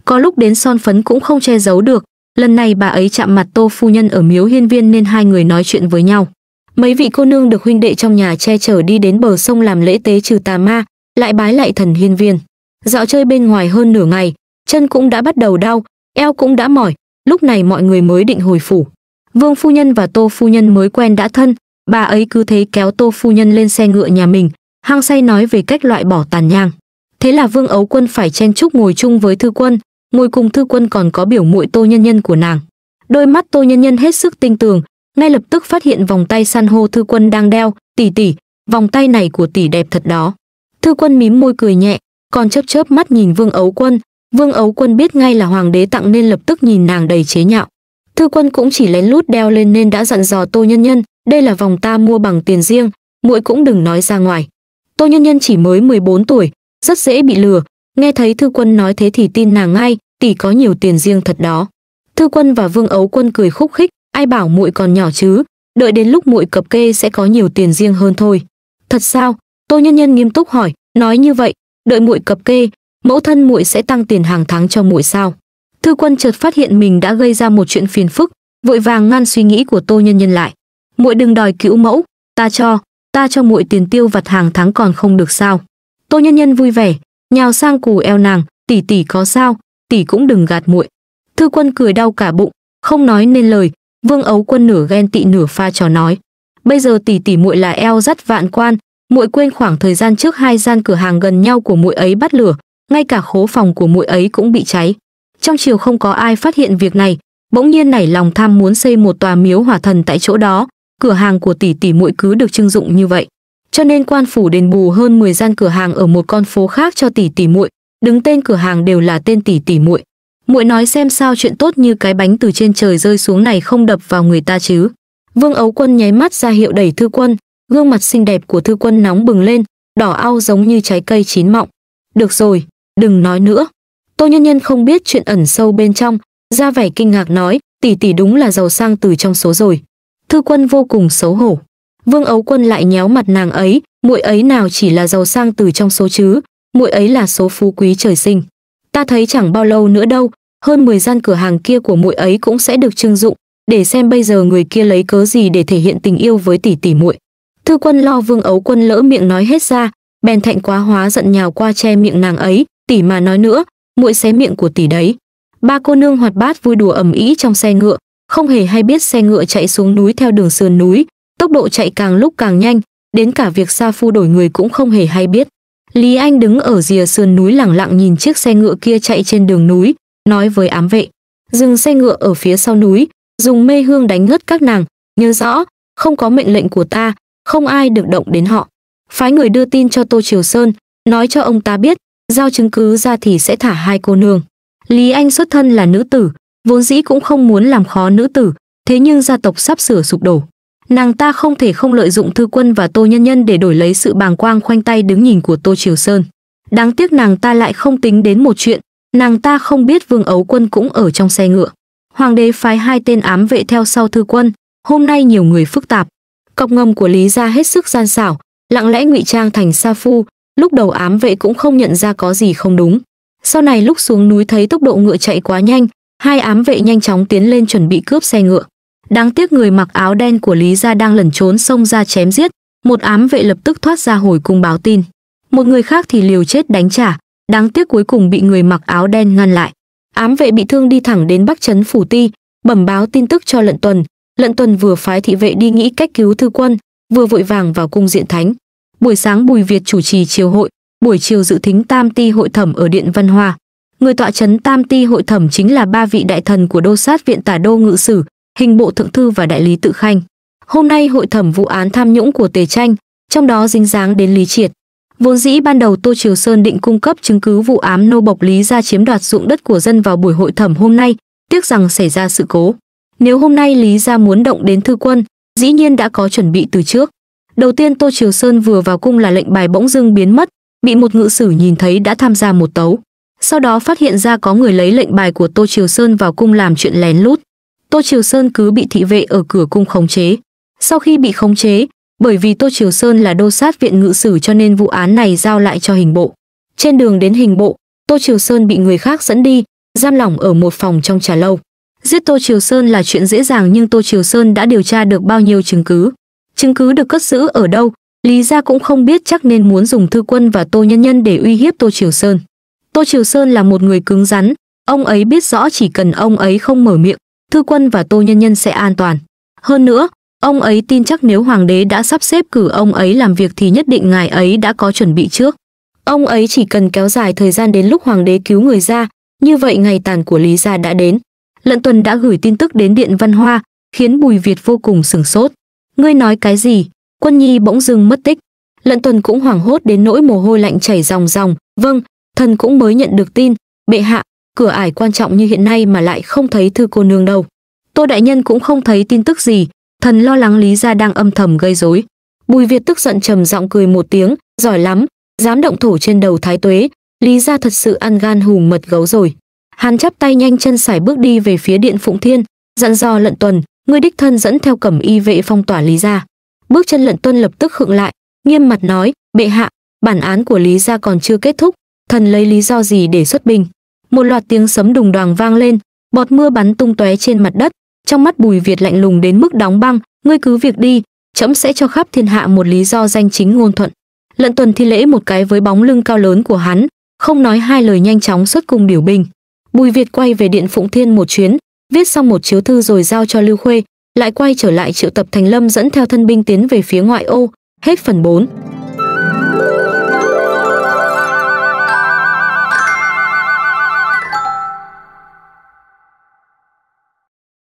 Có lúc đến son phấn cũng không che giấu được, lần này bà ấy chạm mặt Tô Phu Nhân ở miếu hiên viên nên hai người nói chuyện với nhau. Mấy vị cô nương được huynh đệ trong nhà che chở đi đến bờ sông làm lễ tế trừ tà ma, lại bái lại thần hiên viên. Dạo chơi bên ngoài hơn nửa ngày, chân cũng đã bắt đầu đau, eo cũng đã mỏi, lúc này mọi người mới định hồi phủ. Vương Phu Nhân và Tô Phu Nhân mới quen đã thân, bà ấy cứ thế kéo Tô Phu Nhân lên xe ngựa nhà mình, hang say nói về cách loại bỏ tàn nhang thế là vương ấu quân phải chen chúc ngồi chung với thư quân ngồi cùng thư quân còn có biểu muội tô nhân nhân của nàng đôi mắt tô nhân nhân hết sức tinh tường ngay lập tức phát hiện vòng tay san hô thư quân đang đeo tỷ tỷ vòng tay này của tỷ đẹp thật đó thư quân mím môi cười nhẹ còn chớp chớp mắt nhìn vương ấu quân vương ấu quân biết ngay là hoàng đế tặng nên lập tức nhìn nàng đầy chế nhạo thư quân cũng chỉ lén lút đeo lên nên đã dặn dò tô nhân nhân đây là vòng ta mua bằng tiền riêng muội cũng đừng nói ra ngoài tô nhân nhân chỉ mới 14 tuổi rất dễ bị lừa. Nghe thấy Thư Quân nói thế thì tin nàng ngay, tỷ có nhiều tiền riêng thật đó. Thư Quân và Vương Ấu Quân cười khúc khích, ai bảo muội còn nhỏ chứ, đợi đến lúc muội cập kê sẽ có nhiều tiền riêng hơn thôi. Thật sao? Tô Nhân Nhân nghiêm túc hỏi, nói như vậy, đợi muội cập kê, mẫu thân muội sẽ tăng tiền hàng tháng cho muội sao? Thư Quân chợt phát hiện mình đã gây ra một chuyện phiền phức, vội vàng ngăn suy nghĩ của Tô Nhân Nhân lại. Muội đừng đòi cứu mẫu, ta cho, ta cho muội tiền tiêu vặt hàng tháng còn không được sao? Tô Nhân Nhân vui vẻ, nhào sang cù eo nàng, "Tỷ tỷ có sao? Tỷ cũng đừng gạt muội." Thư Quân cười đau cả bụng, không nói nên lời, Vương Ấu Quân nửa ghen tị nửa pha trò nói, "Bây giờ tỷ tỷ muội là eo dắt vạn quan, muội quên khoảng thời gian trước hai gian cửa hàng gần nhau của muội ấy bắt lửa, ngay cả khố phòng của muội ấy cũng bị cháy. Trong chiều không có ai phát hiện việc này, bỗng nhiên nảy lòng tham muốn xây một tòa miếu hỏa thần tại chỗ đó, cửa hàng của tỷ tỷ muội cứ được trưng dụng như vậy cho nên quan phủ đền bù hơn 10 gian cửa hàng ở một con phố khác cho tỷ tỷ muội, đứng tên cửa hàng đều là tên tỷ tỷ muội. Muội nói xem sao chuyện tốt như cái bánh từ trên trời rơi xuống này không đập vào người ta chứ. Vương Ấu Quân nháy mắt ra hiệu đẩy Thư Quân, gương mặt xinh đẹp của Thư Quân nóng bừng lên, đỏ ao giống như trái cây chín mọng. Được rồi, đừng nói nữa. Tô Nhân Nhân không biết chuyện ẩn sâu bên trong, ra vẻ kinh ngạc nói, tỷ tỷ đúng là giàu sang từ trong số rồi. Thư Quân vô cùng xấu hổ. Vương Ấu Quân lại nhéo mặt nàng ấy, muội ấy nào chỉ là giàu sang từ trong số chứ, muội ấy là số phú quý trời sinh. Ta thấy chẳng bao lâu nữa đâu, hơn 10 gian cửa hàng kia của muội ấy cũng sẽ được trưng dụng, để xem bây giờ người kia lấy cớ gì để thể hiện tình yêu với tỷ tỷ muội. Thư Quân lo Vương Ấu Quân lỡ miệng nói hết ra, bèn thạnh quá hóa giận nhào qua che miệng nàng ấy, tỷ mà nói nữa, muội xé miệng của tỷ đấy. Ba cô nương hoạt bát vui đùa ầm ĩ trong xe ngựa, không hề hay biết xe ngựa chạy xuống núi theo đường sườn núi, Tốc độ chạy càng lúc càng nhanh, đến cả việc Sa Phu đổi người cũng không hề hay biết. Lý Anh đứng ở rìa sườn núi lẳng lặng nhìn chiếc xe ngựa kia chạy trên đường núi, nói với ám vệ. Dừng xe ngựa ở phía sau núi, dùng mê hương đánh ngất các nàng, nhớ rõ, không có mệnh lệnh của ta, không ai được động đến họ. Phái người đưa tin cho Tô Triều Sơn, nói cho ông ta biết, giao chứng cứ ra thì sẽ thả hai cô nương. Lý Anh xuất thân là nữ tử, vốn dĩ cũng không muốn làm khó nữ tử, thế nhưng gia tộc sắp sửa sụp đổ. Nàng ta không thể không lợi dụng Thư Quân và Tô Nhân Nhân để đổi lấy sự bàng quang khoanh tay đứng nhìn của Tô Triều Sơn. Đáng tiếc nàng ta lại không tính đến một chuyện, nàng ta không biết Vương Ấu Quân cũng ở trong xe ngựa. Hoàng đế phái hai tên ám vệ theo sau Thư Quân, hôm nay nhiều người phức tạp. Cọc ngầm của Lý gia hết sức gian xảo, lặng lẽ ngụy trang thành sa phu, lúc đầu ám vệ cũng không nhận ra có gì không đúng. Sau này lúc xuống núi thấy tốc độ ngựa chạy quá nhanh, hai ám vệ nhanh chóng tiến lên chuẩn bị cướp xe ngựa. Đáng tiếc người mặc áo đen của Lý Gia đang lẩn trốn xông ra chém giết, một ám vệ lập tức thoát ra hồi cung báo tin. Một người khác thì liều chết đánh trả, đáng tiếc cuối cùng bị người mặc áo đen ngăn lại. Ám vệ bị thương đi thẳng đến Bắc trấn phủ ti, bẩm báo tin tức cho Lận Tuần. Lận Tuần vừa phái thị vệ đi nghĩ cách cứu thư quân, vừa vội vàng vào cung diện thánh. Buổi sáng Bùi Việt chủ trì triều hội, buổi chiều dự thính Tam Ti hội thẩm ở điện Văn Hoa. Người tọa trấn Tam Ti hội thẩm chính là ba vị đại thần của đô sát viện tả đô ngự sử, hình bộ thượng thư và đại lý tự khanh. Hôm nay hội thẩm vụ án tham nhũng của Tề Tranh, trong đó dính dáng đến Lý Triệt. Vốn dĩ ban đầu Tô Triều Sơn định cung cấp chứng cứ vụ án nô bộc Lý ra chiếm đoạt ruộng đất của dân vào buổi hội thẩm hôm nay, tiếc rằng xảy ra sự cố. Nếu hôm nay Lý ra muốn động đến thư quân, dĩ nhiên đã có chuẩn bị từ trước. Đầu tiên Tô Triều Sơn vừa vào cung là lệnh bài bỗng dưng biến mất, bị một ngự sử nhìn thấy đã tham gia một tấu. Sau đó phát hiện ra có người lấy lệnh bài của Tô Triều Sơn vào cung làm chuyện lén lút. Tô Triều Sơn cứ bị thị vệ ở cửa cung khống chế. Sau khi bị khống chế, bởi vì Tô Triều Sơn là đô sát viện ngự sử cho nên vụ án này giao lại cho hình bộ. Trên đường đến hình bộ, Tô Triều Sơn bị người khác dẫn đi, giam lỏng ở một phòng trong trà lâu. Giết Tô Triều Sơn là chuyện dễ dàng nhưng Tô Triều Sơn đã điều tra được bao nhiêu chứng cứ. Chứng cứ được cất giữ ở đâu, Lý gia cũng không biết chắc nên muốn dùng thư quân và Tô Nhân Nhân để uy hiếp Tô Triều Sơn. Tô Triều Sơn là một người cứng rắn, ông ấy biết rõ chỉ cần ông ấy không mở miệng, thư quân và tô nhân nhân sẽ an toàn hơn nữa ông ấy tin chắc nếu hoàng đế đã sắp xếp cử ông ấy làm việc thì nhất định ngài ấy đã có chuẩn bị trước ông ấy chỉ cần kéo dài thời gian đến lúc hoàng đế cứu người ra như vậy ngày tàn của lý gia đã đến lận tuần đã gửi tin tức đến điện văn hoa khiến bùi việt vô cùng sửng sốt ngươi nói cái gì quân nhi bỗng dưng mất tích lận tuần cũng hoảng hốt đến nỗi mồ hôi lạnh chảy ròng ròng vâng thần cũng mới nhận được tin bệ hạ cửa ải quan trọng như hiện nay mà lại không thấy thư cô nương đâu. Tô đại nhân cũng không thấy tin tức gì, thần lo lắng Lý gia đang âm thầm gây rối. Bùi Việt tức giận trầm giọng cười một tiếng, giỏi lắm, dám động thủ trên đầu thái tuế, Lý gia thật sự ăn gan hùm mật gấu rồi. Hắn chắp tay nhanh chân sải bước đi về phía điện Phụng Thiên, dặn dò Lận Tuần, người đích thân dẫn theo Cẩm Y vệ phong tỏa Lý gia. Bước chân Lận Tuân lập tức khựng lại, nghiêm mặt nói, bệ hạ, bản án của Lý gia còn chưa kết thúc, thần lấy lý do gì để xuất binh? một loạt tiếng sấm đùng đoàng vang lên bọt mưa bắn tung tóe trên mặt đất trong mắt bùi việt lạnh lùng đến mức đóng băng ngươi cứ việc đi trẫm sẽ cho khắp thiên hạ một lý do danh chính ngôn thuận lận tuần thi lễ một cái với bóng lưng cao lớn của hắn không nói hai lời nhanh chóng xuất cung biểu bình bùi việt quay về điện phụng thiên một chuyến viết xong một chiếu thư rồi giao cho lưu khuê lại quay trở lại triệu tập thành lâm dẫn theo thân binh tiến về phía ngoại ô hết phần 4.